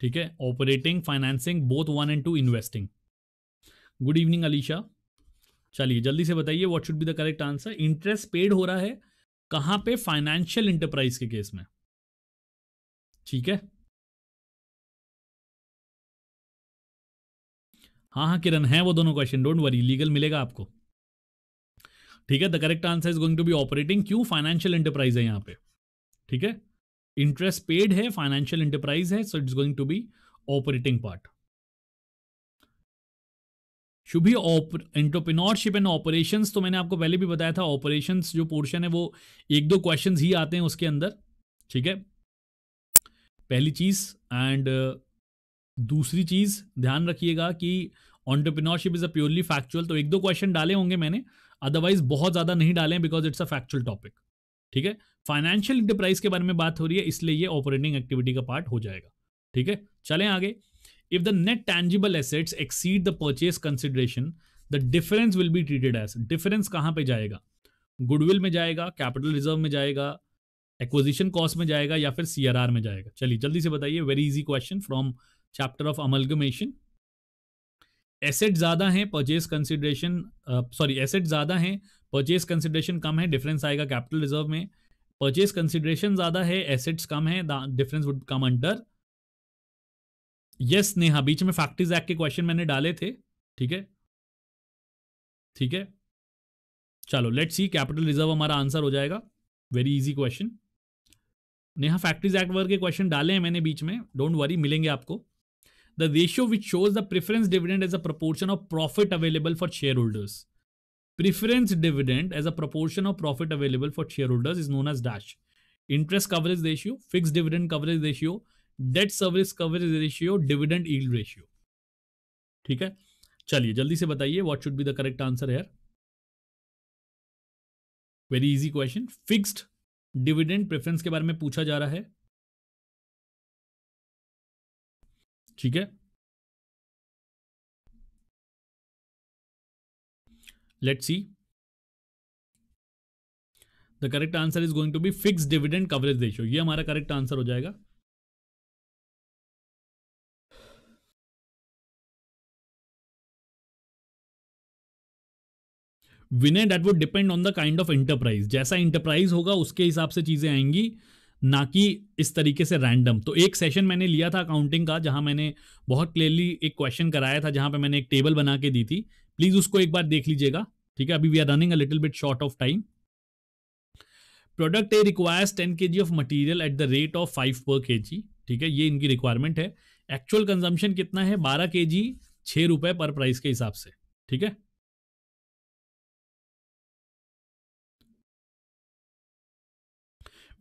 ठीक है operating financing both one and two investing good evening Alisha चलिए जल्दी से बताइए what should be the correct answer interest paid हो रहा है कहां पे फाइनेंशियल इंटरप्राइज के केस में ठीक है हाँ हाँ किरण है वो दोनों क्वेश्चन डोंट वरी लीगल मिलेगा आपको ठीक है the correct answer is going to be operating क्यों फाइनेंशियल इंटरप्राइज है यहां पे ठीक है इंटरेस्ट पेड है फाइनेंशियल इंटरप्राइज है so it's going to be operating part Shubh entrepreneurship and operations तो मैंने आपको पहले भी बताया था ऑपरेशंस जो पोर्शन है वो एक दो क्वेश्चंस ही आते हैं उसके अंदर ठीक है पहली चीज एंड uh, दूसरी चीज ध्यान रखिएगा कि entrepreneurship is a purely factual तो एक दो क्वेश्चन डाले होंगे मैंने अदरवाइज बहुत ज्यादा नहीं डाले because it's a factual topic ठीक है फाइनेंशियल इंटरप्राइज के बारे में बात हो रही है इसलिए ये ऑपरेटिंग एक्टिविटी का पार्ट हो जाएगा ठीक है चलें आगे If the net tangible assets exceed the purchase consideration, the difference will be treated as difference कहाँ पे जाएगा goodwill में जाएगा capital reserve में जाएगा acquisition cost में जाएगा या फिर CRR में जाएगा चलिए जल्दी से बताइए very easy question from chapter of amalgamation asset ज्यादा हैं परचेज कंसिडरेशन सॉरी एसेट ज्यादा हैं परचेज कंसिडरेशन कम है डिफरेंस आएगा कैपिटल रिजर्व में परचेज कंसिडरेशन ज्यादा है एसेट्स कम है difference would come under yes Neha बीच में फैक्ट्रीज एक्ट के क्वेश्चन मैंने डाले थे ठीक है ठीक है चलो लेट सी कैपिटल रिजर्व हमारा आंसर हो जाएगा very easy question Neha factories act वर्ग के क्वेश्चन डाले हैं मैंने बीच में डोंट वरी मिलेंगे आपको the ratio which shows the preference dividend as a proportion of profit available for share holders preference dividend as a proportion of profit available for share holders is known as dash interest coverage ratio fix dividend coverage ratio debt service coverage ratio dividend yield ratio ठीक है चलिए जल्दी से बताइए what should be the correct answer है very easy question fixed dividend preference के बारे में पूछा जा रहा है ठीक है late see the correct answer is going to be fix dividend coverage ratio ये हमारा करेक्ट आंसर हो जाएगा Vinay that would depend on the kind of enterprise जैसा इंटरप्राइज होगा उसके हिसाब से चीज़ें आएंगी ना कि इस तरीके से रैंडम तो एक सेशन मैंने लिया था अकाउंटिंग का जहां मैंने बहुत क्लियरली एक क्वेश्चन कराया था जहां पे मैंने एक टेबल बना के दी थी प्लीज़ उसको एक बार देख लीजिएगा ठीक है अभी we are running a little bit short of time product A requires ten K G of material at the rate of five per K जी ठीक है ये इनकी रिक्वायरमेंट है एक्चुअल कंजम्पशन कितना है बारह के जी छः रुपये पर प्राइस के हिसाब से ठीक है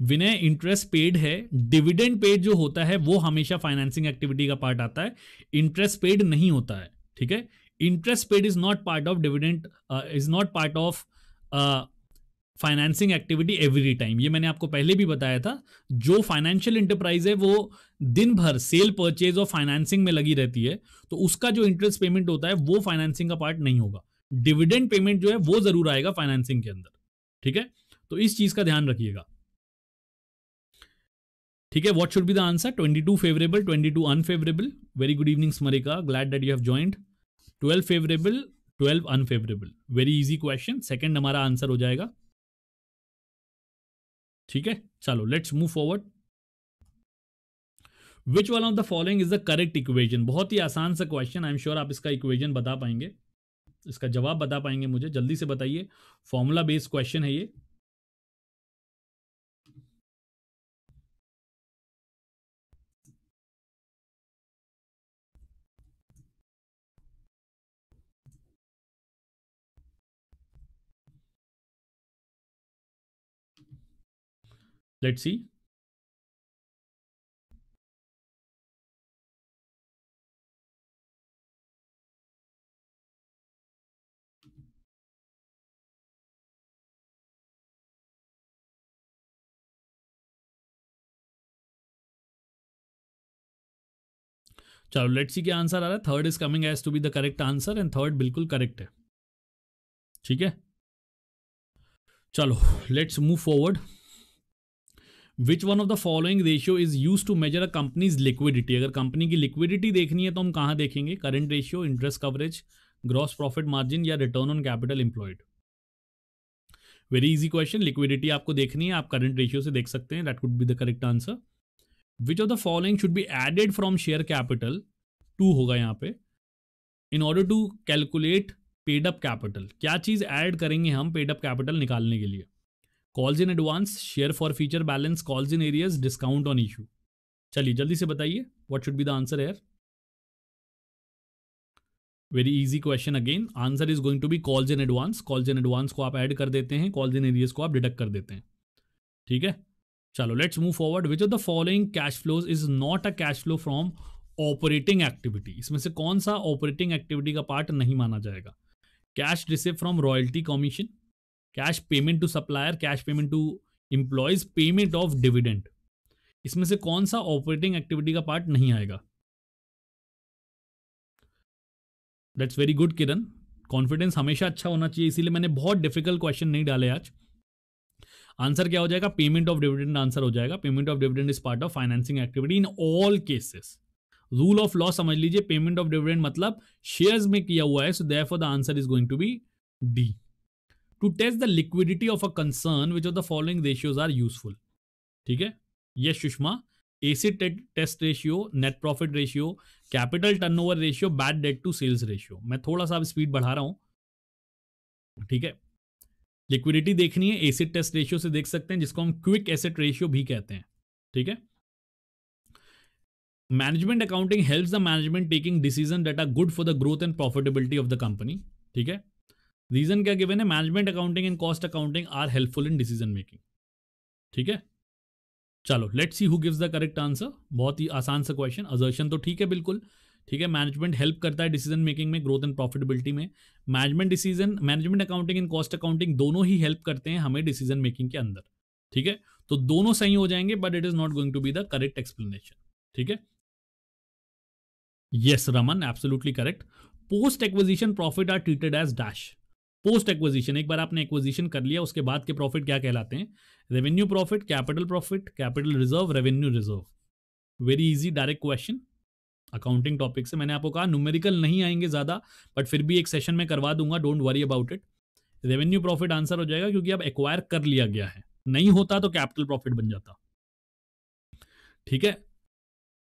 विनय इंटरेस्ट पेड है डिविडेंड पेड जो होता है वो हमेशा फाइनेंसिंग एक्टिविटी का पार्ट आता है इंटरेस्ट पेड नहीं होता है ठीक है interest paid is not part of dividend is not part of financing activity every time ये मैंने आपको पहले भी बताया था जो फाइनेंशियल इंटरप्राइज है वो दिन भर सेल परचेज और फाइनेंसिंग में लगी रहती है तो उसका जो इंटरेस्ट पेमेंट होता है वो फाइनेंसिंग का पार्ट नहीं होगा डिविडेंड पेमेंट जो है वो जरूर आएगा फाइनेंसिंग के अंदर ठीक है तो इस चीज का ध्यान रखिएगा ठीक है what should be the answer twenty two favourable twenty two unfavourable very good evening Smarika glad that you have joined twelve favourable twelve unfavourable very easy question second हमारा आंसर हो जाएगा ठीक है चलो let's move forward which one of the following is the correct equation बहुत ही आसान सा क्वेश्चन आई एम श्योर आप इसका इक्वेजन बता पाएंगे इसका जवाब बता पाएंगे मुझे जल्दी से बताइए फॉर्मूला बेस्ड क्वेश्चन है ये let's see. चलो लेट्स सी क्या आंसर आ रहा है third is coming as to be the correct answer and third बिल्कुल करेक्ट है ठीक है चलो let's move forward which one of the following ratio is used to measure a company's liquidity अगर कंपनी की लिक्विडिटी देखनी है तो हम कहाँ देखेंगे current ratio interest coverage gross profit margin या return on capital employed very easy question liquidity आपको देखनी है आप करंट रेशियो से देख सकते हैं that would be the correct answer which of the following should be added from share capital to होगा यहाँ पे in order to calculate paid up capital क्या चीज़ ऐड करेंगे हम पेडअप कैपिटल निकालने के लिए calls in advance share for future balance calls in arrears discount on issue चलिए जल्दी से बताइए what should be the answer here very easy question again answer is going to be calls in advance calls in advance को आप ऐड कर देते हैं कॉल्स इन एरियाज को आप डिडक्ट कर देते हैं ठीक है चलो let's move forward which of the following cash flows is not a cash flow from operating activity इसमें से कौन सा ऑपरेटिंग एक्टिविटी का पार्ट नहीं माना जाएगा cash receive from royalty commission cash payment to supplier cash payment to employees payment of dividend इसमें से कौन सा ऑपरेटिंग एक्टिविटी का पार्ट नहीं आएगा that's very good Kiran confidence हमेशा अच्छा होना चाहिए इसीलिए मैंने बहुत डिफिकल्ट क्वेश्चन नहीं डाले आज आंसर क्या हो जाएगा पेमेंट ऑफ डिविडेंड आंसर हो जाएगा payment of dividend is part of financing activity in all cases rule of law समझ लीजिए पेमेंट ऑफ डिविडेंड मतलब शेयर्स में किया हुआ है so therefore the answer is going to be D to test the liquidity of a concern which of the following ratios are useful ठीक है yes Sushma acid test ratio net profit ratio capital turnover ratio bad debt to sales ratio मैं थोड़ा सा स्पीड बढ़ा रहा हूं ठीक है लिक्विडिटी देखनी है एसिड टेस्ट रेशियो से देख सकते हैं जिसको हम क्विक एसेट रेशियो भी कहते हैं ठीक है management accounting helps the management taking decision that are good for the growth and profitability of the company ठीक है रीजन क्या गिवन है management accounting and cost accounting are helpful in decision making ठीक है चलो let's see who gives the correct answer बहुत ही आसान सा क्वेश्चन अजर्शन तो ठीक है बिल्कुल ठीक है मैनेजमेंट हेल्प करता है डिसीजन मेकिंग में ग्रोथ एंड प्रॉफिटेबिलिटी में management decision management accounting and cost accounting दोनों ही हेल्प करते हैं हमें डिसीजन मेकिंग के अंदर ठीक है तो दोनों सही हो जाएंगे but it is not going to be the correct explanation ठीक है yes Raman absolutely correct post acquisition profit are treated as dash post acquisition एक बार आपने एक्विजिशन कर लिया उसके बाद के प्रॉफिट क्या कहलाते हैं revenue profit capital profit capital reserve revenue reserve very easy direct question accounting topic से मैंने आपको कहा न्यूमेरिकल नहीं आएंगे ज़्यादा बट फिर भी एक सेशन में करवा दूंगा don't worry about it revenue profit answer हो जाएगा क्योंकि अब एक्वायर कर लिया गया है नहीं होता तो कैपिटल प्रॉफिट बन जाता ठीक है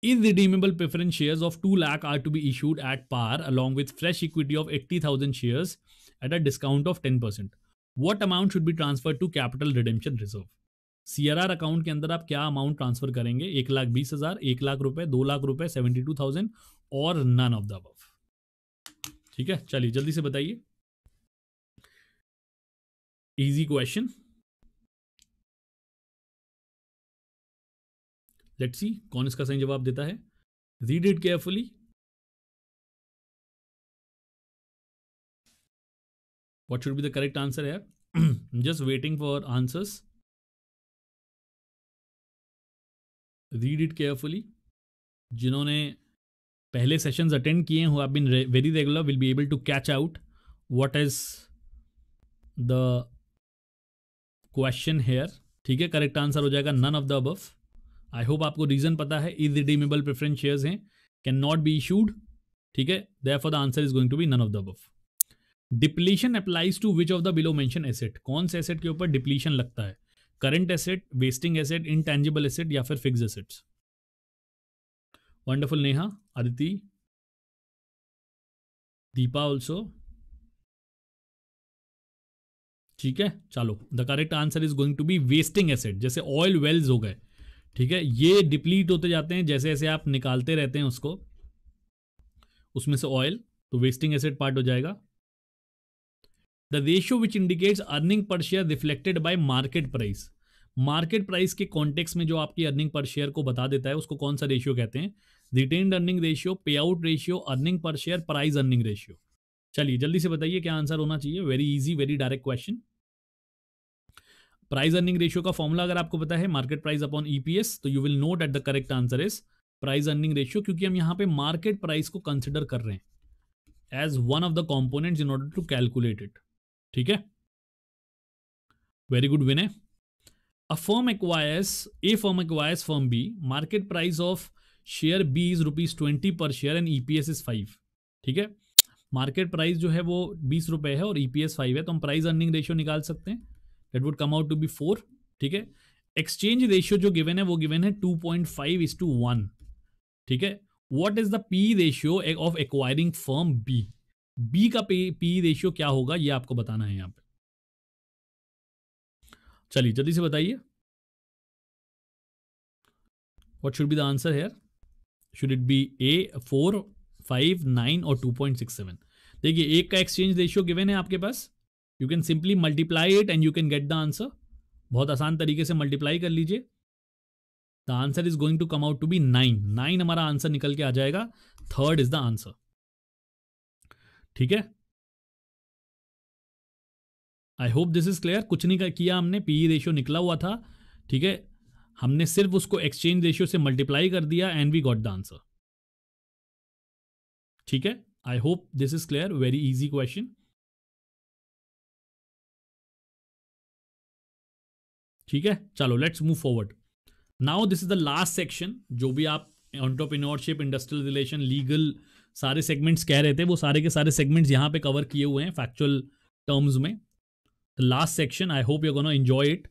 is redeemable preference share of two lakh are to be issued at par along with fresh equity of eighty thousand shares at a discount of 10%. What amount should be transferred to capital redemption reserve? CRR account के अंदर आप क्या अमाउंट ट्रांसफर करेंगे एक लाख बीस हजार एक लाख रुपए दो लाख रुपए सेवेंटी टू थाउजेंड और नन ऑफ द अबव ठीक है चलिए जल्दी से बताइए इजी क्वेश्चन लेट्स सी कौन इसका सही जवाब देता है read it carefully what should be the correct answer here just waiting for answers read it carefully जिन्होंने पहले सेशंस अटेंड किए हो have been very regular will be able to catch out what is the question here ठीक है करेक्ट आंसर हो जाएगा none of the above I hope आपको रीजन पता है इज रिडीमेबल प्रेफरेंस शेयर्स हैं कैन नॉट बी इशूड ठीक है therefore the answer is going to be none of the above depletion applies to which of the below mention asset कौन से एसेट के ऊपर डिप्लीशन लगता है current asset wasting asset intangible asset या फिर fixed assets wonderful Neha Aditi Deepa also ठीक है चलो the correct answer is going to be wasting asset जैसे ऑयल वेल्स हो गए ठीक है ये डिप्लीट होते जाते हैं जैसे जैसे आप निकालते रहते हैं उसको उसमें से ऑयल तो वेस्टिंग एसेट पार्ट हो जाएगा the ratio which indicates earning per share reflected by market price market price के कॉन्टेक्स में जो आपकी अर्निंग पर शेयर को बता देता है उसको कौन सा रेशियो कहते हैं retained earning ratio pay out ratio earning per share price earning ratio चलिए जल्दी से बताइए क्या आंसर होना चाहिए very easy very direct question price earning ratio का फॉर्मूला अगर आपको पता है मार्केट प्राइस अपॉन ईपीएस तो you will note at the correct answer is price earning ratio क्योंकि हम यहां पे मार्केट प्राइस को कंसिडर कर रहे हैं as one of the components in order to calculate it ठीक है very good Vinay a firm acquires A firm acquires firm B market price of share B is rupees twenty per share and EPS is five ठीक है मार्केट प्राइस जो है वो बीस रुपए है और ईपीएस e फाइव है तो हम प्राइस अर्निंग रेशियो निकाल सकते हैं that would come out to be four ठीक है एक्सचेंज रेशियो जो गिवन है वो गिवन है two point five is to one ठीक है what is the P ratio of acquiring firm B B का पी रेशियो क्या होगा ये आपको बताना है यहां पे चलिए जल्दी से बताइए what should be the answer here should it be A four five nine और टू पॉइंट सिक्स सेवन देखिए एक का एक्सचेंज रेशियो गिवन है आपके पास you can simply multiply it and you can get the answer बहुत आसान तरीके से मल्टीप्लाई कर लीजिए the answer is going to come out to be nine nine हमारा आंसर निकल के आ जाएगा थर्ड इज द आंसर ठीक है I hope this is clear कुछ नहीं किया हमने पीई रेशियो e निकला हुआ था ठीक है हमने सिर्फ उसको एक्सचेंज रेशियो से मल्टीप्लाई कर दिया and we got the answer ठीक है I hope this is clear very easy question ठीक है चलो let's move forward now this is the last section जो भी आप एंटरप्रेन्योरशिप इंडस्ट्रियल रिलेशन लीगल सारे सेगमेंट्स कह रहे थे वो सारे के सारे सेगमेंट्स यहाँ पे कवर किए हुए हैं फैक्चुअल टर्म्स में last section I hope you know enjoy it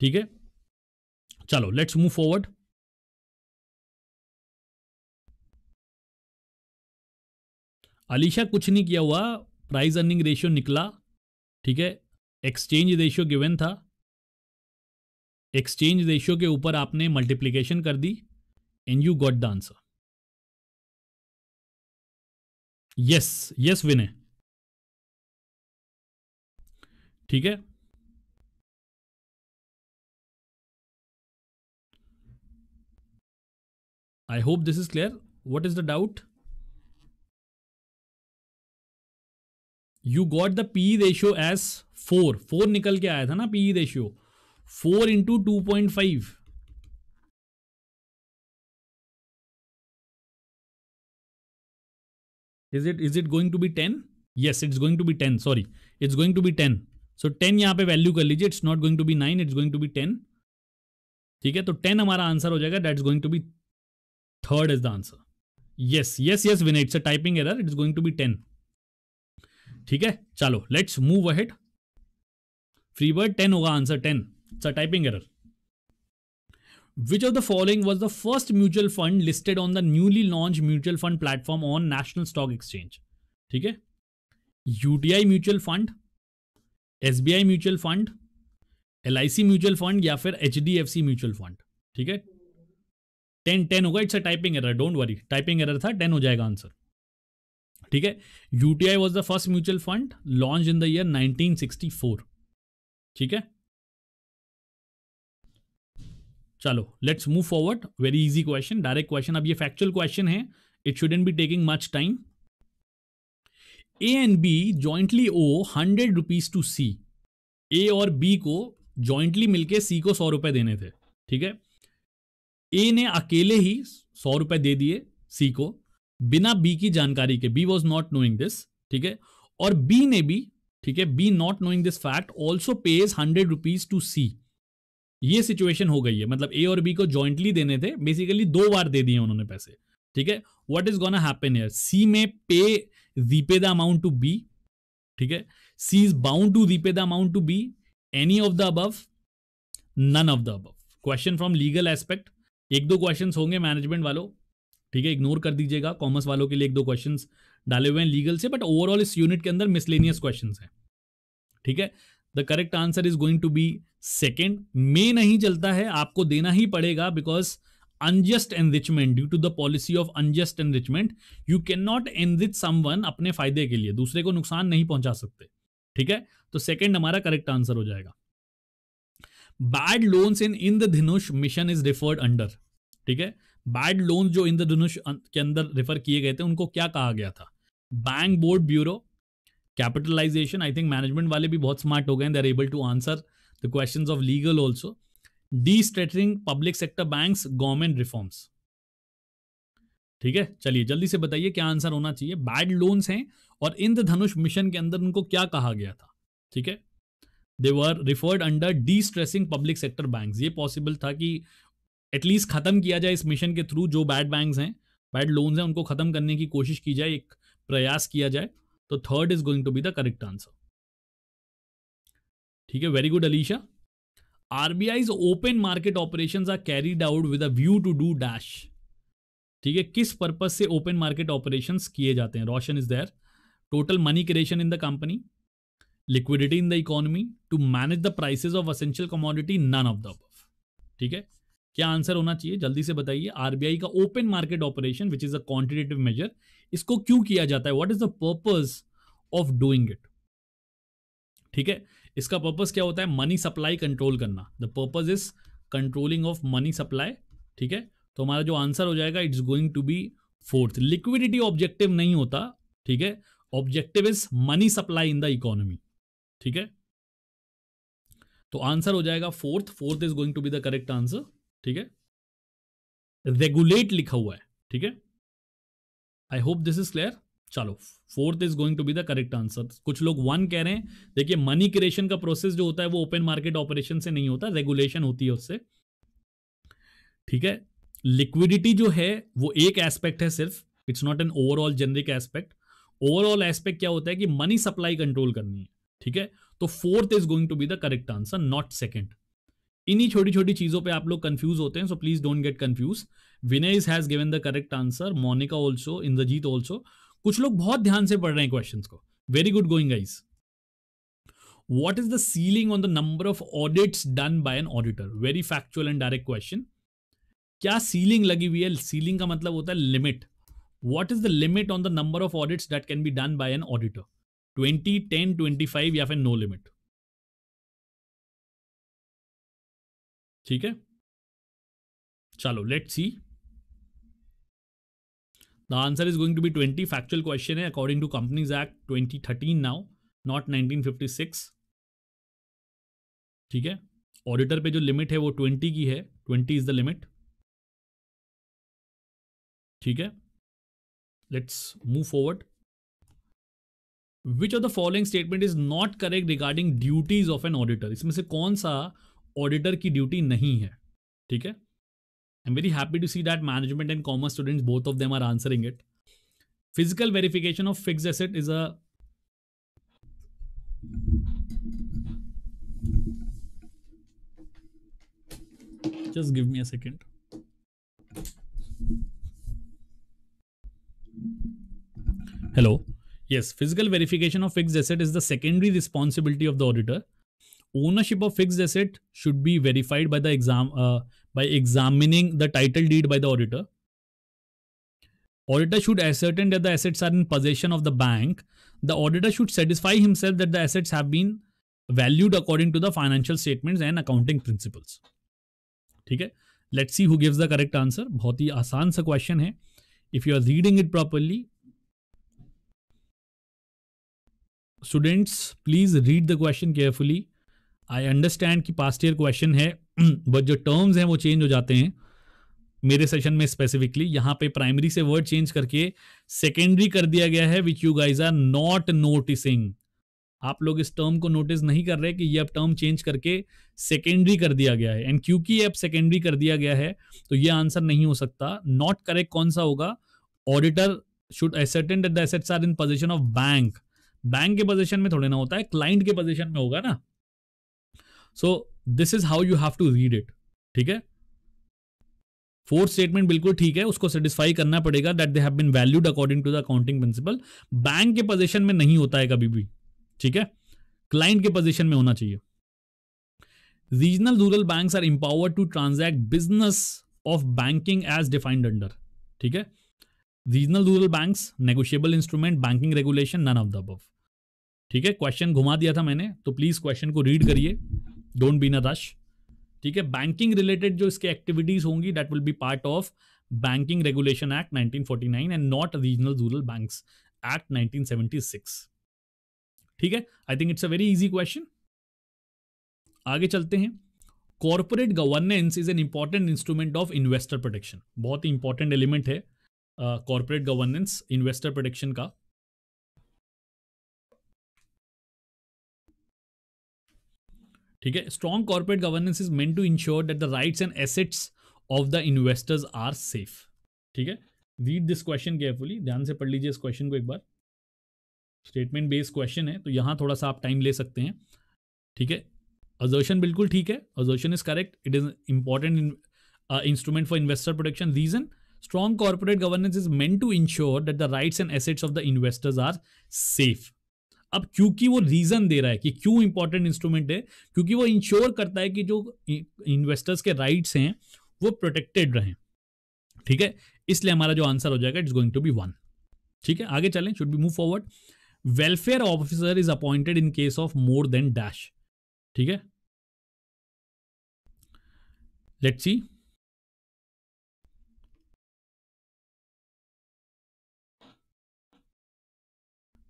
ठीक है चलो लेट्स मूव फॉरवर्ड अलीशा कुछ नहीं किया हुआ प्राइस अर्निंग रेशियो निकला ठीक है एक्सचेंज रेशियो गिवन था एक्सचेंज रेशियो के ऊपर आपने मल्टीप्लीकेशन कर दी and you got the answer yes yes Vinay ठीक है I hope this is clear what is the doubt you got the P ratio as four four निकल के आया था ना P ratio four into two point five is it is it going to be ten yes it's going to be ten sorry it's going to be ten so ten यहाँ पे वैल्यू कर लीजिए it's not going to be nine it's going to be ten ठीक है तो टेन हमारा आंसर हो जाएगा that is going to be third is the answer yes yes yes Vinay it's a typing error it's going to be ten ठीक है चलो let's move ahead word ten होगा answer ten it's a typing error Which of the following was the first mutual fund listed on the newly launched mutual fund platform on National Stock Exchange? ठीक है UTI mutual fund S B I mutual fund L I C mutual fund या फिर H D F C mutual fund ठीक है टेन टेन होगा it's a typing error don't worry typing error था टेन हो जाएगा आंसर ठीक है UTI was the first mutual fund launch in the year 1964 ठीक है चलो let's move forward very easy question direct question अब ये फैक्चुअल क्वेश्चन है it shouldn't be taking much time A and B jointly owe hundred rupees to C A और बी को जॉइंटली मिलके सी को सौ रुपए देने थे ठीक है ए ने अकेले ही सौ रुपए दे दिए सी को बिना बी की जानकारी के B was not knowing this ठीक है और बी ने भी ठीक है B not knowing this fact also pays hundred rupees to C ये सिचुएशन हो गई है मतलब ए और बी को जॉइंटली देने थे बेसिकली दो बार दे दिए उन्होंने पैसे ठीक है what is gonna happen here C may pay repay the amount to B ठीक है C is bound to repay the amount to B any of the above none of the above question from legal aspect एक दो क्वेश्चंस होंगे मैनेजमेंट वालों ठीक है इग्नोर कर दीजिएगा कॉमर्स वालों के लिए एक दो क्वेश्चंस डाले हुए हैं लीगल से बट ओवरऑल इस यूनिट के अंदर मिसलेनियस क्वेश्चंस हैं ठीक है the correct answer is going to be second मे नहीं चलता है आपको देना ही पड़ेगा because unjust enrichment due to the policy of unjust enrichment you can not enrich someone अपने फायदे के लिए दूसरे को नुकसान नहीं पहुंचा सकते ठीक है तो सेकेंड हमारा करेक्ट आंसर हो जाएगा bad loans in Indradhanush mission is referred under ठीक है बैड लोन्स जो इन धनुष के अंदर रिफर किए गए थे उनको क्या कहा गया था bank board bureau capitalization I think management वाले भी बहुत स्मार्ट हो गए they are able to answer the question of legal also destressing public sector bank government reforms ठीक है चलिए जल्दी से बताइए क्या आंसर होना चाहिए बैड लोन्स हैं और इंद्रधनुष मिशन के अंदर उनको क्या कहा गया था ठीक है they were referred under destressing public sector bank ये पॉसिबल था कि एटलीस्ट खत्म किया जाए इस मिशन के थ्रू जो बैड बैंक हैं बैड लोन्स हैं उनको खत्म करने की कोशिश की जाए एक प्रयास किया जाए तो third is going to be the correct answer ठीक है very good Alisha RBI's open market operation are carried out with a view to do dash ठीक है किस पर्पज से ओपन मार्केट ऑपरेशन किए जाते हैं Roshan is there total money creation in the company liquidity in the economy to manage the prices of essential commodity none of the ठीक है क्या आंसर होना चाहिए जल्दी से बताइए आरबीआई का open market operation which is a quantitative measure इसको क्यों किया जाता है what is the purpose of doing it ठीक है इसका पर्पस क्या होता है मनी सप्लाई कंट्रोल करना the purpose is controlling of money supply ठीक है तो हमारा जो आंसर हो जाएगा it's going to be fourth liquidity objective नहीं होता ठीक है objective is money supply in the economy ठीक है तो आंसर हो जाएगा fourth fourth is going to be the correct answer ठीक है रेगुलेट लिखा हुआ है ठीक है I hope this is clear चलो fourth is going to be the correct answer कुछ लोग वन कह रहे हैं देखिए मनी क्रिएशन का प्रोसेस जो होता है वो ओपन मार्केट ऑपरेशन से नहीं होता रेगुलेशन होती है उससे ठीक है लिक्विडिटी जो है वो एक एस्पेक्ट है सिर्फ it's not an overall generic aspect overall aspect क्या होता है कि मनी सप्लाई कंट्रोल करनी है ठीक है तो fourth is going to be the correct answer not second इन्हीं छोटी छोटी चीजों पे आप लोग कंफ्यूज होते हैं so please don't get confuse Vinay has given the correct answer Monica also Indrajit also कुछ लोग बहुत ध्यान से पढ़ रहे हैं क्वेश्चन को very good going guys what is the ceiling on the number of audits done by an auditor very factual and direct question क्या सीलिंग लगी हुई है सीलिंग का मतलब होता है limit what is the limit on the number of audits that can be done by an auditor twenty ten twenty five या फिर नो लिमिट ठीक है चलो let see the answer is going to be twenty factual question है according to companies act twenty thirteen now not nineteen fifty six ठीक है ऑडिटर पे जो लिमिट है वो ट्वेंटी की है ट्वेंटी इज द लिमिट ठीक है let's move forward which of the following statement is not correct regarding duties of an auditor इसमें से कौन सा ऑडिटर की ड्यूटी नहीं है ठीक है I am very happy to see that management and commerce students both of them are answering it physical verification of fix asset is a just give me a second hello yes physical verification of fixed asset is the secondary responsibility of the auditor ownership of fixed asset should be verified by the exam uh, by examining the title deed by the auditor auditor should ascertain that the assets are in possession of the bank the auditor should satisfy himself that the assets have been valued according to the financial statements and accounting principles theek hai let's see who gives the correct answer bahut hi aasan sa question hai if you are reading it properly students please read the question carefully I understand कि पास्ट ईयर क्वेश्चन है बट जो टर्म्स हैं वो चेंज हो जाते हैं मेरे सेशन में स्पेसिफिकली यहाँ पे प्राइमरी से वर्ड चेंज करके सेकेंडरी कर दिया गया है which you guys are not noticing आप लोग इस टर्म को नोटिस नहीं कर रहे कि ये अब टर्म चेंज करके सेकेंडरी कर दिया गया है एंड क्योंकि ये अब सेकेंडरी कर दिया गया है तो ये आंसर नहीं हो सकता नॉट करेक्ट कौन सा होगा auditor should ascertain the assets are in position of bank bank के पोजिशन में थोड़े ना होता है क्लाइंट के पोजिशन में होगा ना so this is how you have to read it ठीक है फोर्थ स्टेटमेंट बिल्कुल ठीक है उसको सेटिस्फाई करना पड़ेगा that they have been valued according to the accounting principle bank के पोजिशन में नहीं होता है कभी भी ठीक है क्लाइंट के पोजिशन में होना चाहिए regional rural bank are empower to transact business of banking as defined under ठीक है regional rural bank negotiable instrument banking regulation none of the अब ठीक है क्वेश्चन घुमा दिया था मैंने तो प्लीज क्वेश्चन को रीड करिए don't be in a rush ठीक है बैंकिंग रिलेटेड जो इसके एक्टिविटीज होंगी that will be part of banking regulation act 1949 and not regional rural banks act 1976 ठीक है I think it's a very easy question आगे चलते हैं corporate governance is an important instrument of investor protection बहुत ही इंपॉर्टेंट एलिमेंट है कॉरपोरेट गवर्नेंस इन्वेस्टर प्रोटेक्शन का ठीक है strong corporate governance is meant to ensure that the rights and assets of the investors are safe ठीक है रीड दिस क्वेश्चन केयरफुली ध्यान से पढ़ लीजिए इस क्वेश्चन को एक बार स्टेटमेंट बेस्ड क्वेश्चन है तो यहाँ थोड़ा सा आप टाइम ले सकते हैं ठीक है अजर्शन बिल्कुल ठीक है assertion is correct it is important instrument for investor protection reason strong corporate governance is meant to ensure that the rights and assets of the investors are safe अब क्योंकि वो रीजन दे रहा है कि क्यों इंपॉर्टेंट इंस्ट्रूमेंट है क्योंकि वो इंश्योर करता है कि जो इन्वेस्टर्स के राइट्स हैं वो प्रोटेक्टेड रहें ठीक है इसलिए हमारा जो आंसर हो जाएगा it's going to be one ठीक है आगे चलें should be move forward welfare officer is appointed in case of more than dash ठीक है लेट्स सी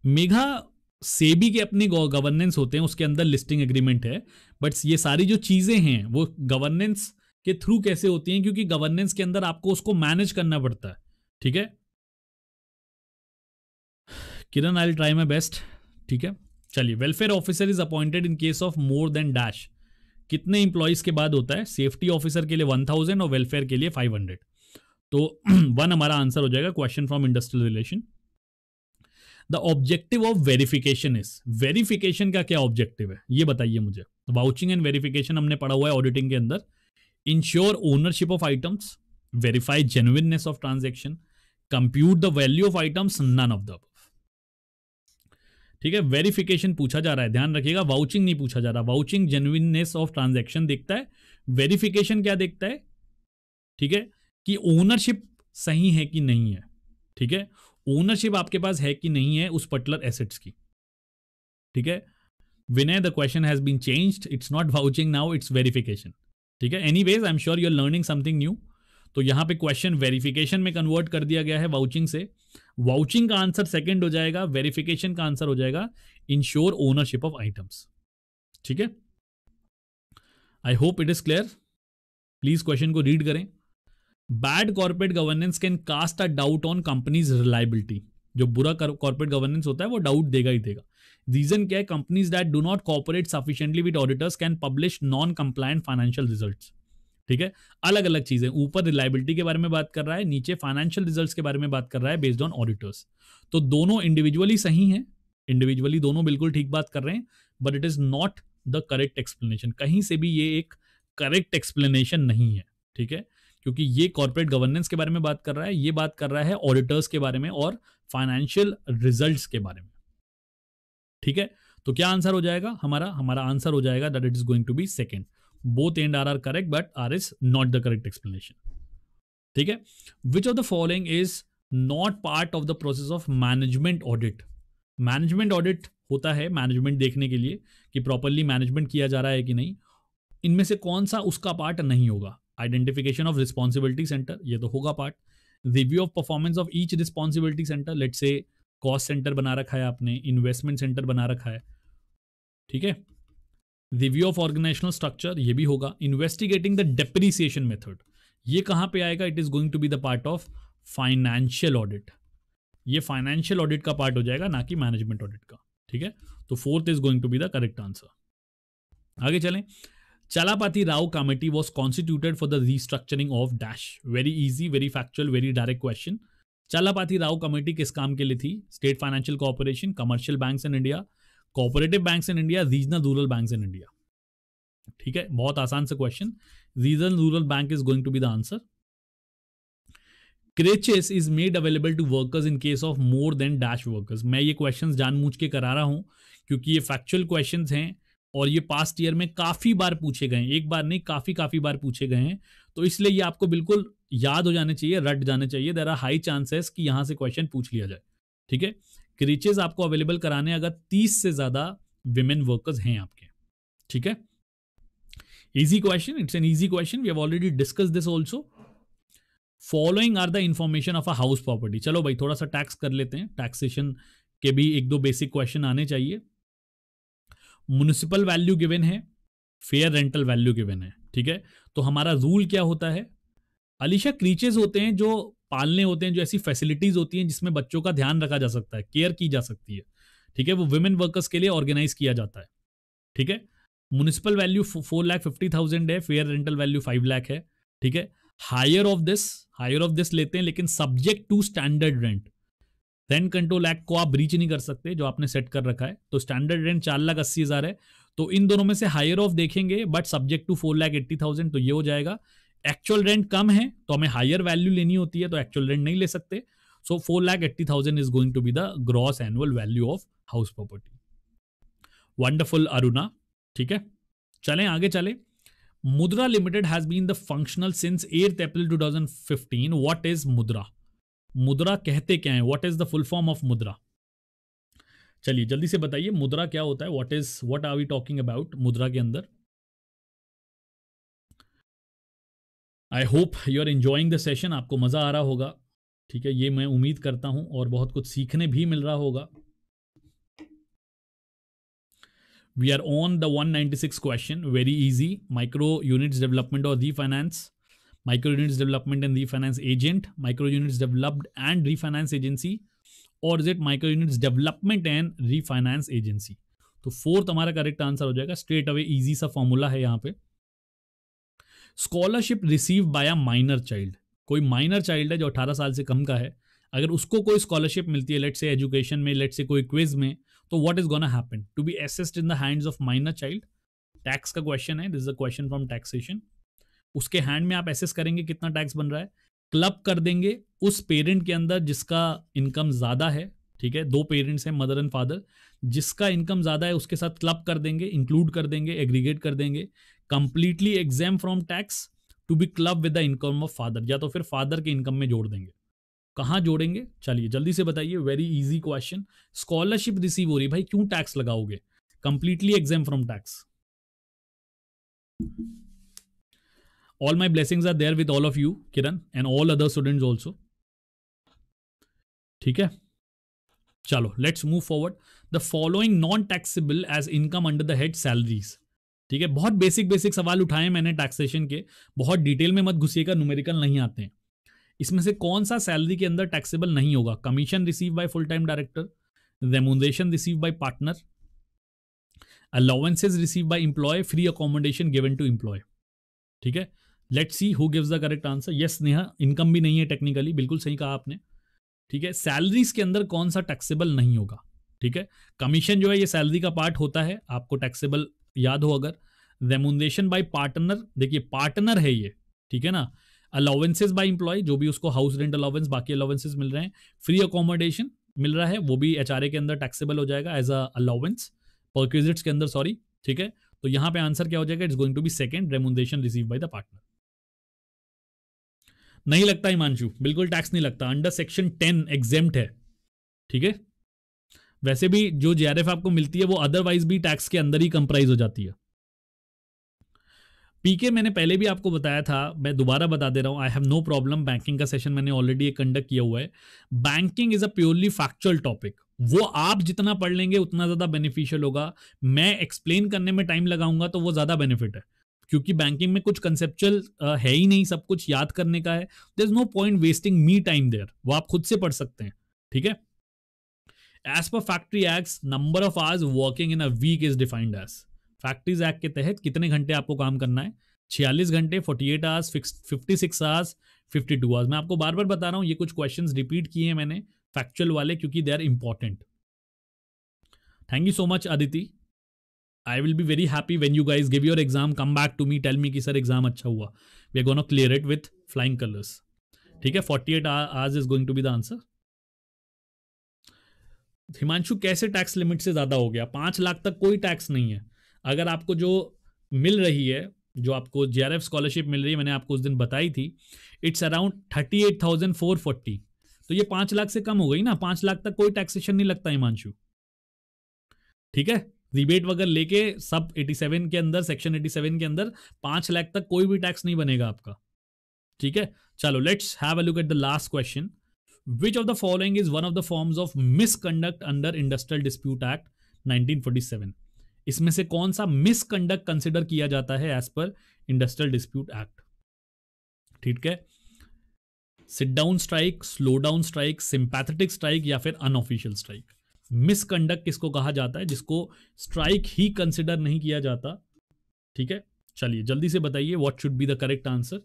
मेघा सेबी के अपने गवर्नेंस होते हैं उसके अंदर लिस्टिंग एग्रीमेंट है बट ये सारी जो चीज़ें हैं वो गवर्नेंस के थ्रू कैसे होती हैं क्योंकि गवर्नेंस के अंदर आपको उसको मैनेज करना पड़ता है ठीक है किरण आई ट्राई माई बेस्ट ठीक है चलिए welfare officer is appointed in case of more than dash कितने इंप्लॉयज के बाद होता है सेफ्टी ऑफिसर के लिए वन थाउजेंड और वेलफेयर के लिए फाइव हंड्रेड तो वन हमारा आंसर हो जाएगा question from industrial relation the objective of verification is verification का क्या ऑब्जेक्टिव है ये बताइए मुझे वाउचिंग एंड वेरिफिकेशन हमने पढ़ा हुआ है ऑडिटिंग के अंदर ensure ownership of items verify genuineness of transaction compute the value of items none of the ठीक है वेरिफिकेशन पूछा जा रहा है ध्यान रखिएगा वाउचिंग नहीं पूछा जा रहा वाउचिंग जेन्युइननेस ऑफ ट्रांजेक्शन देखता है वेरिफिकेशन क्या देखता है ठीक है कि ओनरशिप सही है कि नहीं है ठीक है ओनरशिप आपके पास है कि नहीं है उस पर्टिकुलर एसेट्स की ठीक है Vinay the question has been changed it's not vouching now it's verification ठीक है anyways I am sure you're learning something new तो यहां पे क्वेश्चन वेरिफिकेशन में कन्वर्ट कर दिया गया है वाउचिंग से वाउचिंग का आंसर सेकंड हो जाएगा वेरिफिकेशन का आंसर हो जाएगा इंश्योर ओनरशिप ऑफ आइटम्स ठीक है I hope it is clear please question को रीड करें bad corporate governance can cast a doubt on companies reliability जो बुरा कॉर्पोरेट गवर्नेंस होता है वो डाउट देगा ही देगा रीजन क्या है companies that do not cooperate sufficiently with auditors can publish non compliant financial result ठीक है अलग अलग चीजें ऊपर रिलायबिलिटी के बारे में बात कर रहा है नीचे फाइनेंशियल रिजल्ट के बारे में बात कर रहा है बेस्ड ऑन ऑडिटर्स तो दोनों इंडिविजुअली सही है इंडिविजुअली दोनों बिल्कुल ठीक बात कर रहे हैं but it is not the correct explanation कहीं से भी ये एक करेक्ट एक्सप्लेनेशन नहीं है ठीक है क्योंकि ये कॉर्पोरेट गवर्नेंस के बारे में बात कर रहा है ये बात कर रहा है ऑडिटर्स के बारे में और फाइनेंशियल रिजल्ट्स के बारे में ठीक है तो क्या आंसर हो जाएगा हमारा हमारा आंसर हो जाएगा that it is going to be second both and R R correct but R is not the correct explanation ठीक है which of the following is not part of the process of management audit management audit होता है मैनेजमेंट देखने के लिए कि प्रॉपरली मैनेजमेंट किया जा रहा है कि नहीं इनमें से कौन सा उसका पार्ट नहीं होगा आइडेंटिफिकेशन ऑफ रिस्पॉन्सिबिलिटी सेंटर ये तो होगा part review of performance of each responsibility center let's say cost center बना रखा है आपने इन्वेस्टमेंट सेंटर बना रखा है ठीक है रिव्यू ऑफ ऑर्गेनाइजेशनल स्ट्रक्चर ये भी होगा इन्वेस्टिगेटिंग द डेप्रिसिएशन मेथड ये कहाँ पे आएगा it is going to be the part of financial audit ये फाइनेंशियल ऑडिट का पार्ट हो जाएगा ना कि मैनेजमेंट ऑडिट का ठीक है तो fourth is going to be the correct answer आगे चलें Chalapati Rao committee was constituted for the restructuring of dash very easy very factual, very direct question Chalapati Rao committee किस काम के लिए थी state financial corporation commercial bank in India cooperative bank in India regional rural bank in India ठीक है बहुत आसान से question regional rural bank is going to be the answer creches is made available to workers in case of more than dash workers मैं ये क्वेश्चन जानबूझ के करा रहा हूं क्योंकि ये फैक्चुअल क्वेश्चंस हैं और ये पास्ट ईयर में काफ़ी बार पूछे गए हैं एक बार नहीं काफ़ी काफ़ी बार पूछे गए हैं तो इसलिए ये आपको बिल्कुल याद हो जाने चाहिए रट जाने चाहिए देर आर हाई चांसेस कि यहां से क्वेश्चन पूछ लिया जाए ठीक है क्रीचेज आपको अवेलेबल कराने अगर तीस से ज़्यादा विमेन वर्कर्स हैं आपके ठीक है easy question it's an easy question we have already discuss this also following are the information of a house property चलो भाई थोड़ा सा टैक्स कर लेते हैं टैक्सेशन के भी एक दो बेसिक क्वेश्चन आने चाहिए म्यूनिसिपल वैल्यू गिवेन है फेयर रेंटल वैल्यू गिवेन है ठीक है तो हमारा रूल क्या होता है अलीशा क्रीचेज होते हैं जो पालने होते हैं जो ऐसी फैसिलिटीज होती हैं जिसमें बच्चों का ध्यान रखा जा सकता है केयर की जा सकती है ठीक है वो वुमेन वर्कर्स के लिए ऑर्गेनाइज किया जाता है ठीक है municipal value four lakh fifty thousand है fair rental value five lakh है ठीक है higher of this higher of this लेते हैं लेकिन subject to standard rent rent control act को आप ब्रीच नहीं कर सकते जो आपने सेट कर रखा है तो स्टैंडर्ड रेंट चार लाख अस्सी हज़ार है तो इन दोनों में से हायर ऑफ देखेंगे but subject to four lakh eighty thousand तो ये हो जाएगा एक्चुअल रेंट कम है तो हमें हायर वैल्यू लेनी होती है तो एक्चुअल रेंट नहीं ले सकते so four lakh eighty thousand is going to be the gross annual value of house property wonderful Aruna ठीक है चले आगे चले Mudra limited has been the functional since eight April fifteen what is Mudra Mudra कहते क्या है what is the full form of Mudra चलिए जल्दी से बताइए मुद्रा क्या होता है what is what are we talking about Mudra के अंदर आई hope you are enjoying the session आपको मज़ा आ रहा होगा ठीक है ये मैं उम्मीद करता हूं और बहुत कुछ सीखने भी मिल रहा होगा we are on the 196 question very easy micro units development और refinance micro units development and refinance agent micro units developed and refinance agency और is it micro units development and refinance agency तो फोर्थ हमारा करेक्ट आंसर हो जाएगा स्ट्रेट अवे इजी सा फॉर्मूला है यहाँ पे scholarship receive by a minor child कोई माइनर चाइल्ड है जो 18 साल से कम का है अगर उसको कोई स्कॉलरशिप मिलती है लेट से एजुकेशन में लेट से कोई क्विज में तो what is gonna happen to be assessed in the hands of minor child tax का क्वेश्चन है this is a question from taxation उसके हैंड में आप एसेस करेंगे कितना टैक्स बन रहा है क्लब कर देंगे उस पेरेंट के अंदर जिसका इनकम ज़्यादा है ठीक है दो पेरेंट्स हैं मदर एंड फादर जिसका इनकम ज़्यादा है उसके साथ क्लब कर देंगे इंक्लूड कर देंगे एग्रीगेट कर देंगे completely exempt from tax to be club with the income of father या तो फिर फादर के इनकम में जोड़ देंगे कहाँ जोड़ेंगे चलिए जल्दी से बताइए very easy question scholarship receive हो रही भाई क्यों टैक्स लगाओगे completely exempt from tax all my blessings are there with all of you Kiran and all other students also ठीक है चलो let's move forward the following non taxable as income under the head salaries ठीक है बहुत बेसिक बेसिक सवाल उठाए मैंने टैक्सेशन के बहुत डिटेल में मत घुसिएगा न्यूमेरिकल नहीं आते हैं इसमें से कौन सा सैलरी के अंदर टैक्सेबल नहीं होगा commission receive by full time director remuneration receive by partner allowances receive by employee free accommodation given to employee ठीक है let see who gives the correct answer yes Neha income भी नहीं है टेक्निकली बिल्कुल सही कहा आपने ठीक है सैलरीज के अंदर कौन सा टैक्सेबल नहीं होगा ठीक है कमीशन जो है ये सैलरी का पार्ट होता है आपको टैक्सेबल याद हो अगर रेमोनेशन बाय पार्टनर देखिए पार्टनर है ये ठीक है ना अलाउेंसेज बाय इंप्लॉय जो भी उसको हाउस रेंट अलाउेंस बाकी अलाउेंसेज मिल रहे हैं फ्री अकोमोडेशन मिल रहा है वो भी एच के अंदर टैक्सेबल हो जाएगा एज अ अलाउेंस परक्विजिट्स के अंदर सॉरी ठीक है तो यहाँ पे आंसर क्या हो जाएगा it's going to be second remuneration receive by the partner नहीं लगता हिमांशु बिल्कुल टैक्स नहीं लगता अंडर सेक्शन टेन एग्जेम है ठीक है वैसे भी जो जे आपको मिलती है वो अदरवाइज भी टैक्स के अंदर ही कंप्राइज हो जाती है पीके मैंने पहले भी आपको बताया था मैं दोबारा बता दे रहा हूं I have no problem banking का सेशन मैंने ऑलरेडी कंडक्ट किया हुआ है banking is a purely factual topic वो आप जितना पढ़ लेंगे उतना ज़्यादा बेनिफिशियल होगा मैं एक्सप्लेन करने में टाइम लगाऊंगा तो वो ज़्यादा बेनिफिट है क्योंकि बैंकिंग में कुछ कंसेप्चुअल है ही नहीं सब कुछ याद करने का है there is no point wasting me time there वो आप खुद से पढ़ सकते हैं ठीक है as per factory act number of hours working in a week is defined as factories act के तहत कितने घंटे आपको काम करना है छियालीस घंटे forty eight hours fifty six hours fifty two hours मैं आपको बार बार बता रहा हूं ये कुछ क्वेश्चन रिपीट किए हैं मैंने फैक्चुअल वाले क्योंकि they are important thank you so much Aditi I will be very happy when you guys give your exam come back to me tell me कि सर एग्जाम अच्छा हुआ we are gonna clear it with flying colours ठीक है forty eight hours is going to be the answer Himanshu कैसे टैक्स लिमिट से ज़्यादा हो गया पांच लाख तक कोई टैक्स नहीं है अगर आपको जो मिल रही है जो आपको जे आर एफ स्कॉलरशिप मिल रही है मैंने आपको उस दिन बताई थी it's around thirty eight thousand four forty तो ये पांच लाख से कम हो गई ना पांच लाख तक कोई टैक्सेशन नहीं लगता हिमांशु ठीक है रिबेट वगैरह लेके सब 87 के अंदर सेक्शन 87 के अंदर पांच लाख तक कोई भी टैक्स नहीं बनेगा आपका ठीक है चलो let's have a look at the last question which of the following is one of the forms of misconduct under industrial dispute act 1947 इसमें से कौन सा मिसकंडक्ट कंसिडर किया जाता है एज पर इंडस्ट्रियल डिस्प्यूट एक्ट ठीक है sit down strike slow down strike sympathetic strike या फिर अनऑफिशियल स्ट्राइक मिसकंडक्ट किसको कहा जाता है जिसको स्ट्राइक ही कंसिडर नहीं किया जाता ठीक है चलिए जल्दी से बताइए what should be the correct answer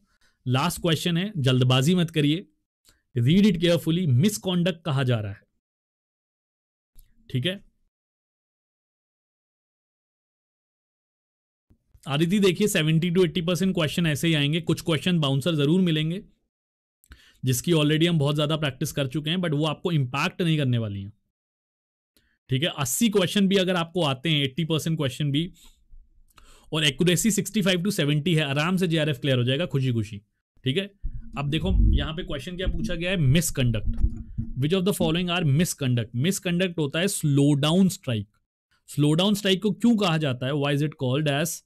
last question है जल्दबाजी मत करिए रीड इट केयरफुली मिसकॉन्डक्ट कहा जा रहा है ठीक है आदिति देखिए seventy to eighty percent question ऐसे ही आएंगे कुछ क्वेश्चन बाउंसर जरूर मिलेंगे जिसकी ऑलरेडी हम बहुत ज़्यादा प्रैक्टिस कर चुके हैं बट वो आपको इंपैक्ट नहीं करने वाली हैं ठीक है अस्सी क्वेश्चन भी अगर आपको आते हैं एट्टी परसेंट क्वेश्चन भी और accuracy sixty five to seventy है आराम से जे क्लियर हो जाएगा खुशी खुशी ठीक है अब देखो यहां पे क्वेश्चन क्या पूछा गया है misconduct which of the following are misconduct misconduct होता है slow down strike slow down strike को क्यों कहा जाता है why is it called as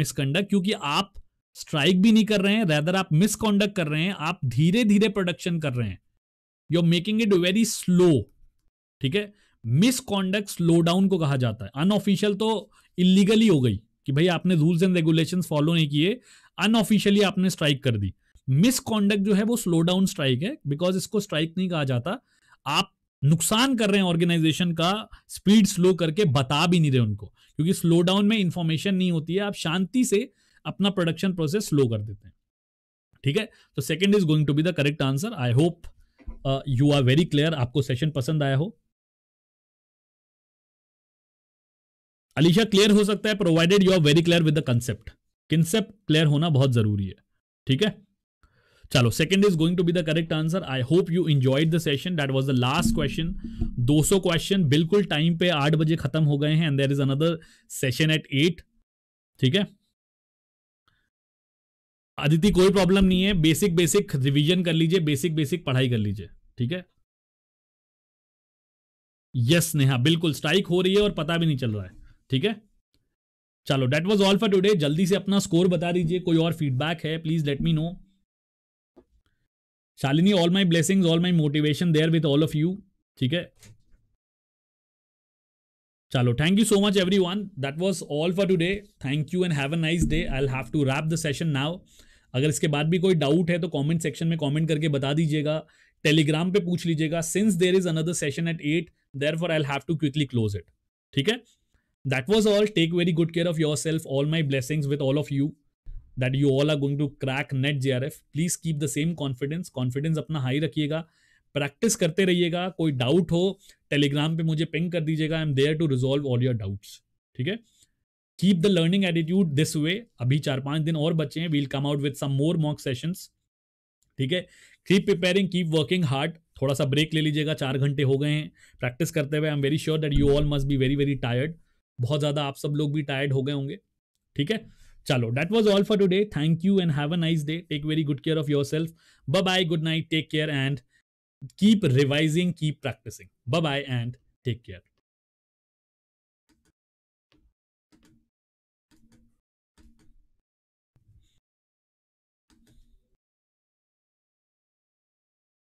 misconduct क्योंकि आप स्ट्राइक भी नहीं कर रहे हैं रेदर आप मिसकंडक्ट कर रहे हैं आप धीरे धीरे प्रोडक्शन कर रहे हैं you are making it very slow ठीक है मिसकॉन्डक्ट स्लो डाउन को कहा जाता है अनऑफिशियल तो इलीगली हो गई कि भाई आपने रूल्स एंड रेगुलेशन फॉलो नहीं किए अनऑफिशियली आपने स्ट्राइक कर दी मिसकॉन्डक्ट जो है वो स्लो डाउन स्ट्राइक है बिकॉज इसको स्ट्राइक नहीं कहा जाता आप नुकसान कर रहे हैं ऑर्गेनाइजेशन का स्पीड स्लो करके बता भी नहीं रहे उनको क्योंकि स्लो डाउन में इंफॉर्मेशन नहीं होती है आप शांति से अपना प्रोडक्शन प्रोसेस स्लो कर देते हैं ठीक है तो second is going to be the correct answer I hope you are very clear आपको सेशन पसंद आया हो अलीशा क्लियर हो सकता है provided you are very clear with the concept concept clear होना बहुत जरूरी है ठीक है चलो second is going to be the correct answer I hope you enjoyed the session that was the last question 200 question बिल्कुल टाइम पे आठ बजे खत्म हो गए हैं and there is another session eight eight ठीक है अदिति कोई प्रॉब्लम नहीं है बेसिक बेसिक रिवीजन कर लीजिए बेसिक बेसिक पढ़ाई कर लीजिए ठीक है यस नेहा बिल्कुल स्ट्राइक हो रही है और पता भी नहीं चल रहा है ठीक है चलो that was all for today जल्दी से अपना स्कोर बता दीजिए कोई और फीडबैक है please let me know Shalini all my blessings all my motivation there with all of you ठीक है चलो thank you so much everyone that was all for today thank you and have a nice day I have to wrap the session now अगर इसके बाद भी कोई डाउट है तो कॉमेंट सेक्शन में कॉमेंट करके बता दीजिएगा टेलीग्राम पे पूछ लीजिएगा since there is another session eight eight therefore I have to quickly close it ठीक है that was all take very good care of yourself all my blessings with all of you that you all are going to crack net jrf please keep the same confidence confidence अपना हाई रखिएगा प्रैक्टिस करते रहिएगा कोई डाउट हो टेलीग्राम पे मुझे पिंग कर दीजिएगा I am there to resolve all your doubts ठीक है keep the learning attitude this way अभी चार पांच दिन और बचे हैं we'll come out with some more mock sessions ठीक है keep preparing keep working hard थोड़ा सा ब्रेक ले लीजिएगा चार घंटे हो गए हैं प्रैक्टिस करते हुए I am very sure that you all must be very very tired बहुत ज़्यादा आप सब लोग भी टायर्ड हो गए होंगे ठीक है चलो that was all for today thank you and have a nice day take very good care of yourself ब bye good night take care and keep revising keep practicing ब बाय एंड टेक केयर